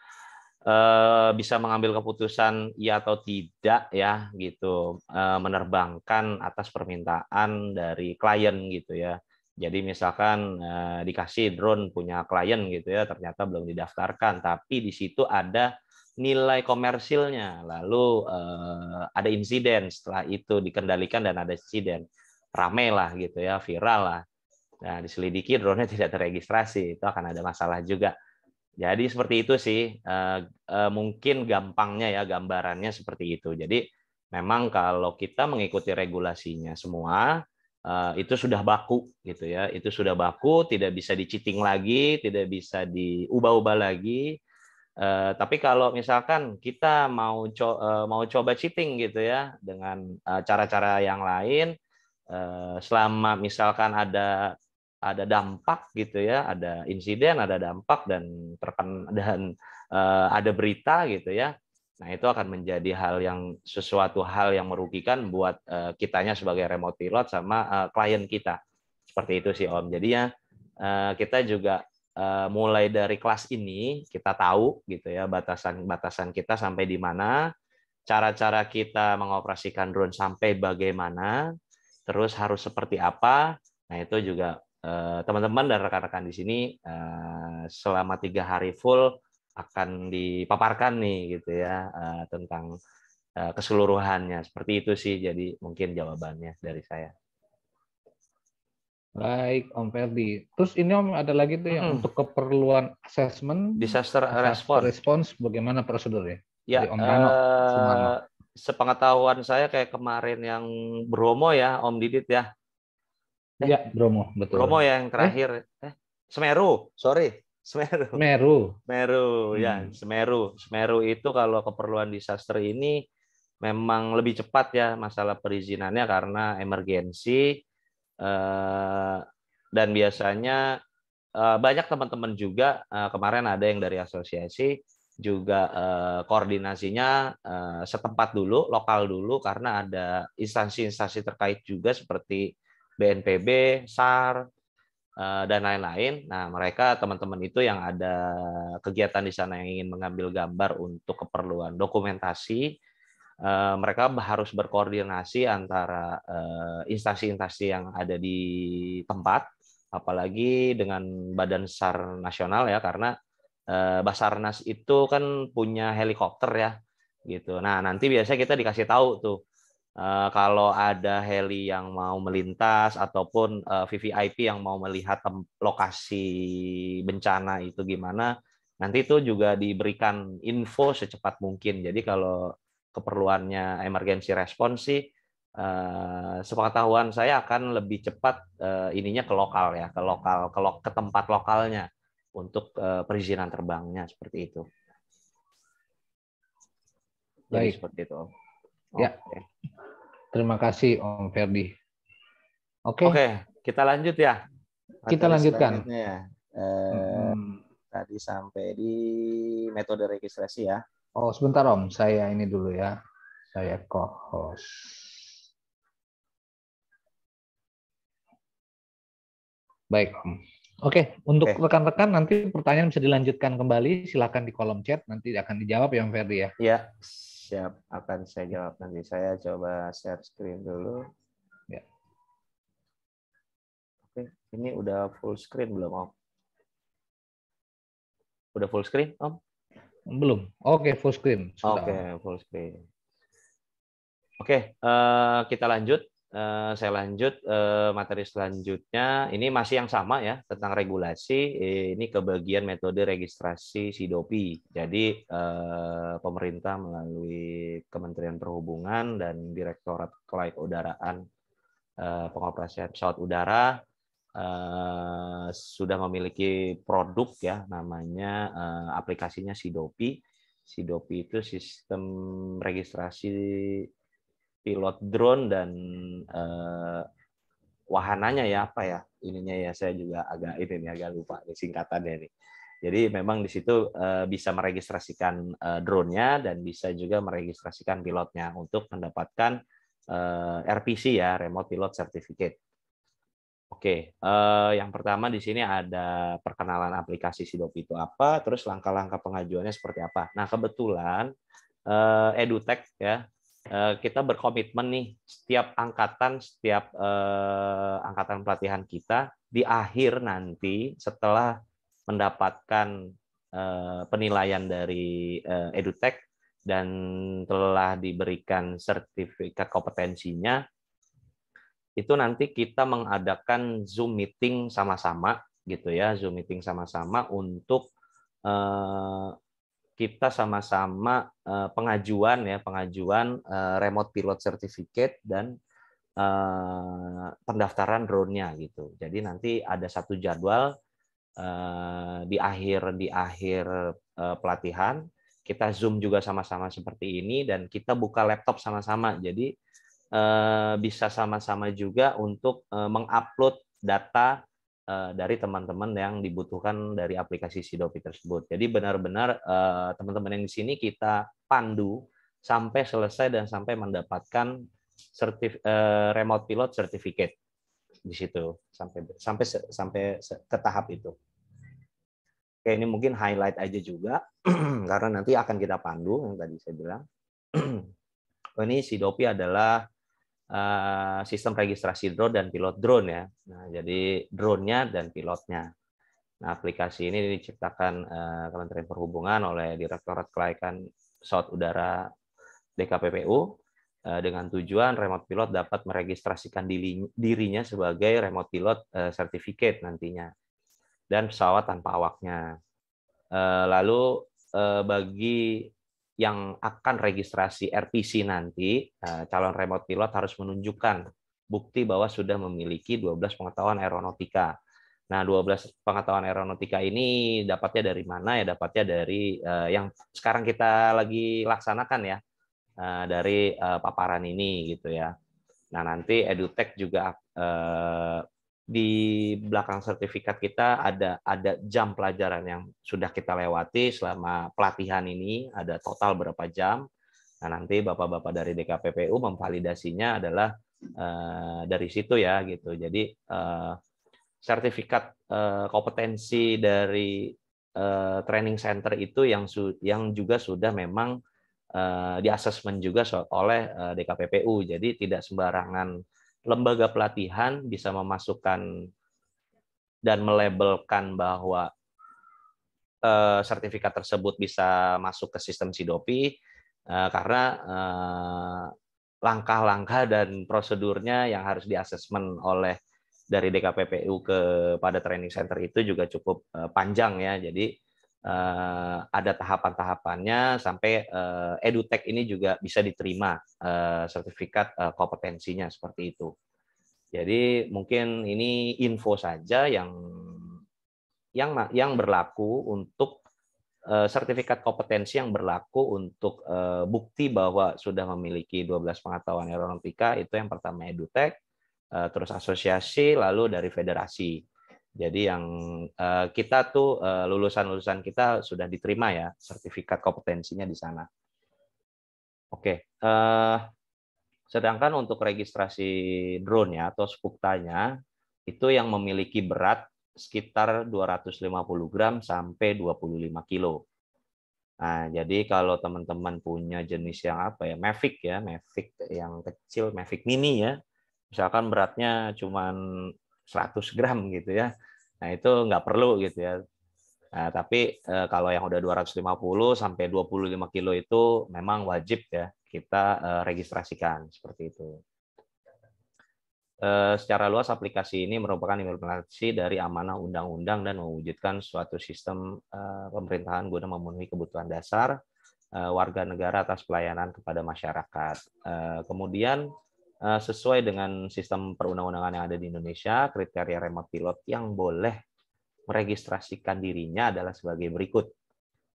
bisa mengambil keputusan ya atau tidak ya gitu menerbangkan atas permintaan dari klien gitu ya jadi misalkan eh, dikasih drone punya klien gitu ya, ternyata belum didaftarkan, tapi di situ ada nilai komersilnya, lalu eh, ada insiden setelah itu dikendalikan dan ada insiden rame lah gitu ya, viral lah. Nah, diselidiki drone-nya tidak terregistrasi, itu akan ada masalah juga. Jadi seperti itu sih, eh, eh, mungkin gampangnya ya gambarannya seperti itu. Jadi memang kalau kita mengikuti regulasinya semua, Eh, itu sudah baku gitu ya itu sudah baku tidak bisa diciting lagi tidak bisa diubah-ubah lagi uh, tapi kalau misalkan kita mau co uh, mau coba cheating gitu ya dengan cara-cara yang lain selama misalkan ada ada dampak gitu ya ada insiden ada dampak dan terken dan ada berita gitu ya Nah, itu akan menjadi hal yang sesuatu hal yang merugikan buat uh, kitanya sebagai remote pilot sama uh, klien kita. Seperti itu sih Om. ya, uh, kita juga uh, mulai dari kelas ini kita tahu gitu ya batasan-batasan kita sampai di mana, cara-cara kita mengoperasikan drone sampai bagaimana, terus harus seperti apa. Nah, itu juga teman-teman dan rekan-rekan di sini selama tiga hari full akan dipaparkan nih gitu ya eh, tentang eh, keseluruhannya seperti itu sih jadi mungkin jawabannya dari saya baik Om Ferdi terus ini Om ada lagi tuh yang hmm. untuk keperluan assessment disaster, response response bagaimana prosedurnya ya Om uh, Rano, eh, sepengetahuan saya kayak kemarin yang Bromo ya Om Didit ya eh, ya, Bromo betul Bromo ya yang terakhir eh, eh Semeru sorry Semeru. Meru. Meru, ya. hmm. ya, Semeru. Semeru itu kalau keperluan disaster ini memang lebih cepat ya masalah perizinannya karena emergensi eh, dan biasanya eh, banyak teman-teman juga eh, kemarin ada yang dari asosiasi juga koordinasinya setempat dulu, lokal dulu karena ada instansi-instansi terkait juga seperti BNPB, SAR, Eh, dan lain-lain. Nah, mereka teman-teman itu yang ada kegiatan di sana yang ingin mengambil gambar untuk keperluan dokumentasi, eh, mereka harus berkoordinasi antara eh, instansi-instansi yang ada di tempat, apalagi dengan Badan SAR nasional ya, karena Basarnas itu kan punya helikopter ya, gitu. Nah, nanti biasanya kita dikasih tahu tuh Eh, kalau ada heli yang mau melintas ataupun uh, eh, VVIP yang mau melihat lokasi bencana itu gimana, nanti itu juga diberikan info secepat mungkin. Jadi kalau keperluannya emergency response sih, uh, sepengetahuan saya akan lebih cepat uh, ininya ke lokal ya, ke lokal, ke, lo ke tempat lokalnya untuk uh, perizinan terbangnya seperti itu. Jadi seperti itu. Oh, Ya. Terima kasih Om Ferdi. Oke. Okay. Oke, okay, kita lanjut ya. Kita lanjutkan. Ya. Eh, hmm. Tadi sampai di metode registrasi ya. Oh, sebentar Om, saya ini dulu ya. Saya co-host. Baik Om. Oke, untuk rekan-rekan nanti pertanyaan bisa dilanjutkan kembali. Silakan di kolom chat, nanti akan dijawab ya Om Ferdi ya. Iya. Siap, akan saya jawab nanti. Saya coba share screen dulu. Ya. Oke, ini udah full screen belum, Om? Udah full screen, Om? Belum. Oke, full screen. Oke, full screen. Oke, eh, kita lanjut. Eh, saya lanjut eh, materi selanjutnya. Ini masih yang sama ya tentang regulasi. Ini ke bagian metode registrasi SIDOPI. Jadi eh, pemerintah melalui Kementerian Perhubungan dan Direktorat Kelaudaraan Pengoperasian Pesawat Udara sudah memiliki produk ya namanya aplikasinya SIDOPI. SIDOPI itu sistem registrasi pilot drone dan uh, wahananya ya apa ya ininya ya saya juga agak ini nih agak lupa nih singkatannya nih. Jadi memang di situ uh, bisa meregistrasikan uh, drone-nya dan bisa juga meregistrasikan pilotnya untuk mendapatkan uh, RPC ya Remote Pilot Certificate. Oke, uh, yang pertama di sini ada perkenalan aplikasi Sidop itu apa, terus langkah-langkah pengajuannya seperti apa. Nah kebetulan uh, edutech ya Eh, kita berkomitmen nih setiap angkatan setiap eh, angkatan pelatihan kita di akhir nanti setelah mendapatkan eh, penilaian dari eh, edutech dan telah diberikan sertifikat kompetensinya itu nanti kita mengadakan zoom meeting sama-sama gitu ya zoom meeting sama-sama untuk eh, kita sama-sama eh, pengajuan ya pengajuan eh, remote pilot certificate dan eh, pendaftaran drone-nya gitu. Jadi nanti ada satu jadwal di akhir di akhir pelatihan kita zoom juga sama-sama seperti ini dan kita buka laptop sama-sama. Jadi bisa sama-sama juga untuk mengupload data Eh, dari teman-teman yang dibutuhkan dari aplikasi Sidopi tersebut. Jadi benar-benar eh, teman-teman yang di sini kita pandu sampai selesai dan sampai mendapatkan eh, remote pilot certificate di situ sampai sampai sampai ke tahap itu. Oke, ini mungkin highlight aja juga karena nanti akan kita pandu yang tadi saya bilang. Oh, ini Sidopi adalah Eh, sistem registrasi drone dan pilot drone ya. Nah, jadi drone-nya dan pilotnya. Nah, aplikasi ini diciptakan uh, Kementerian Perhubungan oleh Direktorat Kelaikan Pesawat Udara DKPPU uh, eh, dengan tujuan remote pilot dapat meregistrasikan dirinya sebagai remote pilot uh, certificate nantinya dan pesawat tanpa awaknya. Uh, lalu uh, bagi yang akan registrasi RPC nanti, eh, calon remote pilot harus menunjukkan bukti bahwa sudah memiliki 12 pengetahuan aeronautika. Nah, 12 pengetahuan aeronautika ini dapatnya dari mana ya? Dapatnya dari eh, yang sekarang kita lagi laksanakan ya, eh, dari paparan ini gitu ya. Nah, nanti EduTech juga eh, di belakang sertifikat kita ada ada jam pelajaran yang sudah kita lewati selama pelatihan ini ada total berapa jam. Nah nanti bapak-bapak dari DKPPU memvalidasinya adalah uh, dari situ ya gitu. Jadi uh, sertifikat uh, kompetensi dari uh, training center itu yang su yang juga sudah memang uh, di asesmen juga oleh uh, DKPPU. Jadi tidak sembarangan lembaga pelatihan bisa memasukkan dan melabelkan bahwa eh, sertifikat tersebut bisa masuk ke sistem Sidopi eh, karena eh, langkah-langkah dan prosedurnya yang harus diasesmen oleh dari DKPPU kepada training center itu juga cukup eh, panjang ya. Jadi Eh, ada tahapan-tahapannya sampai eh, edutech ini juga bisa diterima eh, sertifikat kompetensinya seperti itu. Jadi mungkin ini info saja yang yang yang berlaku untuk sertifikat kompetensi yang berlaku untuk bukti bahwa sudah memiliki 12 pengetahuan aeronautika itu yang pertama edutech terus asosiasi lalu dari federasi jadi yang uh, kita tuh lulusan eh, lulusan-lulusan kita sudah diterima ya sertifikat kompetensinya di sana. Oke, uh, sedangkan untuk registrasi drone ya atau sepuktanya itu yang memiliki berat sekitar 250 gram sampai 25 kilo. Nah, jadi kalau teman-teman punya jenis yang apa ya, Mavic ya, Mavic yang kecil, Mavic Mini ya, misalkan beratnya cuma 100 gram gitu ya. Nah, itu nggak perlu gitu ya. Nah, tapi eh, kalau yang udah 250 sampai 25 kilo itu memang wajib ya kita eh, registrasikan seperti itu. Eh, secara luas aplikasi ini merupakan implementasi dari amanah undang-undang dan mewujudkan suatu sistem eh, pemerintahan guna memenuhi kebutuhan dasar eh, warga negara atas pelayanan kepada masyarakat. Eh, kemudian Eh, sesuai dengan sistem perundang-undangan yang ada di Indonesia, kriteria remote pilot yang boleh meregistrasikan dirinya adalah sebagai berikut.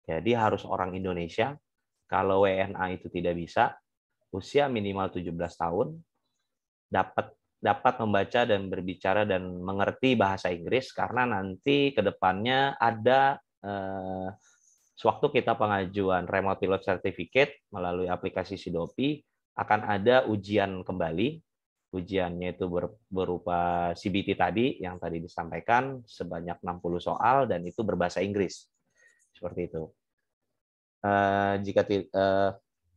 Jadi harus orang Indonesia, kalau WNA itu tidak bisa, usia minimal 17 tahun, dapat dapat membaca dan berbicara dan mengerti bahasa Inggris karena nanti ke depannya ada eh, sewaktu kita pengajuan remote pilot certificate melalui aplikasi Sidopi akan ada ujian kembali. Ujiannya itu berupa CBT tadi yang tadi disampaikan sebanyak 60 soal dan itu berbahasa Inggris. Seperti itu. Eh, jika eh,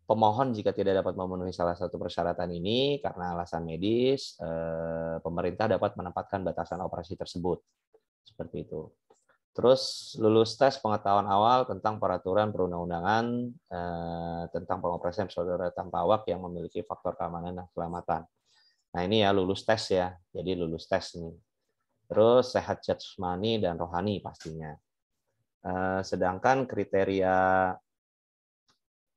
pemohon jika tidak dapat memenuhi salah satu persyaratan ini karena alasan medis, eh, pemerintah dapat menempatkan batasan operasi tersebut. Seperti itu. Terus lulus tes pengetahuan awal tentang peraturan perundang-undangan eh, tentang pengoperasian saudara tanpa awak yang memiliki faktor keamanan dan keselamatan. Nah ini ya lulus tes ya, jadi lulus tes nih. Terus sehat jasmani dan rohani pastinya. Eh, sedangkan kriteria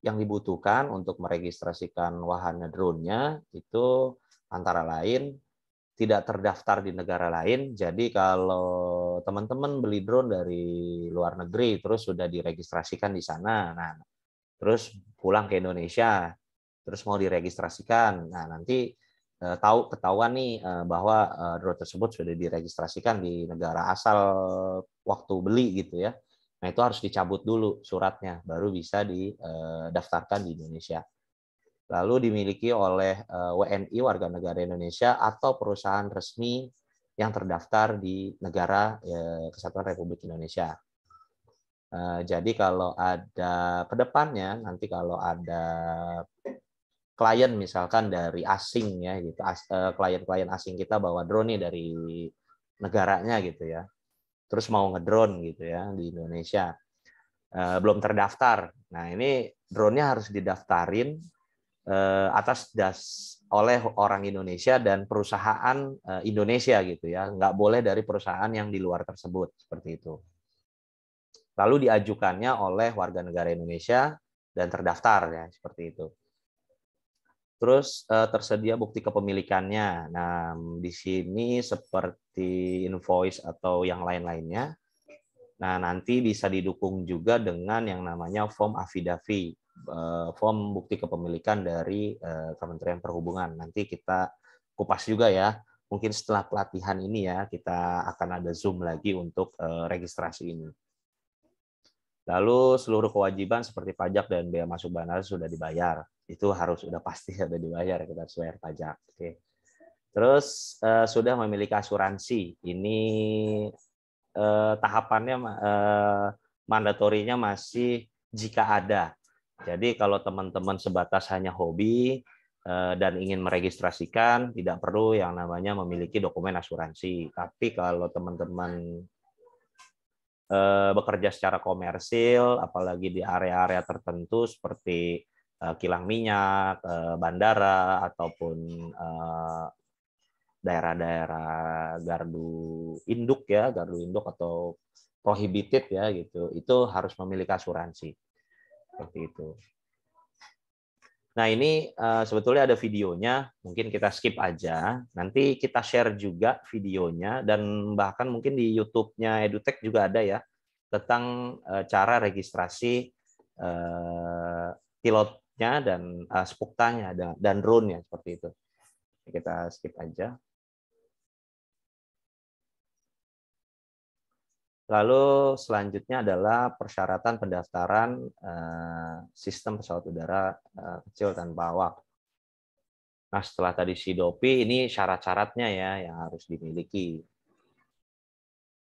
yang dibutuhkan untuk meregistrasikan wahana drone-nya itu antara lain tidak terdaftar di negara lain. Jadi kalau teman-teman beli drone dari luar negeri terus sudah diregistrasikan di sana, nah terus pulang ke Indonesia, terus mau diregistrasikan, nah nanti eh, tahu ketahuan nih eh, bahwa eh, drone tersebut sudah diregistrasikan di negara asal waktu beli gitu ya. Nah itu harus dicabut dulu suratnya, baru bisa didaftarkan e, di Indonesia lalu dimiliki oleh eh, WNI warga negara Indonesia atau perusahaan resmi yang terdaftar di negara eh, Kesatuan Republik Indonesia. Eh, jadi kalau ada kedepannya nanti kalau ada klien misalkan dari asing ya gitu klien-klien asing kita bawa drone nih dari negaranya gitu ya terus mau ngedrone gitu ya di Indonesia belum terdaftar nah ini drone-nya harus didaftarin Eh, atas das oleh orang Indonesia dan perusahaan eh, Indonesia gitu ya nggak boleh dari perusahaan yang di luar tersebut seperti itu lalu diajukannya oleh warga negara Indonesia dan terdaftar ya seperti itu terus eh, tersedia bukti kepemilikannya nah di sini seperti invoice atau yang lain-lainnya nah nanti bisa didukung juga dengan yang namanya form affidavit Eh, form bukti kepemilikan dari eh, Kementerian Perhubungan. Nanti kita kupas juga ya. Mungkin setelah pelatihan ini ya kita akan ada Zoom lagi untuk eh, registrasi ini. Lalu seluruh kewajiban seperti pajak dan biaya masuk bandara sudah dibayar. Itu harus sudah pasti sudah dibayar kita harus bayar pajak. Oke. Terus eh, sudah memiliki asuransi. Ini eh, tahapannya eh, mandatorinya masih jika ada. Jadi kalau teman-teman sebatas hanya hobi eh, dan ingin meregistrasikan, tidak perlu yang namanya memiliki dokumen asuransi. Tapi kalau teman-teman eh, bekerja secara komersil, apalagi di area-area tertentu seperti eh, kilang minyak, bandara, ataupun daerah-daerah gardu induk ya, gardu induk atau prohibited ya gitu, itu harus memiliki asuransi seperti itu. Nah ini uh, sebetulnya ada videonya, mungkin kita skip aja. Nanti kita share juga videonya dan bahkan mungkin di YouTube-nya EduTech juga ada ya tentang uh, cara registrasi uh, pilotnya dan uh, spuktanya dan, dan drone-nya seperti itu. Kita skip aja. Lalu selanjutnya adalah persyaratan pendaftaran eh, sistem pesawat udara eh, kecil dan bawah. Nah setelah tadi SIDOPI ini syarat-syaratnya ya yang harus dimiliki.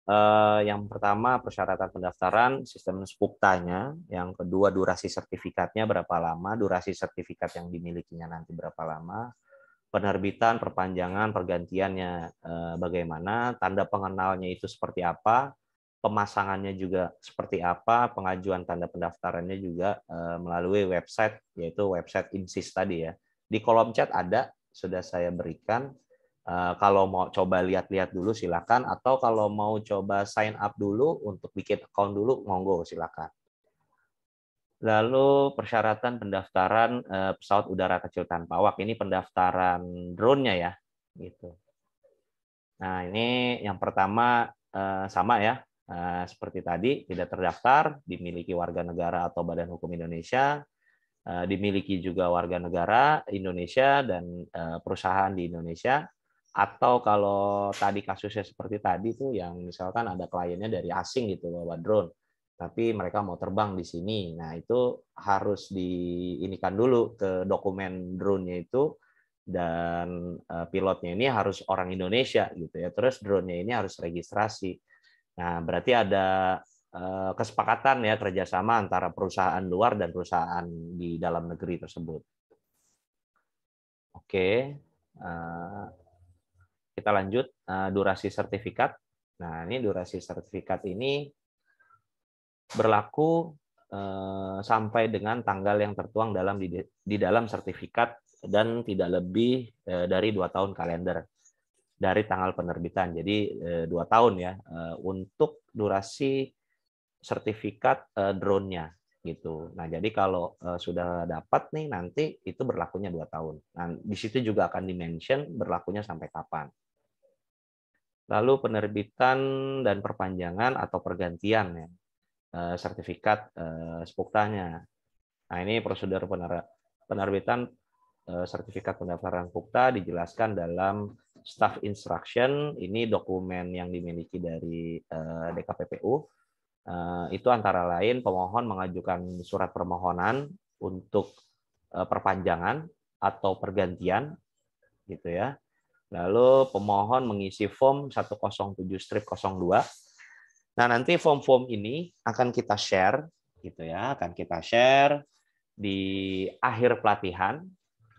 Eh, yang pertama persyaratan pendaftaran sistem spuktanya, yang kedua durasi sertifikatnya berapa lama, durasi sertifikat yang dimilikinya nanti berapa lama, penerbitan, perpanjangan, pergantiannya bagaimana, tanda pengenalnya itu seperti apa, pemasangannya juga seperti apa, pengajuan tanda pendaftarannya juga eh, melalui website, yaitu website Insis tadi ya. Di kolom chat ada, sudah saya berikan. Eh, kalau mau coba lihat-lihat dulu silakan, atau kalau mau coba sign up dulu untuk bikin account dulu, monggo silakan. Lalu persyaratan pendaftaran eh, pesawat udara kecil tanpa awak ini pendaftaran drone-nya ya, gitu. Nah ini yang pertama sama ya Nah, seperti tadi, tidak terdaftar, dimiliki warga negara atau badan hukum Indonesia, eh, dimiliki juga warga negara Indonesia dan eh, perusahaan di Indonesia, atau kalau tadi kasusnya seperti tadi tuh yang misalkan ada kliennya dari asing gitu bawa drone, tapi mereka mau terbang di sini, nah itu harus diinikan dulu ke dokumen drone-nya itu dan eh, pilotnya ini harus orang Indonesia gitu ya, terus drone-nya ini harus registrasi Nah, berarti ada eh, kesepakatan ya kerjasama antara perusahaan luar dan perusahaan di dalam negeri tersebut. Oke, eh, kita lanjut eh, durasi sertifikat. Nah, ini durasi sertifikat ini berlaku sampai dengan tanggal yang tertuang dalam di, dalam sertifikat dan tidak lebih dari dua tahun kalender dari tanggal penerbitan. Jadi eh, dua tahun ya eh, untuk durasi sertifikat eh, drone-nya gitu. Nah jadi kalau sudah dapat nih nanti itu berlakunya dua tahun. Nah di situ juga akan dimention berlakunya sampai kapan. Lalu penerbitan dan perpanjangan atau pergantian ya sertifikat spuktanya. Nah ini prosedur penerbitan sertifikat pendaftaran pukta dijelaskan dalam staff instruction ini dokumen yang dimiliki dari uh, eh, DKPPU. Uh, eh, itu antara lain pemohon mengajukan surat permohonan untuk uh, perpanjangan atau pergantian gitu ya. Lalu pemohon mengisi form 107 strip 02. Nah, nanti form-form ini akan kita share gitu ya, akan kita share di akhir pelatihan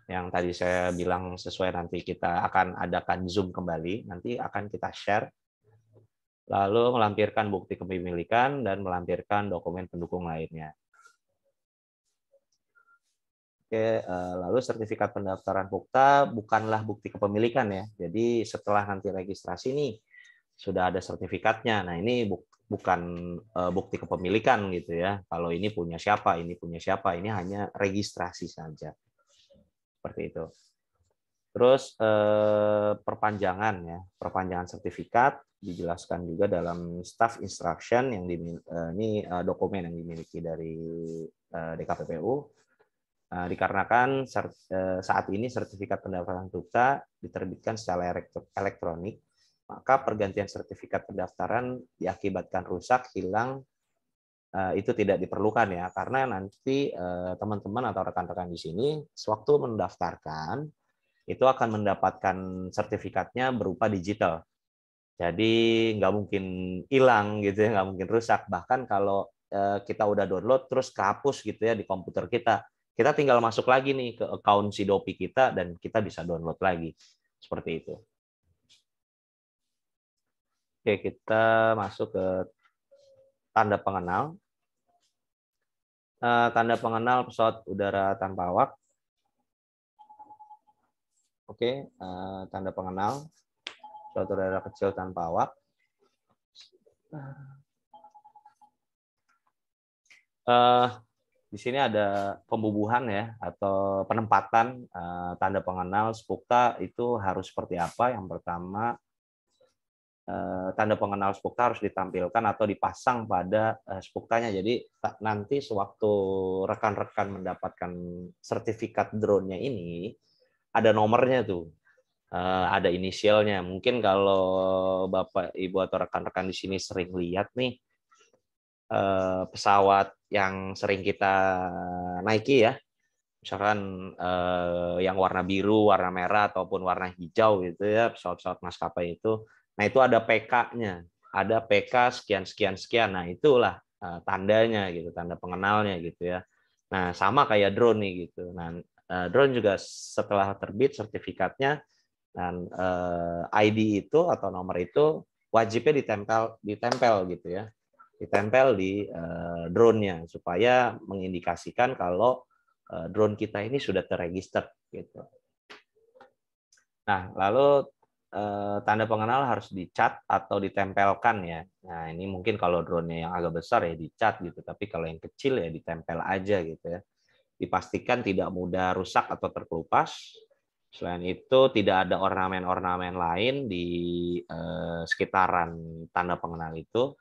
yang tadi saya bilang sesuai nanti kita akan adakan Zoom kembali, nanti akan kita share, lalu melampirkan bukti kepemilikan dan melampirkan dokumen pendukung lainnya. Oke, eh, lalu sertifikat pendaftaran bukti bukanlah bukti kepemilikan ya. Jadi setelah nanti registrasi ini sudah ada sertifikatnya. Nah, ini bukan eh, bukti kepemilikan gitu ya. Kalau ini punya siapa, ini punya siapa, ini hanya registrasi saja seperti itu. Terus eh, perpanjangan ya, perpanjangan sertifikat dijelaskan juga dalam staff instruction yang di, eh, ini eh, dokumen yang dimiliki dari DKPPU. dikarenakan saat ini sertifikat pendaftaran duta diterbitkan secara elektronik, maka pergantian sertifikat pendaftaran diakibatkan rusak, hilang, Eh, itu tidak diperlukan ya karena nanti eh, teman-teman atau rekan-rekan di sini sewaktu mendaftarkan itu akan mendapatkan sertifikatnya berupa digital. Jadi nggak mungkin hilang gitu ya, nggak mungkin rusak. Bahkan kalau eh, kita udah download terus kehapus gitu ya di komputer kita, kita tinggal masuk lagi nih ke account Sidopi kita dan kita bisa download lagi. Seperti itu. Oke, kita masuk ke tanda pengenal, eh, tanda pengenal pesawat udara tanpa awak. Oke, eh, tanda pengenal pesawat udara kecil tanpa awak. Eh, di sini ada pembubuhan ya atau penempatan tanda pengenal spukta itu harus seperti apa? Yang pertama Eh, tanda pengenal spukta harus ditampilkan atau dipasang pada eh, spuktanya. Jadi nanti sewaktu rekan-rekan mendapatkan sertifikat drone-nya ini ada nomornya tuh. Eh, ada inisialnya. Mungkin kalau Bapak Ibu atau rekan-rekan di sini sering lihat nih pesawat yang sering kita naiki ya. Misalkan yang warna biru, warna merah ataupun warna hijau gitu ya, pesawat-pesawat maskapai itu Nah, itu ada PK-nya. Ada PK sekian sekian sekian. Nah, itulah eh, tandanya gitu, tanda pengenalnya gitu ya. Nah, sama kayak drone nih gitu. Nah, eh, drone juga setelah terbit sertifikatnya dan eh, ID itu atau nomor itu wajibnya ditempel ditempel gitu ya. Ditempel di drone-nya supaya mengindikasikan kalau drone kita ini sudah terregister gitu. Nah, lalu Eh, tanda pengenal harus dicat atau ditempelkan ya. Nah, ini mungkin kalau drone-nya yang agak besar ya dicat gitu, tapi kalau yang kecil ya ditempel aja gitu ya. Dipastikan tidak mudah rusak atau terkelupas. Selain itu tidak ada ornamen-ornamen lain di eh, sekitaran tanda pengenal itu.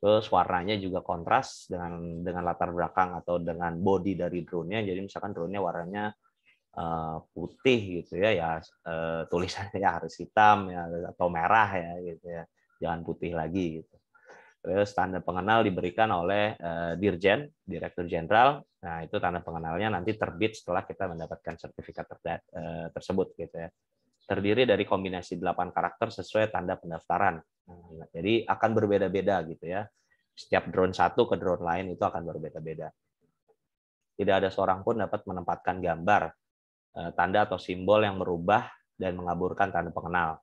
Terus warnanya juga kontras dengan dengan latar belakang atau dengan body dari drone-nya. Jadi misalkan drone-nya warnanya Eh, putih gitu ya ya eh, tulisannya ya harus hitam ya atau merah ya gitu ya jangan putih lagi gitu terus tanda pengenal diberikan oleh eh, dirjen direktur jenderal nah itu tanda pengenalnya nanti terbit setelah kita mendapatkan sertifikat tersebut gitu ya terdiri dari kombinasi 8 karakter sesuai tanda pendaftaran nah, jadi akan berbeda-beda gitu ya setiap drone satu ke drone lain itu akan berbeda-beda tidak ada seorang pun dapat menempatkan gambar Eh, tanda atau simbol yang merubah dan mengaburkan tanda pengenal.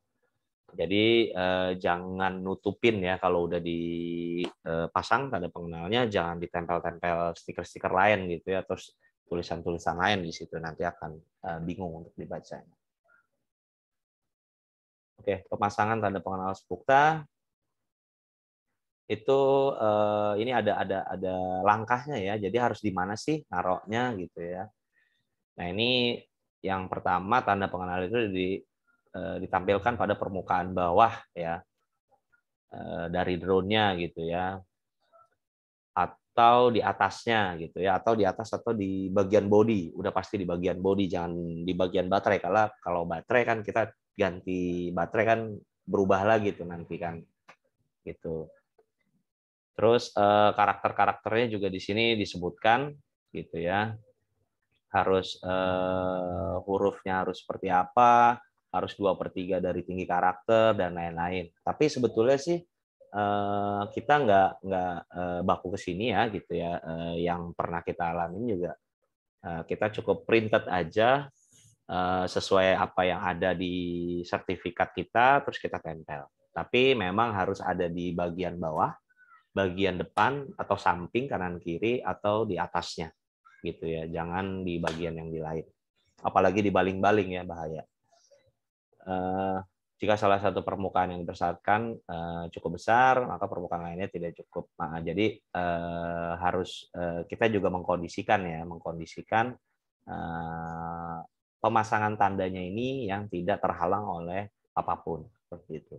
Jadi eh, jangan nutupin ya kalau udah dipasang eh, tanda pengenalnya, jangan ditempel-tempel stiker-stiker lain gitu ya, terus tulisan-tulisan lain di situ nanti akan eh, bingung untuk dibacanya. Oke, pemasangan tanda pengenal sepukta itu eh, ini ada ada ada langkahnya ya. Jadi harus di mana sih naroknya gitu ya. Nah, ini yang pertama tanda pengenal itu di, eh, ditampilkan pada permukaan bawah ya eh, dari drone-nya gitu ya atau di atasnya gitu ya atau di atas atau di bagian body udah pasti di bagian body jangan di bagian baterai kalau kalau baterai kan kita ganti baterai kan berubah lagi tuh nanti kan gitu terus eh, karakter karakternya juga di sini disebutkan gitu ya harus uh, hurufnya harus seperti apa, harus dua per tiga dari tinggi karakter dan lain-lain. Tapi sebetulnya sih uh, kita nggak nggak uh, baku kesini ya gitu ya. Uh, yang pernah kita alamin juga uh, kita cukup printed aja uh, sesuai apa yang ada di sertifikat kita terus kita tempel. Tapi memang harus ada di bagian bawah bagian depan atau samping kanan kiri atau di atasnya gitu ya. Jangan di bagian yang di lain. Apalagi di baling baling ya bahaya. Uh, jika salah satu permukaan yang dipersyaratkan uh, cukup besar, maka permukaan lainnya tidak cukup. Nah, jadi uh, harus uh, kita juga mengkondisikan ya, mengkondisikan uh, pemasangan tandanya ini yang tidak terhalang oleh apapun seperti itu.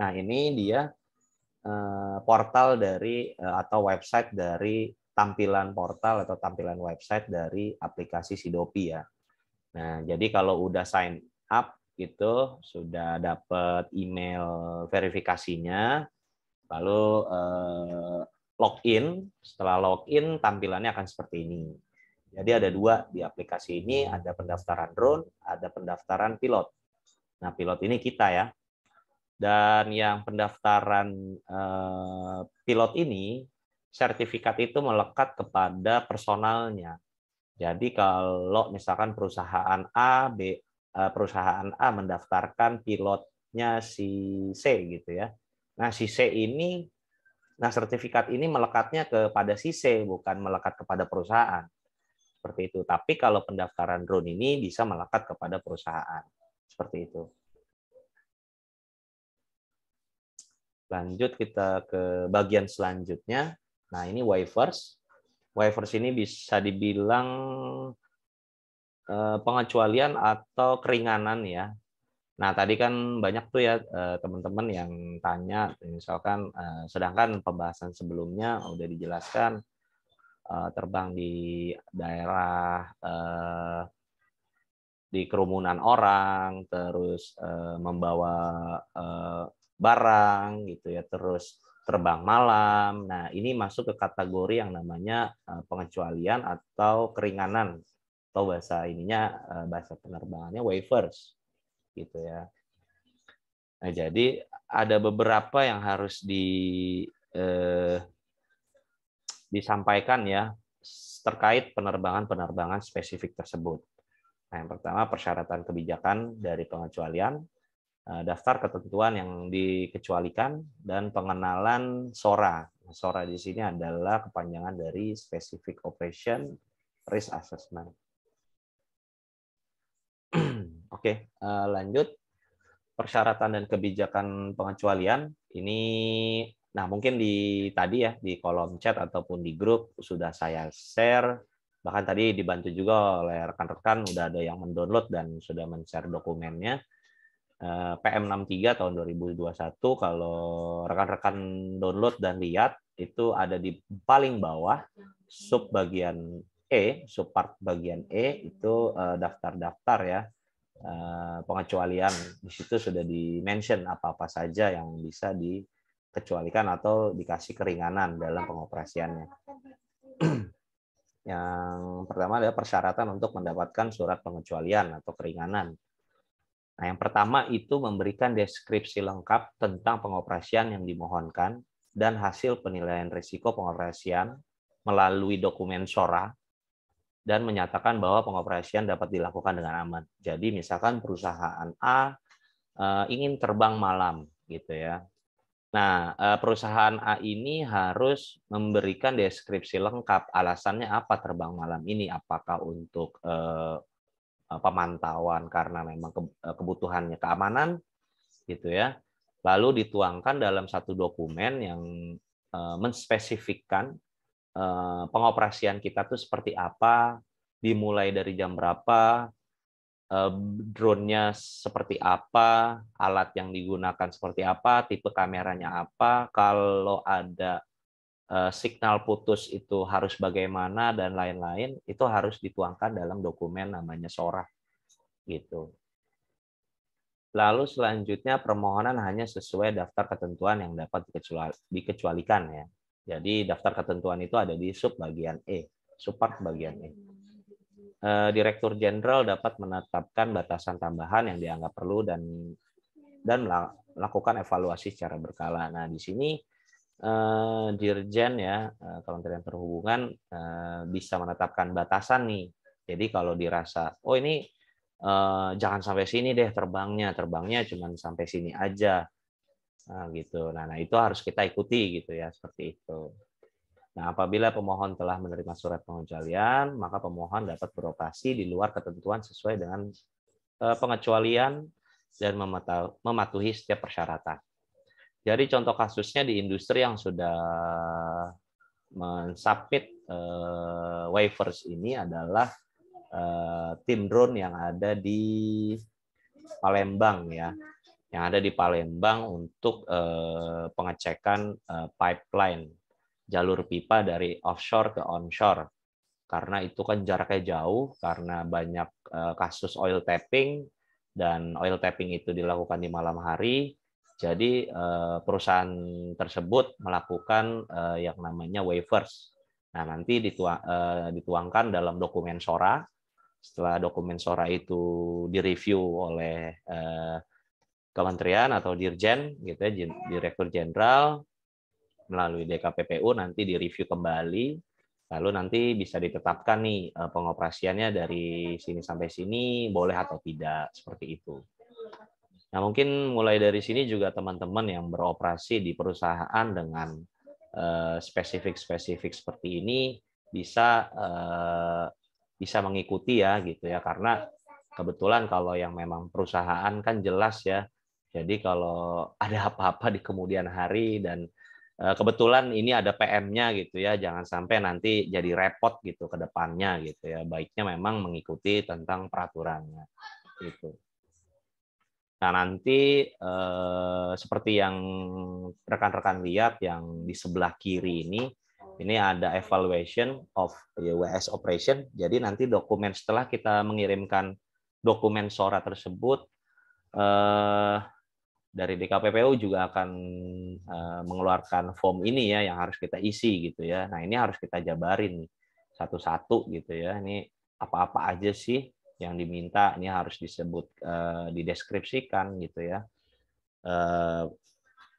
Nah ini dia portal dari atau website dari tampilan portal atau tampilan website dari aplikasi Sidopi ya. Nah, jadi kalau udah sign up itu sudah dapat email verifikasinya, lalu eh, login. Setelah login tampilannya akan seperti ini. Jadi ada dua di aplikasi ini, ada pendaftaran drone, ada pendaftaran pilot. Nah, pilot ini kita ya. Dan yang pendaftaran eh, pilot ini sertifikat itu melekat kepada personalnya. Jadi kalau misalkan perusahaan A, B, eh, perusahaan A mendaftarkan pilotnya si C gitu ya. Nah si C ini, nah sertifikat ini melekatnya kepada si C bukan melekat kepada perusahaan seperti itu. Tapi kalau pendaftaran drone ini bisa melekat kepada perusahaan seperti itu. Lanjut kita ke bagian selanjutnya Nah, ini waivers. Waivers ini bisa dibilang eh, pengecualian atau keringanan ya. Nah, tadi kan banyak tuh ya eh, teman-teman yang tanya, misalkan eh, sedangkan pembahasan sebelumnya udah dijelaskan terbang di daerah di kerumunan orang, terus membawa barang gitu ya, terus terbang malam. Nah, ini masuk ke kategori yang namanya eh, pengecualian atau keringanan atau bahasa ininya eh, bahasa penerbangannya waivers gitu ya. Nah, jadi ada beberapa yang harus di eh, disampaikan ya terkait penerbangan-penerbangan spesifik tersebut. Nah, yang pertama persyaratan kebijakan dari pengecualian, Eh, daftar ketentuan yang dikecualikan dan pengenalan SORA. Nah, SORA di sini adalah kepanjangan dari Specific Operation Risk Assessment. Oke, eh, lanjut persyaratan dan kebijakan pengecualian. Ini nah mungkin di tadi ya di kolom chat ataupun di grup sudah saya share bahkan tadi dibantu juga oleh rekan-rekan udah ada yang mendownload dan sudah men-share dokumennya. Eh, PM63 tahun 2021 kalau rekan-rekan download dan lihat itu ada di paling bawah sub bagian E, sub part bagian E itu eh, daftar-daftar ya eh, pengecualian di situ sudah di mention apa-apa saja yang bisa dikecualikan atau dikasih keringanan dalam pengoperasiannya. yang pertama adalah persyaratan untuk mendapatkan surat pengecualian atau keringanan Nah, yang pertama itu memberikan deskripsi lengkap tentang pengoperasian yang dimohonkan dan hasil penilaian risiko pengoperasian melalui dokumen SORA dan menyatakan bahwa pengoperasian dapat dilakukan dengan aman. Jadi misalkan perusahaan A eh, ingin terbang malam gitu ya. Nah, eh, perusahaan A ini harus memberikan deskripsi lengkap alasannya apa terbang malam ini, apakah untuk eh, Eh, pemantauan karena memang eh, kebutuhannya keamanan gitu ya lalu dituangkan dalam satu dokumen yang eh, menspesifikkan pengoperasian kita tuh seperti apa dimulai dari jam berapa drone-nya seperti apa, alat yang digunakan seperti apa, tipe kameranya apa, kalau ada Eh, signal putus itu harus bagaimana dan lain-lain itu harus dituangkan dalam dokumen namanya sorak gitu. Lalu selanjutnya permohonan hanya sesuai daftar ketentuan yang dapat dikecualikan ya. Jadi daftar ketentuan itu ada di sub bagian E, subpart bagian E. Eh, Direktur Jenderal dapat menetapkan batasan tambahan yang dianggap perlu dan dan melakukan evaluasi secara berkala. Nah, di sini eh, Dirjen ya eh, Kementerian Perhubungan eh, bisa menetapkan batasan nih. Jadi kalau dirasa oh ini eh, jangan sampai sini deh terbangnya, terbangnya cuma sampai sini aja. Nah, gitu. Nah, nah itu harus kita ikuti gitu ya seperti itu. Nah, apabila pemohon telah menerima surat pengecualian, maka pemohon dapat beroperasi di luar ketentuan sesuai dengan eh, pengecualian dan mematuhi setiap persyaratan. Jadi contoh kasusnya di industri yang sudah mensubmit uh, waivers ini adalah uh, tim drone yang ada di Palembang ya, yang ada di Palembang untuk uh, pengecekan uh, pipeline jalur pipa dari offshore ke onshore. Karena itu kan jaraknya jauh, karena banyak uh, kasus oil tapping dan oil tapping itu dilakukan di malam hari, jadi eh, perusahaan tersebut melakukan eh, yang namanya waivers. Nah, nanti eh, dituangkan dalam dokumen SORA. Setelah dokumen SORA itu direview oleh kementerian atau dirjen gitu ya, direktur jenderal melalui DKPPU nanti direview kembali lalu nanti bisa ditetapkan nih pengoperasiannya dari sini sampai sini boleh atau tidak seperti itu. Nah, mungkin mulai dari sini juga teman-teman yang beroperasi di perusahaan dengan eh, spesifik-spesifik seperti ini bisa eh, bisa mengikuti ya gitu ya karena kebetulan kalau yang memang perusahaan kan jelas ya. Jadi kalau ada apa-apa di kemudian hari dan eh, kebetulan ini ada PM-nya gitu ya, jangan sampai nanti jadi repot gitu ke depannya gitu ya. Baiknya memang mengikuti tentang peraturannya gitu. Nah, nanti eh, seperti yang rekan-rekan lihat yang di sebelah kiri ini, ini ada evaluation of WS operation. Jadi nanti dokumen setelah kita mengirimkan dokumen SORA tersebut, eh, dari DKPPU juga akan eh, mengeluarkan form ini ya yang harus kita isi gitu ya. Nah, ini harus kita jabarin satu-satu gitu ya. Ini apa-apa aja sih yang diminta ini harus disebut eh, dideskripsikan gitu ya eh,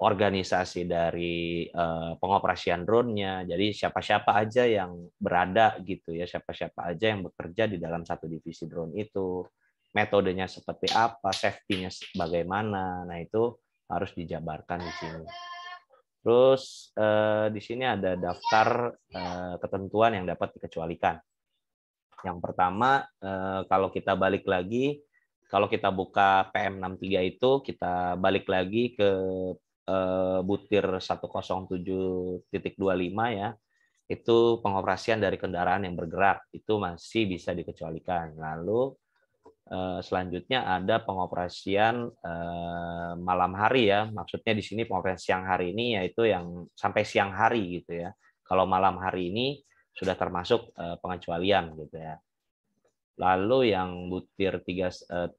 organisasi dari uh, pengoperasian drone-nya. Jadi siapa-siapa aja yang berada gitu ya, siapa-siapa aja yang bekerja di dalam satu divisi drone itu, metodenya seperti apa, safety-nya bagaimana. Nah, itu harus dijabarkan di sini. Terus uh, di sini ada daftar uh, ketentuan yang dapat dikecualikan. Yang pertama, eh, kalau kita balik lagi, kalau kita buka PM63 itu, kita balik lagi ke eh, butir 107.25 ya, itu pengoperasian dari kendaraan yang bergerak, itu masih bisa dikecualikan. Lalu eh, selanjutnya ada pengoperasian malam hari ya. Maksudnya di sini pengoperasian siang hari ini yaitu yang sampai siang hari gitu ya. Kalau malam hari ini sudah termasuk eh, pengecualian gitu ya. Lalu yang butir 10731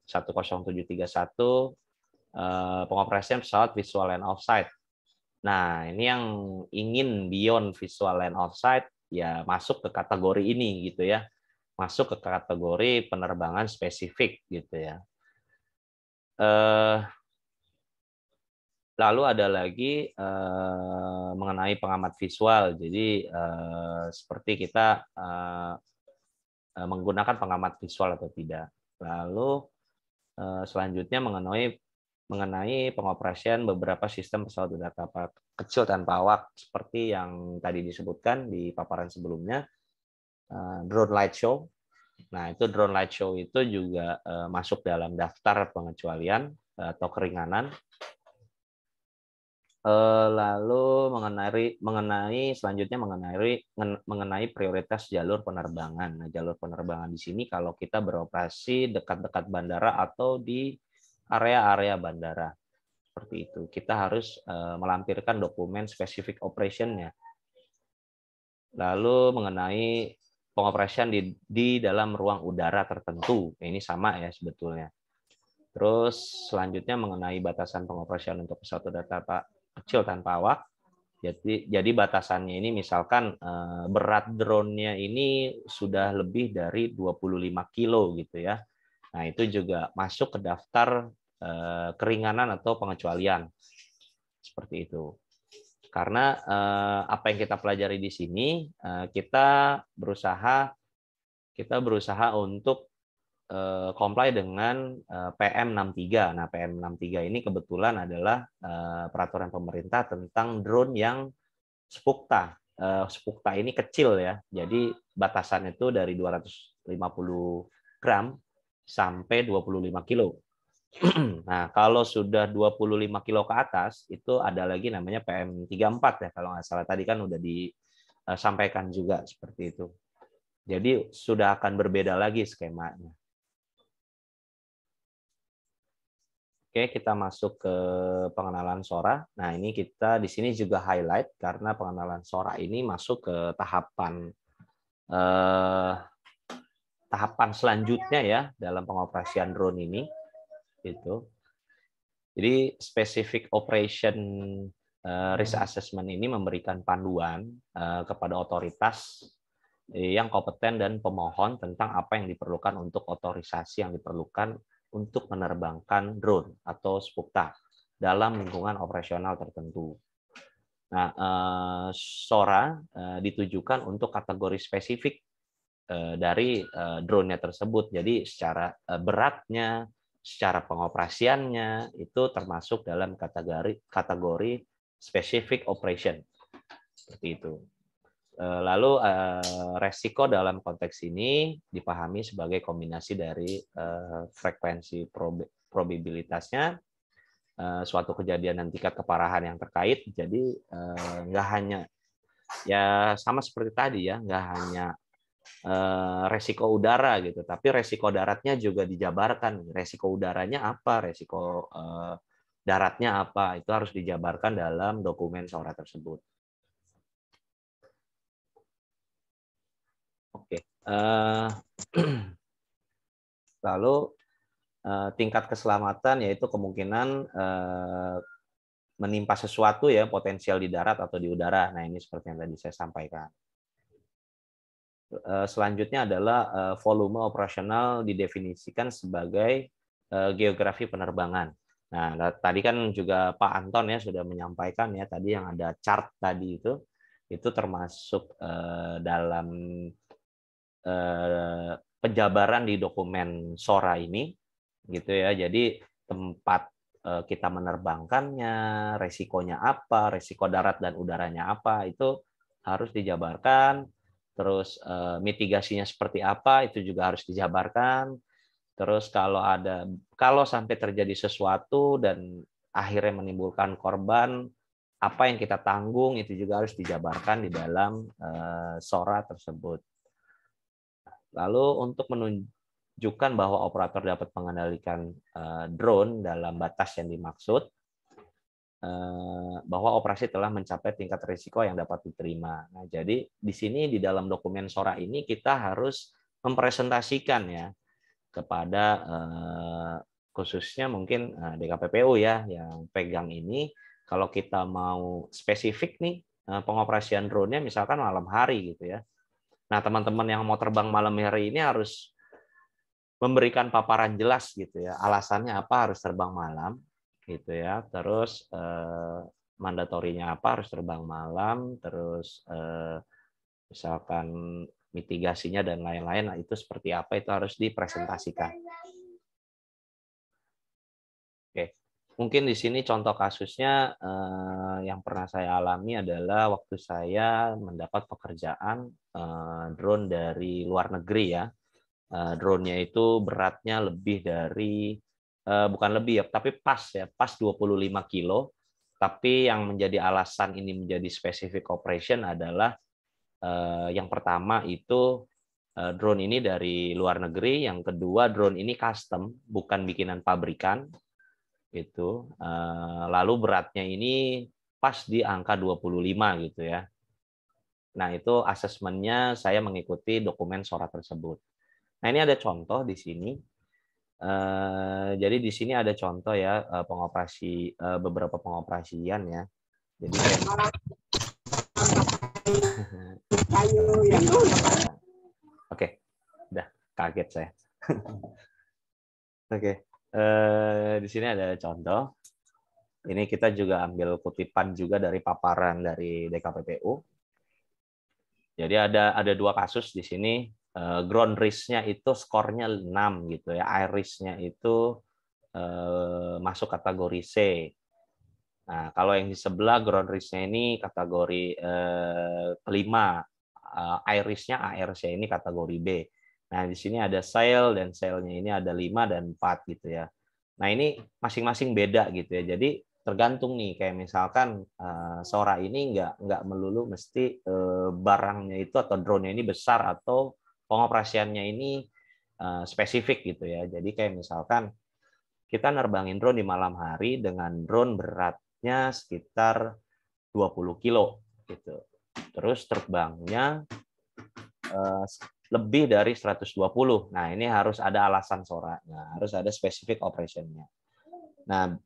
eh, eh, pengoperasian pesawat visual and offside. Nah, ini yang ingin beyond visual and offside ya masuk ke kategori ini gitu ya. Masuk ke kategori penerbangan spesifik gitu ya. Eh lalu ada lagi eh, mengenai pengamat visual. Jadi eh, seperti kita eh, eh, menggunakan pengamat visual atau tidak. Lalu eh, selanjutnya mengenai mengenai pengoperasian beberapa sistem pesawat udara kapal kecil tanpa awak seperti yang tadi disebutkan di paparan sebelumnya eh, drone light show. Nah itu drone light show itu juga eh, masuk dalam daftar pengecualian eh, atau keringanan Eh, lalu mengenai mengenai selanjutnya mengenai mengenai prioritas jalur penerbangan. Nah, jalur penerbangan di sini kalau kita beroperasi dekat-dekat bandara atau di area-area bandara. Seperti itu. Kita harus eh, melampirkan dokumen spesifik operationnya. Lalu mengenai pengoperasian di, di dalam ruang udara tertentu. Ini sama ya sebetulnya. Terus selanjutnya mengenai batasan pengoperasian untuk pesawat data, Pak kecil tanpa awak. Jadi, jadi batasannya ini misalkan eh, berat drone-nya ini sudah lebih dari 25 kilo gitu ya. Nah itu juga masuk ke daftar eh, keringanan atau pengecualian seperti itu. Karena eh, apa yang kita pelajari di sini, kita berusaha kita berusaha untuk uh, comply dengan eh, PM63. Nah, PM63 ini kebetulan adalah eh, peraturan pemerintah tentang drone yang spukta. Uh, spukta ini kecil ya, jadi batasan itu dari 250 gram sampai 25 kilo. nah, kalau sudah 25 kilo ke atas, itu ada lagi namanya PM34 ya, kalau nggak salah tadi kan udah disampaikan juga seperti itu. Jadi sudah akan berbeda lagi skemanya. Oke, kita masuk ke pengenalan SORA. Nah, ini kita di sini juga highlight karena pengenalan SORA ini masuk ke tahapan eh, tahapan selanjutnya ya dalam pengoperasian drone ini. Itu. Jadi specific operation eh, risk assessment ini memberikan panduan eh, kepada otoritas yang kompeten dan pemohon tentang apa yang diperlukan untuk otorisasi yang diperlukan untuk menerbangkan drone atau spukta dalam lingkungan operasional tertentu. Nah, eh, SORA eh, ditujukan untuk kategori spesifik eh, dari drone-nya tersebut. Jadi secara beratnya, secara pengoperasiannya itu termasuk dalam kategori kategori specific operation. Seperti itu. Eh, lalu eh, resiko dalam konteks ini dipahami sebagai kombinasi dari eh, frekuensi prob probabilitasnya suatu kejadian dan tingkat keparahan yang terkait. Jadi nggak hanya ya sama seperti tadi ya, nggak hanya resiko udara gitu, tapi resiko daratnya juga dijabarkan. Resiko udaranya apa? Resiko daratnya apa? Itu harus dijabarkan dalam dokumen seorang tersebut. Eh, lalu eh, tingkat keselamatan yaitu kemungkinan eh, menimpa sesuatu ya potensial di darat atau di udara. Nah ini seperti yang tadi saya sampaikan. Selanjutnya adalah volume operasional didefinisikan sebagai geografi penerbangan. Nah, nah tadi kan juga Pak Anton ya sudah menyampaikan ya tadi yang ada chart tadi itu itu termasuk dalam Eh, penjabaran di dokumen SORA ini gitu ya. Jadi tempat eh, kita menerbangkannya, resikonya apa, resiko darat dan udaranya apa itu harus dijabarkan. Terus eh, mitigasinya seperti apa itu juga harus dijabarkan. Terus kalau ada kalau sampai terjadi sesuatu dan akhirnya menimbulkan korban apa yang kita tanggung itu juga harus dijabarkan di dalam uh, sora tersebut. Lalu untuk menunjukkan bahwa operator dapat mengendalikan eh, drone dalam batas yang dimaksud, eh, bahwa operasi telah mencapai tingkat risiko yang dapat diterima. Nah, jadi di sini di dalam dokumen SORA ini kita harus mempresentasikan ya kepada eh, khususnya mungkin DKPPU ya yang pegang ini kalau kita mau spesifik nih pengoperasian drone-nya misalkan malam hari gitu ya. Nah, teman-teman yang mau terbang malam hari ini harus memberikan paparan jelas gitu ya. Alasannya apa harus terbang malam gitu ya. Terus eh, mandatorinya apa harus terbang malam, terus eh, misalkan mitigasinya dan lain-lain nah itu seperti apa itu harus dipresentasikan. mungkin di sini contoh kasusnya eh, yang pernah saya alami adalah waktu saya mendapat pekerjaan eh, drone dari luar negeri ya. Eh, drone-nya itu beratnya lebih dari eh, bukan lebih ya, tapi pas ya, pas 25 kilo. Tapi yang menjadi alasan ini menjadi spesifik operation adalah eh, yang pertama itu eh, drone ini dari luar negeri, yang kedua drone ini custom, bukan bikinan pabrikan, itu eh, lalu beratnya ini pas di angka 25 gitu ya. Nah, itu asesmennya saya mengikuti dokumen SORA tersebut. Nah, ini ada contoh di sini. Eh, jadi di sini ada contoh ya eh, pengoperasi beberapa pengoperasian ya. Jadi Oke, udah kaget saya. Oke. Okay. Eh, di sini ada contoh. Ini kita juga ambil kutipan juga dari paparan dari DKPPU. Jadi ada ada dua kasus di sini eh, ground risk-nya itu skornya 6 gitu ya. Air risk nya itu eh, masuk kategori C. Nah, kalau yang di sebelah ground risk-nya ini kategori eh, kelima, eh, irisnya ARC ini kategori B. Nah, di sini ada sale dan sailnya ini ada 5 dan 4 gitu ya. Nah, ini masing-masing beda gitu ya. Jadi tergantung nih kayak misalkan uh, Sora ini nggak nggak melulu mesti uh, barangnya itu atau drone-nya ini besar atau pengoperasiannya ini uh, spesifik gitu ya. Jadi kayak misalkan kita nerbangin drone di malam hari dengan drone beratnya sekitar 20 kilo gitu. Terus terbangnya uh, lebih dari 120. Nah, ini harus ada alasan soraknya, harus ada spesifik operationnya. Nah,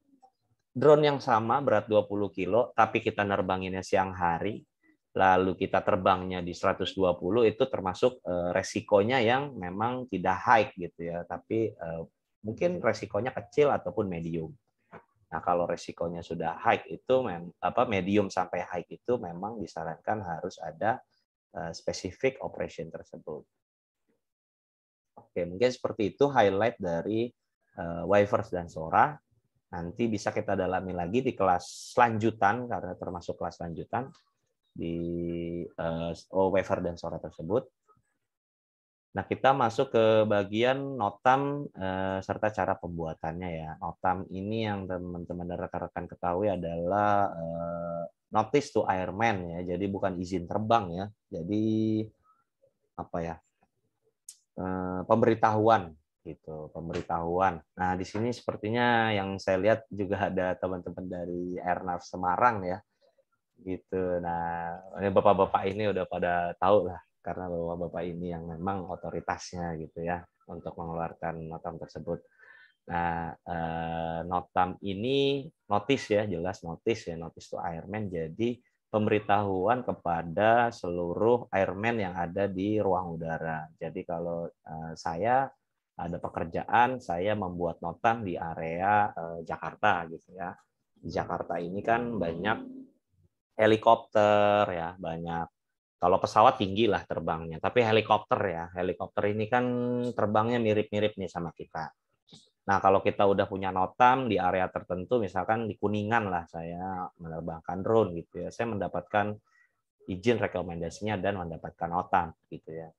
drone yang sama berat 20 kilo, tapi kita nerbanginnya siang hari, lalu kita terbangnya di 120 itu termasuk eh, resikonya yang memang tidak high gitu ya, tapi eh, mungkin iya. resikonya kecil ataupun medium. Nah, kalau resikonya sudah high itu mem, apa medium sampai high itu memang disarankan harus ada eh, spesifik operation tersebut. Oke, mungkin seperti itu highlight dari uh, waivers dan Sora. Nanti bisa kita dalami lagi di kelas lanjutan karena termasuk kelas lanjutan di uh, oh, dan Sora tersebut. Nah, kita masuk ke bagian notam uh, serta cara pembuatannya ya. Notam ini yang teman-teman dan rekan-rekan ketahui adalah uh, notice to airman ya. Jadi bukan izin terbang ya. Jadi apa ya? Eh, pemberitahuan gitu pemberitahuan. Nah di sini sepertinya yang saya lihat juga ada teman-teman dari Airnav Semarang ya gitu. Nah ini bapak-bapak ini udah pada tahu lah karena bapak-bapak ini yang memang otoritasnya gitu ya untuk mengeluarkan notam tersebut. Nah eh, notam ini notis ya jelas notis ya notis itu airman jadi pemberitahuan kepada seluruh airmen yang ada di ruang udara. Jadi kalau eh, saya ada pekerjaan, saya membuat notan di area eh, Jakarta gitu ya. Di Jakarta ini kan banyak helikopter ya, banyak kalau pesawat tinggi lah terbangnya, tapi helikopter ya, helikopter ini kan terbangnya mirip-mirip nih sama kita. Nah, kalau kita udah punya notam di area tertentu, misalkan di Kuningan lah saya menerbangkan drone gitu ya, saya mendapatkan izin rekomendasinya dan mendapatkan notam gitu ya.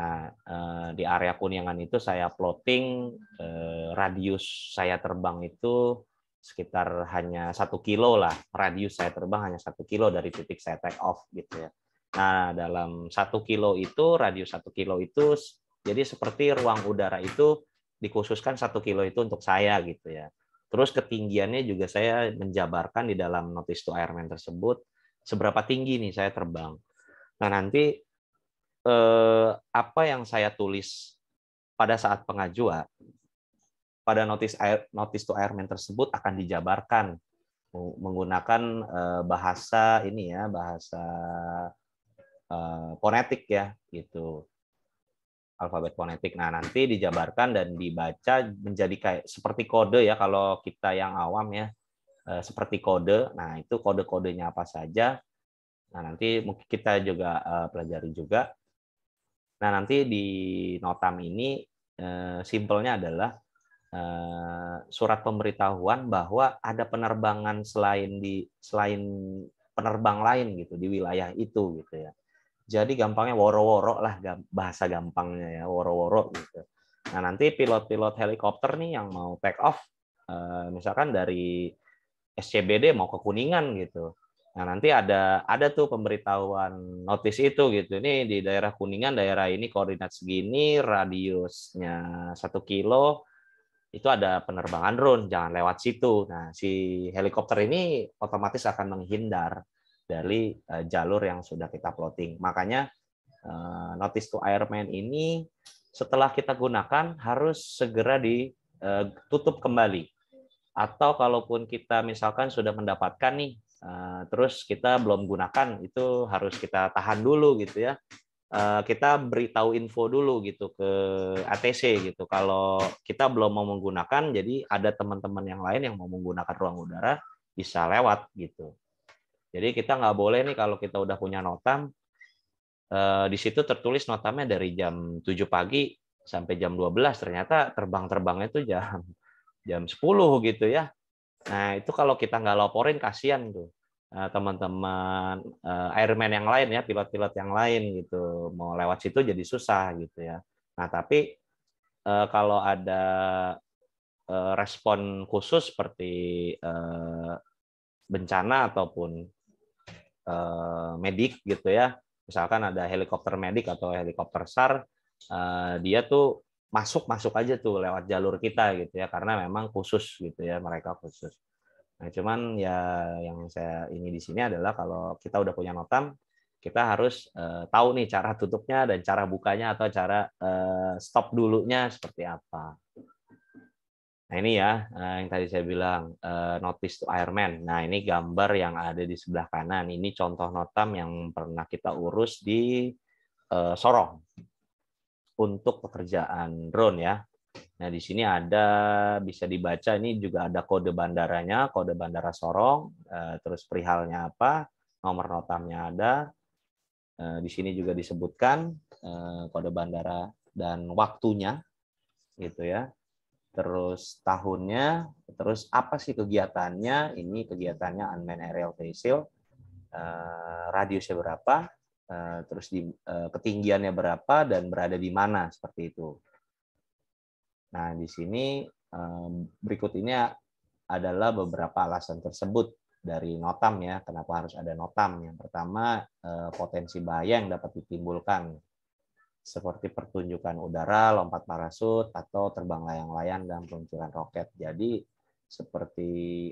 Nah, eh, di area Kuningan itu saya plotting eh, radius saya terbang itu sekitar hanya satu kilo lah, radius saya terbang hanya satu kilo dari titik saya take off gitu ya. Nah, dalam satu kilo itu, radius satu kilo itu, jadi seperti ruang udara itu dikhususkan satu kilo itu untuk saya gitu ya. Terus ketinggiannya juga saya menjabarkan di dalam notice to airman tersebut seberapa tinggi nih saya terbang. Nah nanti eh, apa yang saya tulis pada saat pengajuan pada notice air, notice to airman tersebut akan dijabarkan menggunakan eh, bahasa ini ya bahasa eh, ponetik ya gitu alfabet fonetik. Nah, nanti dijabarkan dan dibaca menjadi kayak seperti kode ya kalau kita yang awam ya eh, seperti kode. Nah, itu kode-kodenya apa saja. Nah, nanti mungkin kita juga eh, pelajari juga. Nah, nanti di notam ini eh, simpelnya adalah surat pemberitahuan bahwa ada penerbangan selain di selain penerbang lain gitu di wilayah itu gitu ya. Jadi gampangnya woro-woro lah bahasa gampangnya ya, woro-woro gitu. Nah, nanti pilot-pilot helikopter nih yang mau take off eh, misalkan dari SCBD mau ke Kuningan gitu. Nah, nanti ada ada tuh pemberitahuan notis itu gitu. Ini di daerah Kuningan, daerah ini koordinat segini, radiusnya satu kilo, itu ada penerbangan drone, jangan lewat situ. Nah, si helikopter ini otomatis akan menghindar dari uh, jalur yang sudah kita plotting. Makanya uh, notice to airman ini setelah kita gunakan harus segera ditutup eh, kembali. Atau kalaupun kita misalkan sudah mendapatkan nih, terus kita belum gunakan, itu harus kita tahan dulu gitu ya. Kita beritahu info dulu gitu ke ATC gitu. Kalau kita belum mau menggunakan, jadi ada teman-teman yang lain yang mau menggunakan ruang udara bisa lewat gitu. Jadi kita nggak boleh nih kalau kita udah punya notam, eh, di situ tertulis notamnya dari jam 7 pagi sampai jam 12. Ternyata terbang-terbangnya itu jam jam 10 gitu ya. Nah itu kalau kita nggak laporin kasihan tuh eh, teman-teman eh, airman yang lain ya, pilot-pilot yang lain gitu. Mau lewat situ jadi susah gitu ya. Nah tapi eh, kalau ada eh, respon khusus seperti eh, bencana ataupun Eh, medik gitu ya misalkan ada helikopter medik atau helikopter sar eh, dia tuh masuk masuk aja tuh lewat jalur kita gitu ya karena memang khusus gitu ya mereka khusus nah cuman ya yang saya ini di sini adalah kalau kita udah punya notam kita harus uh, tahu nih cara tutupnya dan cara bukanya atau cara uh, stop dulunya seperti apa Nah ini ya eh, yang tadi saya bilang eh, notice to airman. Nah ini gambar yang ada di sebelah kanan. Ini contoh notam yang pernah kita urus di eh, Sorong untuk pekerjaan drone ya. Nah di sini ada bisa dibaca ini juga ada kode bandaranya, kode bandara Sorong, terus perihalnya apa, nomor notamnya ada. Di sini juga disebutkan kode bandara dan waktunya gitu ya terus tahunnya, terus apa sih kegiatannya, ini kegiatannya unmanned aerial vessel, eh, radiusnya berapa, eh, terus di, eh, ketinggiannya berapa, dan berada di mana, seperti itu. Nah, di sini eh, berikut ini adalah beberapa alasan tersebut dari notam ya, kenapa harus ada notam. Yang pertama, eh, potensi bahaya yang dapat ditimbulkan seperti pertunjukan udara, lompat parasut, atau terbang layang-layang dan peluncuran roket. Jadi seperti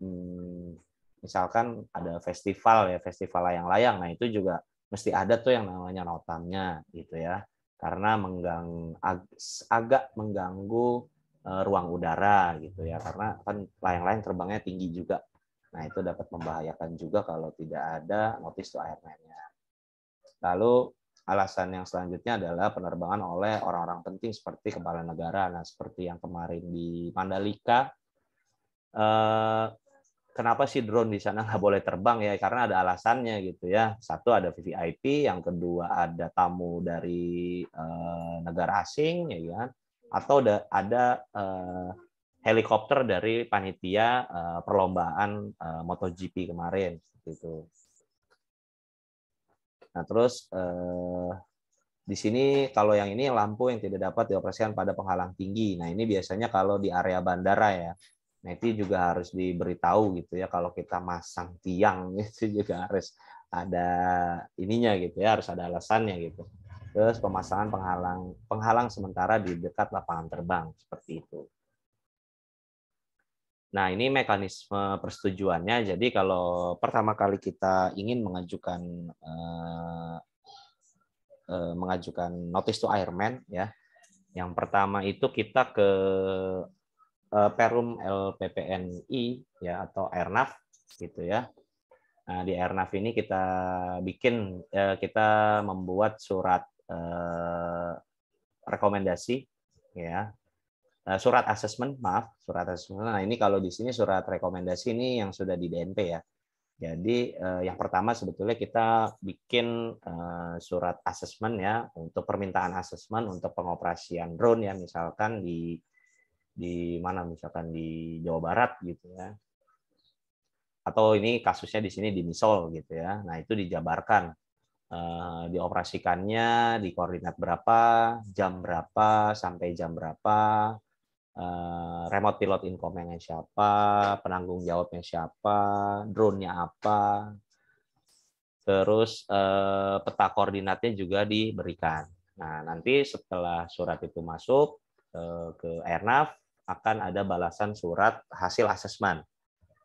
hmm, misalkan ada festival ya, festival layang-layang, nah itu juga mesti ada tuh yang namanya notamnya gitu ya, karena menggang ag agak mengganggu e, ruang udara gitu ya, karena kan layang-layang terbangnya tinggi juga. Nah itu dapat membahayakan juga kalau tidak ada notis tuh airnya. Lalu Alasan yang selanjutnya adalah penerbangan oleh orang-orang penting seperti kepala negara. Nah, seperti yang kemarin di Mandalika, eh, kenapa sih drone di sana nggak boleh terbang ya? Karena ada alasannya gitu ya. Satu ada VVIP, yang kedua ada tamu dari eh, negara asing, ya kan? Atau ada, ada eh, helikopter dari panitia eh, perlombaan eh, MotoGP kemarin gitu. Nah, terus eh, di sini kalau yang ini lampu yang tidak dapat dioperasikan pada penghalang tinggi. Nah, ini biasanya kalau di area bandara ya. Nah, itu juga harus diberitahu gitu ya kalau kita masang tiang itu juga harus ada ininya gitu ya, harus ada alasannya gitu. Terus pemasangan penghalang penghalang sementara di dekat lapangan terbang seperti itu. Nah, ini mekanisme persetujuannya. Jadi kalau pertama kali kita ingin mengajukan eh, eh, mengajukan notice to airman ya. Yang pertama itu kita ke eh, Perum LPPNI ya atau Airnav gitu ya. Nah, di Airnav ini kita bikin eh, kita membuat surat eh, rekomendasi ya Nah, surat asesmen, maaf, surat asesmen. Nah, ini kalau di sini surat rekomendasi ini yang sudah di DNP ya. Jadi eh, yang pertama sebetulnya kita bikin eh, surat asesmen ya untuk permintaan asesmen untuk pengoperasian drone ya misalkan di di mana misalkan di Jawa Barat gitu ya. Atau ini kasusnya di sini di Misol gitu ya. Nah, itu dijabarkan eh, dioperasikannya di koordinat berapa, jam berapa, sampai jam berapa, uh, remote pilot income yang siapa, penanggung jawabnya siapa, drone-nya apa, terus uh, peta koordinatnya juga diberikan. Nah, nanti setelah surat itu masuk uh, ke Airnav akan ada balasan surat hasil asesmen.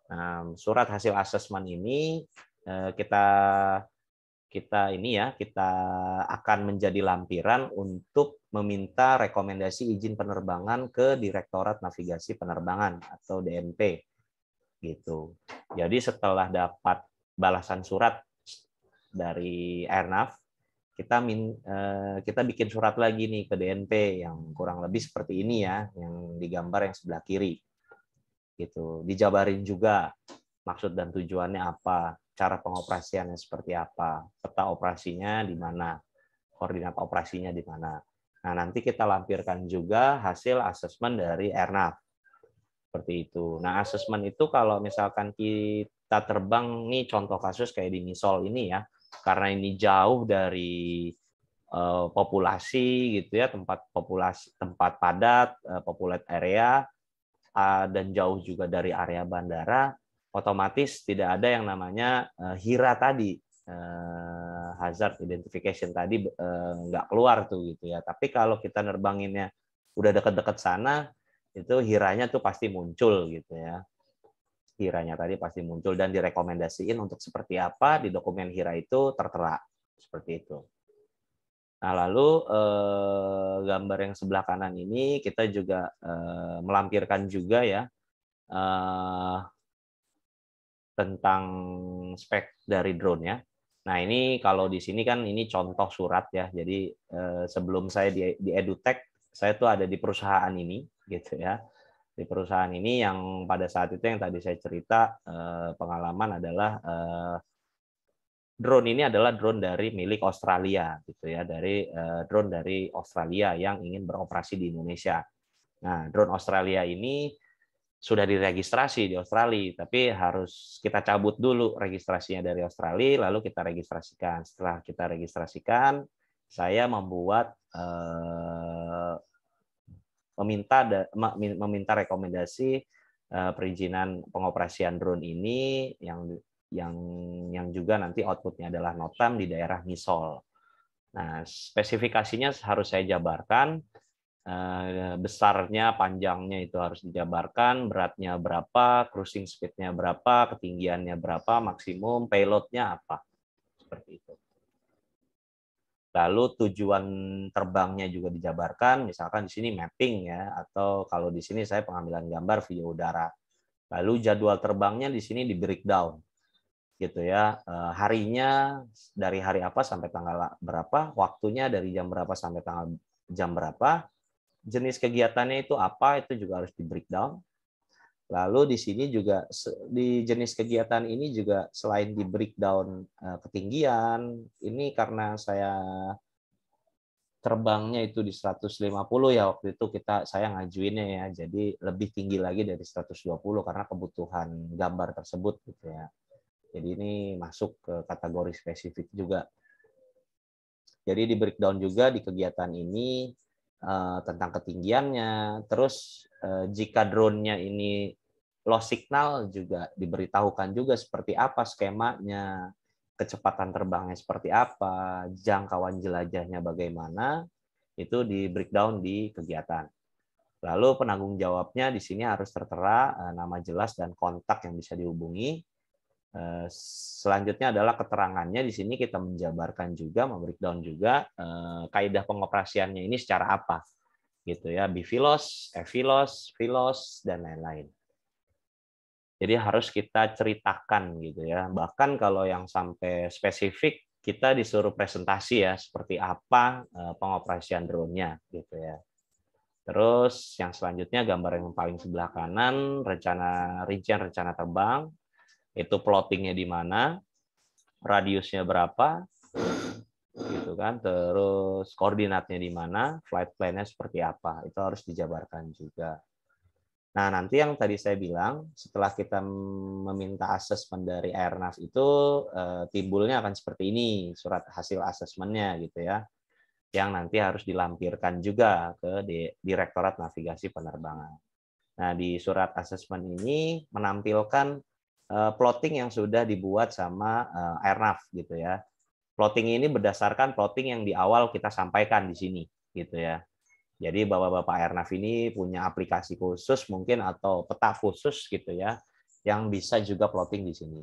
Nah, surat hasil asesmen ini uh, kita kita ini ya kita akan menjadi lampiran untuk meminta rekomendasi izin penerbangan ke Direktorat Navigasi Penerbangan atau DNP gitu. Jadi setelah dapat balasan surat dari Airnav, kita min, eh, kita bikin surat lagi nih ke DNP yang kurang lebih seperti ini ya, yang digambar yang sebelah kiri. Gitu, dijabarin juga maksud dan tujuannya apa, cara pengoperasiannya seperti apa, peta operasinya di mana, koordinat operasinya di mana. Nah, nanti kita lampirkan juga hasil asesmen dari Ernaf. Seperti itu. Nah, asesmen itu kalau misalkan kita terbang, nih contoh kasus kayak di Misol ini ya, karena ini jauh dari uh, populasi gitu ya, tempat populasi tempat padat, uh, populate area, uh, dan jauh juga dari area bandara, otomatis tidak ada yang namanya eh, hira tadi eh, hazard identification tadi eh, nggak keluar tuh gitu ya. Tapi kalau kita nerbanginnya udah deket-deket sana, itu hiranya tuh pasti muncul gitu ya. Hiranya tadi pasti muncul dan direkomendasiin untuk seperti apa di dokumen hira itu tertera seperti itu. Nah, lalu eh, gambar yang sebelah kanan ini kita juga eh, melampirkan juga ya eh, tentang spek dari drone ya. Nah, ini kalau di sini kan ini contoh surat ya. Jadi eh, sebelum saya di, di EduTech, saya tuh ada di perusahaan ini gitu ya. Di perusahaan ini yang pada saat itu yang tadi saya cerita eh, pengalaman adalah eh, drone ini adalah drone dari milik Australia gitu ya, dari drone dari Australia yang ingin beroperasi di Indonesia. Nah, drone Australia ini sudah diregistrasi di Australia, tapi harus kita cabut dulu registrasinya dari Australia, lalu kita registrasikan. Setelah kita registrasikan, saya membuat eh, meminta meminta rekomendasi eh, perizinan pengoperasian drone ini yang yang yang juga nanti outputnya adalah notam di daerah misol. Nah, spesifikasinya harus saya jabarkan Eh, besarnya, panjangnya itu harus dijabarkan, beratnya berapa, cruising speednya berapa, ketinggiannya berapa, maksimum payloadnya apa, seperti itu. Lalu tujuan terbangnya juga dijabarkan, misalkan di sini mapping ya, atau kalau di sini saya pengambilan gambar video udara. Lalu jadwal terbangnya di sini di breakdown, gitu ya. Eh, harinya dari hari apa sampai tanggal berapa, waktunya dari jam berapa sampai tanggal jam berapa, jenis kegiatannya itu apa itu juga harus di breakdown. Lalu di sini juga di jenis kegiatan ini juga selain di breakdown eh, ketinggian, ini karena saya terbangnya itu di 150 ya waktu itu kita saya ngajuinnya ya. Jadi lebih tinggi lagi dari 120 karena kebutuhan gambar tersebut gitu ya. Jadi ini masuk ke kategori spesifik juga. Jadi di breakdown juga di kegiatan ini Eh, tentang ketinggiannya. Terus eh, jika drone-nya ini lost signal juga diberitahukan juga seperti apa skemanya, kecepatan terbangnya seperti apa, jangkauan jelajahnya bagaimana, itu di breakdown di kegiatan. Lalu penanggung jawabnya di sini harus tertera eh, nama jelas dan kontak yang bisa dihubungi. Eh, selanjutnya adalah keterangannya. Di sini kita menjabarkan juga, membreakdown juga eh, kaidah pengoperasiannya ini secara apa, gitu ya, bifilos, efilos, filos, dan lain-lain. Jadi harus kita ceritakan gitu ya. Bahkan kalau yang sampai spesifik kita disuruh presentasi ya seperti apa eh, pengoperasian drone-nya gitu ya. Terus yang selanjutnya gambar yang paling sebelah kanan rencana rincian rencana terbang, itu plottingnya di mana, radiusnya berapa, gitu kan, terus koordinatnya di mana, flight plan-nya seperti apa, itu harus dijabarkan juga. Nah, nanti yang tadi saya bilang, setelah kita meminta asesmen dari Airnav itu, eh, timbulnya akan seperti ini, surat hasil asesmennya gitu ya, yang nanti harus dilampirkan juga ke Direktorat Navigasi Penerbangan. Nah, di surat asesmen ini menampilkan Eh, plotting yang sudah dibuat sama eh, Airnav gitu ya. Plotting ini berdasarkan plotting yang di awal kita sampaikan di sini gitu ya. Jadi bapak-bapak Airnav ini punya aplikasi khusus mungkin atau peta khusus gitu ya yang bisa juga plotting di sini.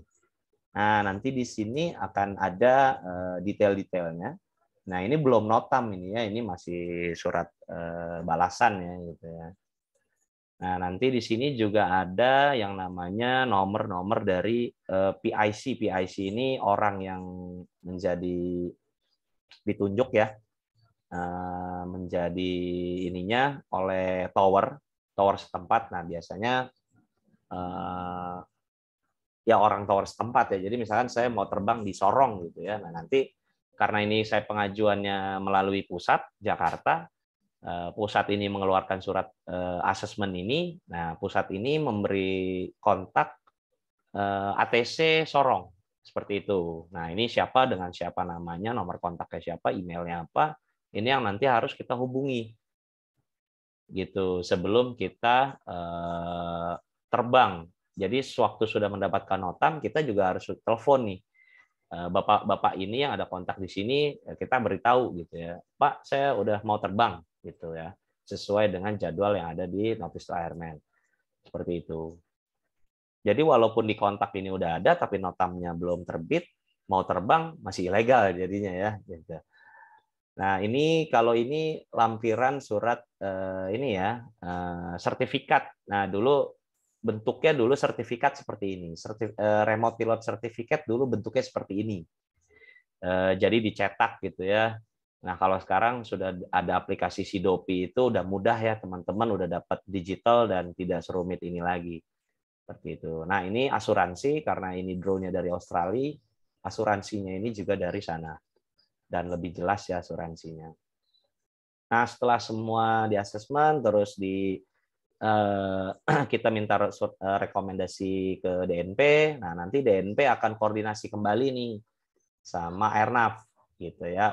Nah, nanti di sini akan ada eh, detail-detailnya. Nah, ini belum notam ini ya, ini masih surat balasan ya gitu ya. Nah, nanti di sini juga ada yang namanya nomor-nomor dari eh, PIC. PIC ini orang yang menjadi ditunjuk ya eh, menjadi ininya oleh tower, tower setempat. Nah, biasanya eh, ya orang tower setempat ya. Jadi misalkan saya mau terbang di Sorong gitu ya. Nah, nanti karena ini saya pengajuannya melalui pusat Jakarta, Eh, pusat ini mengeluarkan surat eh, asesmen ini, nah pusat ini memberi kontak eh, ATC Sorong seperti itu. Nah ini siapa dengan siapa namanya, nomor kontaknya siapa, emailnya apa, ini yang nanti harus kita hubungi gitu sebelum kita eh, terbang. Jadi sewaktu sudah mendapatkan notam, kita juga harus telepon nih bapak-bapak ini yang ada kontak di sini, kita beritahu gitu ya, Pak saya udah mau terbang gitu ya sesuai dengan jadwal yang ada di notice to airman seperti itu jadi walaupun di kontak ini udah ada tapi notamnya belum terbit mau terbang masih ilegal jadinya ya gitu. Nah, ini kalau ini lampiran surat eh, ini ya, eh, sertifikat. Nah, dulu bentuknya dulu sertifikat seperti ini. Sertif, eh, remote pilot sertifikat dulu bentuknya seperti ini. Eh, jadi dicetak gitu ya. Nah, kalau sekarang sudah ada aplikasi Sidopi itu udah mudah ya teman-teman udah dapat digital dan tidak serumit ini lagi. Seperti itu. Nah, ini asuransi karena ini drone-nya dari Australia, asuransinya ini juga dari sana. Dan lebih jelas ya asuransinya. Nah, setelah semua di assessment terus di eh, kita minta eh, rekomendasi ke DNP. Nah, nanti DNP akan koordinasi kembali nih sama Airnav gitu ya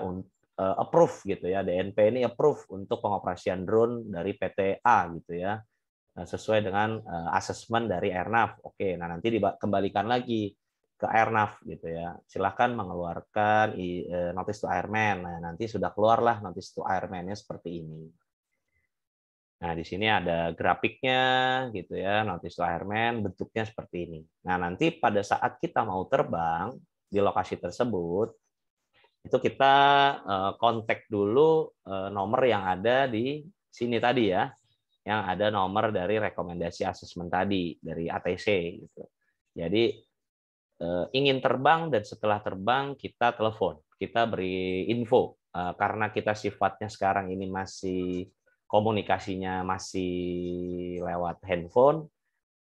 Eh, approve gitu ya DNP ini approve untuk pengoperasian drone dari PT A gitu ya nah, sesuai dengan uh, eh, asesmen dari Airnav oke nah nanti dikembalikan lagi ke Airnav gitu ya silahkan mengeluarkan eh, notice to airman nah nanti sudah keluarlah notice to airmannya seperti ini nah di sini ada grafiknya gitu ya notice to airman bentuknya seperti ini nah nanti pada saat kita mau terbang di lokasi tersebut itu kita eh, kontak dulu eh, nomor yang ada di sini tadi ya, yang ada nomor dari rekomendasi asesmen tadi dari ATC gitu. Jadi eh, ingin terbang dan setelah terbang kita telepon, kita beri info karena kita sifatnya sekarang ini masih komunikasinya masih lewat handphone,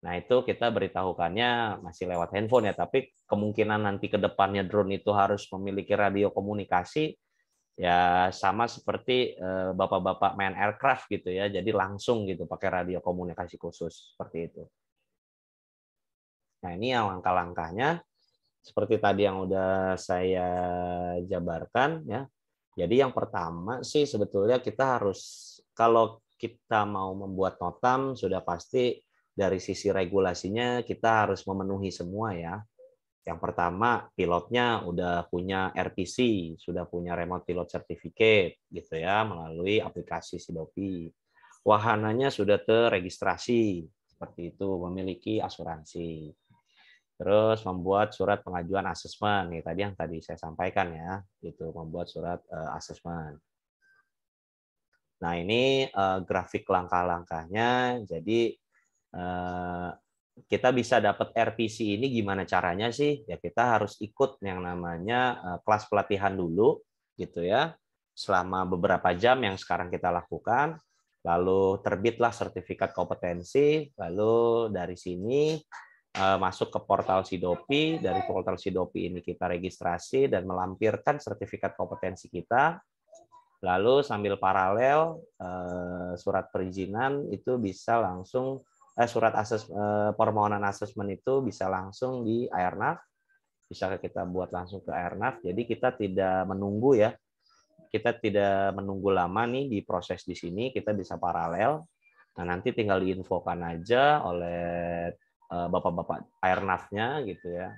Nah, itu kita beritahukannya masih lewat handphone ya, tapi kemungkinan nanti ke depannya drone itu harus memiliki radio komunikasi ya sama seperti eh, bapak-bapak main aircraft gitu ya. Jadi langsung gitu pakai radio komunikasi khusus seperti itu. Nah, ini yang langkah-langkahnya seperti tadi yang udah saya jabarkan ya. Jadi yang pertama sih sebetulnya kita harus kalau kita mau membuat notam sudah pasti dari sisi regulasinya kita harus memenuhi semua ya. Yang pertama, pilotnya udah punya RPC, sudah punya remote pilot certificate gitu ya melalui aplikasi Sidopi. Wahananya sudah terregistrasi seperti itu, memiliki asuransi. Terus membuat surat pengajuan asesmen nih tadi yang tadi saya sampaikan ya, itu membuat surat uh, asesmen. Nah, ini uh, grafik langkah-langkahnya. Jadi Eh, kita bisa dapat RPC ini gimana caranya sih? Ya kita harus ikut yang namanya eh, kelas pelatihan dulu gitu ya. Selama beberapa jam yang sekarang kita lakukan, lalu terbitlah sertifikat kompetensi, lalu dari sini eh, masuk ke portal Sidopi, dari portal Sidopi ini kita registrasi dan melampirkan sertifikat kompetensi kita. Lalu sambil paralel surat perizinan itu bisa langsung eh, surat ases eh, permohonan asesmen itu bisa langsung di AirNav, bisa kita buat langsung ke AirNav. Jadi kita tidak menunggu ya, kita tidak menunggu lama nih di proses di sini, kita bisa paralel. Nah nanti tinggal diinfokan aja oleh eh, bapak-bapak Airnavnya gitu ya.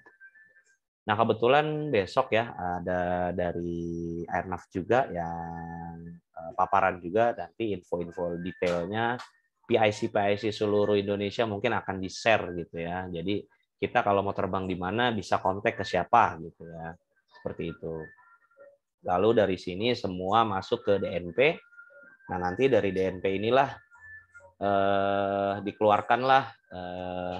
Nah kebetulan besok ya ada dari AirNav juga yang eh, paparan juga nanti info-info detailnya PIC-PIC seluruh Indonesia mungkin akan di-share gitu ya. Jadi kita kalau mau terbang di mana bisa kontak ke siapa gitu ya. Seperti itu. Lalu dari sini semua masuk ke DNP. Nah, nanti dari DNP inilah eh, dikeluarkanlah eh,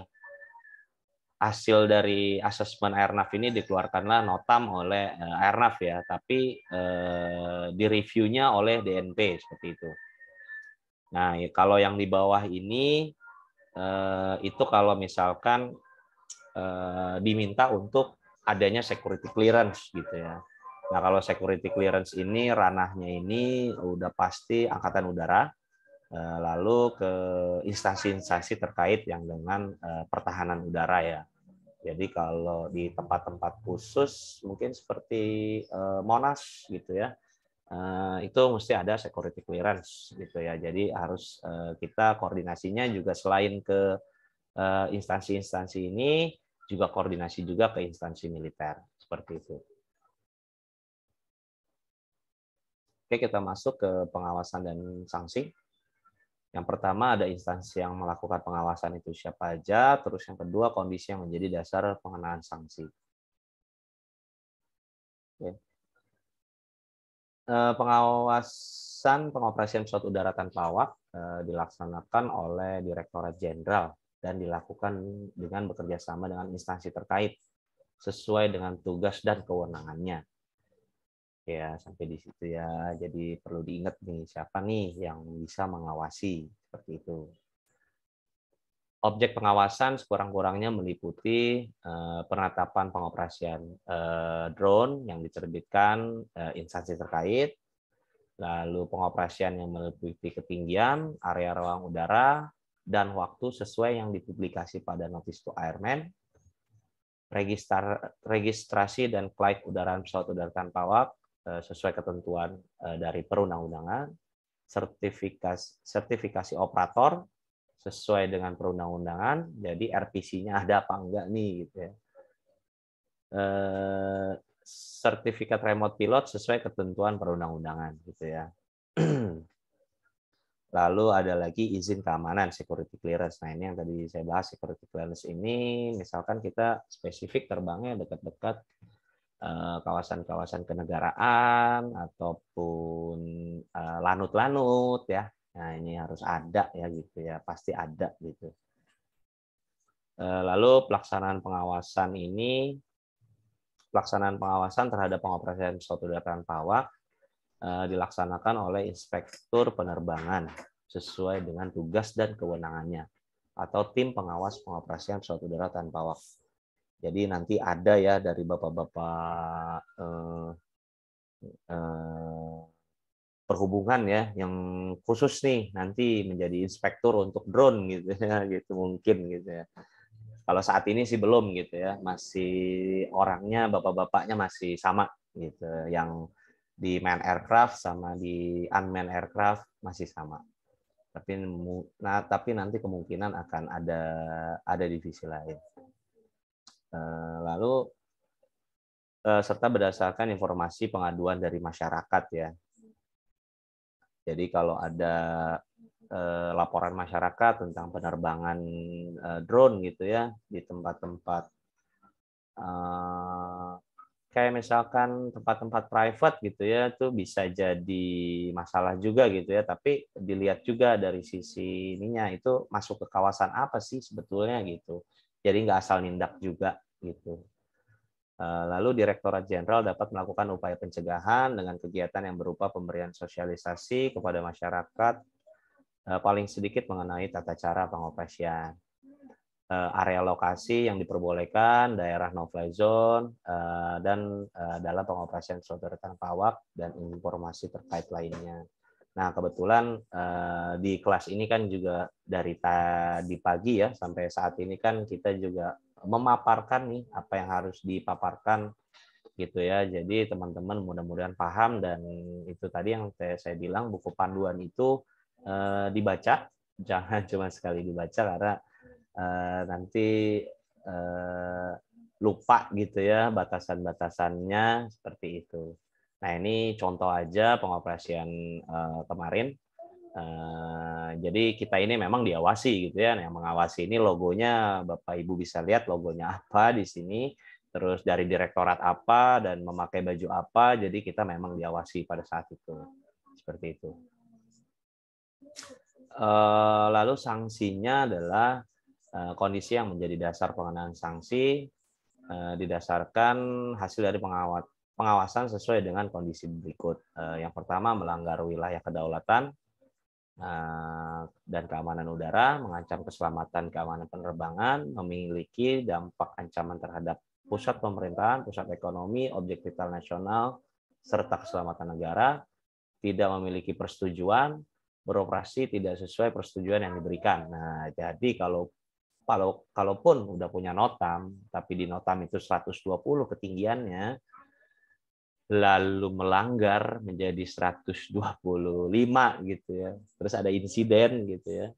hasil dari asesmen airnav ini dikeluarkanlah notam oleh eh, airnav ya, tapi eh, direviewnya oleh DNP seperti itu. Nah, ya, kalau yang di bawah ini eh, itu kalau misalkan eh, diminta untuk adanya security clearance gitu ya. Nah, kalau security clearance ini ranahnya ini udah pasti angkatan udara eh, lalu ke instansi-instansi terkait yang dengan pertahanan udara ya. Jadi kalau di tempat-tempat khusus mungkin seperti Monas gitu ya Eh, itu mesti ada security clearance gitu ya. Jadi harus eh, kita koordinasinya juga selain ke eh, instansi-instansi ini juga koordinasi juga ke instansi militer seperti itu. Oke, kita masuk ke pengawasan dan sanksi. Yang pertama ada instansi yang melakukan pengawasan itu siapa aja, terus yang kedua kondisi yang menjadi dasar pengenaan sanksi. Oke. Eh, pengawasan pengoperasian pesawat udara tanpa awak eh, dilaksanakan oleh Direktorat Jenderal dan dilakukan dengan bekerja sama dengan instansi terkait sesuai dengan tugas dan kewenangannya. Ya, sampai di situ ya. Jadi perlu diingat nih siapa nih yang bisa mengawasi seperti itu objek pengawasan sekurang-kurangnya meliputi eh, penetapan pengoperasian eh, drone yang diterbitkan eh, instansi terkait, lalu pengoperasian yang meliputi ketinggian, area ruang udara, dan waktu sesuai yang dipublikasi pada notice to airmen, Registrar, registrasi dan flight udara pesawat udara tanpa awak sesuai ketentuan dari perundang-undangan, sertifikasi, sertifikasi operator sesuai dengan perundang-undangan. Jadi RPC-nya ada apa enggak nih gitu ya. Eh, sertifikat remote pilot sesuai ketentuan perundang-undangan gitu ya. Lalu ada lagi izin keamanan security clearance. Nah, ini yang tadi saya bahas security clearance ini misalkan kita spesifik terbangnya dekat-dekat eh, kawasan-kawasan kenegaraan ataupun eh, lanut-lanut ya Nah, ini harus ada ya gitu ya, pasti ada gitu. E, lalu pelaksanaan pengawasan ini pelaksanaan pengawasan terhadap pengoperasian suatu daratan pawak e, dilaksanakan oleh inspektur penerbangan sesuai dengan tugas dan kewenangannya atau tim pengawas pengoperasian suatu daratan pawak. Jadi nanti ada ya dari bapak-bapak eh, eh, perhubungan ya yang khusus nih nanti menjadi inspektur untuk drone gitu ya gitu mungkin gitu ya kalau saat ini sih belum gitu ya masih orangnya bapak-bapaknya masih sama gitu yang di main aircraft sama di unmanned aircraft masih sama tapi nah tapi nanti kemungkinan akan ada ada divisi lain eh, lalu eh, serta berdasarkan informasi pengaduan dari masyarakat ya jadi kalau ada eh, laporan masyarakat tentang penerbangan eh, drone gitu ya di tempat-tempat eh, kayak misalkan tempat-tempat private gitu ya itu bisa jadi masalah juga gitu ya tapi dilihat juga dari sisi ininya itu masuk ke kawasan apa sih sebetulnya gitu jadi nggak asal nindak juga gitu Eh, lalu Direktorat Jenderal dapat melakukan upaya pencegahan dengan kegiatan yang berupa pemberian sosialisasi kepada masyarakat eh, paling sedikit mengenai tata cara pengoperasian. Eh, area lokasi yang diperbolehkan, daerah no-fly zone, dan dalam pengoperasian suatu pawak awak, dan informasi terkait lainnya. Nah, kebetulan di kelas ini kan juga dari tadi pagi ya sampai saat ini kan kita juga memaparkan nih apa yang harus dipaparkan gitu ya. Jadi teman-teman mudah-mudahan paham dan itu tadi yang saya bilang buku panduan itu eh, dibaca, jangan cuma sekali dibaca karena eh, nanti eh, lupa gitu ya batasan-batasannya seperti itu. Nah ini contoh aja pengoperasian eh, kemarin Eh, jadi kita ini memang diawasi gitu ya. yang mengawasi ini logonya Bapak Ibu bisa lihat logonya apa di sini, terus dari direktorat apa dan memakai baju apa. Jadi kita memang diawasi pada saat itu. Seperti itu. Eh, lalu sanksinya adalah eh, kondisi yang menjadi dasar pengenaan sanksi didasarkan hasil dari pengawat pengawasan sesuai dengan kondisi berikut. Yang pertama melanggar wilayah kedaulatan, Eh, dan keamanan udara, mengancam keselamatan keamanan penerbangan, memiliki dampak ancaman terhadap pusat pemerintahan, pusat ekonomi, objek vital nasional, serta keselamatan negara, tidak memiliki persetujuan, beroperasi tidak sesuai persetujuan yang diberikan. Nah, jadi kalau kalau kalaupun udah punya notam, tapi di notam itu 120 ketinggiannya, lalu melanggar menjadi 125 gitu ya. Terus ada insiden gitu ya.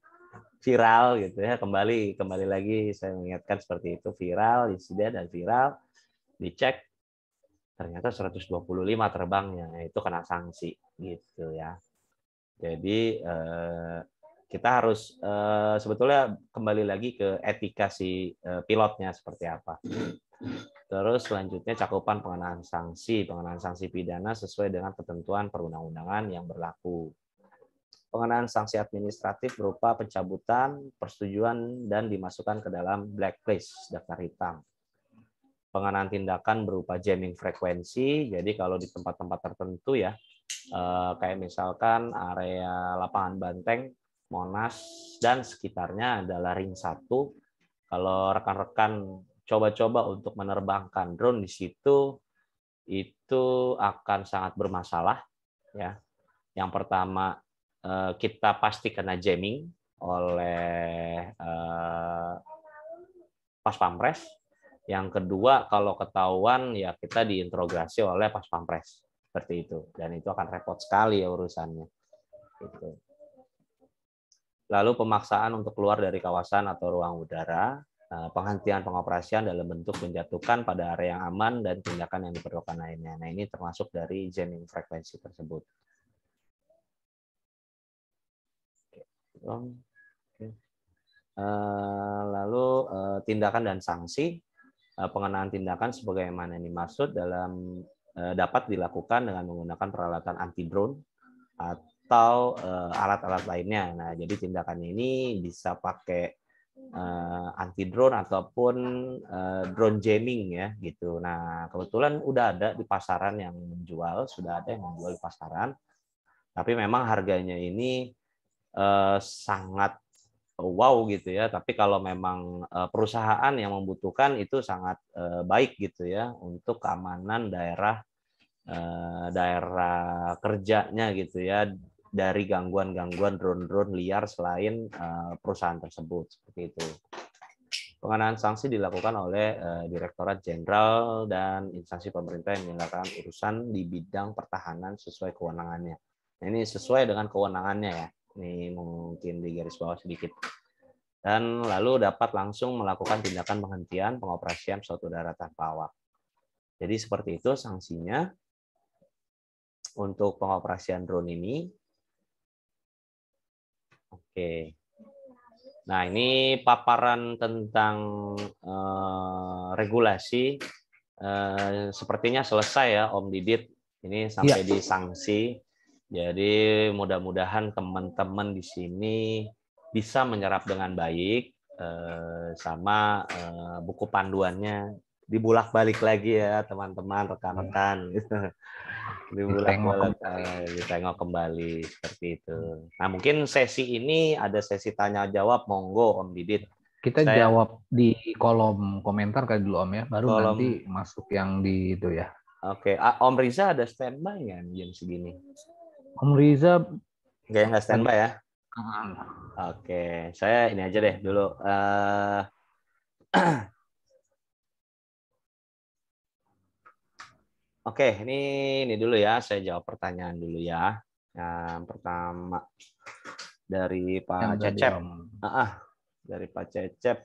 Viral gitu ya. Kembali kembali lagi saya mengingatkan seperti itu viral, insiden dan viral. Dicek ternyata 125 terbangnya. Ya, itu kena sanksi gitu ya. Jadi eh, kita harus eh, sebetulnya kembali lagi ke etika si eh, pilotnya seperti apa. Terus selanjutnya cakupan pengenaan sanksi. Pengenaan sanksi pidana sesuai dengan ketentuan perundang-undangan yang berlaku. Pengenaan sanksi administratif berupa pencabutan, persetujuan, dan dimasukkan ke dalam blacklist, daftar hitam. Pengenaan tindakan berupa jamming frekuensi, jadi kalau di tempat-tempat tertentu ya, eh, kayak misalkan area lapangan banteng, Monas, dan sekitarnya adalah ring satu. Kalau rekan-rekan coba-coba untuk menerbangkan drone di situ itu akan sangat bermasalah ya. Yang pertama eh, kita pasti kena jamming oleh eh, pas pampres. Yang kedua kalau ketahuan ya kita diintrogasi oleh pas pampres seperti itu dan itu akan repot sekali ya urusannya. Gitu. Lalu pemaksaan untuk keluar dari kawasan atau ruang udara Eh, penghentian pengoperasian dalam bentuk menjatuhkan pada area yang aman dan tindakan yang diperlukan lainnya. Nah, ini termasuk dari jamming frekuensi tersebut. Eh, lalu eh, tindakan dan sanksi pengenaan tindakan sebagaimana yang dimaksud dalam dapat dilakukan dengan menggunakan peralatan anti drone atau alat-alat lainnya. Nah, jadi tindakan ini bisa pakai uh, eh, anti drone ataupun uh, drone jamming ya gitu. Nah kebetulan udah ada di pasaran yang menjual, sudah ada yang menjual di pasaran. Tapi memang harganya ini uh, sangat wow gitu ya. Tapi kalau memang uh, perusahaan yang membutuhkan itu sangat uh, baik gitu ya untuk keamanan daerah daerah kerjanya gitu ya dari gangguan-gangguan drone-drone liar selain eh, perusahaan tersebut seperti itu. Pengenaan sanksi dilakukan oleh uh, Direktorat Jenderal dan instansi pemerintah yang menyelenggarakan urusan di bidang pertahanan sesuai kewenangannya. Nah, ini sesuai dengan kewenangannya ya. Ini mungkin di garis bawah sedikit. Dan lalu dapat langsung melakukan tindakan penghentian pengoperasian suatu daratan tanpa awak. Jadi seperti itu sanksinya untuk pengoperasian drone ini Oke. Nah, ini paparan tentang uh, regulasi uh, sepertinya selesai ya Om Didit. Ini sampai ya. di sanksi. Jadi mudah-mudahan teman-teman di sini bisa menyerap dengan baik eh, sama buku panduannya dibulak-balik lagi ya teman-teman rekan-rekan. diulang balik eh, ditengok kembali seperti itu. Nah mungkin sesi ini ada sesi tanya jawab monggo Om Didit. Kita Saya... jawab di kolom komentar kan dulu Om ya, baru kolom... nanti masuk yang di itu ya. Oke, okay. Om Riza ada standby nggak jam segini? Om Riza nggak ya, nggak standby ya? Oke, okay. saya ini aja deh dulu. Uh... Oke, ini ini dulu ya. Saya jawab pertanyaan dulu ya. Yang pertama dari Pak yang Cecep. Ah, ah, dari Pak Cecep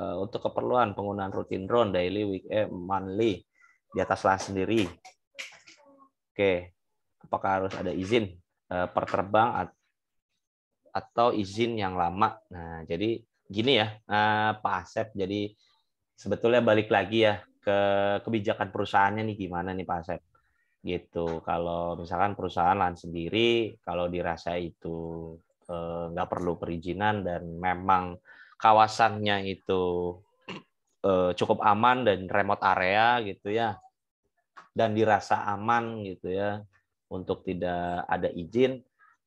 uh, untuk keperluan penggunaan rutin drone daily, weekend, eh, monthly di atas lahan sendiri. Oke, apakah harus ada izin uh, per terbang atau izin yang lama? Nah, jadi gini ya, uh, Pak Asep. Jadi sebetulnya balik lagi ya ke kebijakan perusahaannya nih gimana nih Pak Asep gitu kalau misalkan perusahaan lahan sendiri kalau dirasa itu eh, nggak perlu perizinan dan memang kawasannya itu eh, cukup aman dan remote area gitu ya dan dirasa aman gitu ya untuk tidak ada izin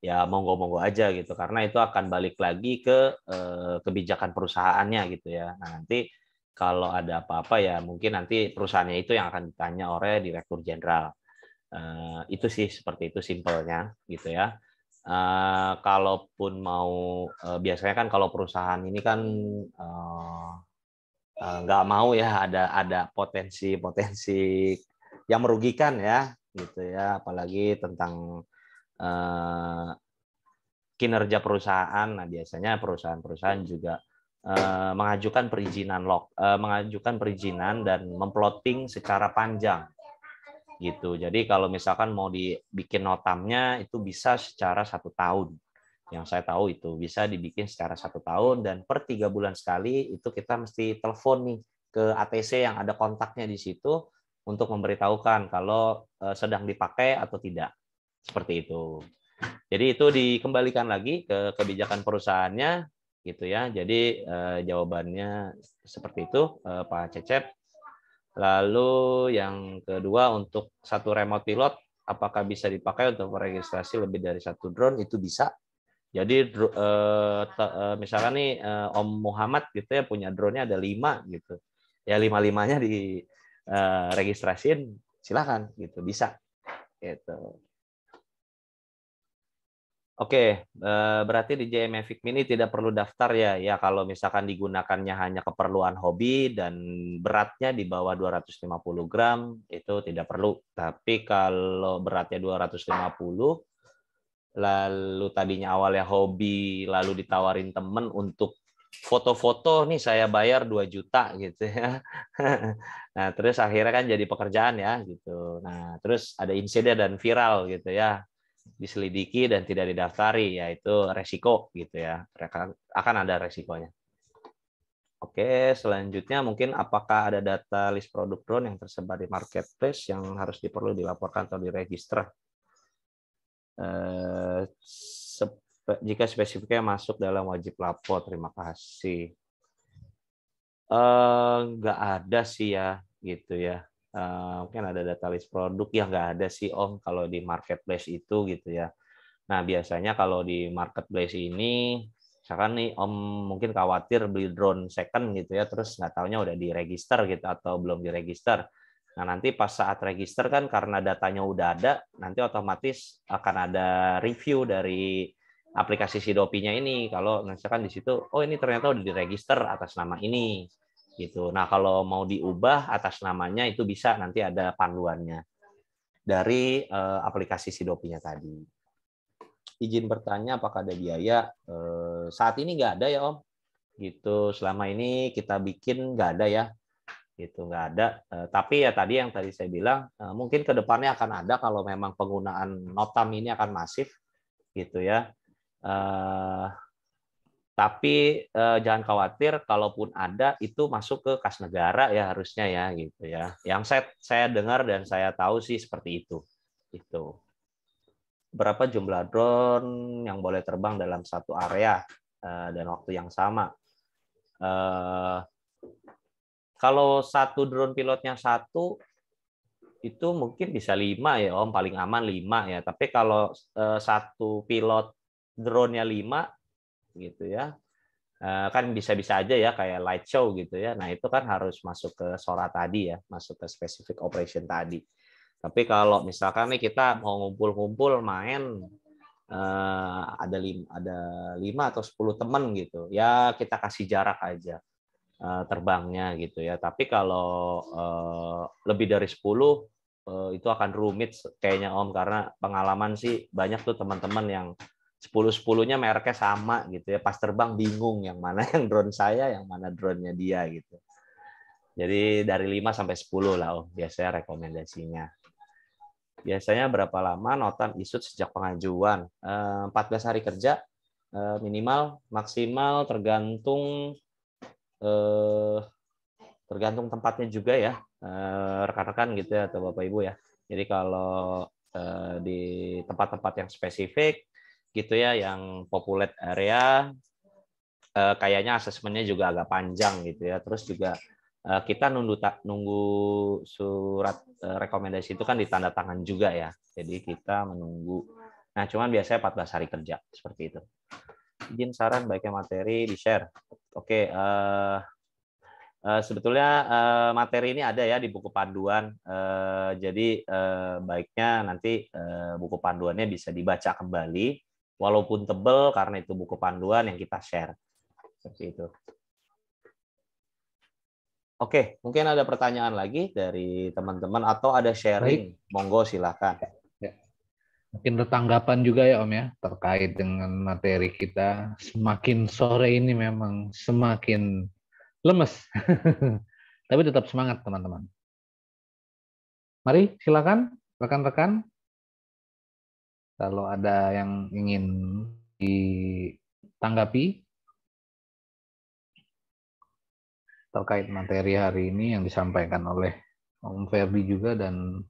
ya monggo-monggo aja gitu karena itu akan balik lagi ke eh, kebijakan perusahaannya gitu ya. Nah, nanti kalau ada apa-apa ya mungkin nanti perusahaannya itu yang akan ditanya oleh direktur jenderal. Uh, itu sih seperti itu simpelnya gitu ya. Uh, kalaupun mau uh, biasanya kan kalau perusahaan ini kan uh, nggak uh, mau ya ada ada potensi-potensi yang merugikan ya gitu ya apalagi tentang uh, kinerja perusahaan nah biasanya perusahaan-perusahaan juga Eh, mengajukan perizinan log, eh, mengajukan perizinan dan memploting secara panjang gitu. Jadi kalau misalkan mau dibikin notamnya itu bisa secara satu tahun. Yang saya tahu itu bisa dibikin secara satu tahun dan per tiga bulan sekali itu kita mesti telepon nih ke ATC yang ada kontaknya di situ untuk memberitahukan kalau eh, sedang dipakai atau tidak. Seperti itu. Jadi itu dikembalikan lagi ke kebijakan perusahaannya gitu ya. Jadi eh, jawabannya seperti itu eh, Pak Cecep. Lalu yang kedua untuk satu remote pilot apakah bisa dipakai untuk registrasi lebih dari satu drone? Itu bisa. Jadi eh, te, eh, misalkan nih eh, Om Muhammad gitu ya punya drone-nya ada lima gitu. Ya lima-limanya di eh, registrasiin silakan gitu bisa. Gitu. Oke, eh, berarti di JME Fikmi ini tidak perlu daftar ya. Ya kalau misalkan digunakannya hanya keperluan hobi dan beratnya di bawah 250 gram itu tidak perlu. Tapi kalau beratnya 250 lalu tadinya awalnya hobi lalu ditawarin temen untuk foto-foto nih saya bayar 2 juta gitu ya. nah, terus akhirnya kan jadi pekerjaan ya gitu. Nah, terus ada insiden dan viral gitu ya diselidiki dan tidak didaftari, yaitu resiko gitu ya. Akan ada resikonya. Oke, selanjutnya mungkin apakah ada data list produk drone yang tersebar di marketplace yang harus diperlu dilaporkan atau diregister? Eh, spe, jika spesifiknya masuk dalam wajib lapor, terima kasih. Eh, nggak ada sih ya, gitu ya. Eh, mungkin ada data list produk ya nggak ada sih om kalau di marketplace itu gitu ya nah biasanya kalau di marketplace ini misalkan nih om mungkin khawatir beli drone second gitu ya terus nggak taunya udah diregister gitu atau belum diregister nah nanti pas saat register kan karena datanya udah ada nanti otomatis akan ada review dari aplikasi Sidopinya ini kalau misalkan di situ oh ini ternyata udah diregister atas nama ini gitu. Nah, kalau mau diubah atas namanya itu bisa nanti ada panduannya dari uh, aplikasi Sidopinya tadi. Izin bertanya apakah ada biaya? Uh, saat ini nggak ada ya Om. Gitu. Selama ini kita bikin nggak ada ya. Gitu nggak ada. Uh, tapi ya tadi yang tadi saya bilang uh, mungkin kedepannya akan ada kalau memang penggunaan notam ini akan masif gitu ya. Uh, tapi eh, jangan khawatir, kalaupun ada itu masuk ke kas negara ya harusnya ya gitu ya. Yang saya saya dengar dan saya tahu sih seperti itu. Itu berapa jumlah drone yang boleh terbang dalam satu area eh, dan waktu yang sama. Eh, kalau satu drone pilotnya satu itu mungkin bisa lima ya om paling aman lima ya tapi kalau eh, satu pilot drone-nya lima gitu ya eh, kan bisa-bisa aja ya kayak light show gitu ya. Nah itu kan harus masuk ke sora tadi ya, masuk ke specific operation tadi. Tapi kalau misalkan nih kita mau ngumpul-ngumpul main eh, ada lima, ada lima atau sepuluh teman gitu, ya kita kasih jarak aja eh, terbangnya gitu ya. Tapi kalau lebih dari sepuluh itu akan rumit kayaknya Om karena pengalaman sih banyak tuh teman-teman yang Sepuluh sepuluhnya mereknya sama gitu ya. Pas terbang bingung yang mana yang drone saya, yang mana drone-nya dia gitu. Jadi dari 5 sampai sepuluh lah oh, biasanya rekomendasinya. Biasanya berapa lama notan isut sejak pengajuan? 14 eh, hari kerja eh, minimal, maksimal tergantung eh, tergantung tempatnya juga ya rekan-rekan gitu ya atau Bapak Ibu ya. Jadi kalau di tempat-tempat yang spesifik gitu ya yang populate area eh, kayaknya asesmennya juga agak panjang gitu ya terus juga eh, kita nunggu nunggu surat eh, rekomendasi itu kan ditanda tangan juga ya jadi kita menunggu nah cuman biasanya 14 hari kerja seperti itu izin saran baiknya materi di share oke eh, eh, sebetulnya eh, materi ini ada ya di buku panduan eh, jadi eh, baiknya nanti eh, buku panduannya bisa dibaca kembali walaupun tebel karena itu buku panduan yang kita share. Seperti itu. Oke, mungkin ada pertanyaan lagi dari teman-teman atau ada sharing, monggo silakan. Ya. Mungkin ada tanggapan juga ya Om ya terkait dengan materi kita. Semakin sore ini memang semakin lemes. Tapi tetap semangat teman-teman. Mari silakan rekan-rekan kalau ada yang ingin ditanggapi terkait materi hari ini yang disampaikan oleh Om Ferdi juga dan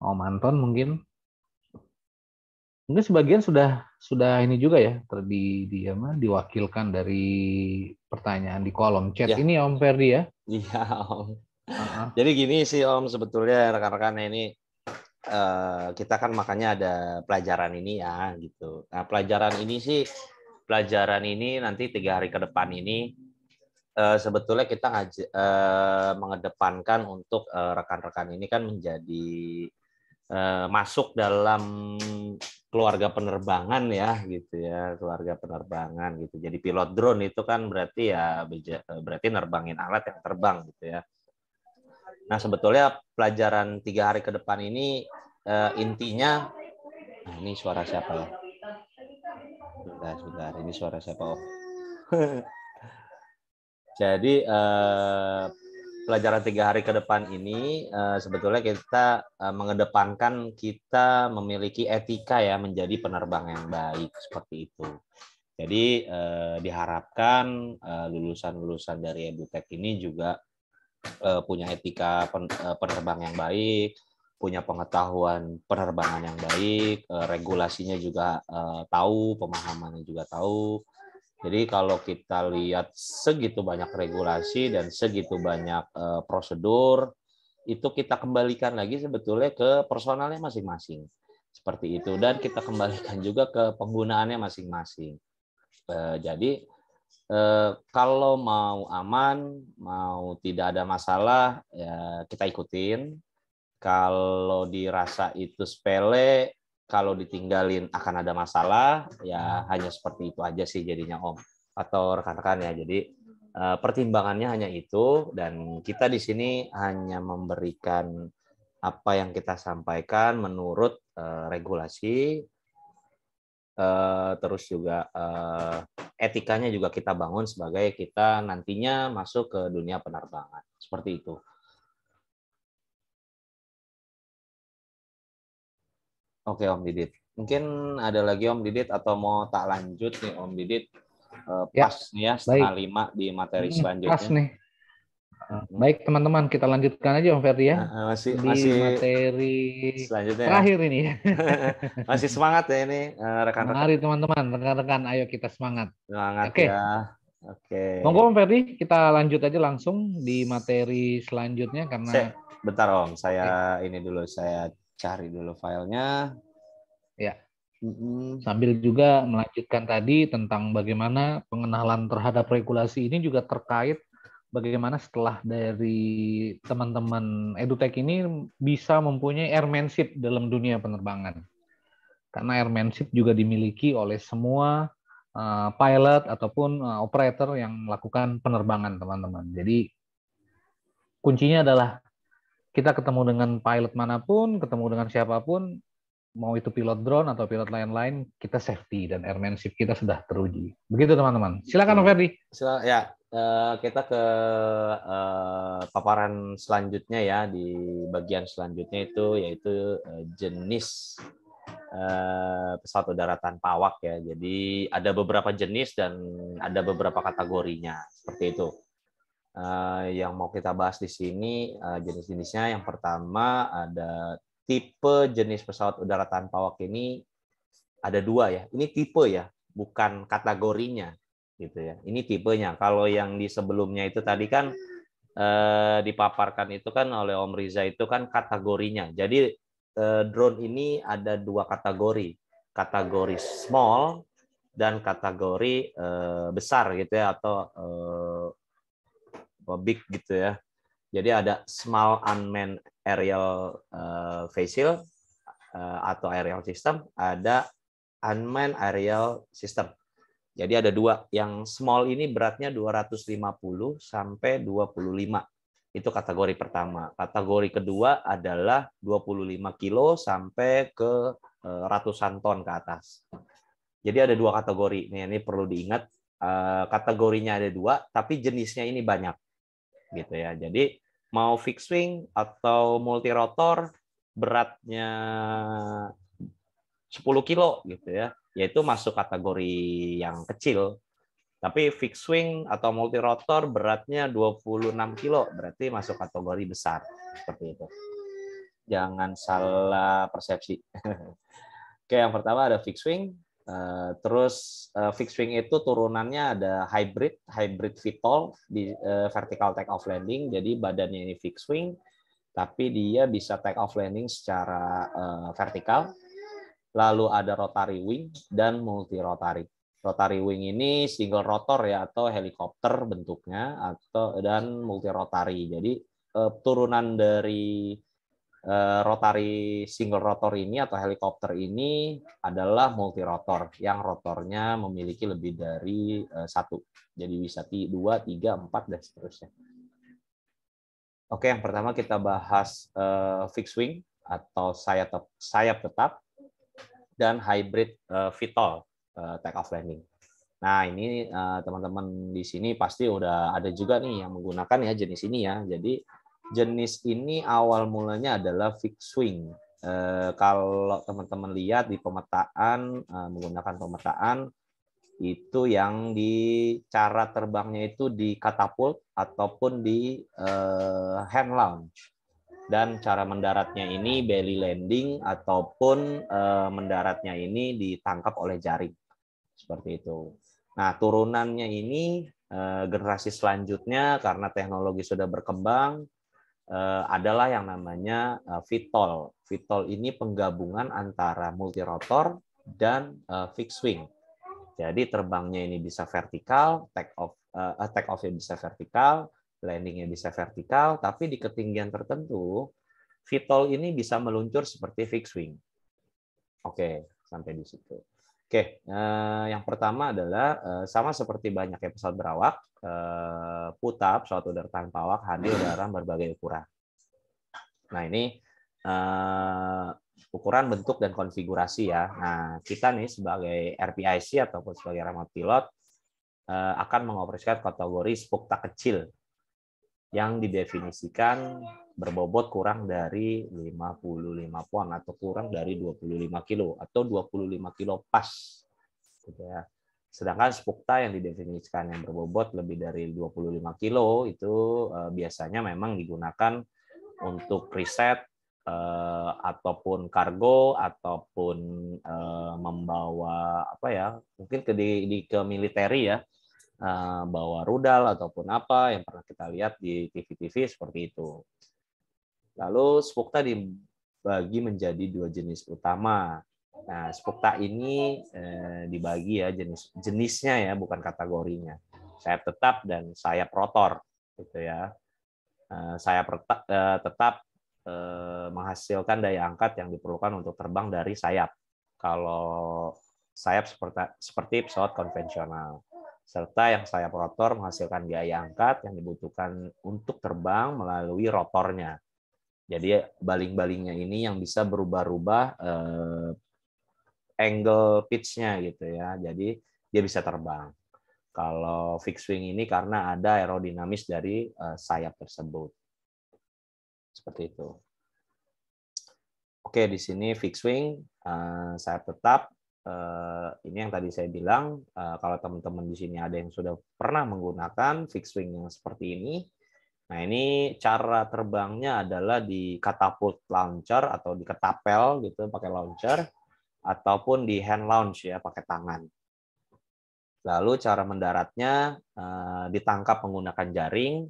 Om Anton mungkin mungkin sebagian sudah sudah ini juga ya terdi di apa diwakilkan dari pertanyaan di kolom chat ya. ini Om Ferdi ya. Iya Om. Uh -huh. Jadi gini sih Om sebetulnya rekan-rekan ini Eh, kita kan makanya ada pelajaran ini ya gitu. Nah pelajaran ini sih pelajaran ini nanti tiga hari ke depan ini eh, sebetulnya kita ngajak eh, mengedepankan untuk rekan-rekan ini kan menjadi masuk dalam keluarga penerbangan ya gitu ya keluarga penerbangan gitu jadi pilot drone itu kan berarti ya berarti nerbangin alat yang terbang gitu ya Nah sebetulnya pelajaran tiga hari ke depan ini uh, intinya nah, ini suara siapa ya? Sudah sudah ini suara siapa oh? Jadi uh, pelajaran tiga hari ke depan ini uh, sebetulnya kita uh, mengedepankan kita memiliki etika ya menjadi penerbang yang baik seperti itu. Jadi eh, diharapkan lulusan-lulusan eh, dari edutech ini juga Eh, punya etika penerbangan eh, penerbang yang baik, punya pengetahuan penerbangan yang baik, eh, regulasinya juga tahu, pemahamannya juga tahu. Jadi kalau kita lihat segitu banyak regulasi dan segitu banyak prosedur, itu kita kembalikan lagi sebetulnya ke personalnya masing-masing. Seperti itu. Dan kita kembalikan juga ke penggunaannya masing-masing. jadi Eh, kalau mau aman, mau tidak ada masalah, ya kita ikutin. Kalau dirasa itu sepele, kalau ditinggalin akan ada masalah, ya hanya seperti itu aja sih jadinya Om atau rekan-rekan ya. Jadi eh, pertimbangannya hanya itu dan kita di sini hanya memberikan apa yang kita sampaikan menurut eh, regulasi Eh, terus juga eh, etikanya juga kita bangun sebagai kita nantinya masuk ke dunia penerbangan seperti itu. Oke Om Didit, mungkin ada lagi Om Didit atau mau tak lanjut nih Om Didit eh, ya, pas ya, nih ya setengah lima di materi hmm, selanjutnya. Pas nih. Ah, baik teman-teman, kita lanjutkan aja Om Ferdi ya. Ah, masih, di masih materi selanjutnya. Ya. terakhir ini. masih semangat ya ini eh, rekan-rekan. Mari teman-teman, rekan-rekan ayo kita semangat. Semangat Oke. ya. Oke. Monggo Om Ferdi, kita lanjut aja langsung di materi selanjutnya karena Se Bentar Om, saya Oke. ini dulu saya cari dulu filenya. Ya. Sambil juga melanjutkan tadi tentang bagaimana pengenalan terhadap regulasi ini juga terkait bagaimana setelah dari teman-teman edutech ini bisa mempunyai airmanship dalam dunia penerbangan. Karena airmanship juga dimiliki oleh semua eh, pilot ataupun eh, operator yang melakukan penerbangan, teman-teman. Jadi kuncinya adalah kita ketemu dengan pilot manapun, ketemu dengan siapapun, mau itu pilot drone atau pilot lain-lain, kita safety dan airmanship kita sudah teruji. Begitu teman-teman. Silakan iya. Ferdi. ya. Eh, kita ke uh, paparan selanjutnya ya di bagian selanjutnya itu yaitu eh, jenis uh, pesawat udara tanpa awak ya. Jadi ada beberapa jenis dan ada beberapa kategorinya seperti itu. Uh, yang mau kita bahas di sini uh, jenis-jenisnya yang pertama ada tipe jenis pesawat udara tanpa awak ini ada dua ya. Ini tipe ya, bukan kategorinya gitu ya. Ini tipenya. Kalau yang di sebelumnya itu tadi kan eh, dipaparkan itu kan oleh Om Riza itu kan kategorinya. Jadi eh, drone ini ada dua kategori, kategori small dan kategori eh, besar gitu ya atau eh, big gitu ya. Jadi ada small unmanned aerial eh, vessel eh, atau aerial system, ada unmanned aerial system. Jadi ada dua, yang small ini beratnya 250 sampai 25. Itu kategori pertama. Kategori kedua adalah 25 kilo sampai ke eh, ratusan ton ke atas. Jadi ada dua kategori. Nih, ini perlu diingat eh, kategorinya ada dua, tapi jenisnya ini banyak. Gitu ya. Jadi mau fixed wing atau multi rotor beratnya 10 kilo gitu ya yaitu masuk kategori yang kecil. Tapi fixed wing atau multi rotor beratnya 26 kilo, berarti masuk kategori besar seperti itu. Jangan salah persepsi. Oke, yang pertama ada fixed wing, eh, terus eh, fixed wing itu turunannya ada hybrid, hybrid VTOL di eh, vertical take off landing. Jadi badannya ini fixed wing, tapi dia bisa take off landing secara vertikal lalu ada rotary wing dan multi rotary. Rotary wing ini single rotor ya atau helikopter bentuknya atau dan multi rotary. Jadi uh, turunan dari uh, rotary single rotor ini atau helikopter ini adalah multi rotor yang rotornya memiliki lebih dari uh, satu. Jadi bisa dua, tiga, empat dan seterusnya. Oke, yang pertama kita bahas uh, fixed wing atau sayap sayap tetap dan hybrid uh, eh, VTOL uh, eh, take off landing. Nah, ini eh, teman-teman di sini pasti udah ada juga nih yang menggunakan ya jenis ini ya. Jadi jenis ini awal mulanya adalah fixed wing. kalau teman-teman lihat di pemetaan menggunakan pemetaan itu yang di cara terbangnya itu di katapult ataupun di hand launch dan cara mendaratnya ini belly landing ataupun uh, mendaratnya ini ditangkap oleh jaring seperti itu. Nah turunannya ini uh, generasi selanjutnya karena teknologi sudah berkembang uh, adalah yang namanya uh, VTOL VTOL ini penggabungan antara multi rotor dan uh, fixed wing. Jadi terbangnya ini bisa vertikal, take off uh, take off bisa vertikal, landingnya bisa vertikal, tapi di ketinggian tertentu, VTOL ini bisa meluncur seperti fixed wing. Oke, sampai di situ. Oke, eh, yang pertama adalah eh, sama seperti banyaknya pesawat berawak, eh, putap, pesawat udara tanpa awak hadir dalam berbagai ukuran. Nah ini eh, ukuran bentuk dan konfigurasi ya. Nah kita nih sebagai RPIC ataupun sebagai remote pilot akan mengoperasikan kategori tak kecil yang didefinisikan berbobot kurang dari 55 pon atau kurang dari 25 kilo atau 25 kilo pas gitu ya. Sedangkan spukta yang didefinisikan yang berbobot lebih dari 25 kilo itu eh, biasanya memang digunakan untuk riset eh, ataupun kargo ataupun eh, membawa apa ya mungkin ke di, di ke militeri ya Eh, bawa rudal ataupun apa yang pernah kita lihat di TV-TV seperti itu. Lalu spukta dibagi menjadi dua jenis utama. Nah, spukta ini eh, dibagi ya jenis jenisnya ya, bukan kategorinya. Sayap tetap dan sayap rotor gitu ya. Eh, sayap tetap, eh, tetap eh, menghasilkan daya angkat yang diperlukan untuk terbang dari sayap. Kalau sayap seperti, seperti pesawat konvensional serta yang sayap rotor menghasilkan gaya angkat yang dibutuhkan untuk terbang melalui rotornya. Jadi baling-balingnya ini yang bisa berubah-ubah eh, angle pitch-nya gitu ya. Jadi dia bisa terbang. Kalau fixed wing ini karena ada aerodinamis dari eh, sayap tersebut. Seperti itu. Oke, di sini fixed wing eh, sayap tetap Uh, ini yang tadi saya bilang, uh, kalau teman-teman di sini ada yang sudah pernah menggunakan fixed wing yang seperti ini, nah ini cara terbangnya adalah di catapult launcher atau di ketapel gitu pakai launcher, ataupun di hand launch ya pakai tangan. Lalu cara mendaratnya uh, ditangkap menggunakan jaring.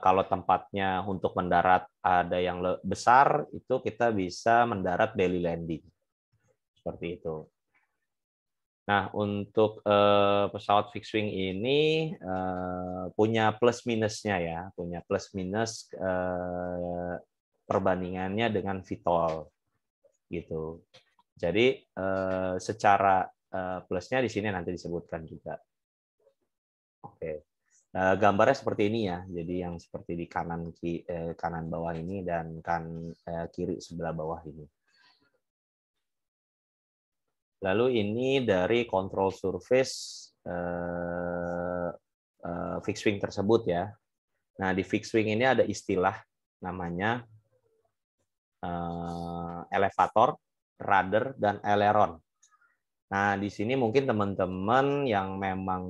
Kalau tempatnya untuk mendarat ada yang besar, itu kita bisa mendarat belly landing seperti itu. Nah, untuk uh, pesawat fixed wing ini uh, punya plus minusnya ya, punya plus minus uh, perbandingannya dengan VTOL gitu. Jadi uh, secara uh, plusnya di sini nanti disebutkan juga. Oke, gambarnya seperti ini ya. Jadi yang seperti di kanan ki, eh, kanan bawah ini dan kan eh, kiri sebelah bawah ini. Lalu ini dari control surface uh, uh, fixed wing tersebut ya. Nah, di fixed wing ini ada istilah namanya uh, elevator, rudder, dan aileron. Nah, di sini mungkin teman-teman yang memang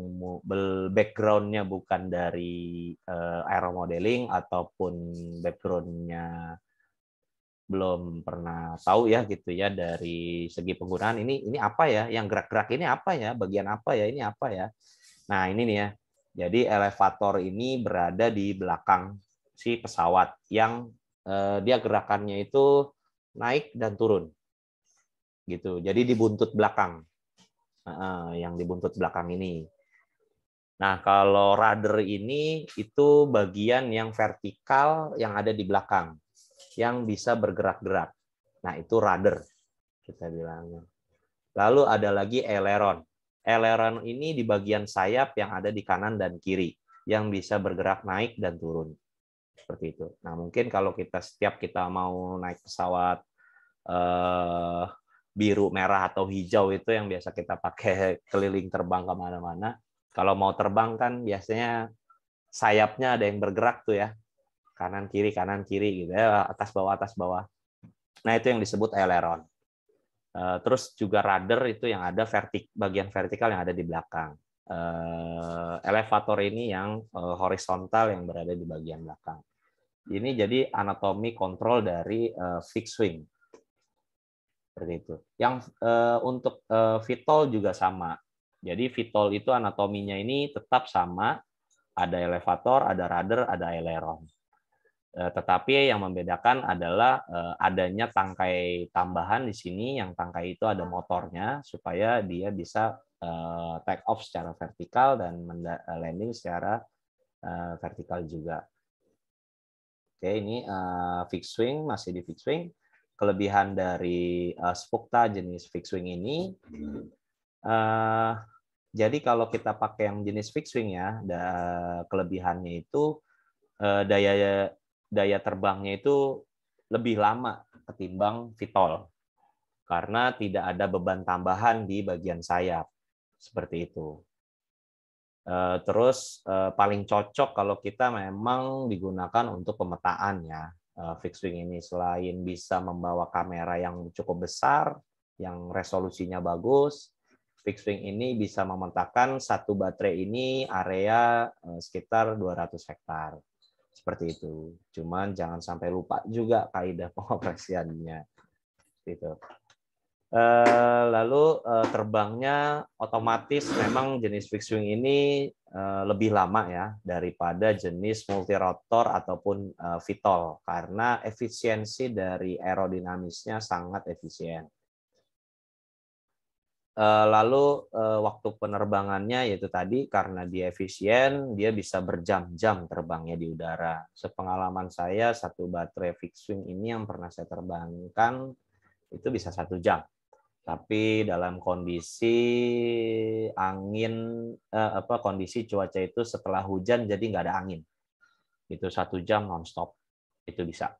backgroundnya bukan dari uh, aeromodeling ataupun backgroundnya belum pernah tahu ya gitu ya dari segi penggunaan ini ini apa ya yang gerak-gerak ini apa ya bagian apa ya ini apa ya nah ini nih ya jadi elevator ini berada di belakang si pesawat yang eh, dia gerakannya itu naik dan turun gitu jadi dibuntut belakang eh, yang dibuntut belakang ini nah kalau rudder ini itu bagian yang vertikal yang ada di belakang yang bisa bergerak-gerak. Nah, itu rudder kita bilangnya. Lalu ada lagi aileron. Aileron ini di bagian sayap yang ada di kanan dan kiri yang bisa bergerak naik dan turun. Seperti itu. Nah, mungkin kalau kita setiap kita mau naik pesawat eh, biru, merah atau hijau itu yang biasa kita pakai keliling terbang kemana-mana. Kalau mau terbang kan biasanya sayapnya ada yang bergerak tuh ya kanan kiri kanan kiri gitu ya atas bawah atas bawah nah itu yang disebut aileron eh, terus juga rudder itu yang ada vertik bagian vertikal yang ada di belakang eh, elevator ini yang eh, horizontal yang berada di bagian belakang ini jadi anatomi kontrol dari fixed wing seperti itu yang untuk vitol juga sama jadi vitol itu anatominya ini tetap sama ada elevator ada rudder ada aileron Eh, tetapi yang membedakan adalah eh, adanya tangkai tambahan di sini, yang tangkai itu ada motornya supaya dia bisa eh, take off secara vertikal dan landing secara vertikal juga. Oke, ini fixed wing, masih di fixed wing. Kelebihan dari Spokta jenis fixed wing ini, jadi kalau kita pakai yang jenis fixed wing ya, kelebihannya itu daya daya terbangnya itu lebih lama ketimbang Vitol karena tidak ada beban tambahan di bagian sayap seperti itu. Eh, terus eh, paling cocok kalau kita memang digunakan untuk pemetaan ya eh, fixed wing ini selain bisa membawa kamera yang cukup besar, yang resolusinya bagus, fixed wing ini bisa memetakan satu baterai ini area sekitar 200 hektar seperti itu. Cuman jangan sampai lupa juga kaidah pengoperasiannya. Gitu. Lalu eh, terbangnya otomatis memang jenis fixed wing ini eh, lebih lama ya daripada jenis multirotor ataupun vitol karena efisiensi dari aerodinamisnya sangat efisien. Eh, lalu eh, waktu penerbangannya yaitu tadi karena dia efisien dia bisa berjam-jam terbangnya di udara sepengalaman saya satu baterai fixed wing ini yang pernah saya terbangkan itu bisa satu jam tapi dalam kondisi angin eh, apa kondisi cuaca itu setelah hujan jadi nggak ada angin itu satu jam nonstop itu bisa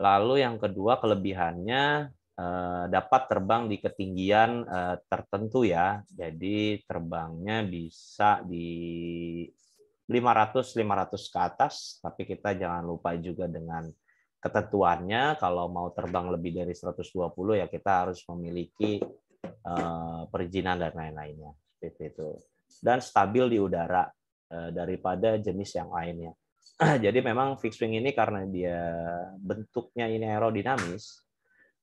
lalu yang kedua kelebihannya Eh, dapat terbang di ketinggian eh, tertentu ya. Jadi terbangnya bisa di 500 500 ke atas, tapi kita jangan lupa juga dengan ketentuannya kalau mau terbang lebih dari 120 ya kita harus memiliki eh, perizinan dan lain-lainnya. itu. Dan stabil di udara daripada jenis yang lainnya. Jadi memang fixed wing ini karena dia bentuknya ini aerodinamis,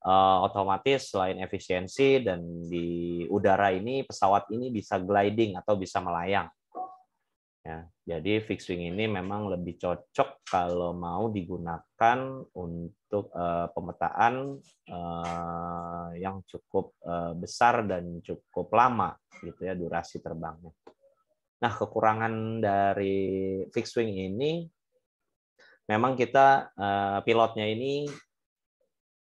uh, otomatis selain efisiensi dan di udara ini pesawat ini bisa gliding atau bisa melayang. Ya, jadi fixed wing ini memang lebih cocok kalau mau digunakan untuk uh, pemetaan uh, yang cukup uh, besar dan cukup lama gitu ya durasi terbangnya. Nah, kekurangan dari fixed wing ini memang kita uh, pilotnya ini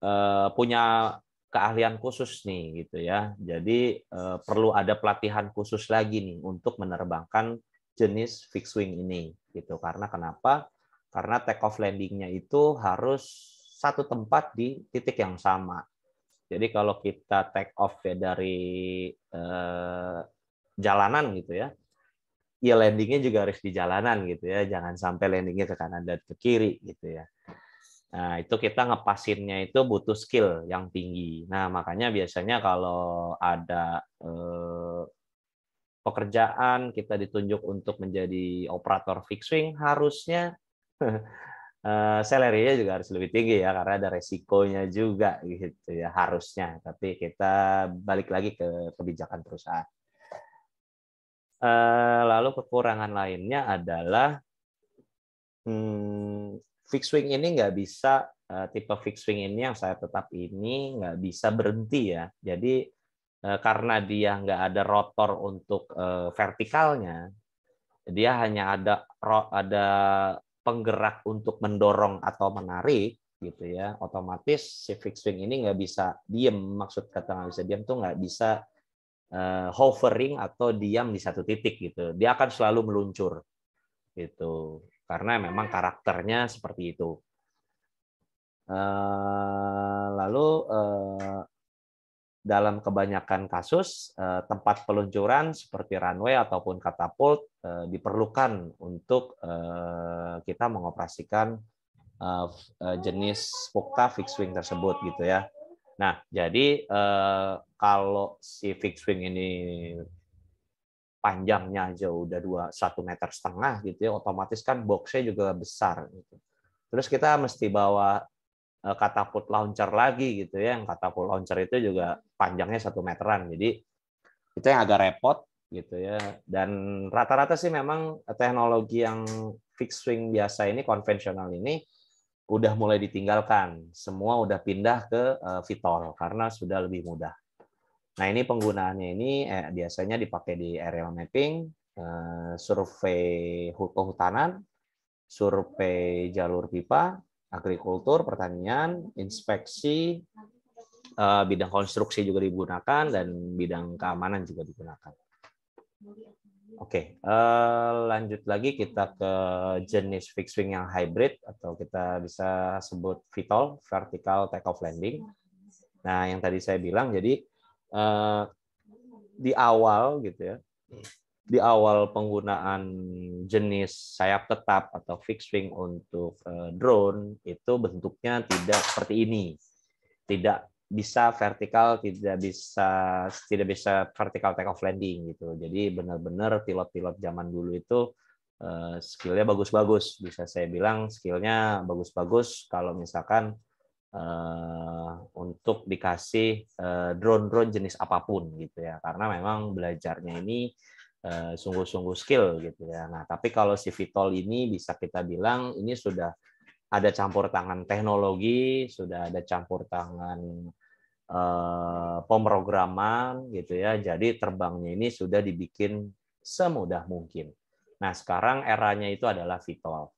Eh, punya keahlian khusus nih gitu ya. Jadi eh, perlu ada pelatihan khusus lagi nih untuk menerbangkan jenis fixed wing ini gitu. Karena kenapa? Karena take off landingnya itu harus satu tempat di titik yang sama. Jadi kalau kita take off ya dari eh, jalanan gitu ya, ya landingnya juga harus di jalanan gitu ya. Jangan sampai landingnya ke kanan dan ke kiri gitu ya. Nah, itu kita ngepasinnya itu butuh skill yang tinggi. Nah, makanya biasanya kalau ada eh, pekerjaan kita ditunjuk untuk menjadi operator fixed wing harusnya eh, salary-nya juga harus lebih tinggi ya karena ada resikonya juga gitu ya harusnya. Tapi kita balik lagi ke kebijakan perusahaan. Eh, lalu kekurangan lainnya adalah hmm, fixed wing ini nggak bisa eh, tipe fixed wing ini yang saya tetap ini nggak bisa berhenti ya. Jadi eh, karena dia nggak ada rotor untuk eh, vertikalnya, dia hanya ada ada penggerak untuk mendorong atau menarik gitu ya. Otomatis si fixed wing ini nggak bisa diem. Maksud kata nggak bisa diem tuh nggak bisa hovering atau diam di satu titik gitu. Dia akan selalu meluncur gitu karena memang karakternya seperti itu. Eh, lalu eh, dalam kebanyakan kasus eh, tempat peluncuran seperti runway ataupun katapult diperlukan untuk kita mengoperasikan jenis pukta fixed wing tersebut gitu ya. Nah, jadi kalau si fixed wing ini panjangnya aja udah dua satu meter setengah gitu ya otomatis kan boxnya juga besar gitu. terus kita mesti bawa eh, katapult launcher lagi gitu ya yang katapult launcher itu juga panjangnya satu meteran jadi itu yang agak repot gitu ya dan rata-rata sih memang teknologi yang fixed wing biasa ini konvensional ini udah mulai ditinggalkan semua udah pindah ke eh, Vitor karena sudah lebih mudah Nah, ini penggunaannya ini eh, biasanya dipakai di aerial mapping, eh, survei kehutanan, survei jalur pipa, agrikultur, pertanian, inspeksi, eh, bidang konstruksi juga digunakan, dan bidang keamanan juga digunakan. Oke, eh, lanjut lagi kita ke jenis fixed wing yang hybrid atau kita bisa sebut VTOL, vertical takeoff landing. Nah, yang tadi saya bilang jadi Eh, di awal gitu ya di awal penggunaan jenis sayap tetap atau fixed wing untuk eh, drone itu bentuknya tidak seperti ini tidak bisa vertikal tidak bisa tidak bisa vertikal take off landing gitu jadi benar-benar pilot-pilot zaman dulu itu eh, skillnya bagus-bagus bisa saya bilang skillnya bagus-bagus kalau misalkan uh, untuk dikasih eh, drone-drone uh, jenis apapun gitu ya karena memang belajarnya ini eh, sungguh-sungguh skill gitu ya. Nah, tapi kalau si Vitol ini bisa kita bilang ini sudah ada campur tangan teknologi, sudah ada campur tangan pemrograman gitu ya. Jadi terbangnya ini sudah dibikin semudah mungkin. Nah, sekarang eranya itu adalah Vitol.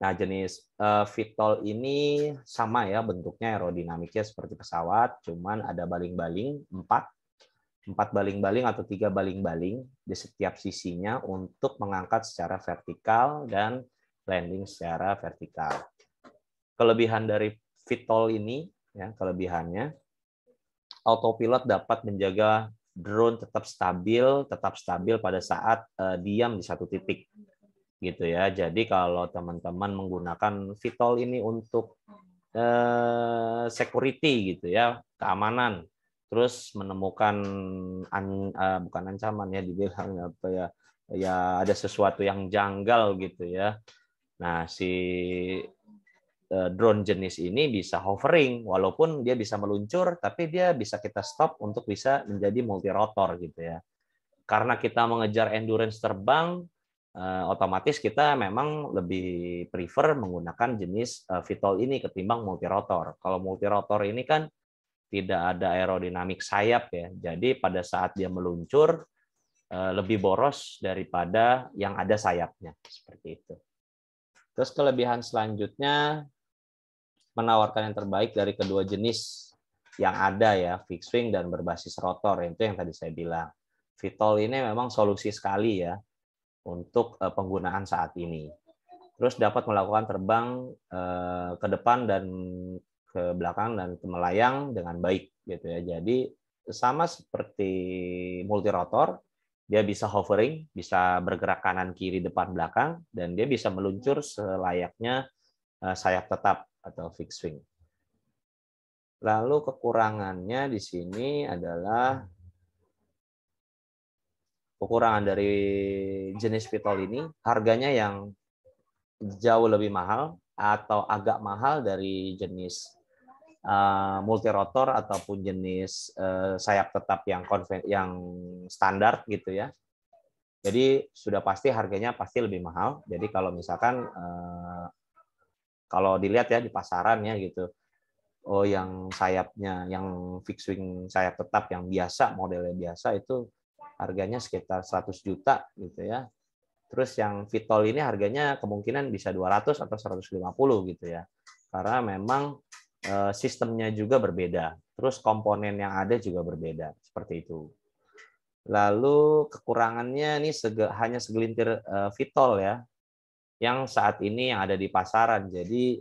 Nah, jenis uh, eh, VTOL ini sama ya bentuknya aerodinamiknya seperti pesawat, cuman ada baling-baling 4 empat baling-baling atau tiga baling-baling di setiap sisinya untuk mengangkat secara vertikal dan landing secara vertikal. Kelebihan dari VTOL ini ya, kelebihannya autopilot dapat menjaga drone tetap stabil, tetap stabil pada saat uh, diam di satu titik gitu ya. Jadi kalau teman-teman menggunakan Vitol ini untuk eh, security gitu ya, keamanan, terus menemukan an, eh, bukan ancaman ya dibilang apa ya, ya ada sesuatu yang janggal gitu ya. Nah si eh, drone jenis ini bisa hovering, walaupun dia bisa meluncur, tapi dia bisa kita stop untuk bisa menjadi multi rotor gitu ya. Karena kita mengejar endurance terbang, uh, otomatis kita memang lebih prefer menggunakan jenis uh, eh, VTOL ini ketimbang multi rotor. Kalau multi rotor ini kan tidak ada aerodinamik sayap ya. Jadi pada saat dia meluncur uh, lebih boros daripada yang ada sayapnya seperti itu. Terus kelebihan selanjutnya menawarkan yang terbaik dari kedua jenis yang ada ya, fixed wing dan berbasis rotor itu yang tadi saya bilang. VTOL ini memang solusi sekali ya untuk uh, penggunaan saat ini. Terus dapat melakukan terbang uh, ke depan dan ke belakang dan ke melayang dengan baik gitu ya. Jadi sama seperti multi rotor, dia bisa hovering, bisa bergerak kanan kiri depan belakang dan dia bisa meluncur selayaknya eh, sayap tetap atau fixed wing. Lalu kekurangannya di sini adalah kekurangan dari jenis pitol ini harganya yang jauh lebih mahal atau agak mahal dari jenis uh, eh, rotor ataupun jenis uh, sayap tetap yang konven yang standar gitu ya. Jadi sudah pasti harganya pasti lebih mahal. Jadi kalau misalkan uh, kalau dilihat ya di pasaran ya gitu. Oh yang sayapnya yang fixed wing sayap tetap yang biasa modelnya biasa itu harganya sekitar 100 juta gitu ya. Terus yang Vitol ini harganya kemungkinan bisa 200 atau 150 gitu ya. Karena memang eh, sistemnya juga berbeda. Terus komponen yang ada juga berbeda, seperti itu. Lalu kekurangannya ini sege, hanya segelintir Vitol eh, ya, yang saat ini yang ada di pasaran. Jadi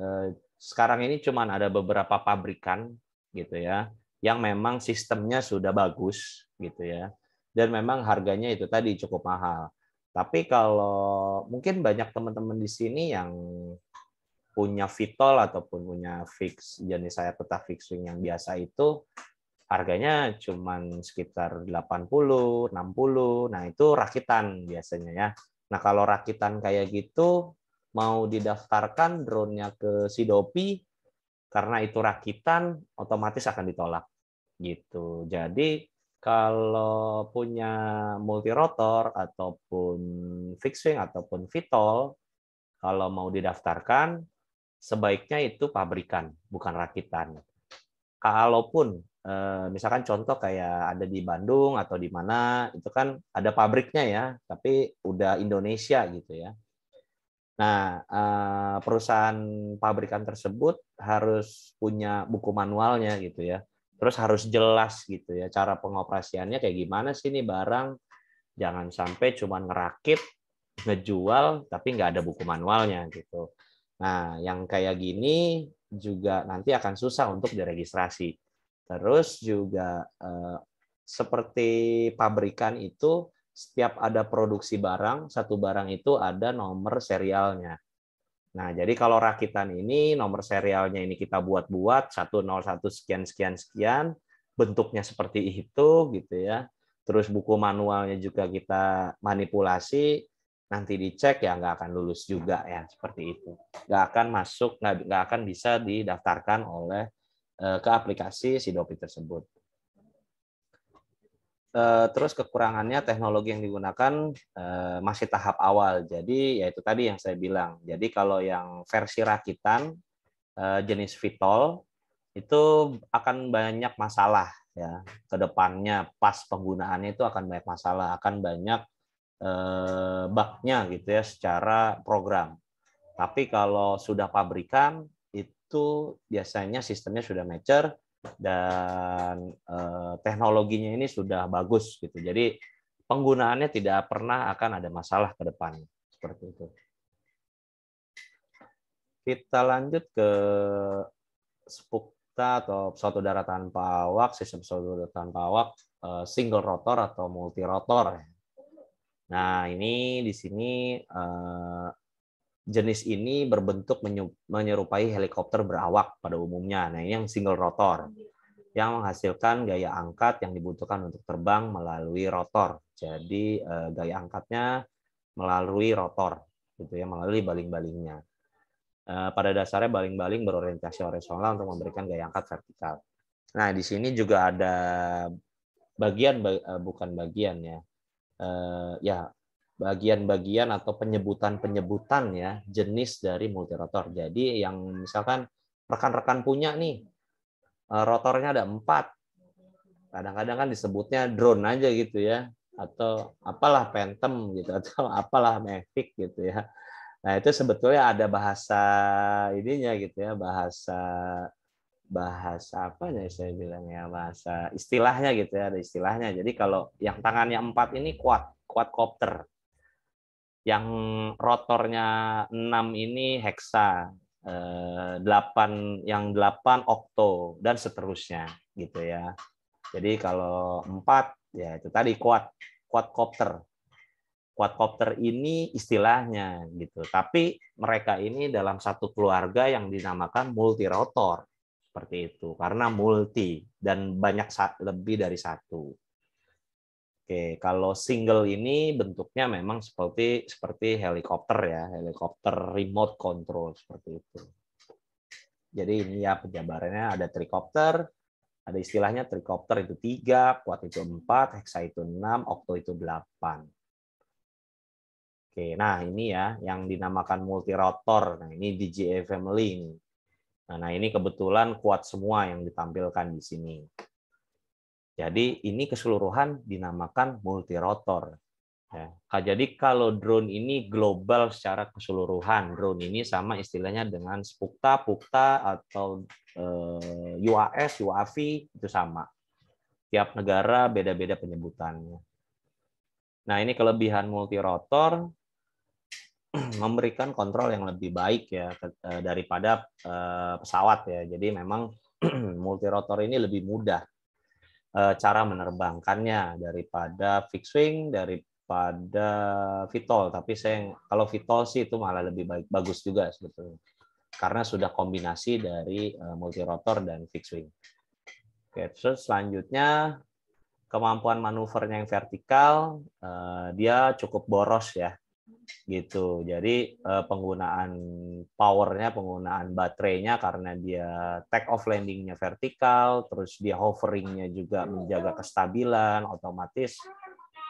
eh, sekarang ini cuma ada beberapa pabrikan gitu ya, yang memang sistemnya sudah bagus gitu ya dan memang harganya itu tadi cukup mahal. Tapi kalau mungkin banyak teman-teman di sini yang punya fitol ataupun punya fix jenis saya tetap fix swing yang biasa itu harganya cuma sekitar 80, 60. Nah, itu rakitan biasanya ya. Nah, kalau rakitan kayak gitu mau didaftarkan drone-nya ke Sidopi karena itu rakitan otomatis akan ditolak gitu. Jadi kalau punya multi rotor ataupun fixed wing ataupun vitol, kalau mau didaftarkan, sebaiknya itu pabrikan, bukan rakitan. Kalaupun eh, misalkan contoh kayak ada di Bandung atau di mana, itu kan ada pabriknya ya, tapi udah Indonesia gitu ya. Nah, eh, perusahaan pabrikan tersebut harus punya buku manualnya gitu ya Terus harus jelas gitu ya cara pengoperasiannya kayak gimana sih nih barang. Jangan sampai cuma ngerakit, ngejual tapi nggak ada buku manualnya gitu. Nah, yang kayak gini juga nanti akan susah untuk diregistrasi. Terus juga eh, seperti pabrikan itu setiap ada produksi barang, satu barang itu ada nomor serialnya. Nah, jadi kalau rakitan ini nomor serialnya ini kita buat-buat 101 sekian sekian sekian, bentuknya seperti itu gitu ya. Terus buku manualnya juga kita manipulasi, nanti dicek ya nggak akan lulus juga ya seperti itu. Nggak akan masuk, nggak, akan bisa didaftarkan oleh eh, ke aplikasi Sidopi tersebut. Eh, terus kekurangannya teknologi yang digunakan eh, masih tahap awal. Jadi ya itu tadi yang saya bilang. Jadi kalau yang versi rakitan eh, jenis Vitol itu akan banyak masalah ya ke pas penggunaannya itu akan banyak masalah, akan banyak eh, bugnya gitu ya secara program. Tapi kalau sudah pabrikan itu biasanya sistemnya sudah mature, dan eh, teknologinya ini sudah bagus gitu. Jadi penggunaannya tidak pernah akan ada masalah ke depan seperti itu. Kita lanjut ke Spukta atau pesawat udara tanpa awak, sistem pesawat udara tanpa awak eh, single rotor atau multi rotor. Nah, ini di sini eh, jenis ini berbentuk menyerupai helikopter berawak pada umumnya. Nah, ini yang single rotor yang menghasilkan gaya angkat yang dibutuhkan untuk terbang melalui rotor. Jadi eh, gaya angkatnya melalui rotor gitu ya, melalui baling-balingnya. Eh, pada dasarnya baling-baling berorientasi horizontal untuk memberikan gaya angkat vertikal. Nah, di sini juga ada bagian eh, bukan bagian ya. ya, bagian-bagian atau penyebutan-penyebutan ya jenis dari multirotor. Jadi yang misalkan rekan-rekan punya nih eh, rotornya ada empat. Kadang-kadang kan disebutnya drone aja gitu ya atau apalah Phantom gitu atau apalah Mavic gitu ya. Nah, itu sebetulnya ada bahasa ininya gitu ya, bahasa bahasa apa ya saya bilangnya bahasa istilahnya gitu ya ada istilahnya jadi kalau yang tangannya empat ini quad quadcopter yang rotornya 6 ini heksa, 8 eh, yang 8 okto dan seterusnya gitu ya. Jadi kalau 4 ya itu tadi quad quadcopter. Quadcopter ini istilahnya gitu. Tapi mereka ini dalam satu keluarga yang dinamakan multi rotor seperti itu karena multi dan banyak lebih dari satu Oke, kalau single ini bentuknya memang seperti seperti helikopter ya, helikopter remote control seperti itu. Jadi ini ya penjabarannya ada trikopter, ada istilahnya trikopter itu tiga, kuat itu empat, hexa itu enam, okto itu delapan. Oke, nah ini ya yang dinamakan multi rotor. Nah ini DJI family ini. Nah, nah ini kebetulan kuat semua yang ditampilkan di sini. Jadi ini keseluruhan dinamakan multirotor. Ya. Nah, jadi kalau drone ini global secara keseluruhan, drone ini sama istilahnya dengan Spukta, Pukta atau eh, UAS, UAV itu sama. Tiap negara beda-beda penyebutannya. Nah ini kelebihan multirotor memberikan kontrol yang lebih baik ya eh, daripada eh, pesawat ya. Jadi memang multirotor ini lebih mudah Eh, cara menerbangkannya daripada fixed wing daripada vitol tapi saya kalau vitol sih itu malah lebih baik, bagus juga sebetulnya karena sudah kombinasi dari eh, multi rotor dan fixed wing. Oke, terus selanjutnya kemampuan manuvernya yang vertikal eh, dia cukup boros ya gitu. Jadi eh, penggunaan powernya, penggunaan baterainya karena dia take off landingnya vertikal, terus dia hoveringnya juga menjaga kestabilan, otomatis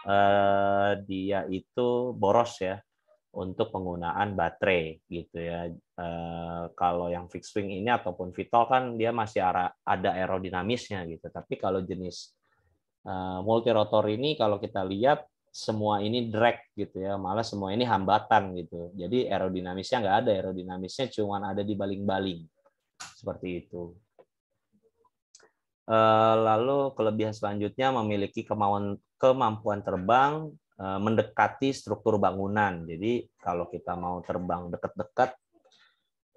eh, dia itu boros ya untuk penggunaan baterai gitu ya. Eh, kalau yang fixed wing ini ataupun vital kan dia masih ada aerodinamisnya gitu. Tapi kalau jenis eh, multi rotor ini kalau kita lihat semua ini drag gitu ya, malah semua ini hambatan gitu. Jadi aerodinamisnya nggak ada, aerodinamisnya cuma ada di baling-baling seperti itu. Eh, lalu kelebihan selanjutnya memiliki kemauan kemampuan terbang eh, mendekati struktur bangunan. Jadi kalau kita mau terbang dekat-dekat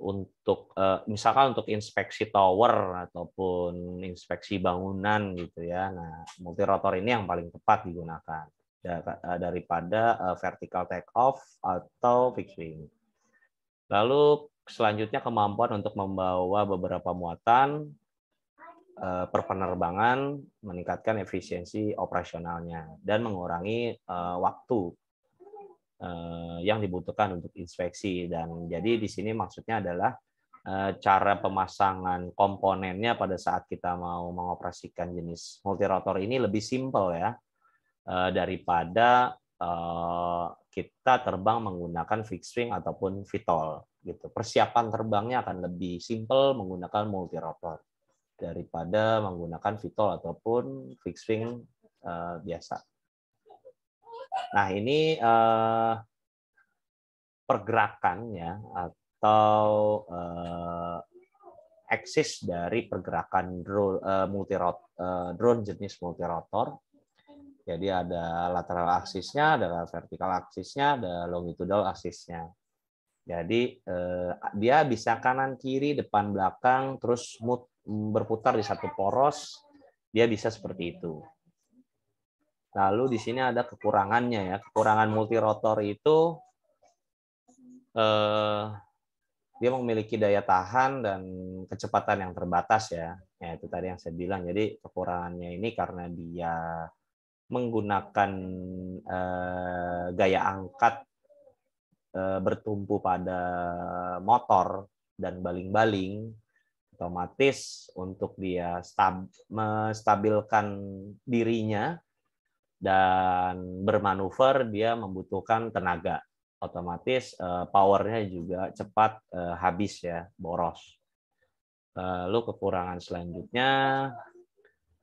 untuk eh, misalkan untuk inspeksi tower ataupun inspeksi bangunan gitu ya. Nah, multirotor ini yang paling tepat digunakan. Ya, eh, daripada uh, vertical take off atau fixed wing. Lalu selanjutnya kemampuan untuk membawa beberapa muatan uh, eh, per penerbangan meningkatkan efisiensi operasionalnya dan mengurangi waktu yang dibutuhkan untuk inspeksi dan jadi di sini maksudnya adalah cara pemasangan komponennya pada saat kita mau mengoperasikan jenis multirotor ini lebih simpel ya Eh, daripada eh, kita terbang menggunakan fixed wing ataupun VTOL gitu. Persiapan terbangnya akan lebih simple menggunakan multi rotor daripada menggunakan VTOL ataupun fixed wing eh, biasa. Nah, ini pergerakannya atau eksis dari pergerakan drone multi drone jenis multirotor jadi ada lateral aksisnya, ada vertikal aksisnya, ada longitudinal aksisnya. Jadi eh, dia bisa kanan kiri, depan belakang, terus mut, berputar di satu poros. Dia bisa seperti itu. Lalu di sini ada kekurangannya ya. Kekurangan multirotor itu eh, dia memiliki daya tahan dan kecepatan yang terbatas ya. Ya itu tadi yang saya bilang. Jadi kekurangannya ini karena dia menggunakan eh, gaya angkat eh, bertumpu pada motor dan baling-baling otomatis untuk dia stab, menstabilkan dirinya dan bermanuver dia membutuhkan tenaga otomatis eh, powernya juga cepat eh, habis ya boros lalu eh, kekurangan selanjutnya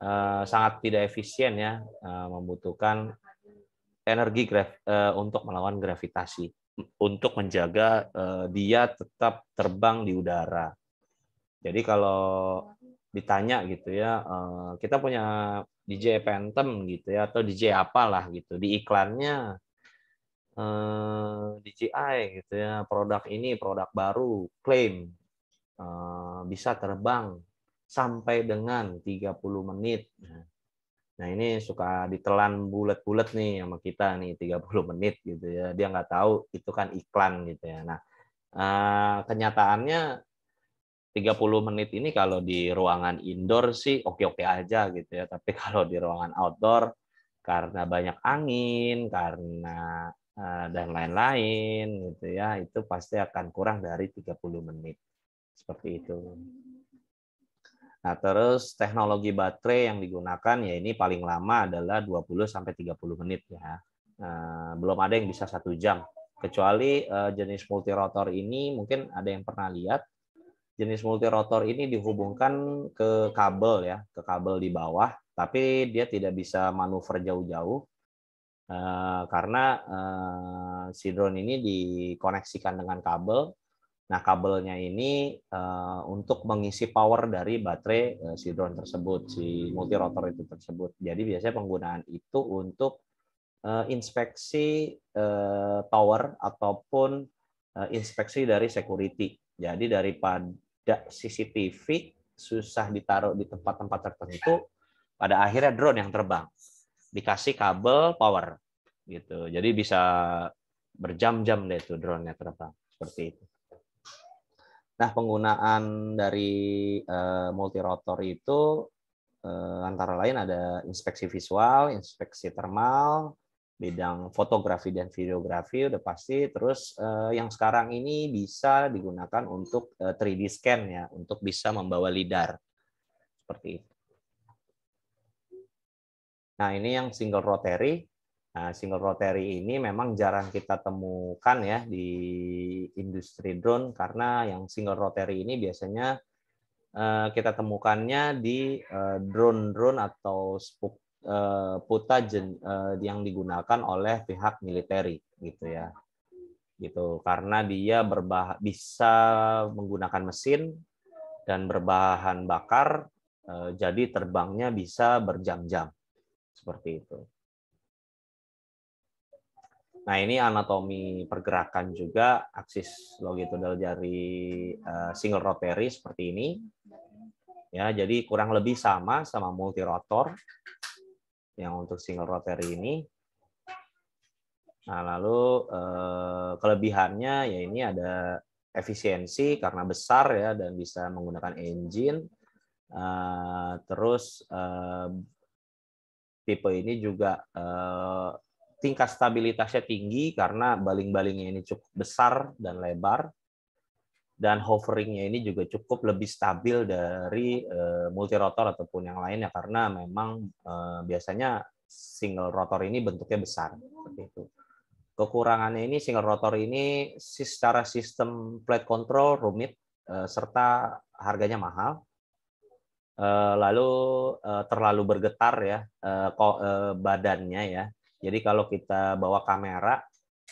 Eh, sangat tidak efisien ya, eh, membutuhkan energi eh, untuk melawan gravitasi, untuk menjaga dia tetap terbang di udara. Jadi kalau ditanya gitu ya, kita punya DJ Phantom gitu ya atau DJ apalah gitu di iklannya DJI gitu ya produk ini produk baru klaim bisa terbang sampai dengan 30 menit. Nah, nah, ini suka ditelan bulat-bulat nih sama kita nih 30 menit gitu ya. Dia nggak tahu itu kan iklan gitu ya. Nah, eh, kenyataannya 30 menit ini kalau di ruangan indoor sih oke-oke aja gitu ya. Tapi kalau di ruangan outdoor karena banyak angin, karena eh, dan lain-lain gitu ya, itu pasti akan kurang dari 30 menit. Seperti itu. Nah, terus teknologi baterai yang digunakan ya ini paling lama adalah 20 sampai 30 menit ya. Nah, belum ada yang bisa satu jam. Kecuali eh, jenis multi rotor ini mungkin ada yang pernah lihat jenis multi rotor ini dihubungkan ke kabel ya, ke kabel di bawah, tapi dia tidak bisa manuver jauh-jauh. Eh, karena eh, si drone ini dikoneksikan dengan kabel Nah, kabelnya ini uh, untuk mengisi power dari baterai uh, si drone tersebut, si multi rotor itu tersebut. Jadi biasanya penggunaan itu untuk uh, inspeksi uh, tower ataupun uh, inspeksi dari security. Jadi daripada CCTV susah ditaruh di tempat-tempat tertentu, pada akhirnya drone yang terbang dikasih kabel power gitu. Jadi bisa berjam-jam deh itu drone-nya terbang seperti itu. Nah, penggunaan dari uh, multirotor itu uh, antara lain ada inspeksi visual, inspeksi termal, bidang fotografi dan videografi udah pasti. Terus uh, yang sekarang ini bisa digunakan untuk uh, 3D scan ya, untuk bisa membawa lidar seperti itu. Nah, ini yang single rotary. Nah, single rotary ini memang jarang kita temukan ya di industri drone karena yang single rotary ini biasanya eh, kita temukannya di eh, drone-drone atau spook, eh, puta yang digunakan oleh pihak militer gitu ya. Gitu karena dia berbah bisa menggunakan mesin dan berbahan bakar jadi terbangnya bisa berjam-jam seperti itu. Nah, ini anatomi pergerakan juga aksis longitudinal jari uh, single rotary seperti ini. Ya, jadi kurang lebih sama sama multi rotor yang untuk single rotary ini. Nah, lalu eh, kelebihannya ya ini ada efisiensi karena besar ya dan bisa menggunakan engine. Eh, terus tipe ini juga tingkat stabilitasnya tinggi karena baling-balingnya ini cukup besar dan lebar dan hoveringnya ini juga cukup lebih stabil dari uh, eh, rotor ataupun yang lainnya karena memang uh, biasanya single rotor ini bentuknya besar seperti itu. Kekurangannya ini single rotor ini secara sistem plate control rumit uh, serta harganya mahal. Uh, lalu uh, terlalu bergetar ya uh, badannya ya jadi kalau kita bawa kamera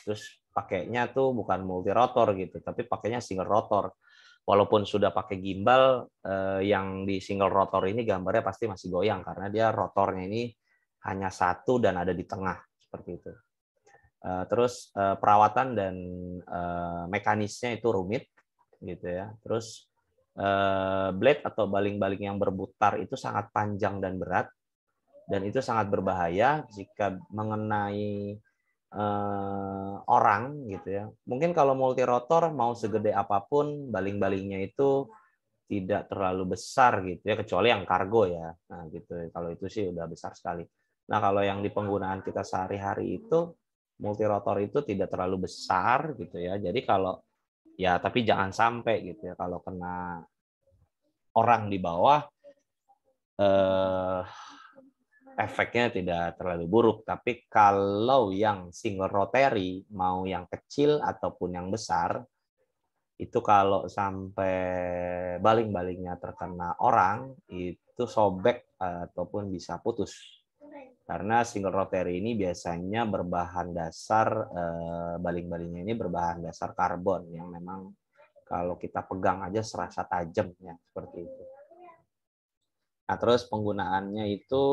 terus pakainya tuh bukan multi rotor gitu, tapi pakainya single rotor. Walaupun sudah pakai gimbal eh, yang di single rotor ini gambarnya pasti masih goyang karena dia rotornya ini hanya satu dan ada di tengah seperti itu. Eh, terus eh, perawatan dan eh, mekanisnya itu rumit gitu ya. Terus eh, blade atau baling-baling yang berputar itu sangat panjang dan berat dan itu sangat berbahaya jika mengenai uh, orang gitu ya. Mungkin kalau multi rotor mau segede apapun baling-balingnya itu tidak terlalu besar gitu ya kecuali yang kargo ya. Nah gitu. Kalau itu sih udah besar sekali. Nah, kalau yang di penggunaan kita sehari-hari itu multi rotor itu tidak terlalu besar gitu ya. Jadi kalau ya tapi jangan sampai gitu ya kalau kena orang di bawah eh efeknya tidak terlalu buruk. Tapi kalau yang single rotary, mau yang kecil ataupun yang besar, itu kalau sampai baling-balingnya terkena orang, itu sobek ataupun bisa putus. Karena single rotary ini biasanya berbahan dasar, eh, baling-balingnya ini berbahan dasar karbon yang memang kalau kita pegang aja serasa tajam ya seperti itu. Nah, terus penggunaannya itu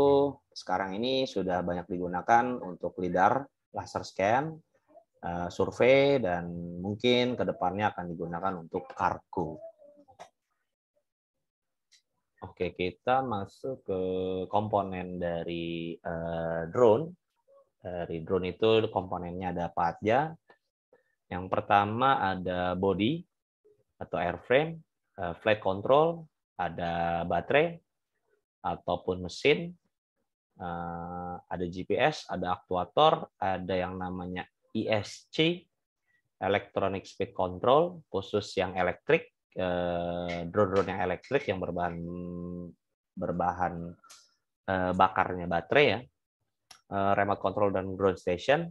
sekarang ini sudah banyak digunakan untuk lidar, laser scan, eh, survei, dan mungkin ke depannya akan digunakan untuk kargo. Oke, kita masuk ke komponen dari eh, drone. Dari drone itu komponennya ada apa aja. Yang pertama ada body atau airframe, eh, flight control, ada baterai, ataupun mesin, eh, ada GPS, ada aktuator, ada yang namanya ESC, electronic speed control, khusus yang elektrik, eh, drone-drone yang elektrik yang berbahan berbahan eh, bakarnya baterai ya, remote control dan ground station,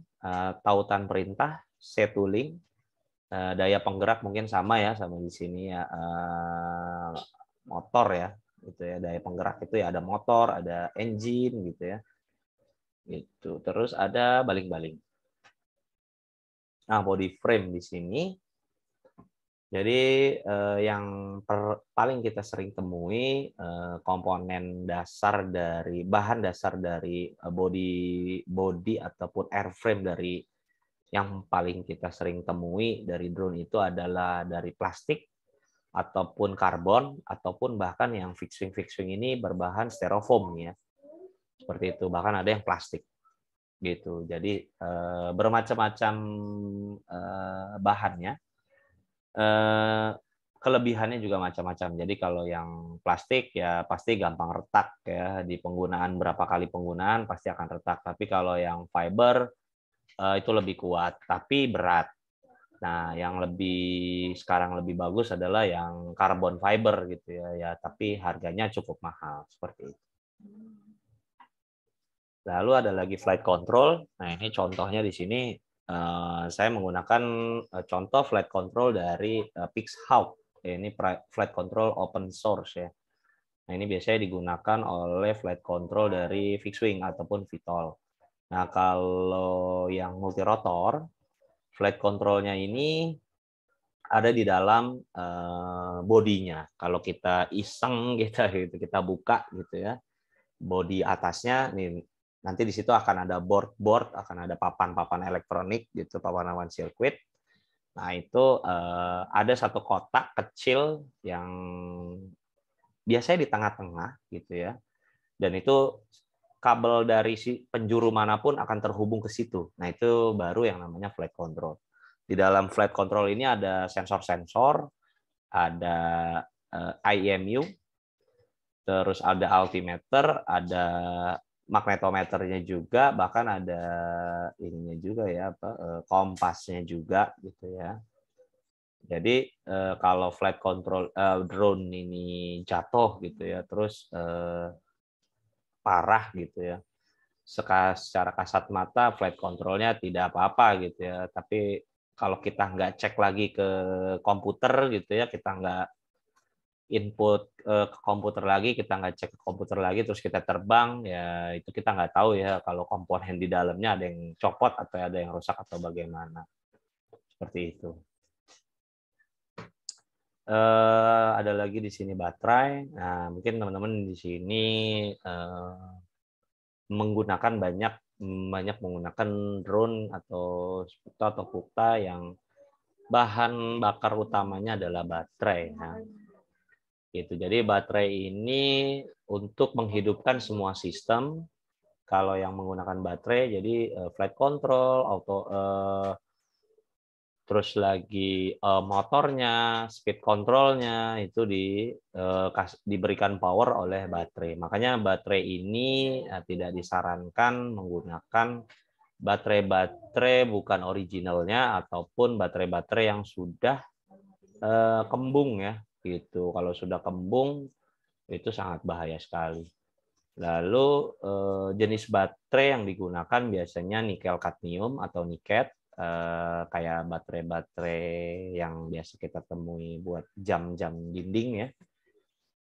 tautan perintah, setuling, daya penggerak mungkin sama ya sama di sini ya motor ya gitu ya daya penggerak itu ya ada motor ada engine gitu ya itu terus ada baling-baling nah body frame di sini jadi eh, yang per, paling kita sering temui eh, komponen dasar dari bahan dasar dari eh, body body ataupun airframe dari yang paling kita sering temui dari drone itu adalah dari plastik ataupun karbon ataupun bahkan yang fixing fixing ini berbahan styrofoam ya seperti itu bahkan ada yang plastik gitu jadi eh, bermacam-macam eh, bahannya eh, kelebihannya juga macam-macam jadi kalau yang plastik ya pasti gampang retak ya di penggunaan berapa kali penggunaan pasti akan retak tapi kalau yang fiber eh, itu lebih kuat tapi berat Nah, yang lebih sekarang lebih bagus adalah yang carbon fiber gitu ya, ya tapi harganya cukup mahal seperti itu. Lalu ada lagi flight control. Nah, ini contohnya di sini eh, saya menggunakan eh, contoh flight control dari uh, Pixhawk. Ya, ini flight control open source ya. Nah, ini biasanya digunakan oleh flight control dari fixed wing ataupun VTOL. Nah, kalau yang multi rotor flight controlnya ini ada di dalam uh, bodinya. Kalau kita iseng gitu, gitu, kita buka gitu ya, body atasnya nih nanti di situ akan ada board-board, akan ada papan-papan elektronik gitu, papan-papan sirkuit. Nah itu uh, ada satu kotak kecil yang biasanya di tengah-tengah gitu ya, dan itu kabel dari si penjuru manapun akan terhubung ke situ. Nah, itu baru yang namanya flight control. Di dalam flight control ini ada sensor-sensor, ada eh, IMU, terus ada altimeter, ada magnetometernya juga, bahkan ada ininya juga ya, apa eh, kompasnya juga gitu ya. Jadi eh, kalau flight control drone ini jatuh gitu ya, terus parah gitu ya secara kasat mata flight controlnya tidak apa-apa gitu ya tapi kalau kita nggak cek lagi ke komputer gitu ya kita nggak input eh, ke komputer lagi kita nggak cek ke komputer lagi terus kita terbang ya itu kita nggak tahu ya kalau komponen di dalamnya ada yang copot atau ada yang rusak atau bagaimana seperti itu Uh, ada lagi di sini baterai. Nah, mungkin teman-teman di sini uh, menggunakan banyak banyak menggunakan drone atau sputa atau pukta yang bahan bakar utamanya adalah baterai. Nah, gitu. Jadi baterai ini untuk menghidupkan semua sistem. Kalau yang menggunakan baterai, jadi uh, flight control, auto uh, terus lagi uh, motornya, speed controlnya itu di uh, diberikan power oleh baterai. Makanya baterai ini uh, tidak disarankan menggunakan baterai-baterai bukan originalnya ataupun baterai-baterai yang sudah uh, kembung ya gitu. Kalau sudah kembung itu sangat bahaya sekali. Lalu uh, jenis baterai yang digunakan biasanya nikel kadmium atau niket eh, kayak baterai-baterai yang biasa kita temui buat jam-jam dinding ya.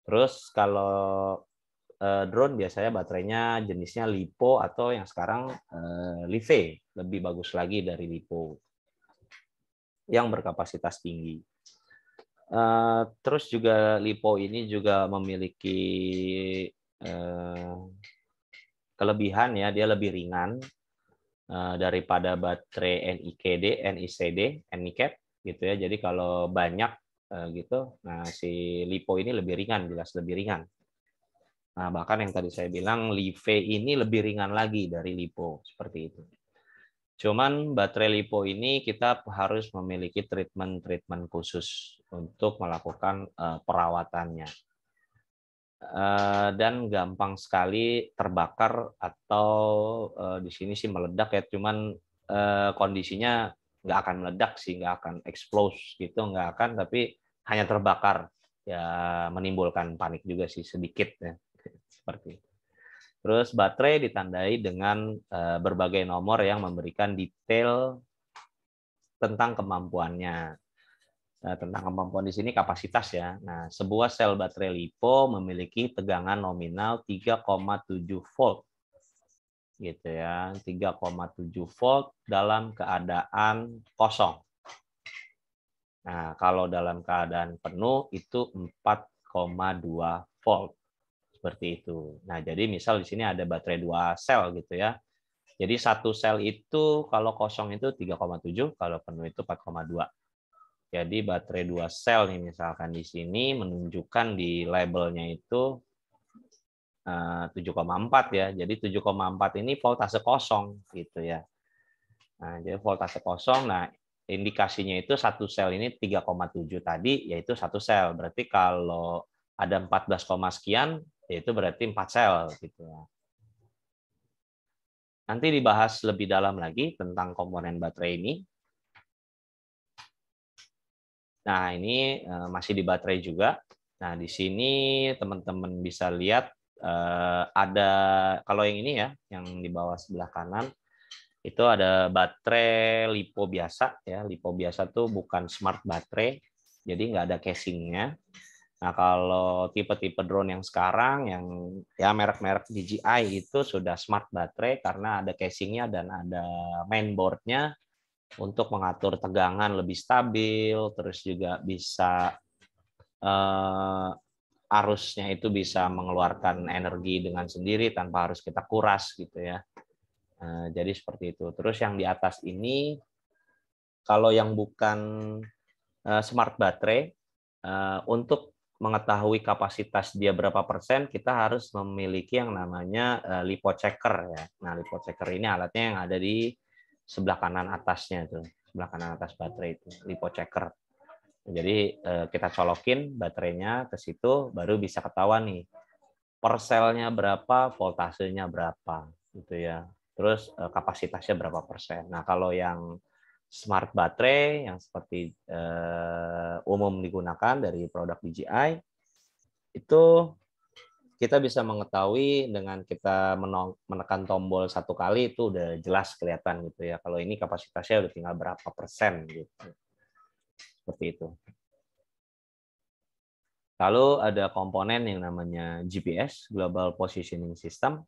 Terus kalau eh, drone biasanya baterainya jenisnya lipo atau yang sekarang eh, live lebih bagus lagi dari lipo yang berkapasitas tinggi. Uh, terus juga lipo ini juga memiliki uh, kelebihan ya, dia lebih ringan Eh, daripada baterai NIKD, NICD, NICAP gitu ya. Jadi kalau banyak eh, gitu, nah si lipo ini lebih ringan, jelas lebih ringan. Nah, bahkan yang tadi saya bilang live ini lebih ringan lagi dari lipo seperti itu. Cuman baterai lipo ini kita harus memiliki treatment-treatment khusus untuk melakukan eh, perawatannya. Eh, dan gampang sekali terbakar atau eh, di sini sih meledak ya cuman eh, kondisinya nggak akan meledak sih nggak akan explode gitu nggak akan tapi hanya terbakar ya menimbulkan panik juga sih sedikit ya seperti itu. Terus baterai ditandai dengan berbagai nomor yang memberikan detail tentang kemampuannya. Nah, tentang kemampuan di sini kapasitas ya. Nah, sebuah sel baterai lipo memiliki tegangan nominal 3,7 volt. Gitu ya, 3,7 volt dalam keadaan kosong. Nah, kalau dalam keadaan penuh itu 4,2 volt. Seperti itu. Nah, jadi misal di sini ada baterai dua sel gitu ya. Jadi satu sel itu kalau kosong itu 3,7, kalau penuh itu 4,2. Jadi baterai dua sel nih misalkan di sini menunjukkan di labelnya itu 7,4 eh, ya. Jadi 7,4 ini voltase kosong gitu ya. Nah, jadi voltase kosong. Nah, indikasinya itu satu sel ini 3,7 tadi yaitu satu sel. Berarti kalau ada 14, sekian yaitu berarti 4 sel gitu ya. Nanti dibahas lebih dalam lagi tentang komponen baterai ini Nah, ini eh, masih di baterai juga. Nah, di sini teman-teman bisa lihat eh, ada kalau yang ini ya, yang di bawah sebelah kanan itu ada baterai lipo biasa ya. Lipo biasa tuh bukan smart baterai, jadi nggak ada casingnya. Nah, kalau tipe-tipe drone yang sekarang yang ya merek-merek DJI itu sudah smart baterai karena ada casingnya dan ada mainboardnya untuk mengatur tegangan lebih stabil, terus juga bisa uh, arusnya itu bisa mengeluarkan energi dengan sendiri tanpa harus kita kuras gitu ya. Uh, jadi seperti itu. Terus yang di atas ini, kalau yang bukan uh, smart baterai, uh, untuk mengetahui kapasitas dia berapa persen, kita harus memiliki yang namanya uh, lipo checker ya. Nah, lipo checker ini alatnya yang ada di sebelah kanan atasnya itu, sebelah kanan atas baterai itu, lipo checker. Jadi eh, kita colokin baterainya ke situ baru bisa ketahuan nih perselnya berapa, voltasenya berapa gitu ya. Terus eh, kapasitasnya berapa persen. Nah, kalau yang smart baterai yang seperti eh, umum digunakan dari produk DJI itu kita bisa mengetahui dengan kita menekan tombol satu kali itu udah jelas kelihatan gitu ya. Kalau ini kapasitasnya udah tinggal berapa persen gitu. Seperti itu. Lalu ada komponen yang namanya GPS, Global Positioning System.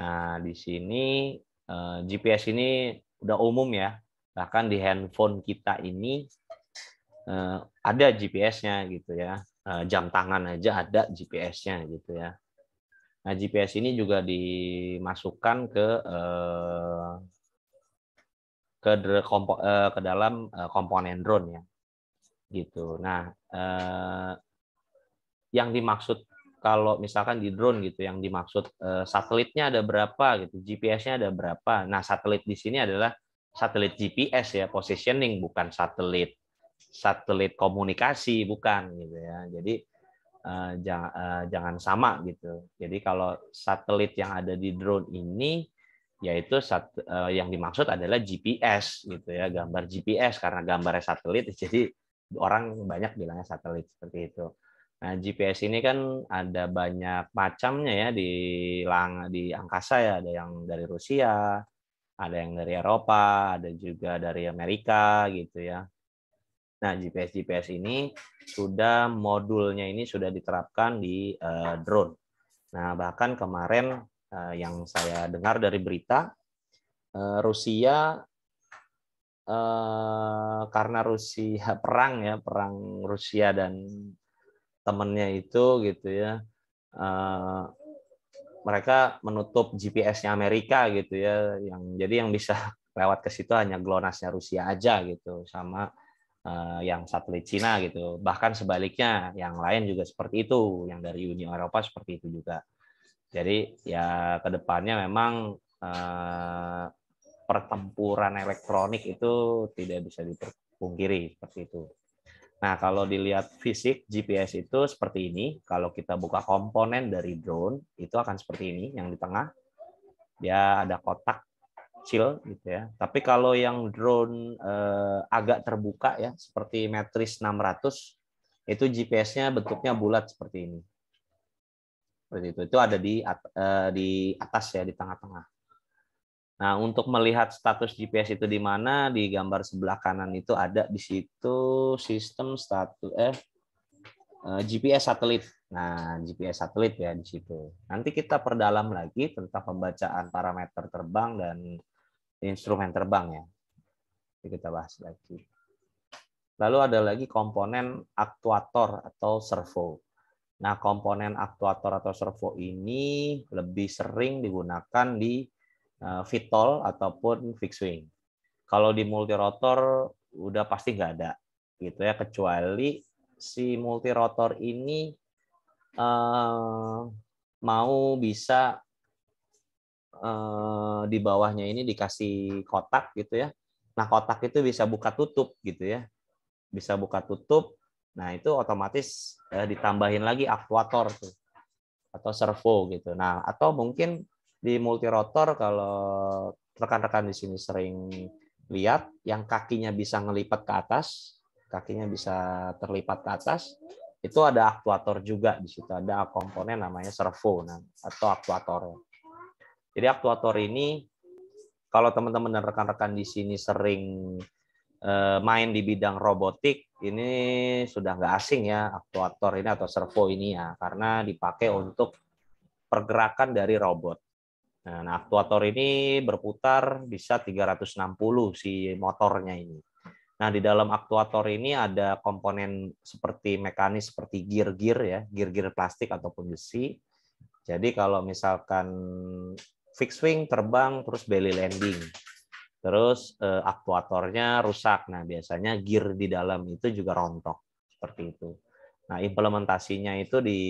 Nah, di sini eh, GPS ini udah umum ya. Bahkan di handphone kita ini eh, ada GPS-nya gitu ya Eh, jam tangan aja ada GPS-nya gitu ya. Nah, GPS ini juga dimasukkan ke eh, ke eh, ke dalam komponen drone ya. Gitu. Nah, yang dimaksud kalau misalkan di drone gitu yang dimaksud satelitnya ada berapa gitu, GPS-nya ada berapa. Nah, satelit di sini adalah satelit GPS ya, positioning bukan satelit satelit komunikasi bukan gitu ya jadi eh, eh, jangan, sama gitu jadi kalau satelit yang ada di drone ini yaitu sat, eh, yang dimaksud adalah GPS gitu ya gambar GPS karena gambarnya satelit jadi orang banyak bilangnya satelit seperti itu nah GPS ini kan ada banyak macamnya ya di lang di angkasa ya ada yang dari Rusia ada yang dari Eropa ada juga dari Amerika gitu ya Nah, GPS GPS ini sudah modulnya ini sudah diterapkan di uh, drone. Nah, bahkan kemarin uh, yang saya dengar dari berita uh, Rusia uh, karena Rusia perang ya, perang Rusia dan temennya itu gitu ya. Uh, mereka menutup GPS-nya Amerika gitu ya, yang jadi yang bisa lewat ke situ hanya glonasnya Rusia aja gitu, sama Eh, yang satelit Cina gitu. Bahkan sebaliknya, yang lain juga seperti itu, yang dari Uni Eropa seperti itu juga. Jadi ya kedepannya memang eh, pertempuran elektronik itu tidak bisa dipungkiri seperti itu. Nah kalau dilihat fisik GPS itu seperti ini. Kalau kita buka komponen dari drone itu akan seperti ini, yang di tengah dia ada kotak kecil gitu ya. Tapi kalau yang drone eh, agak terbuka ya seperti Matrix 600 itu GPS-nya bentuknya bulat seperti ini. Seperti itu. Itu ada di at, eh, di atas ya di tengah-tengah. Nah, untuk melihat status GPS itu di mana di gambar sebelah kanan itu ada di situ sistem status eh, eh GPS satelit. Nah, GPS satelit ya di situ. Nanti kita perdalam lagi tentang pembacaan parameter terbang dan instrumen terbang ya. Jadi kita bahas lagi. Lalu ada lagi komponen aktuator atau servo. Nah, komponen aktuator atau servo ini lebih sering digunakan di eh, VTOL ataupun fixed wing. Kalau di multi rotor udah pasti nggak ada gitu ya kecuali si multi rotor ini eh, mau bisa Eh, di bawahnya ini dikasih kotak gitu ya. Nah kotak itu bisa buka tutup gitu ya, bisa buka tutup. Nah itu otomatis eh, ditambahin lagi aktuator tuh atau servo gitu. Nah atau mungkin di multirotor kalau rekan-rekan di sini sering lihat yang kakinya bisa ngelipat ke atas, kakinya bisa terlipat ke atas, itu ada aktuator juga di situ ada komponen namanya servo nah, atau aktuatornya. Jadi aktuator ini kalau teman-teman dan rekan-rekan di sini sering eh, main di bidang robotik ini sudah nggak asing ya aktuator ini atau servo ini ya karena dipakai untuk pergerakan dari robot. Nah, nah aktuator ini berputar bisa 360 si motornya ini. Nah, di dalam aktuator ini ada komponen seperti mekanis seperti gear-gear ya, gear-gear plastik ataupun besi. Jadi kalau misalkan fixed wing terbang terus belly landing. Terus uh, aktuatornya rusak. Nah, biasanya gear di dalam itu juga rontok seperti itu. Nah, implementasinya itu di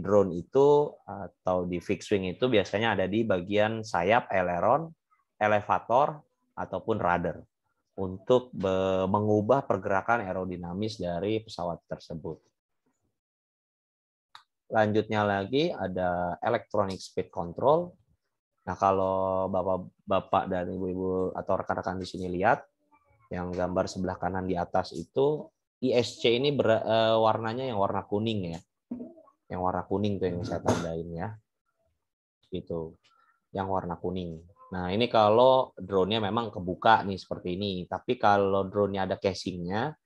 drone itu atau di fixed wing itu biasanya ada di bagian sayap aileron, elevator ataupun rudder untuk mengubah pergerakan aerodinamis dari pesawat tersebut. Lanjutnya lagi ada electronic speed control. Nah, kalau bapak-bapak dan ibu-ibu atau rekan-rekan di sini lihat, yang gambar sebelah kanan di atas itu ISC ini ber, uh, eh, warnanya yang warna kuning ya. Yang warna kuning tuh yang saya tandain ya. Gitu. Yang warna kuning. Nah, ini kalau drone-nya memang kebuka nih seperti ini. Tapi kalau drone-nya ada casingnya,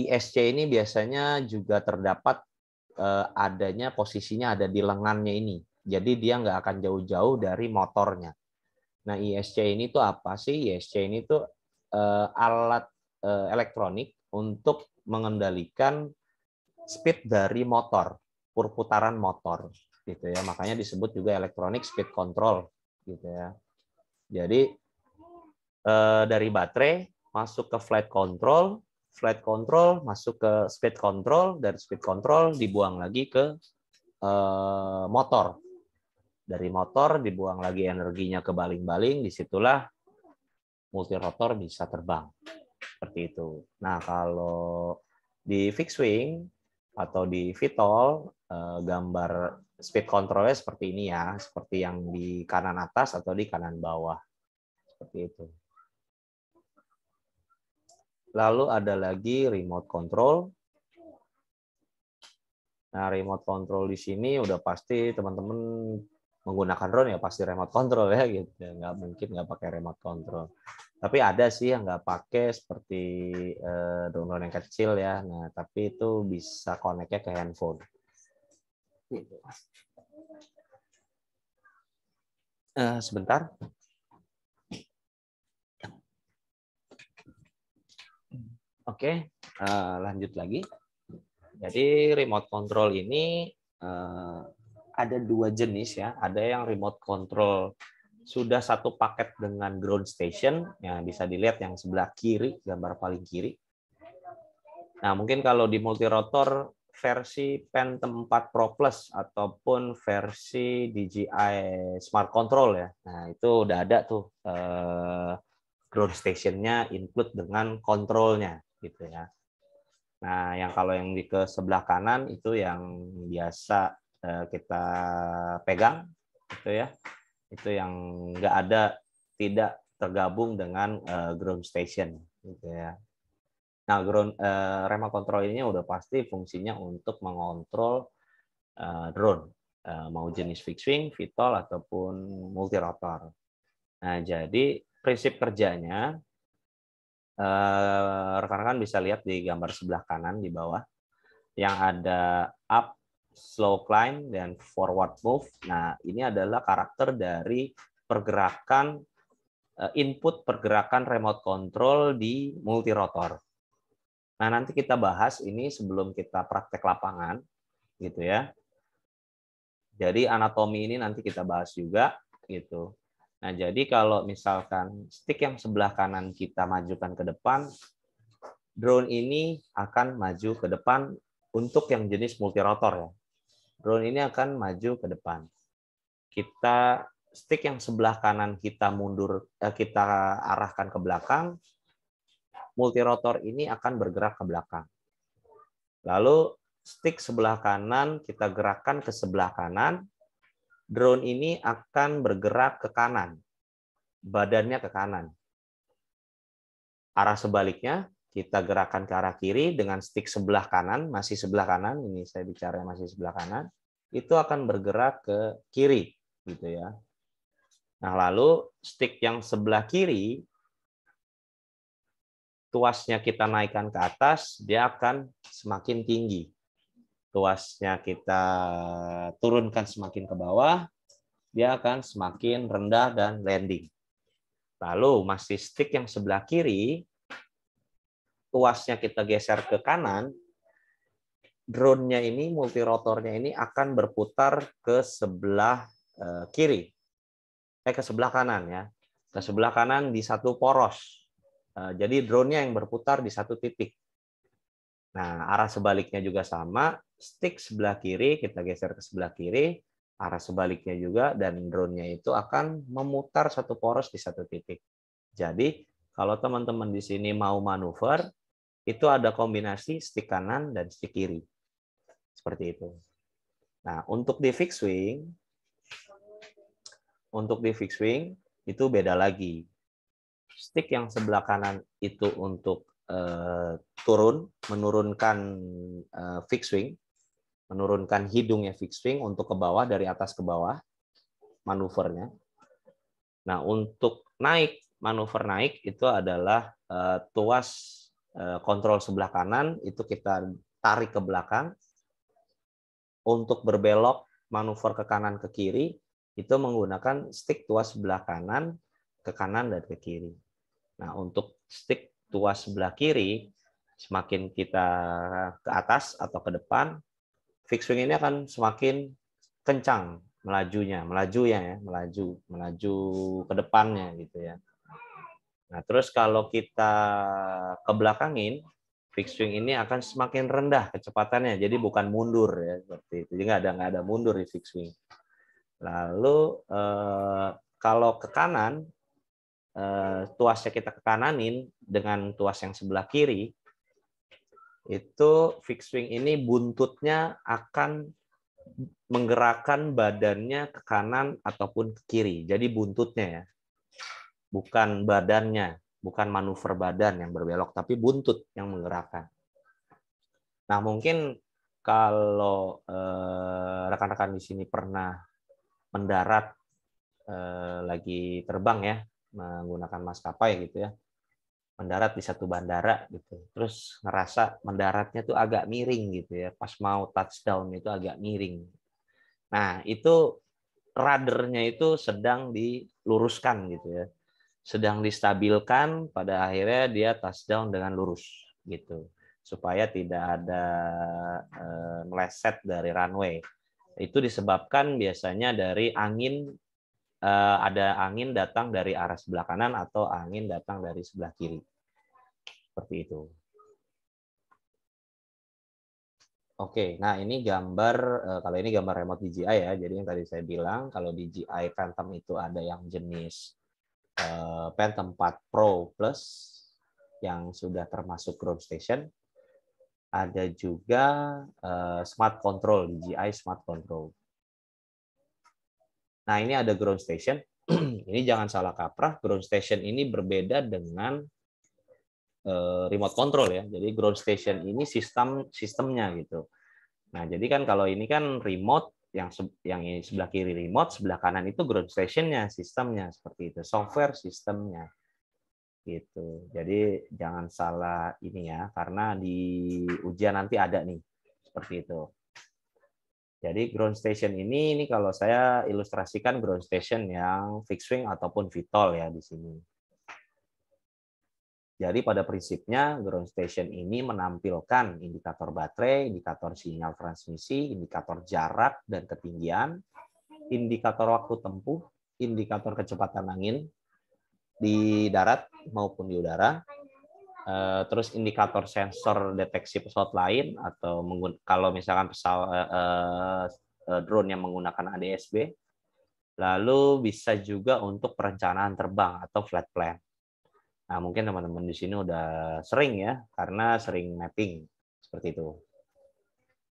ISC ini biasanya juga terdapat eh, adanya posisinya ada di lengannya ini jadi dia nggak akan jauh-jauh dari motornya. Nah, ISC ini tuh apa sih? ISC ini tuh uh, alat uh, elektronik untuk mengendalikan speed dari motor, perputaran motor gitu ya. Makanya disebut juga elektronik speed control gitu ya. Jadi uh, dari baterai masuk ke flight control, flight control masuk ke speed control, dari speed control dibuang lagi ke motor dari motor dibuang lagi energinya ke baling-baling, disitulah multirotor bisa terbang. Seperti itu. Nah, kalau di fixed wing atau di VTOL, eh, gambar speed controlnya seperti ini ya, seperti yang di kanan atas atau di kanan bawah. Seperti itu. Lalu ada lagi remote control. Nah, remote control di sini udah pasti teman-teman menggunakan drone ya pasti remote control ya gitu ya, nggak mungkin nggak pakai remote control tapi ada sih yang nggak pakai seperti eh, drone yang kecil ya nah tapi itu bisa koneknya ke handphone gitu. eh, sebentar oke eh, lanjut lagi jadi remote control ini eh, ada dua jenis ya. Ada yang remote control sudah satu paket dengan ground station yang bisa dilihat yang sebelah kiri gambar paling kiri. Nah, mungkin kalau di rotor versi Pen 4 Pro Plus ataupun versi DJI Smart Control ya. Nah, itu udah ada tuh eh, ground stationnya include dengan kontrolnya gitu ya. Nah, yang kalau yang di ke sebelah kanan itu yang biasa Eh, kita pegang itu ya itu yang nggak ada tidak tergabung dengan uh, ground station gitu ya nah ground uh, remote control ini udah pasti fungsinya untuk mengontrol uh, drone uh, mau jenis fixed wing, VTOL ataupun multi rotor. Nah jadi prinsip kerjanya rekan-rekan uh, bisa lihat di gambar sebelah kanan di bawah yang ada up slow climb dan forward move. Nah, ini adalah karakter dari pergerakan eh, input pergerakan remote control di multirotor. Nah, nanti kita bahas ini sebelum kita praktek lapangan gitu ya. Jadi anatomi ini nanti kita bahas juga gitu. Nah, jadi kalau misalkan stick yang sebelah kanan kita majukan ke depan, drone ini akan maju ke depan untuk yang jenis multirotor ya drone ini akan maju ke depan. Kita stick yang sebelah kanan kita mundur, eh, kita arahkan ke belakang, multirotor ini akan bergerak ke belakang. Lalu stick sebelah kanan kita gerakkan ke sebelah kanan, drone ini akan bergerak ke kanan, badannya ke kanan. Arah sebaliknya, kita gerakan ke arah kiri dengan stick sebelah kanan, masih sebelah kanan, ini saya bicara masih sebelah kanan, itu akan bergerak ke kiri, gitu ya. Nah, lalu stick yang sebelah kiri, tuasnya kita naikkan ke atas, dia akan semakin tinggi. Tuasnya kita turunkan semakin ke bawah, dia akan semakin rendah dan landing. Lalu masih stick yang sebelah kiri, tuasnya kita geser ke kanan, drone-nya ini, multirotornya ini akan berputar ke sebelah eh, kiri. Eh, ke sebelah kanan ya. Ke sebelah kanan di satu poros. Eh, jadi drone-nya yang berputar di satu titik. Nah, arah sebaliknya juga sama. Stick sebelah kiri, kita geser ke sebelah kiri. Arah sebaliknya juga, dan drone-nya itu akan memutar satu poros di satu titik. Jadi, kalau teman-teman di sini mau manuver, itu ada kombinasi stick kanan dan stick kiri. Seperti itu. Nah, untuk di fixed wing, untuk di fixed wing itu beda lagi. Stick yang sebelah kanan itu untuk uh, turun, menurunkan uh, fixed wing, menurunkan hidungnya fixed wing untuk ke bawah, dari atas ke bawah, manuvernya. Nah, untuk naik, manuver naik itu adalah uh, tuas Eh, kontrol sebelah kanan itu kita tarik ke belakang. Untuk berbelok manuver ke kanan ke kiri itu menggunakan stick tuas sebelah kanan ke kanan dan ke kiri. Nah, untuk stick tuas sebelah kiri semakin kita ke atas atau ke depan, fixed wing ini akan semakin kencang melajunya, melaju ya, melaju, melaju ke depannya gitu ya. Nah, terus kalau kita kebelakangin, fixed wing ini akan semakin rendah kecepatannya. Jadi bukan mundur ya seperti itu. Jadi nggak ada nggak ada mundur di fixed wing. Lalu eh, kalau ke kanan, eh, tuasnya kita ke kananin dengan tuas yang sebelah kiri, itu fixed wing ini buntutnya akan menggerakkan badannya ke kanan ataupun ke kiri. Jadi buntutnya ya bukan badannya, bukan manuver badan yang berbelok, tapi buntut yang menggerakkan. Nah, mungkin kalau eh, rekan-rekan eh, di sini pernah mendarat eh, lagi terbang ya, menggunakan maskapai gitu ya, mendarat di satu bandara gitu, terus ngerasa mendaratnya tuh agak miring gitu ya, pas mau touchdown itu agak miring. Nah, itu radernya itu sedang diluruskan gitu ya sedang distabilkan pada akhirnya dia touchdown dengan lurus gitu supaya tidak ada uh, meleset dari runway itu disebabkan biasanya dari angin uh, ada angin datang dari arah sebelah kanan atau angin datang dari sebelah kiri seperti itu Oke, nah ini gambar eh, kalau ini gambar remote DJI ya. Jadi yang tadi saya bilang kalau DJI Phantom itu ada yang jenis Eh, Phantom 4 Pro Plus yang sudah termasuk ground station. Ada juga eh, smart control, DJI smart control. Nah, ini ada ground station. ini jangan salah kaprah, ground station ini berbeda dengan eh, remote control ya. Jadi ground station ini sistem sistemnya gitu. Nah, jadi kan kalau ini kan remote yang yang ini sebelah kiri remote, sebelah kanan itu ground stationnya, sistemnya seperti itu, software sistemnya gitu. Jadi jangan salah ini ya, karena di ujian nanti ada nih seperti itu. Jadi ground station ini ini kalau saya ilustrasikan ground station yang fixed wing ataupun VTOL ya di sini. Jadi pada prinsipnya ground station ini menampilkan indikator baterai, indikator sinyal transmisi, indikator jarak dan ketinggian, indikator waktu tempuh, indikator kecepatan angin di darat maupun di udara, eh, terus indikator sensor deteksi pesawat lain atau kalau misalkan pesawat eh, eh, drone yang menggunakan ADSB, lalu bisa juga untuk perencanaan terbang atau flight plan Nah, mungkin teman-teman di sini udah sering ya, karena sering mapping seperti itu.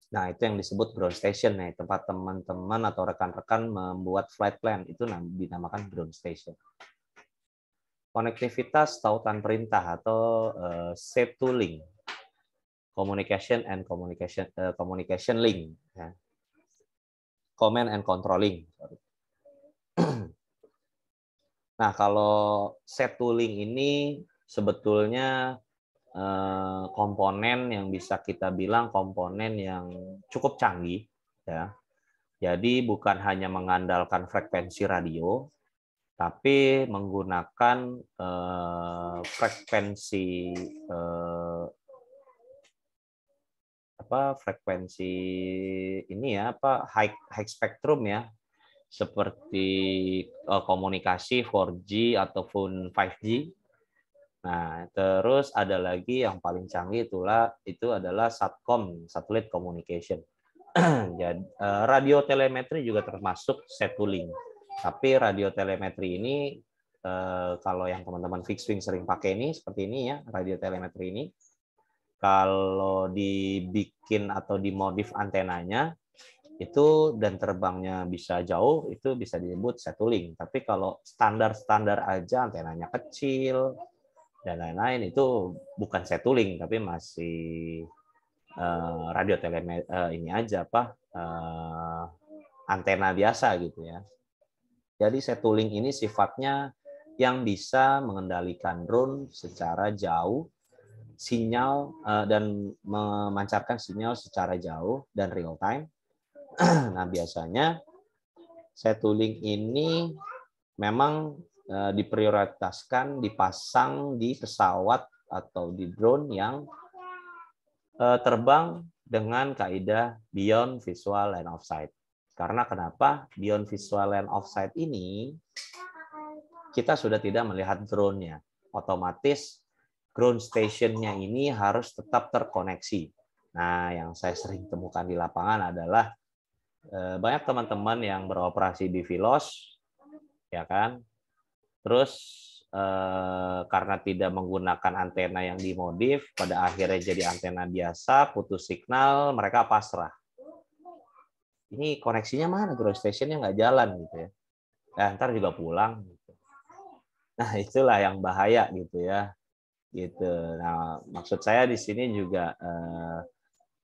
Nah, itu yang disebut ground station, ya tempat teman-teman atau rekan-rekan membuat flight plan. Itu dinamakan ground station. Konektivitas tautan perintah atau uh, eh, set to link. Communication and communication uh, communication link. Ya. Command and controlling. Nah, kalau set tooling ini sebetulnya eh, komponen yang bisa kita bilang komponen yang cukup canggih ya. Jadi bukan hanya mengandalkan frekuensi radio tapi menggunakan eh, frekuensi eh, apa frekuensi ini ya apa high high spectrum ya seperti uh, komunikasi 4G ataupun 5G. Nah, terus ada lagi yang paling canggih itulah itu adalah satcom, satelit communication. Jadi uh, e, radio telemetri juga termasuk setuling. Tapi radio telemetri ini uh, kalau yang teman-teman fixed wing sering pakai ini seperti ini ya, radio telemetri ini kalau dibikin atau dimodif antenanya itu dan terbangnya bisa jauh itu bisa disebut setuling. Tapi kalau standar-standar aja antenanya kecil dan lain-lain itu bukan setuling, tapi masih uh, radio telemet uh, eh, ini aja apa uh, antena biasa gitu ya. Jadi setuling ini sifatnya yang bisa mengendalikan drone secara jauh sinyal dan memancarkan sinyal secara jauh dan real time nah biasanya link ini memang eh, diprioritaskan dipasang di pesawat atau di drone yang eh, terbang dengan kaidah beyond visual line of sight. Karena kenapa beyond visual line of sight ini kita sudah tidak melihat drone-nya. Otomatis ground station-nya ini harus tetap terkoneksi. Nah, yang saya sering temukan di lapangan adalah Eh, banyak teman-teman yang beroperasi di Vilos, ya kan? Terus eh, karena tidak menggunakan antena yang dimodif, pada akhirnya jadi antena biasa, putus signal, mereka pasrah. Ini koneksinya mana ground stationnya nggak jalan gitu ya? Eh, ntar juga pulang. Gitu. Nah itulah yang bahaya gitu ya, gitu. Nah maksud saya di sini juga eh,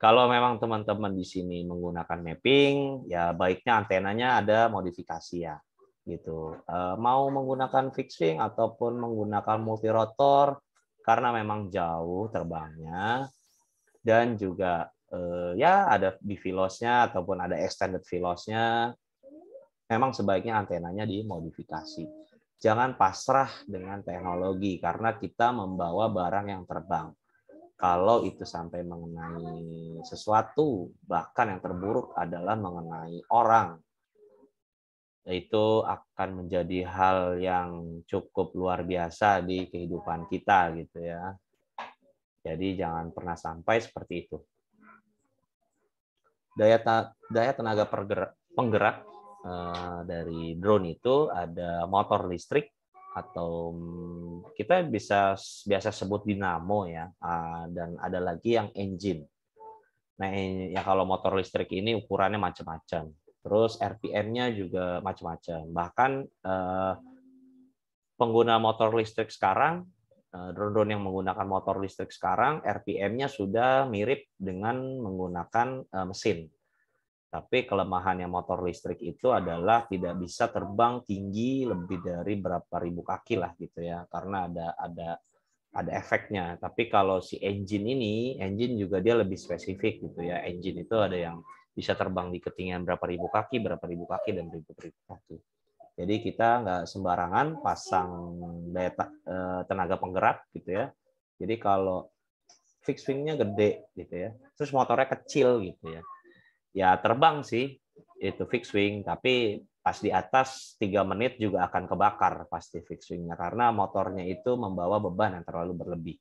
kalau memang teman-teman di sini menggunakan mapping, ya baiknya antenanya ada modifikasi ya, gitu. Eh, mau menggunakan fixing ataupun menggunakan multi rotor, karena memang jauh terbangnya dan juga eh, ya ada di ataupun ada extended filosnya, memang sebaiknya antenanya dimodifikasi. Jangan pasrah dengan teknologi karena kita membawa barang yang terbang kalau itu sampai mengenai sesuatu, bahkan yang terburuk adalah mengenai orang. Itu akan menjadi hal yang cukup luar biasa di kehidupan kita gitu ya. Jadi jangan pernah sampai seperti itu. Daya ta daya tenaga penggerak uh, dari drone itu ada motor listrik, atau hmm, kita bisa biasa sebut dinamo ya ah, dan ada lagi yang engine. Nah, ya kalau motor listrik ini ukurannya macam-macam. Terus RPM-nya juga macam-macam. Bahkan eh, pengguna motor listrik sekarang eh, drone-drone yang menggunakan motor listrik sekarang RPM-nya sudah mirip dengan menggunakan eh, mesin tapi kelemahannya motor listrik itu adalah tidak bisa terbang tinggi lebih dari berapa ribu kaki lah gitu ya, karena ada ada ada efeknya. Tapi kalau si engine ini, engine juga dia lebih spesifik gitu ya. Engine itu ada yang bisa terbang di ketinggian berapa ribu kaki, berapa ribu kaki, dan ribu ribu kaki. Jadi kita nggak sembarangan pasang daya eh, tenaga penggerak gitu ya. Jadi kalau fixed wingnya gede gitu ya, terus motornya kecil gitu ya ya terbang sih itu fixed wing tapi pas di atas tiga menit juga akan kebakar pasti fixed wingnya karena motornya itu membawa beban yang terlalu berlebih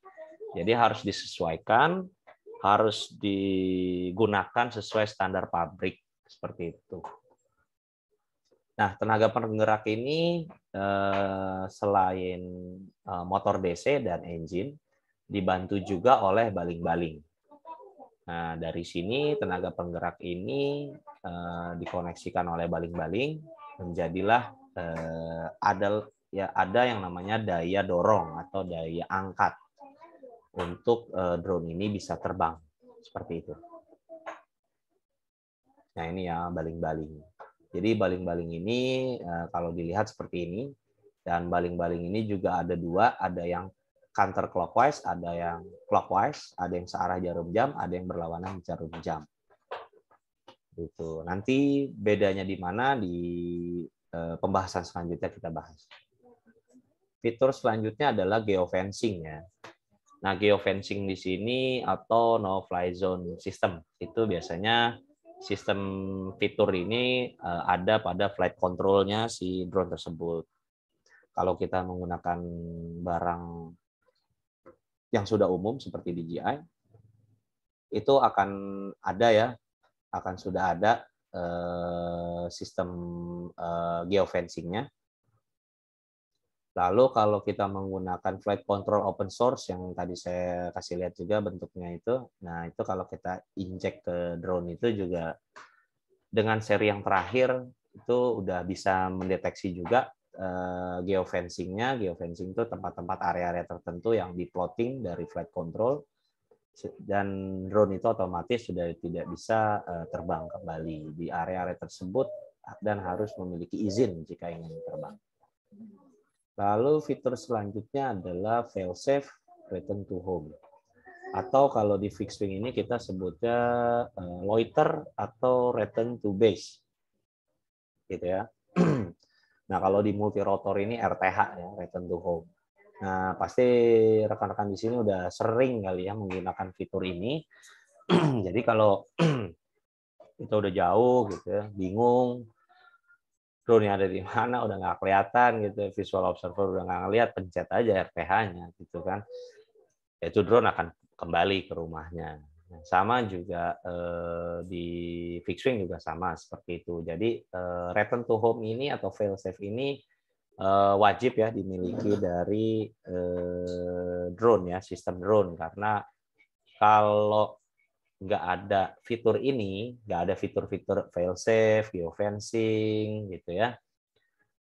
jadi harus disesuaikan harus digunakan sesuai standar pabrik seperti itu Nah, tenaga penggerak ini eh, selain eh, motor DC dan engine dibantu juga oleh baling-baling. Nah, dari sini tenaga penggerak ini uh, dikoneksikan oleh baling-baling menjadilah uh, eh, ada ya ada yang namanya daya dorong atau daya angkat untuk uh, drone ini bisa terbang seperti itu. Nah, ini ya baling-baling. Jadi baling-baling ini uh, kalau dilihat seperti ini dan baling-baling ini juga ada dua, ada yang counter clockwise, ada yang clockwise, ada yang searah jarum jam, ada yang berlawanan jarum jam. Gitu. Nanti bedanya di mana di eh, pembahasan selanjutnya kita bahas. Fitur selanjutnya adalah geofencing ya. Nah, geofencing di sini atau no fly zone system itu biasanya sistem fitur ini eh, ada pada flight controlnya si drone tersebut. Kalau kita menggunakan barang yang sudah umum seperti DJI itu akan ada ya, akan sudah ada eh, sistem eh, geofencingnya. Lalu kalau kita menggunakan flight control open source yang tadi saya kasih lihat juga bentuknya itu, nah itu kalau kita inject ke drone itu juga dengan seri yang terakhir itu udah bisa mendeteksi juga uh, geofencingnya, geofencing itu tempat-tempat area-area tertentu yang diplotting dari flight control dan drone itu otomatis sudah tidak bisa eh, terbang kembali di area-area tersebut dan harus memiliki izin jika ingin terbang. Lalu fitur selanjutnya adalah fail-safe return to home atau kalau di fixed wing ini kita sebutnya eh, loiter atau return to base gitu ya hmm. Nah, kalau di multi rotor ini RTH ya, return to home. Nah, pasti rekan-rekan di sini udah sering kali ya menggunakan fitur ini. Jadi kalau kita udah jauh gitu ya, bingung drone ada di mana udah nggak kelihatan gitu ya, visual observer udah nggak ngelihat pencet aja rth nya gitu kan ya itu drone akan kembali ke rumahnya sama juga eh, di fixed wing juga sama seperti itu. Jadi eh, return to home ini atau fail safe ini eh, wajib ya dimiliki dari eh, drone ya, sistem drone karena kalau nggak ada fitur ini, nggak ada fitur-fitur fail safe, geofencing gitu ya.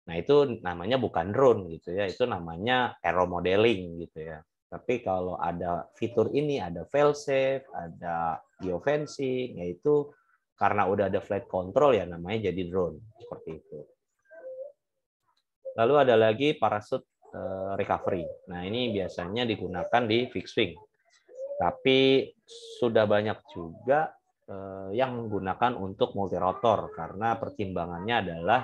Nah, itu namanya bukan drone gitu ya, itu namanya aero modeling gitu ya. Tapi kalau ada fitur ini, ada fail safe, ada geofencing, yaitu karena udah ada flight control ya namanya jadi drone seperti itu. Lalu ada lagi parasut eh, recovery. Nah ini biasanya digunakan di fixed wing, tapi sudah banyak juga eh, yang menggunakan untuk multi rotor karena pertimbangannya adalah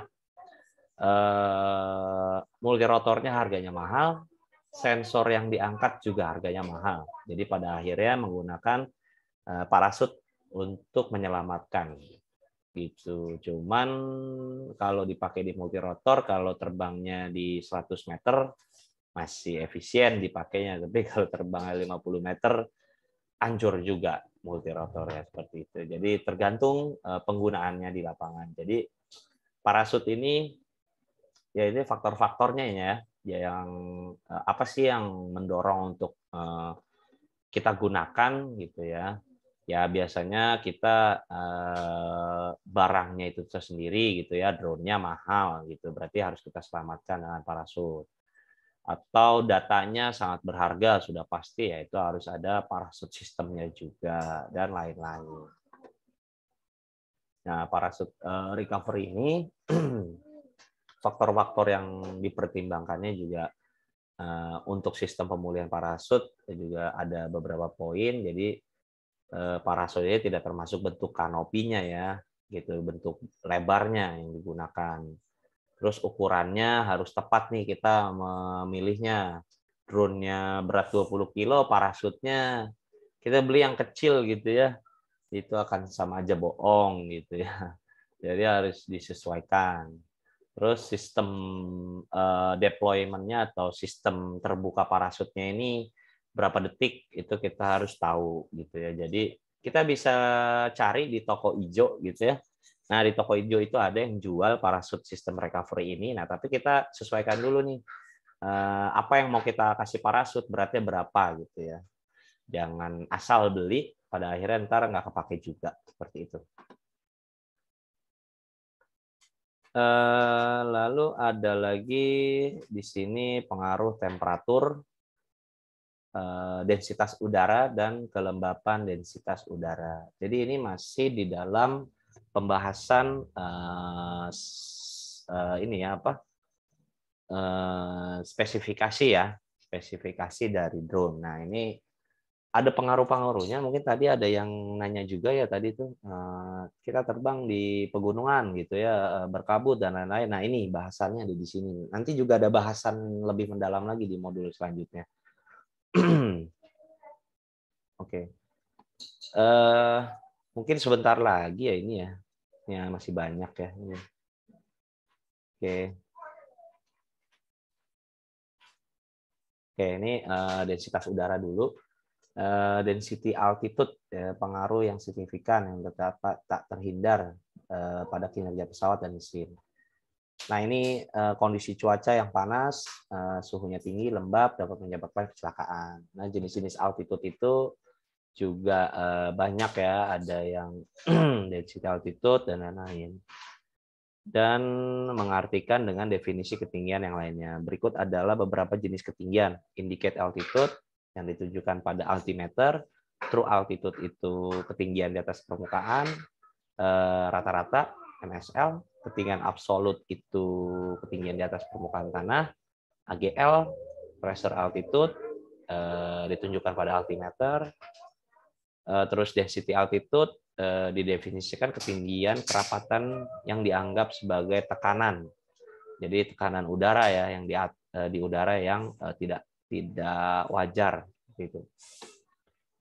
eh, multi rotornya harganya mahal, sensor yang diangkat juga harganya mahal. Jadi pada akhirnya menggunakan eh, parasut untuk menyelamatkan gitu. Cuman kalau dipakai di multi rotor, kalau terbangnya di 100 meter masih efisien dipakainya, tapi kalau terbangnya 50 meter ancur juga multi rotor ya seperti itu. Jadi tergantung eh, penggunaannya di lapangan. Jadi parasut ini ya ini faktor-faktornya ya Ya, yang eh, apa sih yang mendorong untuk eh, kita gunakan gitu ya ya biasanya kita uh, barangnya itu tersendiri gitu ya drone-nya mahal gitu berarti harus kita selamatkan dengan parasut atau datanya sangat berharga sudah pasti ya itu harus ada parasut sistemnya juga dan lain-lain. Nah parasut uh, recovery ini faktor-faktor yang dipertimbangkannya juga uh, untuk sistem pemulihan parasut juga ada beberapa poin jadi uh, eh, parasutnya tidak termasuk bentuk kanopinya ya gitu bentuk lebarnya yang digunakan terus ukurannya harus tepat nih kita memilihnya drone-nya berat 20 kilo parasutnya kita beli yang kecil gitu ya itu akan sama aja bohong gitu ya jadi harus disesuaikan Terus sistem uh, eh, deployment atau sistem terbuka parasutnya ini berapa detik itu kita harus tahu gitu ya. Jadi kita bisa cari di toko ijo gitu ya. Nah, di toko ijo itu ada yang jual parasut sistem recovery ini. Nah, tapi kita sesuaikan dulu nih eh, apa yang mau kita kasih parasut beratnya berapa gitu ya jangan asal beli pada akhirnya ntar nggak kepake juga seperti itu Eh, lalu ada lagi di sini pengaruh temperatur, eh, densitas udara dan kelembapan densitas udara. Jadi ini masih di dalam pembahasan eh, ini ya apa? spesifikasi ya, spesifikasi dari drone. Nah, ini ada pengaruh-pengaruhnya. Mungkin tadi ada yang nanya juga ya tadi itu eh, kita terbang di pegunungan gitu ya eh, berkabut dan lain-lain. Nah ini bahasannya ada di sini. Nanti juga ada bahasan lebih mendalam lagi di modul selanjutnya. Oke, okay. uh, eh, mungkin sebentar lagi ya ini ya, ya masih banyak ya. Oke. Okay. Oke, ini uh, densitas udara dulu. Eh, density altitude ya, pengaruh yang signifikan yang terdapat tak terhindar eh, pada kinerja pesawat dan mesin. Nah ini eh, kondisi cuaca yang panas, eh, suhunya tinggi, lembab dapat menyebabkan kecelakaan. Nah jenis-jenis altitude itu juga eh, banyak ya, ada yang density altitude dan lain-lain. Dan mengartikan dengan definisi ketinggian yang lainnya. Berikut adalah beberapa jenis ketinggian, indicate altitude, yang ditujukan pada altimeter. True altitude itu ketinggian di atas permukaan eh, rata-rata MSL, ketinggian absolut itu ketinggian di atas permukaan tanah, AGL pressure altitude eh, ditunjukkan pada altimeter. Eh, terus density altitude didefinisikan ketinggian kerapatan yang dianggap sebagai tekanan. Jadi tekanan udara ya yang di, di udara yang tidak tidak wajar gitu.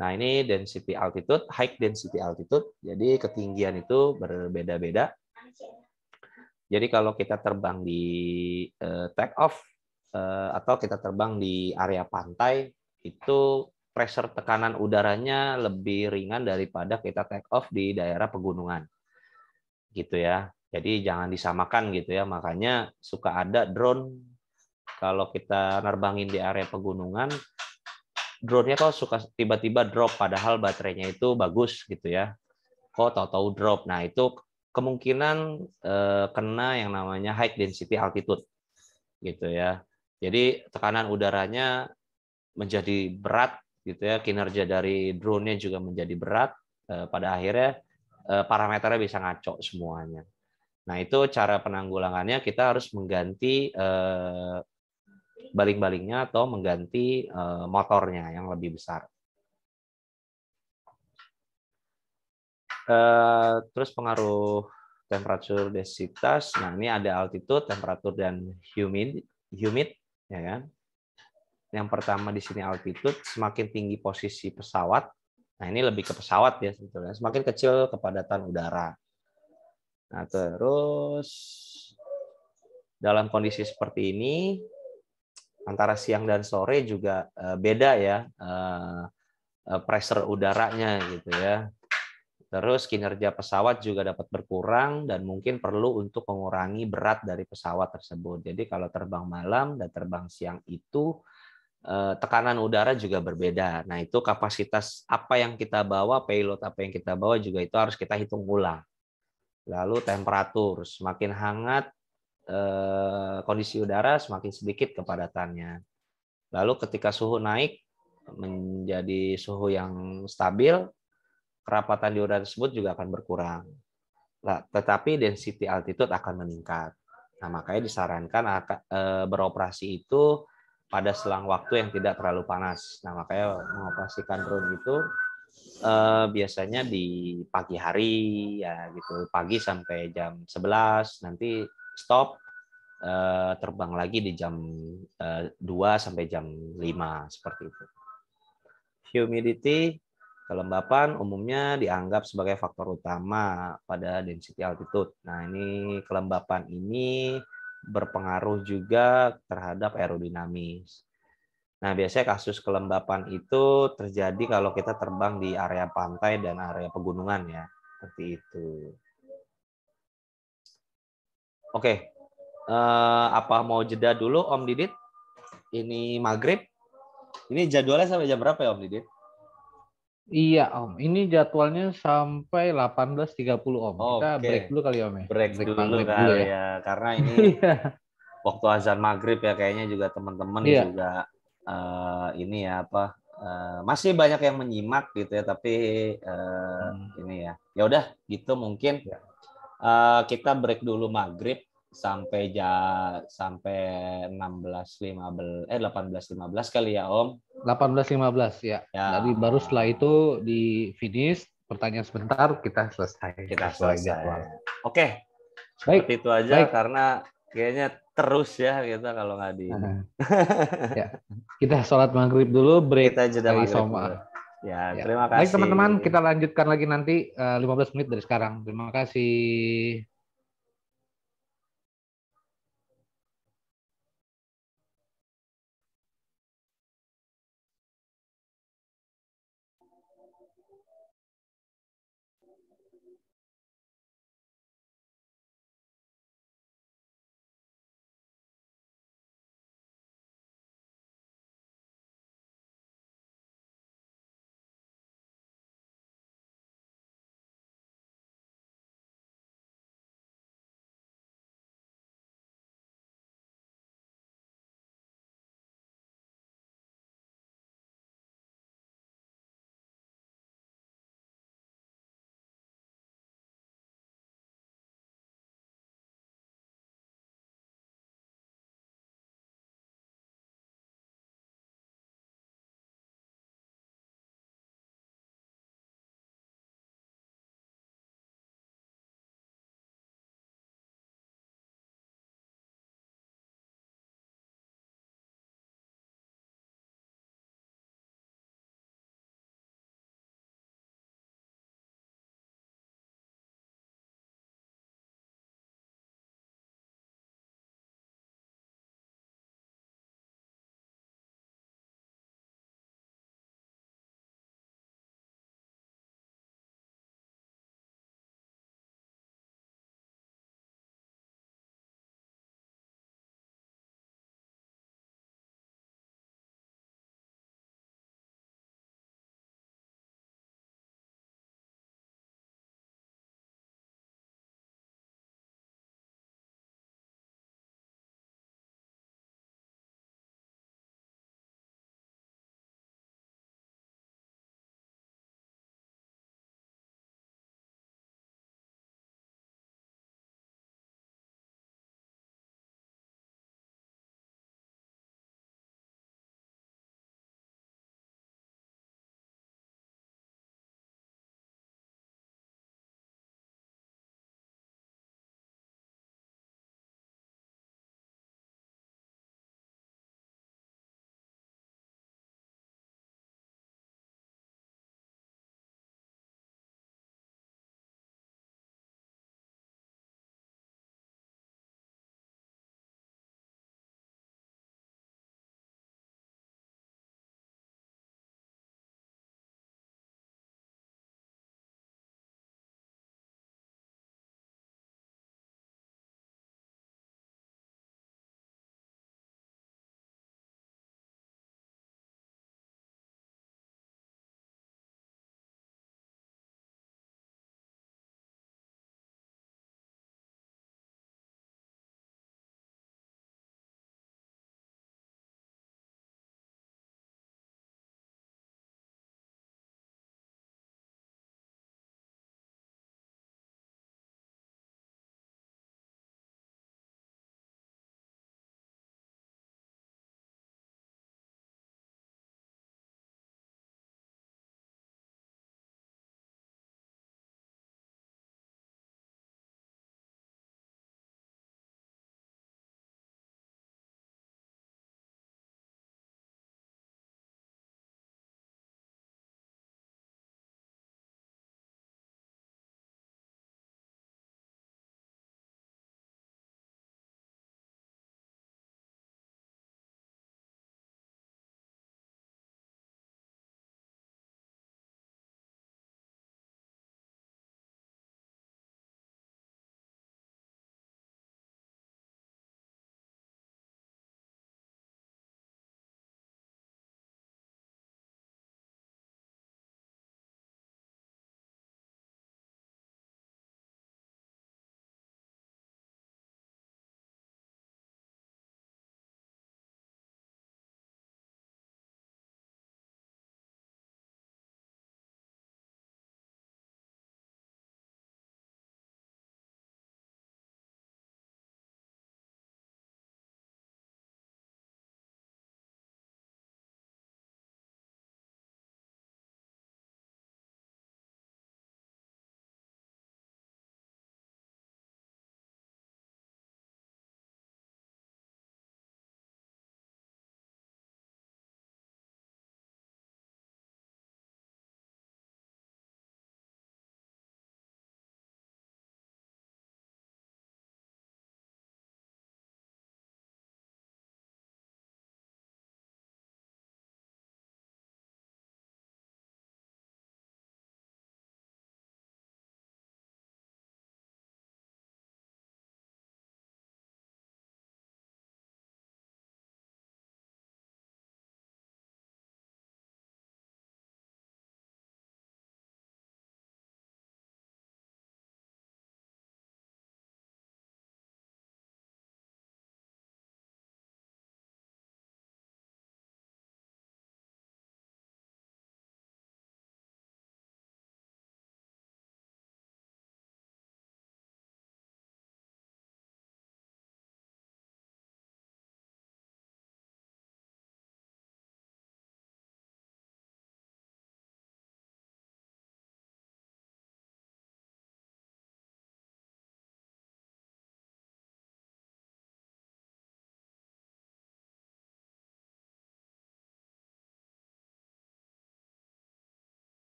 Nah, ini density altitude, high density altitude. Jadi ketinggian itu berbeda-beda. Jadi kalau kita terbang di uh, take off uh, atau kita terbang di area pantai itu pressure tekanan udaranya lebih ringan daripada kita take off di daerah pegunungan. Gitu ya. Jadi jangan disamakan gitu ya. Makanya suka ada drone kalau kita nerbangin di area pegunungan drone-nya kok suka tiba-tiba drop padahal baterainya itu bagus gitu ya kok tahu-tahu drop nah itu kemungkinan eh, kena yang namanya high density altitude gitu ya jadi tekanan udaranya menjadi berat gitu ya kinerja dari drone-nya juga menjadi berat eh, pada akhirnya eh, parameternya bisa ngaco semuanya nah itu cara penanggulangannya kita harus mengganti eh, baling-balingnya atau mengganti eh, motornya yang lebih besar. Eh, terus pengaruh temperatur densitas. Nah, ini ada altitude, temperatur dan humid, humid, ya kan? Yang pertama di sini altitude, semakin tinggi posisi pesawat. Nah, ini lebih ke pesawat ya sebetulnya. Semakin kecil kepadatan udara. Nah, terus dalam kondisi seperti ini antara siang dan sore juga eh, beda ya eh, eh, pressure udaranya gitu ya. Terus kinerja pesawat juga dapat berkurang dan mungkin perlu untuk mengurangi berat dari pesawat tersebut. Jadi kalau terbang malam dan terbang siang itu tekanan udara juga berbeda. Nah, itu kapasitas apa yang kita bawa, payload apa yang kita bawa juga itu harus kita hitung ulang. Lalu temperatur, semakin hangat Eh, kondisi udara semakin sedikit kepadatannya. Lalu ketika suhu naik menjadi suhu yang stabil, kerapatan di udara tersebut juga akan berkurang. tetapi density altitude akan meningkat. Nah, makanya disarankan eh, beroperasi itu pada selang waktu yang tidak terlalu panas. Nah, makanya mengoperasikan drone itu eh, biasanya di pagi hari ya gitu, pagi sampai jam 11 nanti stop uh, terbang lagi di jam uh, eh, 2 sampai jam 5 seperti itu. Humidity kelembapan umumnya dianggap sebagai faktor utama pada density altitude. Nah, ini kelembapan ini berpengaruh juga terhadap aerodinamis. Nah, biasanya kasus kelembapan itu terjadi kalau kita terbang di area pantai dan area pegunungan ya, seperti itu. Oke, uh, apa mau jeda dulu Om Didit? Ini maghrib. Ini jadwalnya sampai jam berapa ya Om Didit? Iya Om, ini jadwalnya sampai 18.30 Om. Oh, Kita okay. break dulu kali ya, Om ya. Break, break dulu kali ya. ya. Karena ini iya. waktu azan maghrib ya kayaknya juga teman-teman iya. juga uh, ini ya apa uh, masih banyak yang menyimak gitu ya tapi uh, hmm. ini ya. Ya udah gitu mungkin. Ya. Eh, kita break dulu maghrib sampai ja, sampai 16.15 eh 18.15 kali ya Om. 18.15 ya. ya. Jadi baru setelah itu di finish pertanyaan sebentar kita selesai. Kita selesai. Jadwal. Oke. Baik. Seperti itu aja Baik. karena kayaknya terus ya kita kalau nggak di. ya. Kita sholat maghrib dulu break. Kita jeda maghrib. Dulu. Ya, ya. terima kasih. Baik teman-teman, kita lanjutkan lagi nanti uh, eh, 15 menit dari sekarang. Terima kasih.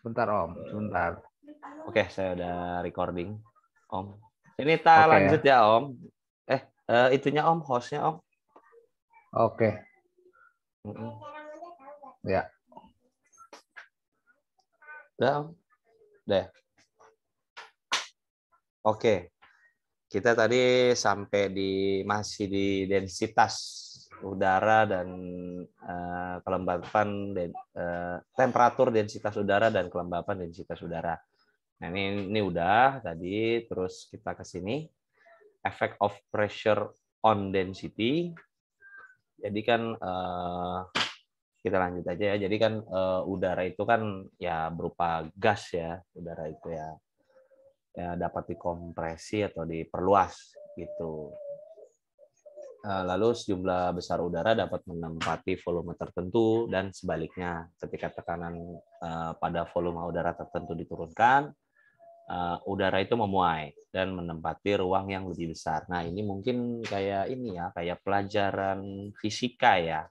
Sebentar Om, sebentar. Oke, okay, saya udah recording Om. Ini kita okay. lanjut ya Om. Eh, uh, itunya Om, hostnya Om. Oke. Okay. Ya. Udah Om. Ya? Oke. Okay. Kita tadi sampai di masih di densitas udara dan uh, kelembapan dan uh, eh, temperatur densitas udara dan kelembapan densitas udara. Nah, ini ini udah tadi terus kita ke sini effect of pressure on density. Jadi kan uh, kita lanjut aja ya. Jadi kan uh, udara itu kan ya berupa gas ya, udara itu ya ya dapat dikompresi atau diperluas gitu. Eh, lalu sejumlah besar udara dapat menempati volume tertentu dan sebaliknya ketika tekanan eh, pada volume udara tertentu diturunkan eh, udara itu memuai dan menempati ruang yang lebih besar. Nah, ini mungkin kayak ini ya, kayak pelajaran fisika ya.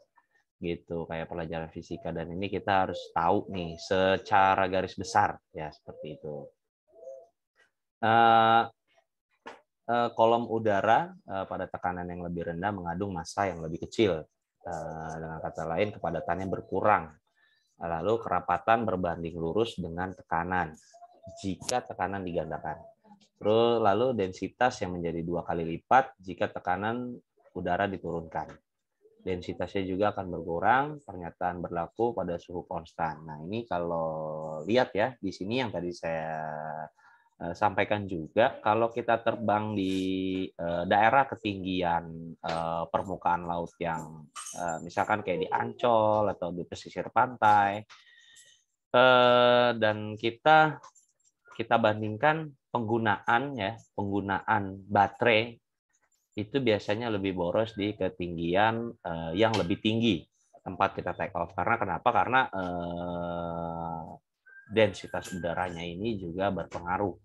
Gitu, kayak pelajaran fisika dan ini kita harus tahu nih secara garis besar ya seperti itu. Eh, kolom udara eh, pada tekanan yang lebih rendah mengandung massa yang lebih kecil. Eh, dengan kata lain, kepadatannya berkurang. Lalu kerapatan berbanding lurus dengan tekanan jika tekanan digandakan. lalu densitas yang menjadi dua kali lipat jika tekanan udara diturunkan. Densitasnya juga akan berkurang, pernyataan berlaku pada suhu konstan. Nah, ini kalau lihat ya, di sini yang tadi saya Eh, sampaikan juga kalau kita terbang di eh, daerah ketinggian eh, permukaan laut yang misalkan kayak di Ancol atau di pesisir pantai dan kita kita bandingkan penggunaan ya penggunaan baterai itu biasanya lebih boros di ketinggian yang lebih tinggi tempat kita take off karena kenapa karena densitas udaranya ini juga berpengaruh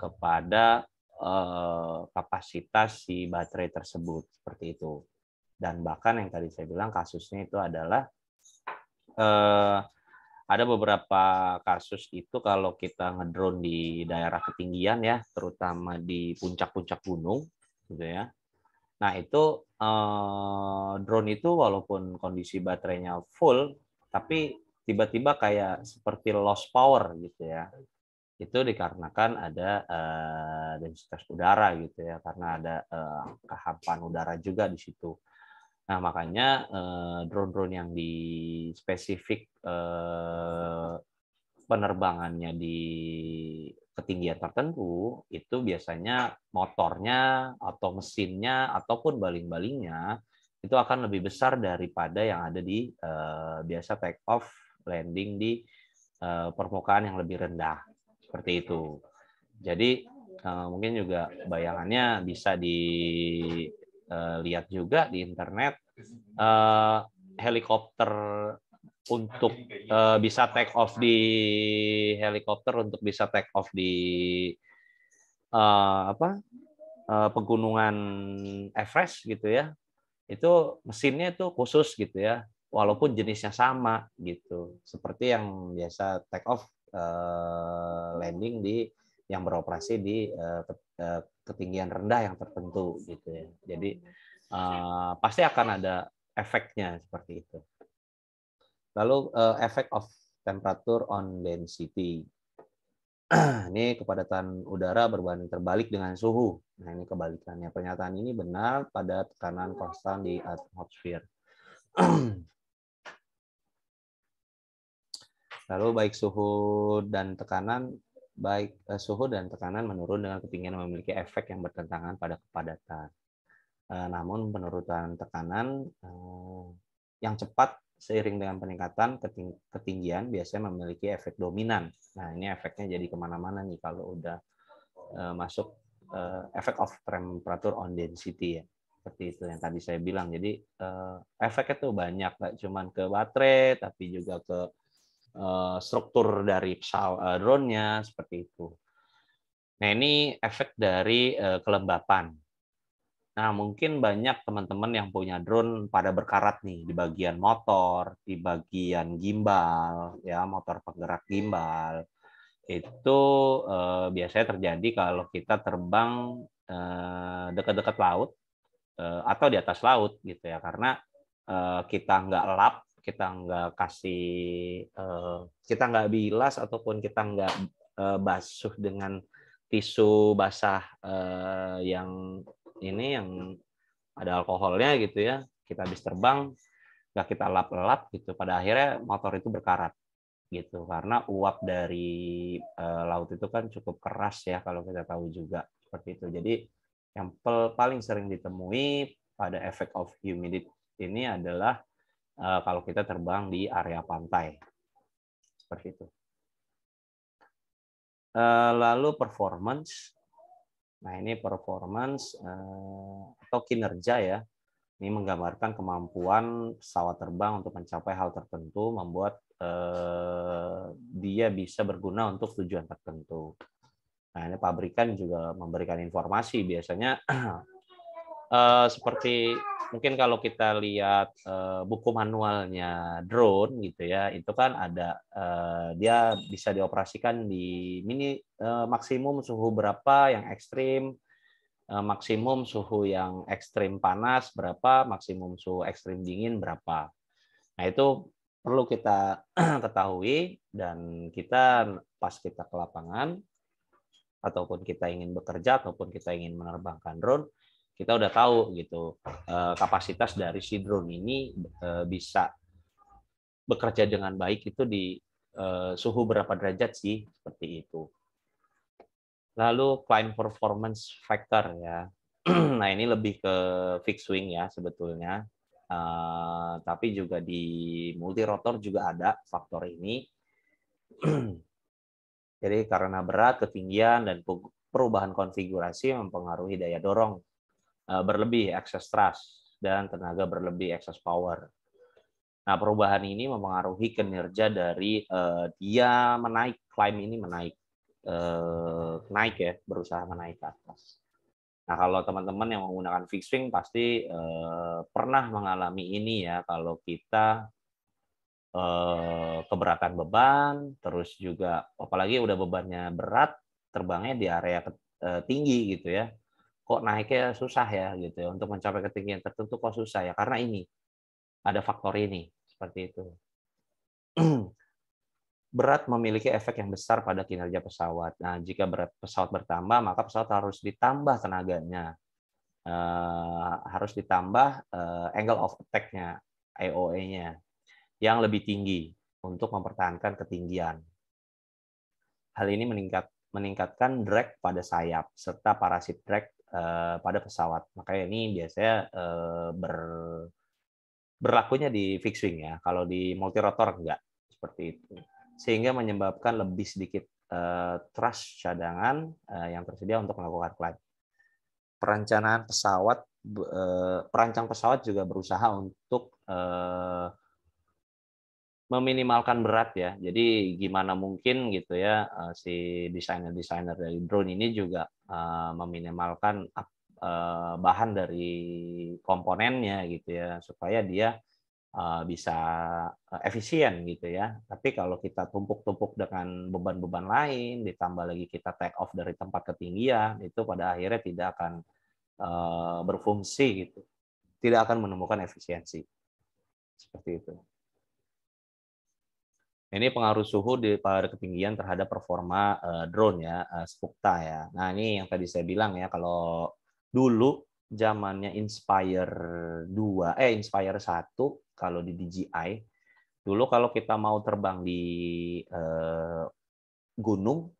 kepada eh, kapasitas si baterai tersebut seperti itu. Dan bahkan yang tadi saya bilang kasusnya itu adalah eh, ada beberapa kasus itu kalau kita ngedrone di daerah ketinggian ya, terutama di puncak-puncak gunung gitu ya. Nah, itu eh, drone itu walaupun kondisi baterainya full tapi tiba-tiba kayak seperti lost power gitu ya itu dikarenakan ada uh, densitas udara gitu ya karena ada uh, kehampaan udara juga di situ. Nah makanya eh, drone-drone yang di spesifik uh, penerbangannya di ketinggian tertentu itu biasanya motornya atau mesinnya ataupun baling-balingnya itu akan lebih besar daripada yang ada di uh, biasa take off landing di uh, permukaan yang lebih rendah seperti itu. Jadi uh, mungkin juga bayangannya bisa dilihat eh, uh, juga di internet uh, helikopter untuk uh, bisa take off di helikopter untuk bisa take off di uh, apa uh, pegunungan Everest gitu ya itu mesinnya itu khusus gitu ya walaupun jenisnya sama gitu. Seperti yang biasa take off eh, landing di yang beroperasi di eh, eh, ketinggian rendah yang tertentu gitu ya. Jadi pasti akan ada efeknya seperti itu. Lalu efek of temperature on density. ini kepadatan udara berbanding terbalik dengan suhu. Nah, ini kebalikannya. Pernyataan ini benar pada tekanan konstan di atmosfer. Lalu baik suhu dan tekanan baik eh, suhu dan tekanan menurun dengan kepingan memiliki efek yang bertentangan pada kepadatan. Eh, namun penurunan tekanan eh, yang cepat seiring dengan peningkatan keting ketinggian biasanya memiliki efek dominan. Nah ini efeknya jadi kemana-mana nih kalau udah eh, masuk eh, efek of temperature on density ya seperti itu yang tadi saya bilang. Jadi eh, efeknya tuh banyak, nggak cuma ke baterai, tapi juga ke Eh, struktur dari eh, drone-nya seperti itu. Nah, ini efek dari eh, kelembapan. Nah, mungkin banyak teman-teman yang punya drone pada berkarat nih di bagian motor, di bagian gimbal, ya motor penggerak gimbal. Itu eh, biasanya terjadi kalau kita terbang dekat-dekat laut eh, atau di atas laut gitu ya, karena eh, kita nggak lap kita nggak kasih eh, kita nggak bilas ataupun kita nggak eh, basuh dengan tisu basah eh, yang ini yang ada alkoholnya gitu ya kita habis terbang nggak kita lap-lap gitu pada akhirnya motor itu berkarat gitu karena uap dari laut itu kan cukup keras ya kalau kita tahu juga seperti itu jadi yang paling sering ditemui pada efek of humidity ini adalah Eh, kalau kita terbang di area pantai. Seperti itu. Eh, lalu performance. Nah, ini performance eh, atau kinerja ya. Ini menggambarkan kemampuan pesawat terbang untuk mencapai hal tertentu, membuat dia bisa berguna untuk tujuan tertentu. Nah, ini pabrikan juga memberikan informasi. Biasanya uh, seperti mungkin kalau kita lihat uh, buku manualnya drone gitu ya itu kan ada uh, dia bisa dioperasikan di mini uh, maksimum suhu berapa yang ekstrim uh, maksimum suhu yang ekstrim panas berapa maksimum suhu ekstrim dingin berapa nah itu perlu kita ketahui dan kita pas kita ke lapangan ataupun kita ingin bekerja ataupun kita ingin menerbangkan drone kita udah tahu gitu eh, kapasitas dari si drone ini eh, bisa bekerja dengan baik itu di eh, suhu berapa derajat sih seperti itu. Lalu climb performance factor ya. nah ini lebih ke fixed wing ya sebetulnya. Uh, tapi juga di multi rotor juga ada faktor ini. Jadi karena berat, ketinggian, dan perubahan konfigurasi mempengaruhi daya dorong Eh, berlebih, excess trust, dan tenaga berlebih, excess power. Nah, perubahan ini mempengaruhi kinerja dari uh, dia menaik, climb ini menaik, uh, naik ya, berusaha menaik ke atas. Nah, kalau teman-teman yang menggunakan fixed wing pasti uh, pernah mengalami ini ya, kalau kita keberatan beban, terus juga apalagi udah bebannya berat, terbangnya di area tinggi gitu ya kok naiknya susah ya gitu ya untuk mencapai ketinggian tertentu kok susah ya karena ini ada faktor ini seperti itu berat memiliki efek yang besar pada kinerja pesawat. Nah, jika berat pesawat bertambah, maka pesawat harus ditambah tenaganya, eh, harus ditambah eh, angle of attacknya nya nya yang lebih tinggi untuk mempertahankan ketinggian. Hal ini meningkat meningkatkan drag pada sayap serta parasit drag Eh, pada pesawat. Makanya ini biasanya eh, ber, berlakunya di fixed wing ya. Kalau di multi rotor enggak seperti itu. Sehingga menyebabkan lebih sedikit eh, trust cadangan yang tersedia untuk melakukan flight. Perencanaan pesawat perancang pesawat juga berusaha untuk meminimalkan berat ya. Jadi gimana mungkin gitu ya si desainer-desainer dari drone ini juga uh, meminimalkan uh, bahan dari komponennya gitu ya supaya dia uh, bisa efisien gitu ya. Tapi kalau kita tumpuk-tumpuk dengan beban-beban lain, ditambah lagi kita take off dari tempat ketinggian, itu pada akhirnya tidak akan uh, berfungsi gitu. Tidak akan menemukan efisiensi. Seperti itu. Ini pengaruh suhu di pada ketinggian terhadap performa uh, drone ya, uh, Spukta ya. Nah, ini yang tadi saya bilang ya kalau dulu zamannya Inspire 2 eh Inspire 1 kalau di DJI dulu kalau kita mau terbang di uh, gunung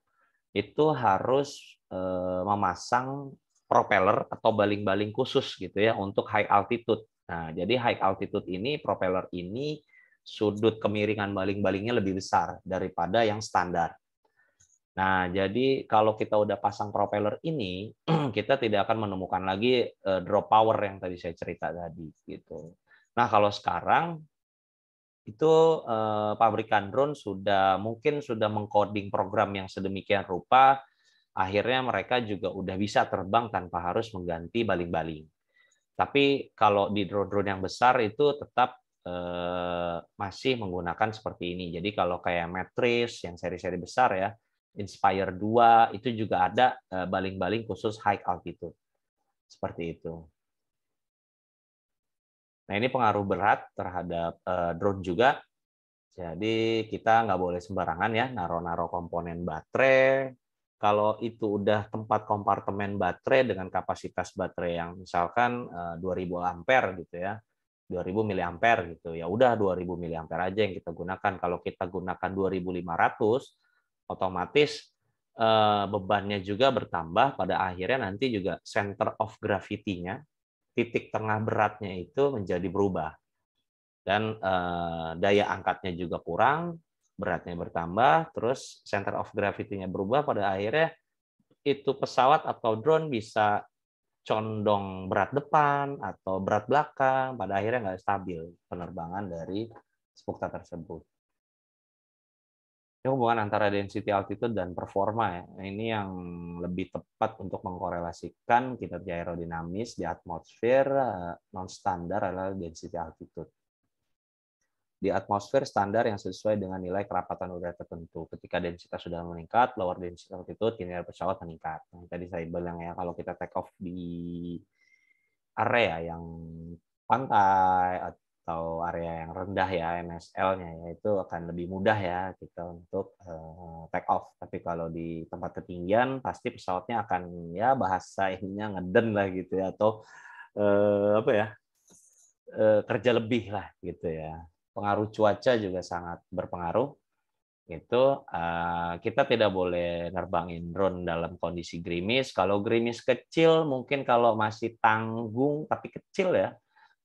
itu harus uh, memasang propeller atau baling-baling khusus gitu ya untuk high altitude. Nah, jadi high altitude ini propeller ini sudut kemiringan baling-balingnya lebih besar daripada yang standar. Nah, jadi kalau kita udah pasang propeller ini, kita tidak akan menemukan lagi eh, drop power yang tadi saya cerita tadi gitu. Nah, kalau sekarang itu eh, pabrikan drone sudah mungkin sudah mengcoding program yang sedemikian rupa akhirnya mereka juga udah bisa terbang tanpa harus mengganti baling-baling. Tapi kalau di drone-drone yang besar itu tetap Eh, masih menggunakan seperti ini. Jadi kalau kayak Matrix yang seri-seri besar ya, Inspire 2 itu juga ada eh, baling-baling khusus high altitude. Seperti itu. Nah, ini pengaruh berat terhadap eh, drone juga. Jadi kita nggak boleh sembarangan ya naro-naro komponen baterai. Kalau itu udah tempat kompartemen baterai dengan kapasitas baterai yang misalkan 2000 ampere gitu ya, 2000 mAh gitu. Ya udah 2000 mAh aja yang kita gunakan. Kalau kita gunakan 2500 otomatis eh, bebannya juga bertambah pada akhirnya nanti juga center of gravity-nya, titik tengah beratnya itu menjadi berubah. Dan eh, daya angkatnya juga kurang, beratnya bertambah, terus center of gravity-nya berubah pada akhirnya itu pesawat atau drone bisa condong berat depan atau berat belakang, pada akhirnya nggak stabil penerbangan dari spukta tersebut. Ini hubungan antara density altitude dan performa ya. Ini yang lebih tepat untuk mengkorelasikan kinerja aerodinamis di atmosfer eh, non standar adalah density altitude di atmosfer standar yang sesuai dengan nilai kerapatan udara tertentu. Ketika densitas sudah meningkat, lower density altitude, kinerja pesawat meningkat. Yang nah, tadi saya bilang ya, kalau kita take off di area yang pantai atau area yang rendah ya, MSL-nya ya, itu akan lebih mudah ya kita untuk eh, take off. Tapi kalau di tempat ketinggian, pasti pesawatnya akan ya bahasa ininya ngeden lah gitu ya, atau uh, apa ya, uh, kerja lebih lah gitu ya pengaruh cuaca juga sangat berpengaruh. Itu eh, kita tidak boleh nerbangin drone dalam kondisi gerimis. Kalau gerimis kecil mungkin kalau masih tanggung tapi kecil ya,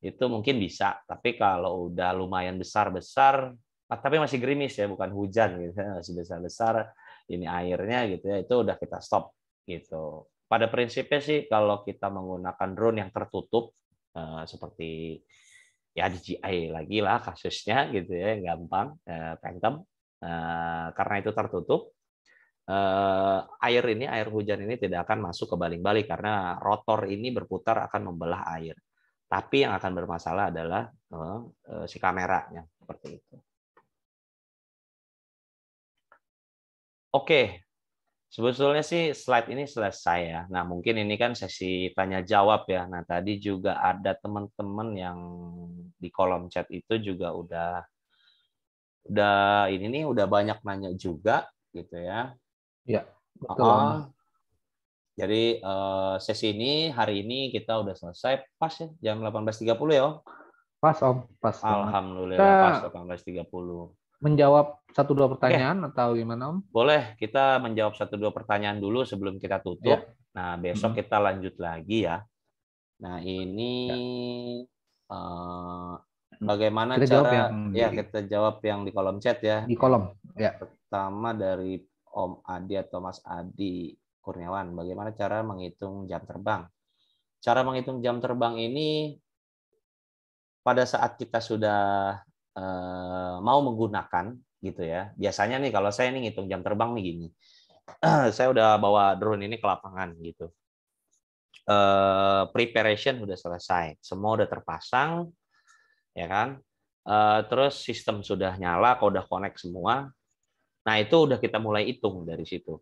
itu mungkin bisa. Tapi kalau udah lumayan besar-besar, ah, tapi masih gerimis ya, bukan hujan gitu, ya, masih besar-besar ini airnya gitu ya, itu udah kita stop gitu. Pada prinsipnya sih kalau kita menggunakan drone yang tertutup eh, seperti ya DJI lagi lah kasusnya gitu ya gampang eh, pengkem eh, karena itu tertutup eh, air ini air hujan ini tidak akan masuk ke baling-baling karena rotor ini berputar akan membelah air tapi yang akan bermasalah adalah eh, eh si kameranya seperti itu oke Sebetulnya sih slide ini selesai ya. Nah mungkin ini kan sesi tanya jawab ya. Nah tadi juga ada teman-teman yang di kolom chat itu juga udah udah ini nih udah banyak nanya juga gitu ya. Ya. Betul. Uh, jadi uh, sesi ini hari ini kita udah selesai pas ya jam 18.30 ya Om. Pas Om, pas. Alhamdulillah kita... pas 18.30 menjawab satu dua pertanyaan Oke. atau gimana Om? Boleh, kita menjawab satu dua pertanyaan dulu sebelum kita tutup. Ya. Nah, besok hmm. kita lanjut lagi ya. Nah, ini ya. uh, bagaimana kita cara jawab yang, ya di, iya, kita jawab yang di kolom chat ya. Di kolom. Ya. Pertama dari Om Adi atau Mas Adi Kurniawan, bagaimana cara menghitung jam terbang? Cara menghitung jam terbang ini pada saat kita sudah Eh, mau menggunakan gitu ya. Biasanya nih kalau saya nih ngitung jam terbang nih gini. saya udah bawa drone ini ke lapangan gitu. Eh, preparation udah selesai, semua udah terpasang, ya kan? Eh, terus sistem sudah nyala, udah connect semua. Nah itu udah kita mulai hitung dari situ.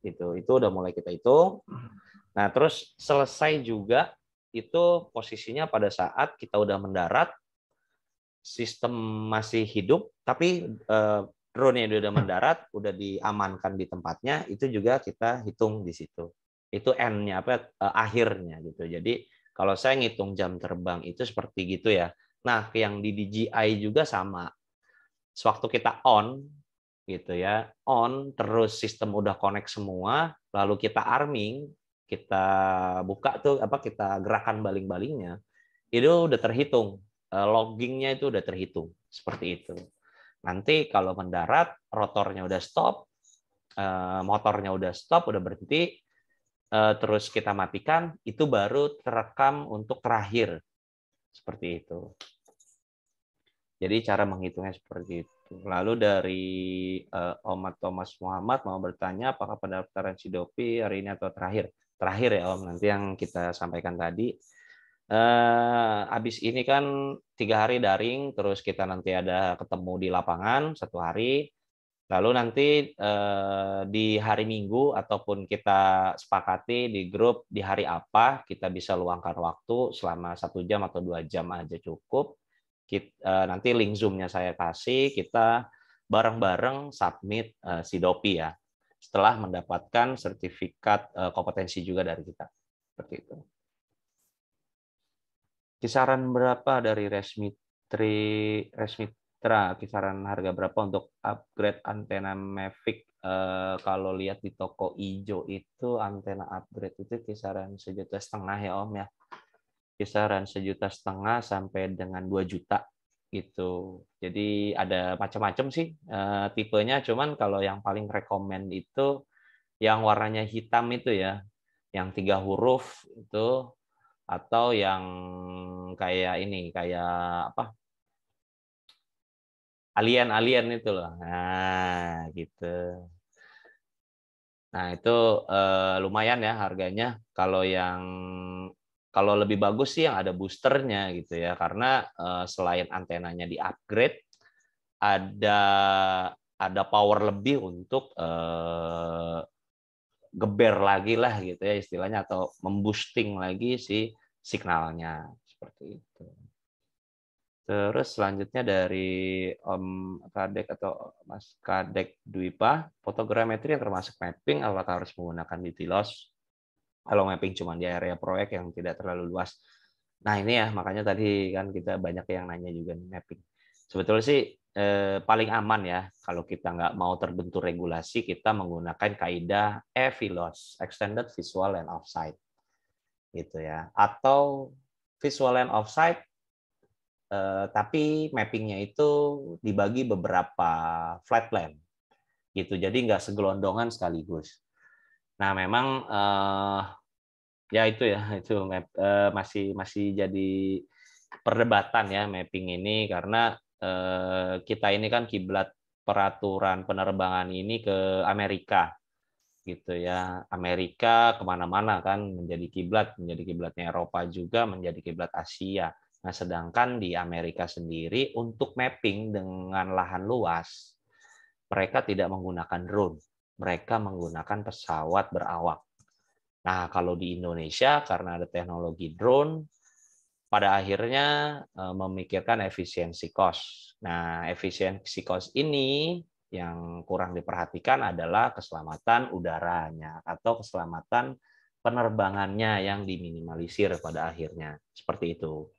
Itu itu udah mulai kita hitung. Nah terus selesai juga itu posisinya pada saat kita udah mendarat sistem masih hidup, tapi eh, drone yang sudah hmm. mendarat, udah diamankan di tempatnya, itu juga kita hitung di situ. Itu end-nya apa? Eh, akhirnya gitu. Jadi kalau saya ngitung jam terbang itu seperti gitu ya. Nah, yang di DJI juga sama. Sewaktu kita on gitu ya, on terus sistem udah connect semua, lalu kita arming, kita buka tuh apa kita gerakan baling-balingnya, itu udah terhitung Eh, loggingnya itu udah terhitung seperti itu. Nanti kalau mendarat, rotornya udah stop, eh, motornya udah stop, udah berhenti, eh, terus kita matikan, itu baru terekam untuk terakhir seperti itu. Jadi cara menghitungnya seperti itu. Lalu dari uh, Om Thomas Muhammad mau bertanya apakah pendaftaran Sidopi hari ini atau terakhir? Terakhir ya Om, nanti yang kita sampaikan tadi habis eh, abis ini kan tiga hari daring, terus kita nanti ada ketemu di lapangan satu hari. Lalu nanti uh, di hari Minggu ataupun kita sepakati di grup di hari apa kita bisa luangkan waktu selama satu jam atau dua jam aja cukup. Kita, uh, eh, nanti link zoomnya saya kasih kita bareng-bareng submit uh, si DOPI ya setelah mendapatkan sertifikat kompetensi juga dari kita seperti itu kisaran berapa dari resmi Resmitri Resmitra kisaran harga berapa untuk upgrade antena Mavic uh, kalau lihat di toko ijo itu antena upgrade itu kisaran sejuta setengah ya Om ya kisaran sejuta setengah sampai dengan dua juta gitu jadi ada macam-macam sih uh, tipenya cuman kalau yang paling rekomend itu yang warnanya hitam itu ya yang tiga huruf itu atau yang kayak ini kayak apa alien-alien itu loh nah gitu nah itu eh, lumayan ya harganya kalau yang kalau lebih bagus sih yang ada boosternya gitu ya karena eh, selain antenanya di upgrade ada ada power lebih untuk eh, geber lagi lah gitu ya istilahnya atau memboosting lagi si signalnya seperti itu. Terus selanjutnya dari Om Kadek atau Mas Kadek Dwipa, fotogrametri yang termasuk mapping apakah harus menggunakan Tilos? Kalau mapping cuma di area proyek yang tidak terlalu luas. Nah ini ya makanya tadi kan kita banyak yang nanya juga mapping. Sebetulnya sih eh, paling aman ya kalau kita nggak mau terbentur regulasi kita menggunakan kaidah EVILOS, Extended Visual and Offsite gitu ya. Atau visual land of sight eh, tapi mappingnya itu dibagi beberapa flat plan gitu. Jadi nggak segelondongan sekaligus. Nah memang eh, ya itu ya itu map, eh, masih masih jadi perdebatan ya mapping ini karena eh, kita ini kan kiblat peraturan penerbangan ini ke Amerika gitu ya Amerika kemana-mana kan menjadi kiblat menjadi kiblatnya Eropa juga menjadi kiblat Asia nah sedangkan di Amerika sendiri untuk mapping dengan lahan luas mereka tidak menggunakan drone mereka menggunakan pesawat berawak nah kalau di Indonesia karena ada teknologi drone pada akhirnya eh, memikirkan efisiensi cost nah efisiensi cost ini yang kurang diperhatikan adalah keselamatan udaranya atau keselamatan penerbangannya yang diminimalisir pada akhirnya seperti itu.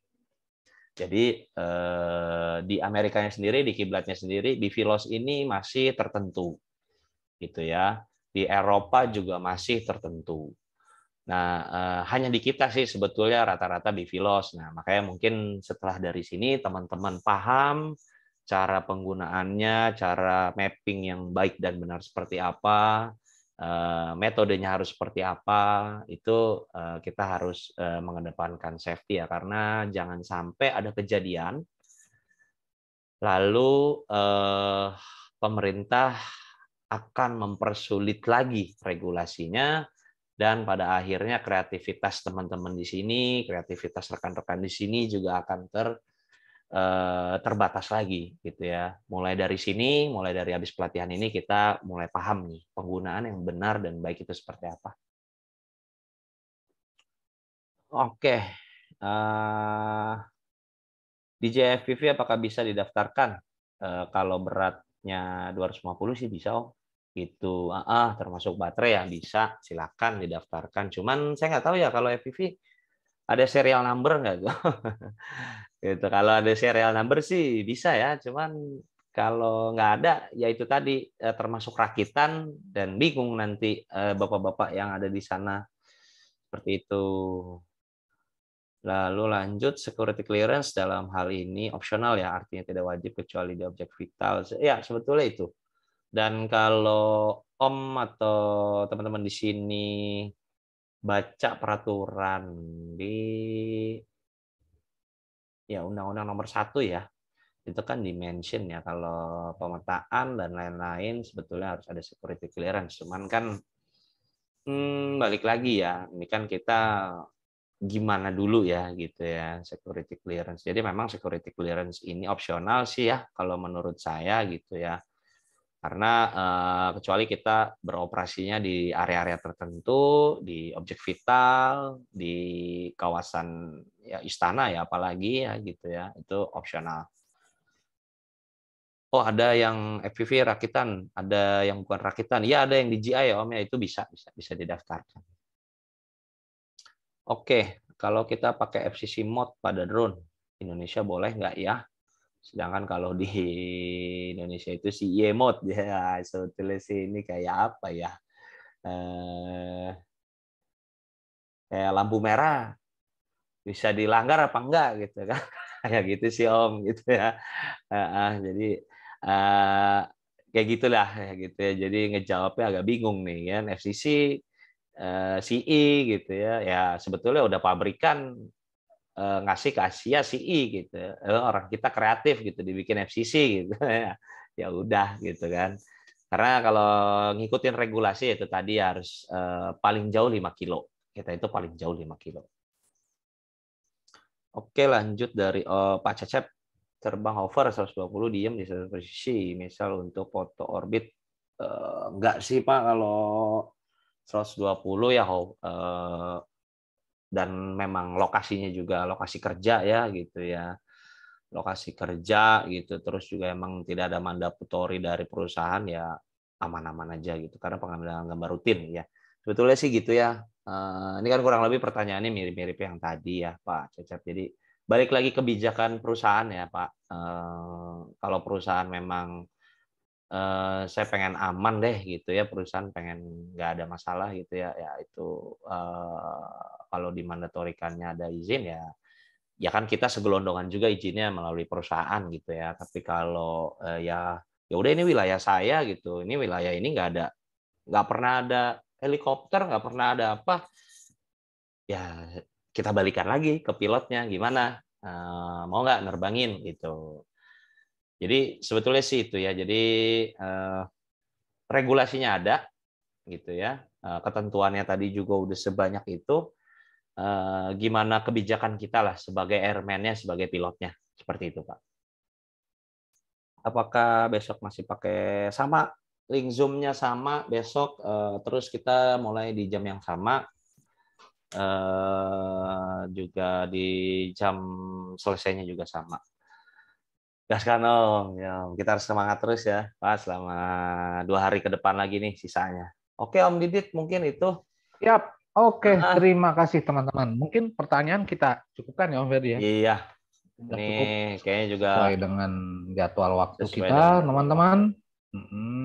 Jadi eh, di Amerikanya sendiri, di kiblatnya sendiri, di Filos ini masih tertentu, gitu ya. Di Eropa juga masih tertentu. Nah, eh, hanya di kita sih sebetulnya rata-rata di Filos. Nah, makanya mungkin setelah dari sini teman-teman paham cara penggunaannya, cara mapping yang baik dan benar seperti apa, eh, metodenya harus seperti apa, itu eh, kita harus eh, mengedepankan safety ya karena jangan sampai ada kejadian lalu pemerintah akan mempersulit lagi regulasinya dan pada akhirnya kreativitas teman-teman di sini, kreativitas rekan-rekan di sini juga akan ter Eh, terbatas lagi gitu ya. Mulai dari sini, mulai dari habis pelatihan ini kita mulai paham nih penggunaan yang benar dan baik itu seperti apa. Oke. Uh, eh, di apakah bisa didaftarkan? Eh, kalau beratnya 250 sih bisa, Oh. Itu uh, uh, termasuk baterai ya bisa, silakan didaftarkan. Cuman saya nggak tahu ya kalau FPV ada serial number nggak tuh? gitu. Kalau ada serial number sih bisa ya, cuman kalau nggak ada, ya itu tadi eh, termasuk rakitan dan bingung nanti eh, bapak-bapak yang ada di sana seperti itu. Lalu lanjut security clearance dalam hal ini opsional ya, artinya tidak wajib kecuali di objek vital. Ya sebetulnya itu. Dan kalau Om atau teman-teman di sini baca peraturan di ya undang-undang nomor satu ya itu kan dimention ya kalau pemetaan dan lain-lain sebetulnya harus ada security clearance cuman kan hmm, balik lagi ya ini kan kita gimana dulu ya gitu ya security clearance jadi memang security clearance ini opsional sih ya kalau menurut saya gitu ya karena uh, kecuali kita beroperasinya di area-area tertentu, di objek vital, di kawasan ya istana ya apalagi ya gitu ya, itu opsional. Oh, ada yang FPV rakitan, ada yang bukan rakitan. Ya, ada yang di GI ya, Om ya, itu bisa bisa bisa didaftarkan. Oke, kalau kita pakai FCC mode pada drone, Indonesia boleh nggak ya? Sedangkan kalau di Indonesia itu si Yemot ya sebetulnya sih ini kayak apa ya? Eh, kayak lampu merah bisa dilanggar apa enggak gitu kan? kayak gitu sih Om gitu ya. Eh, eh, jadi eh, kayak gitulah ya gitu ya. Jadi ngejawabnya agak bingung nih kan FCC eh, CE gitu ya. Ya sebetulnya udah pabrikan Eh, ngasih ke Asia CI gitu eh, orang kita kreatif gitu dibikin FCC gitu ya udah gitu kan karena kalau ngikutin regulasi itu tadi harus eh, paling jauh 5 kilo kita itu paling jauh 5 kilo oke lanjut dari oh, Pak Cecep terbang hover 120 diem di satu posisi misal untuk foto orbit enggak sih Pak kalau 120 ya dan memang lokasinya juga lokasi kerja ya gitu ya lokasi kerja gitu terus juga emang tidak ada mandatory dari perusahaan ya aman-aman aja gitu karena pengambilan gambar rutin ya sebetulnya sih gitu ya eh, ini kan kurang lebih pertanyaannya mirip-mirip yang tadi ya Pak Cecep jadi balik lagi kebijakan perusahaan ya Pak eh, kalau perusahaan memang Eh, saya pengen aman deh gitu ya perusahaan pengen nggak ada masalah gitu ya ya itu uh, kalau dimandatorikannya ada izin ya ya kan kita segelondongan juga izinnya melalui perusahaan gitu ya tapi kalau uh, ya ya udah ini wilayah saya gitu ini wilayah ini nggak ada nggak pernah ada helikopter nggak pernah ada apa ya kita balikan lagi ke pilotnya gimana uh, mau nggak nerbangin gitu jadi sebetulnya sih itu ya. Jadi eh, regulasinya ada gitu ya. Eh, ketentuannya tadi juga udah sebanyak itu. Eh, gimana kebijakan kita lah sebagai airman-nya, sebagai pilotnya seperti itu, Pak. Apakah besok masih pakai sama link zoomnya sama besok eh, terus kita mulai di jam yang sama Uh, juga di jam selesainya juga sama. Gaskan om, ya, kita harus semangat terus ya, Pak. Selama dua hari ke depan lagi nih sisanya. Oke Om Didit, mungkin itu. Yap. Oke, nah. terima kasih teman-teman. Mungkin pertanyaan kita cukupkan ya Om Ferdi ya. Iya. Sudah cukup. kayaknya juga sesuai dengan jadwal waktu kita, teman-teman. Mm-hmm.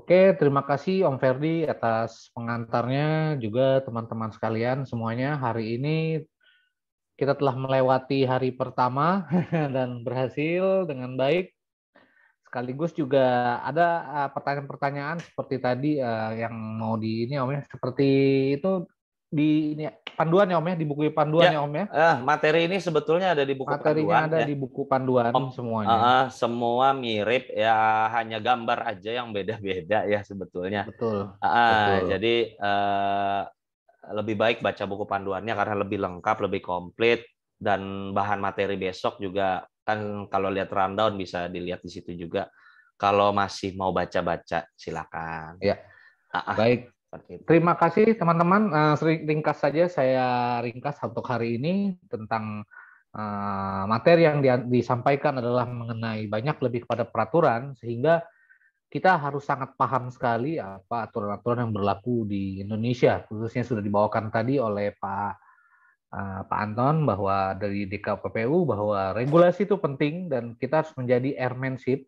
Oke, terima kasih Om Ferdi atas pengantarnya juga teman-teman sekalian semuanya hari ini kita telah melewati hari pertama dan berhasil dengan baik. Sekaligus juga ada eh, pertanyaan-pertanyaan seperti tadi eh, yang mau di ini Om ya, seperti itu di ini panduan ya Om ya, di buku panduan ya, ya Om ya. Uh, materi ini sebetulnya ada di buku Materinya panduan. ada ya. di buku panduan om, semuanya. Uh, semua mirip ya, hanya gambar aja yang beda-beda ya sebetulnya. Betul. Uh, Betul. Jadi uh, lebih baik baca buku panduannya karena lebih lengkap, lebih komplit dan bahan materi besok juga kan kalau lihat rundown bisa dilihat di situ juga. Kalau masih mau baca-baca silakan. Ya. Ah, ah. baik. Terima kasih teman-teman. Uh, ringkas saja saya ringkas untuk hari ini tentang uh, materi yang di, disampaikan adalah mengenai banyak lebih kepada peraturan sehingga kita harus sangat paham sekali apa aturan-aturan yang berlaku di Indonesia, khususnya sudah dibawakan tadi oleh Pak uh, Pak Anton bahwa dari DKPPU bahwa regulasi itu penting dan kita harus menjadi airmanship.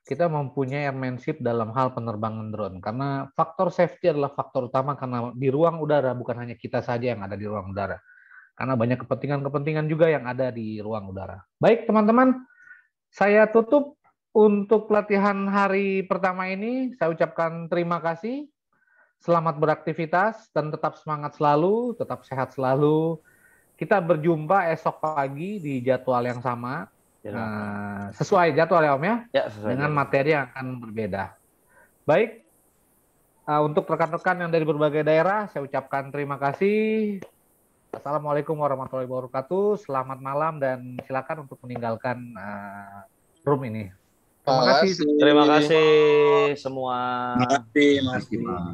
Kita mempunyai airmanship dalam hal penerbangan drone karena faktor safety adalah faktor utama karena di ruang udara bukan hanya kita saja yang ada di ruang udara. Karena banyak kepentingan-kepentingan juga yang ada di ruang udara. Baik teman-teman, saya tutup untuk latihan hari pertama ini saya ucapkan terima kasih. Selamat beraktivitas dan tetap semangat selalu, tetap sehat selalu. Kita berjumpa esok pagi di jadwal yang sama. Ya, Nah, sesuai jadwal ya Om ya, ya dengan materi yang akan berbeda. Baik, uh, untuk rekan-rekan yang dari berbagai daerah, saya ucapkan terima kasih. Assalamualaikum warahmatullahi wabarakatuh. Selamat malam dan silakan untuk meninggalkan uh, room ini. Terima kasih. Terima kasih semua. Terima kasih, Mas.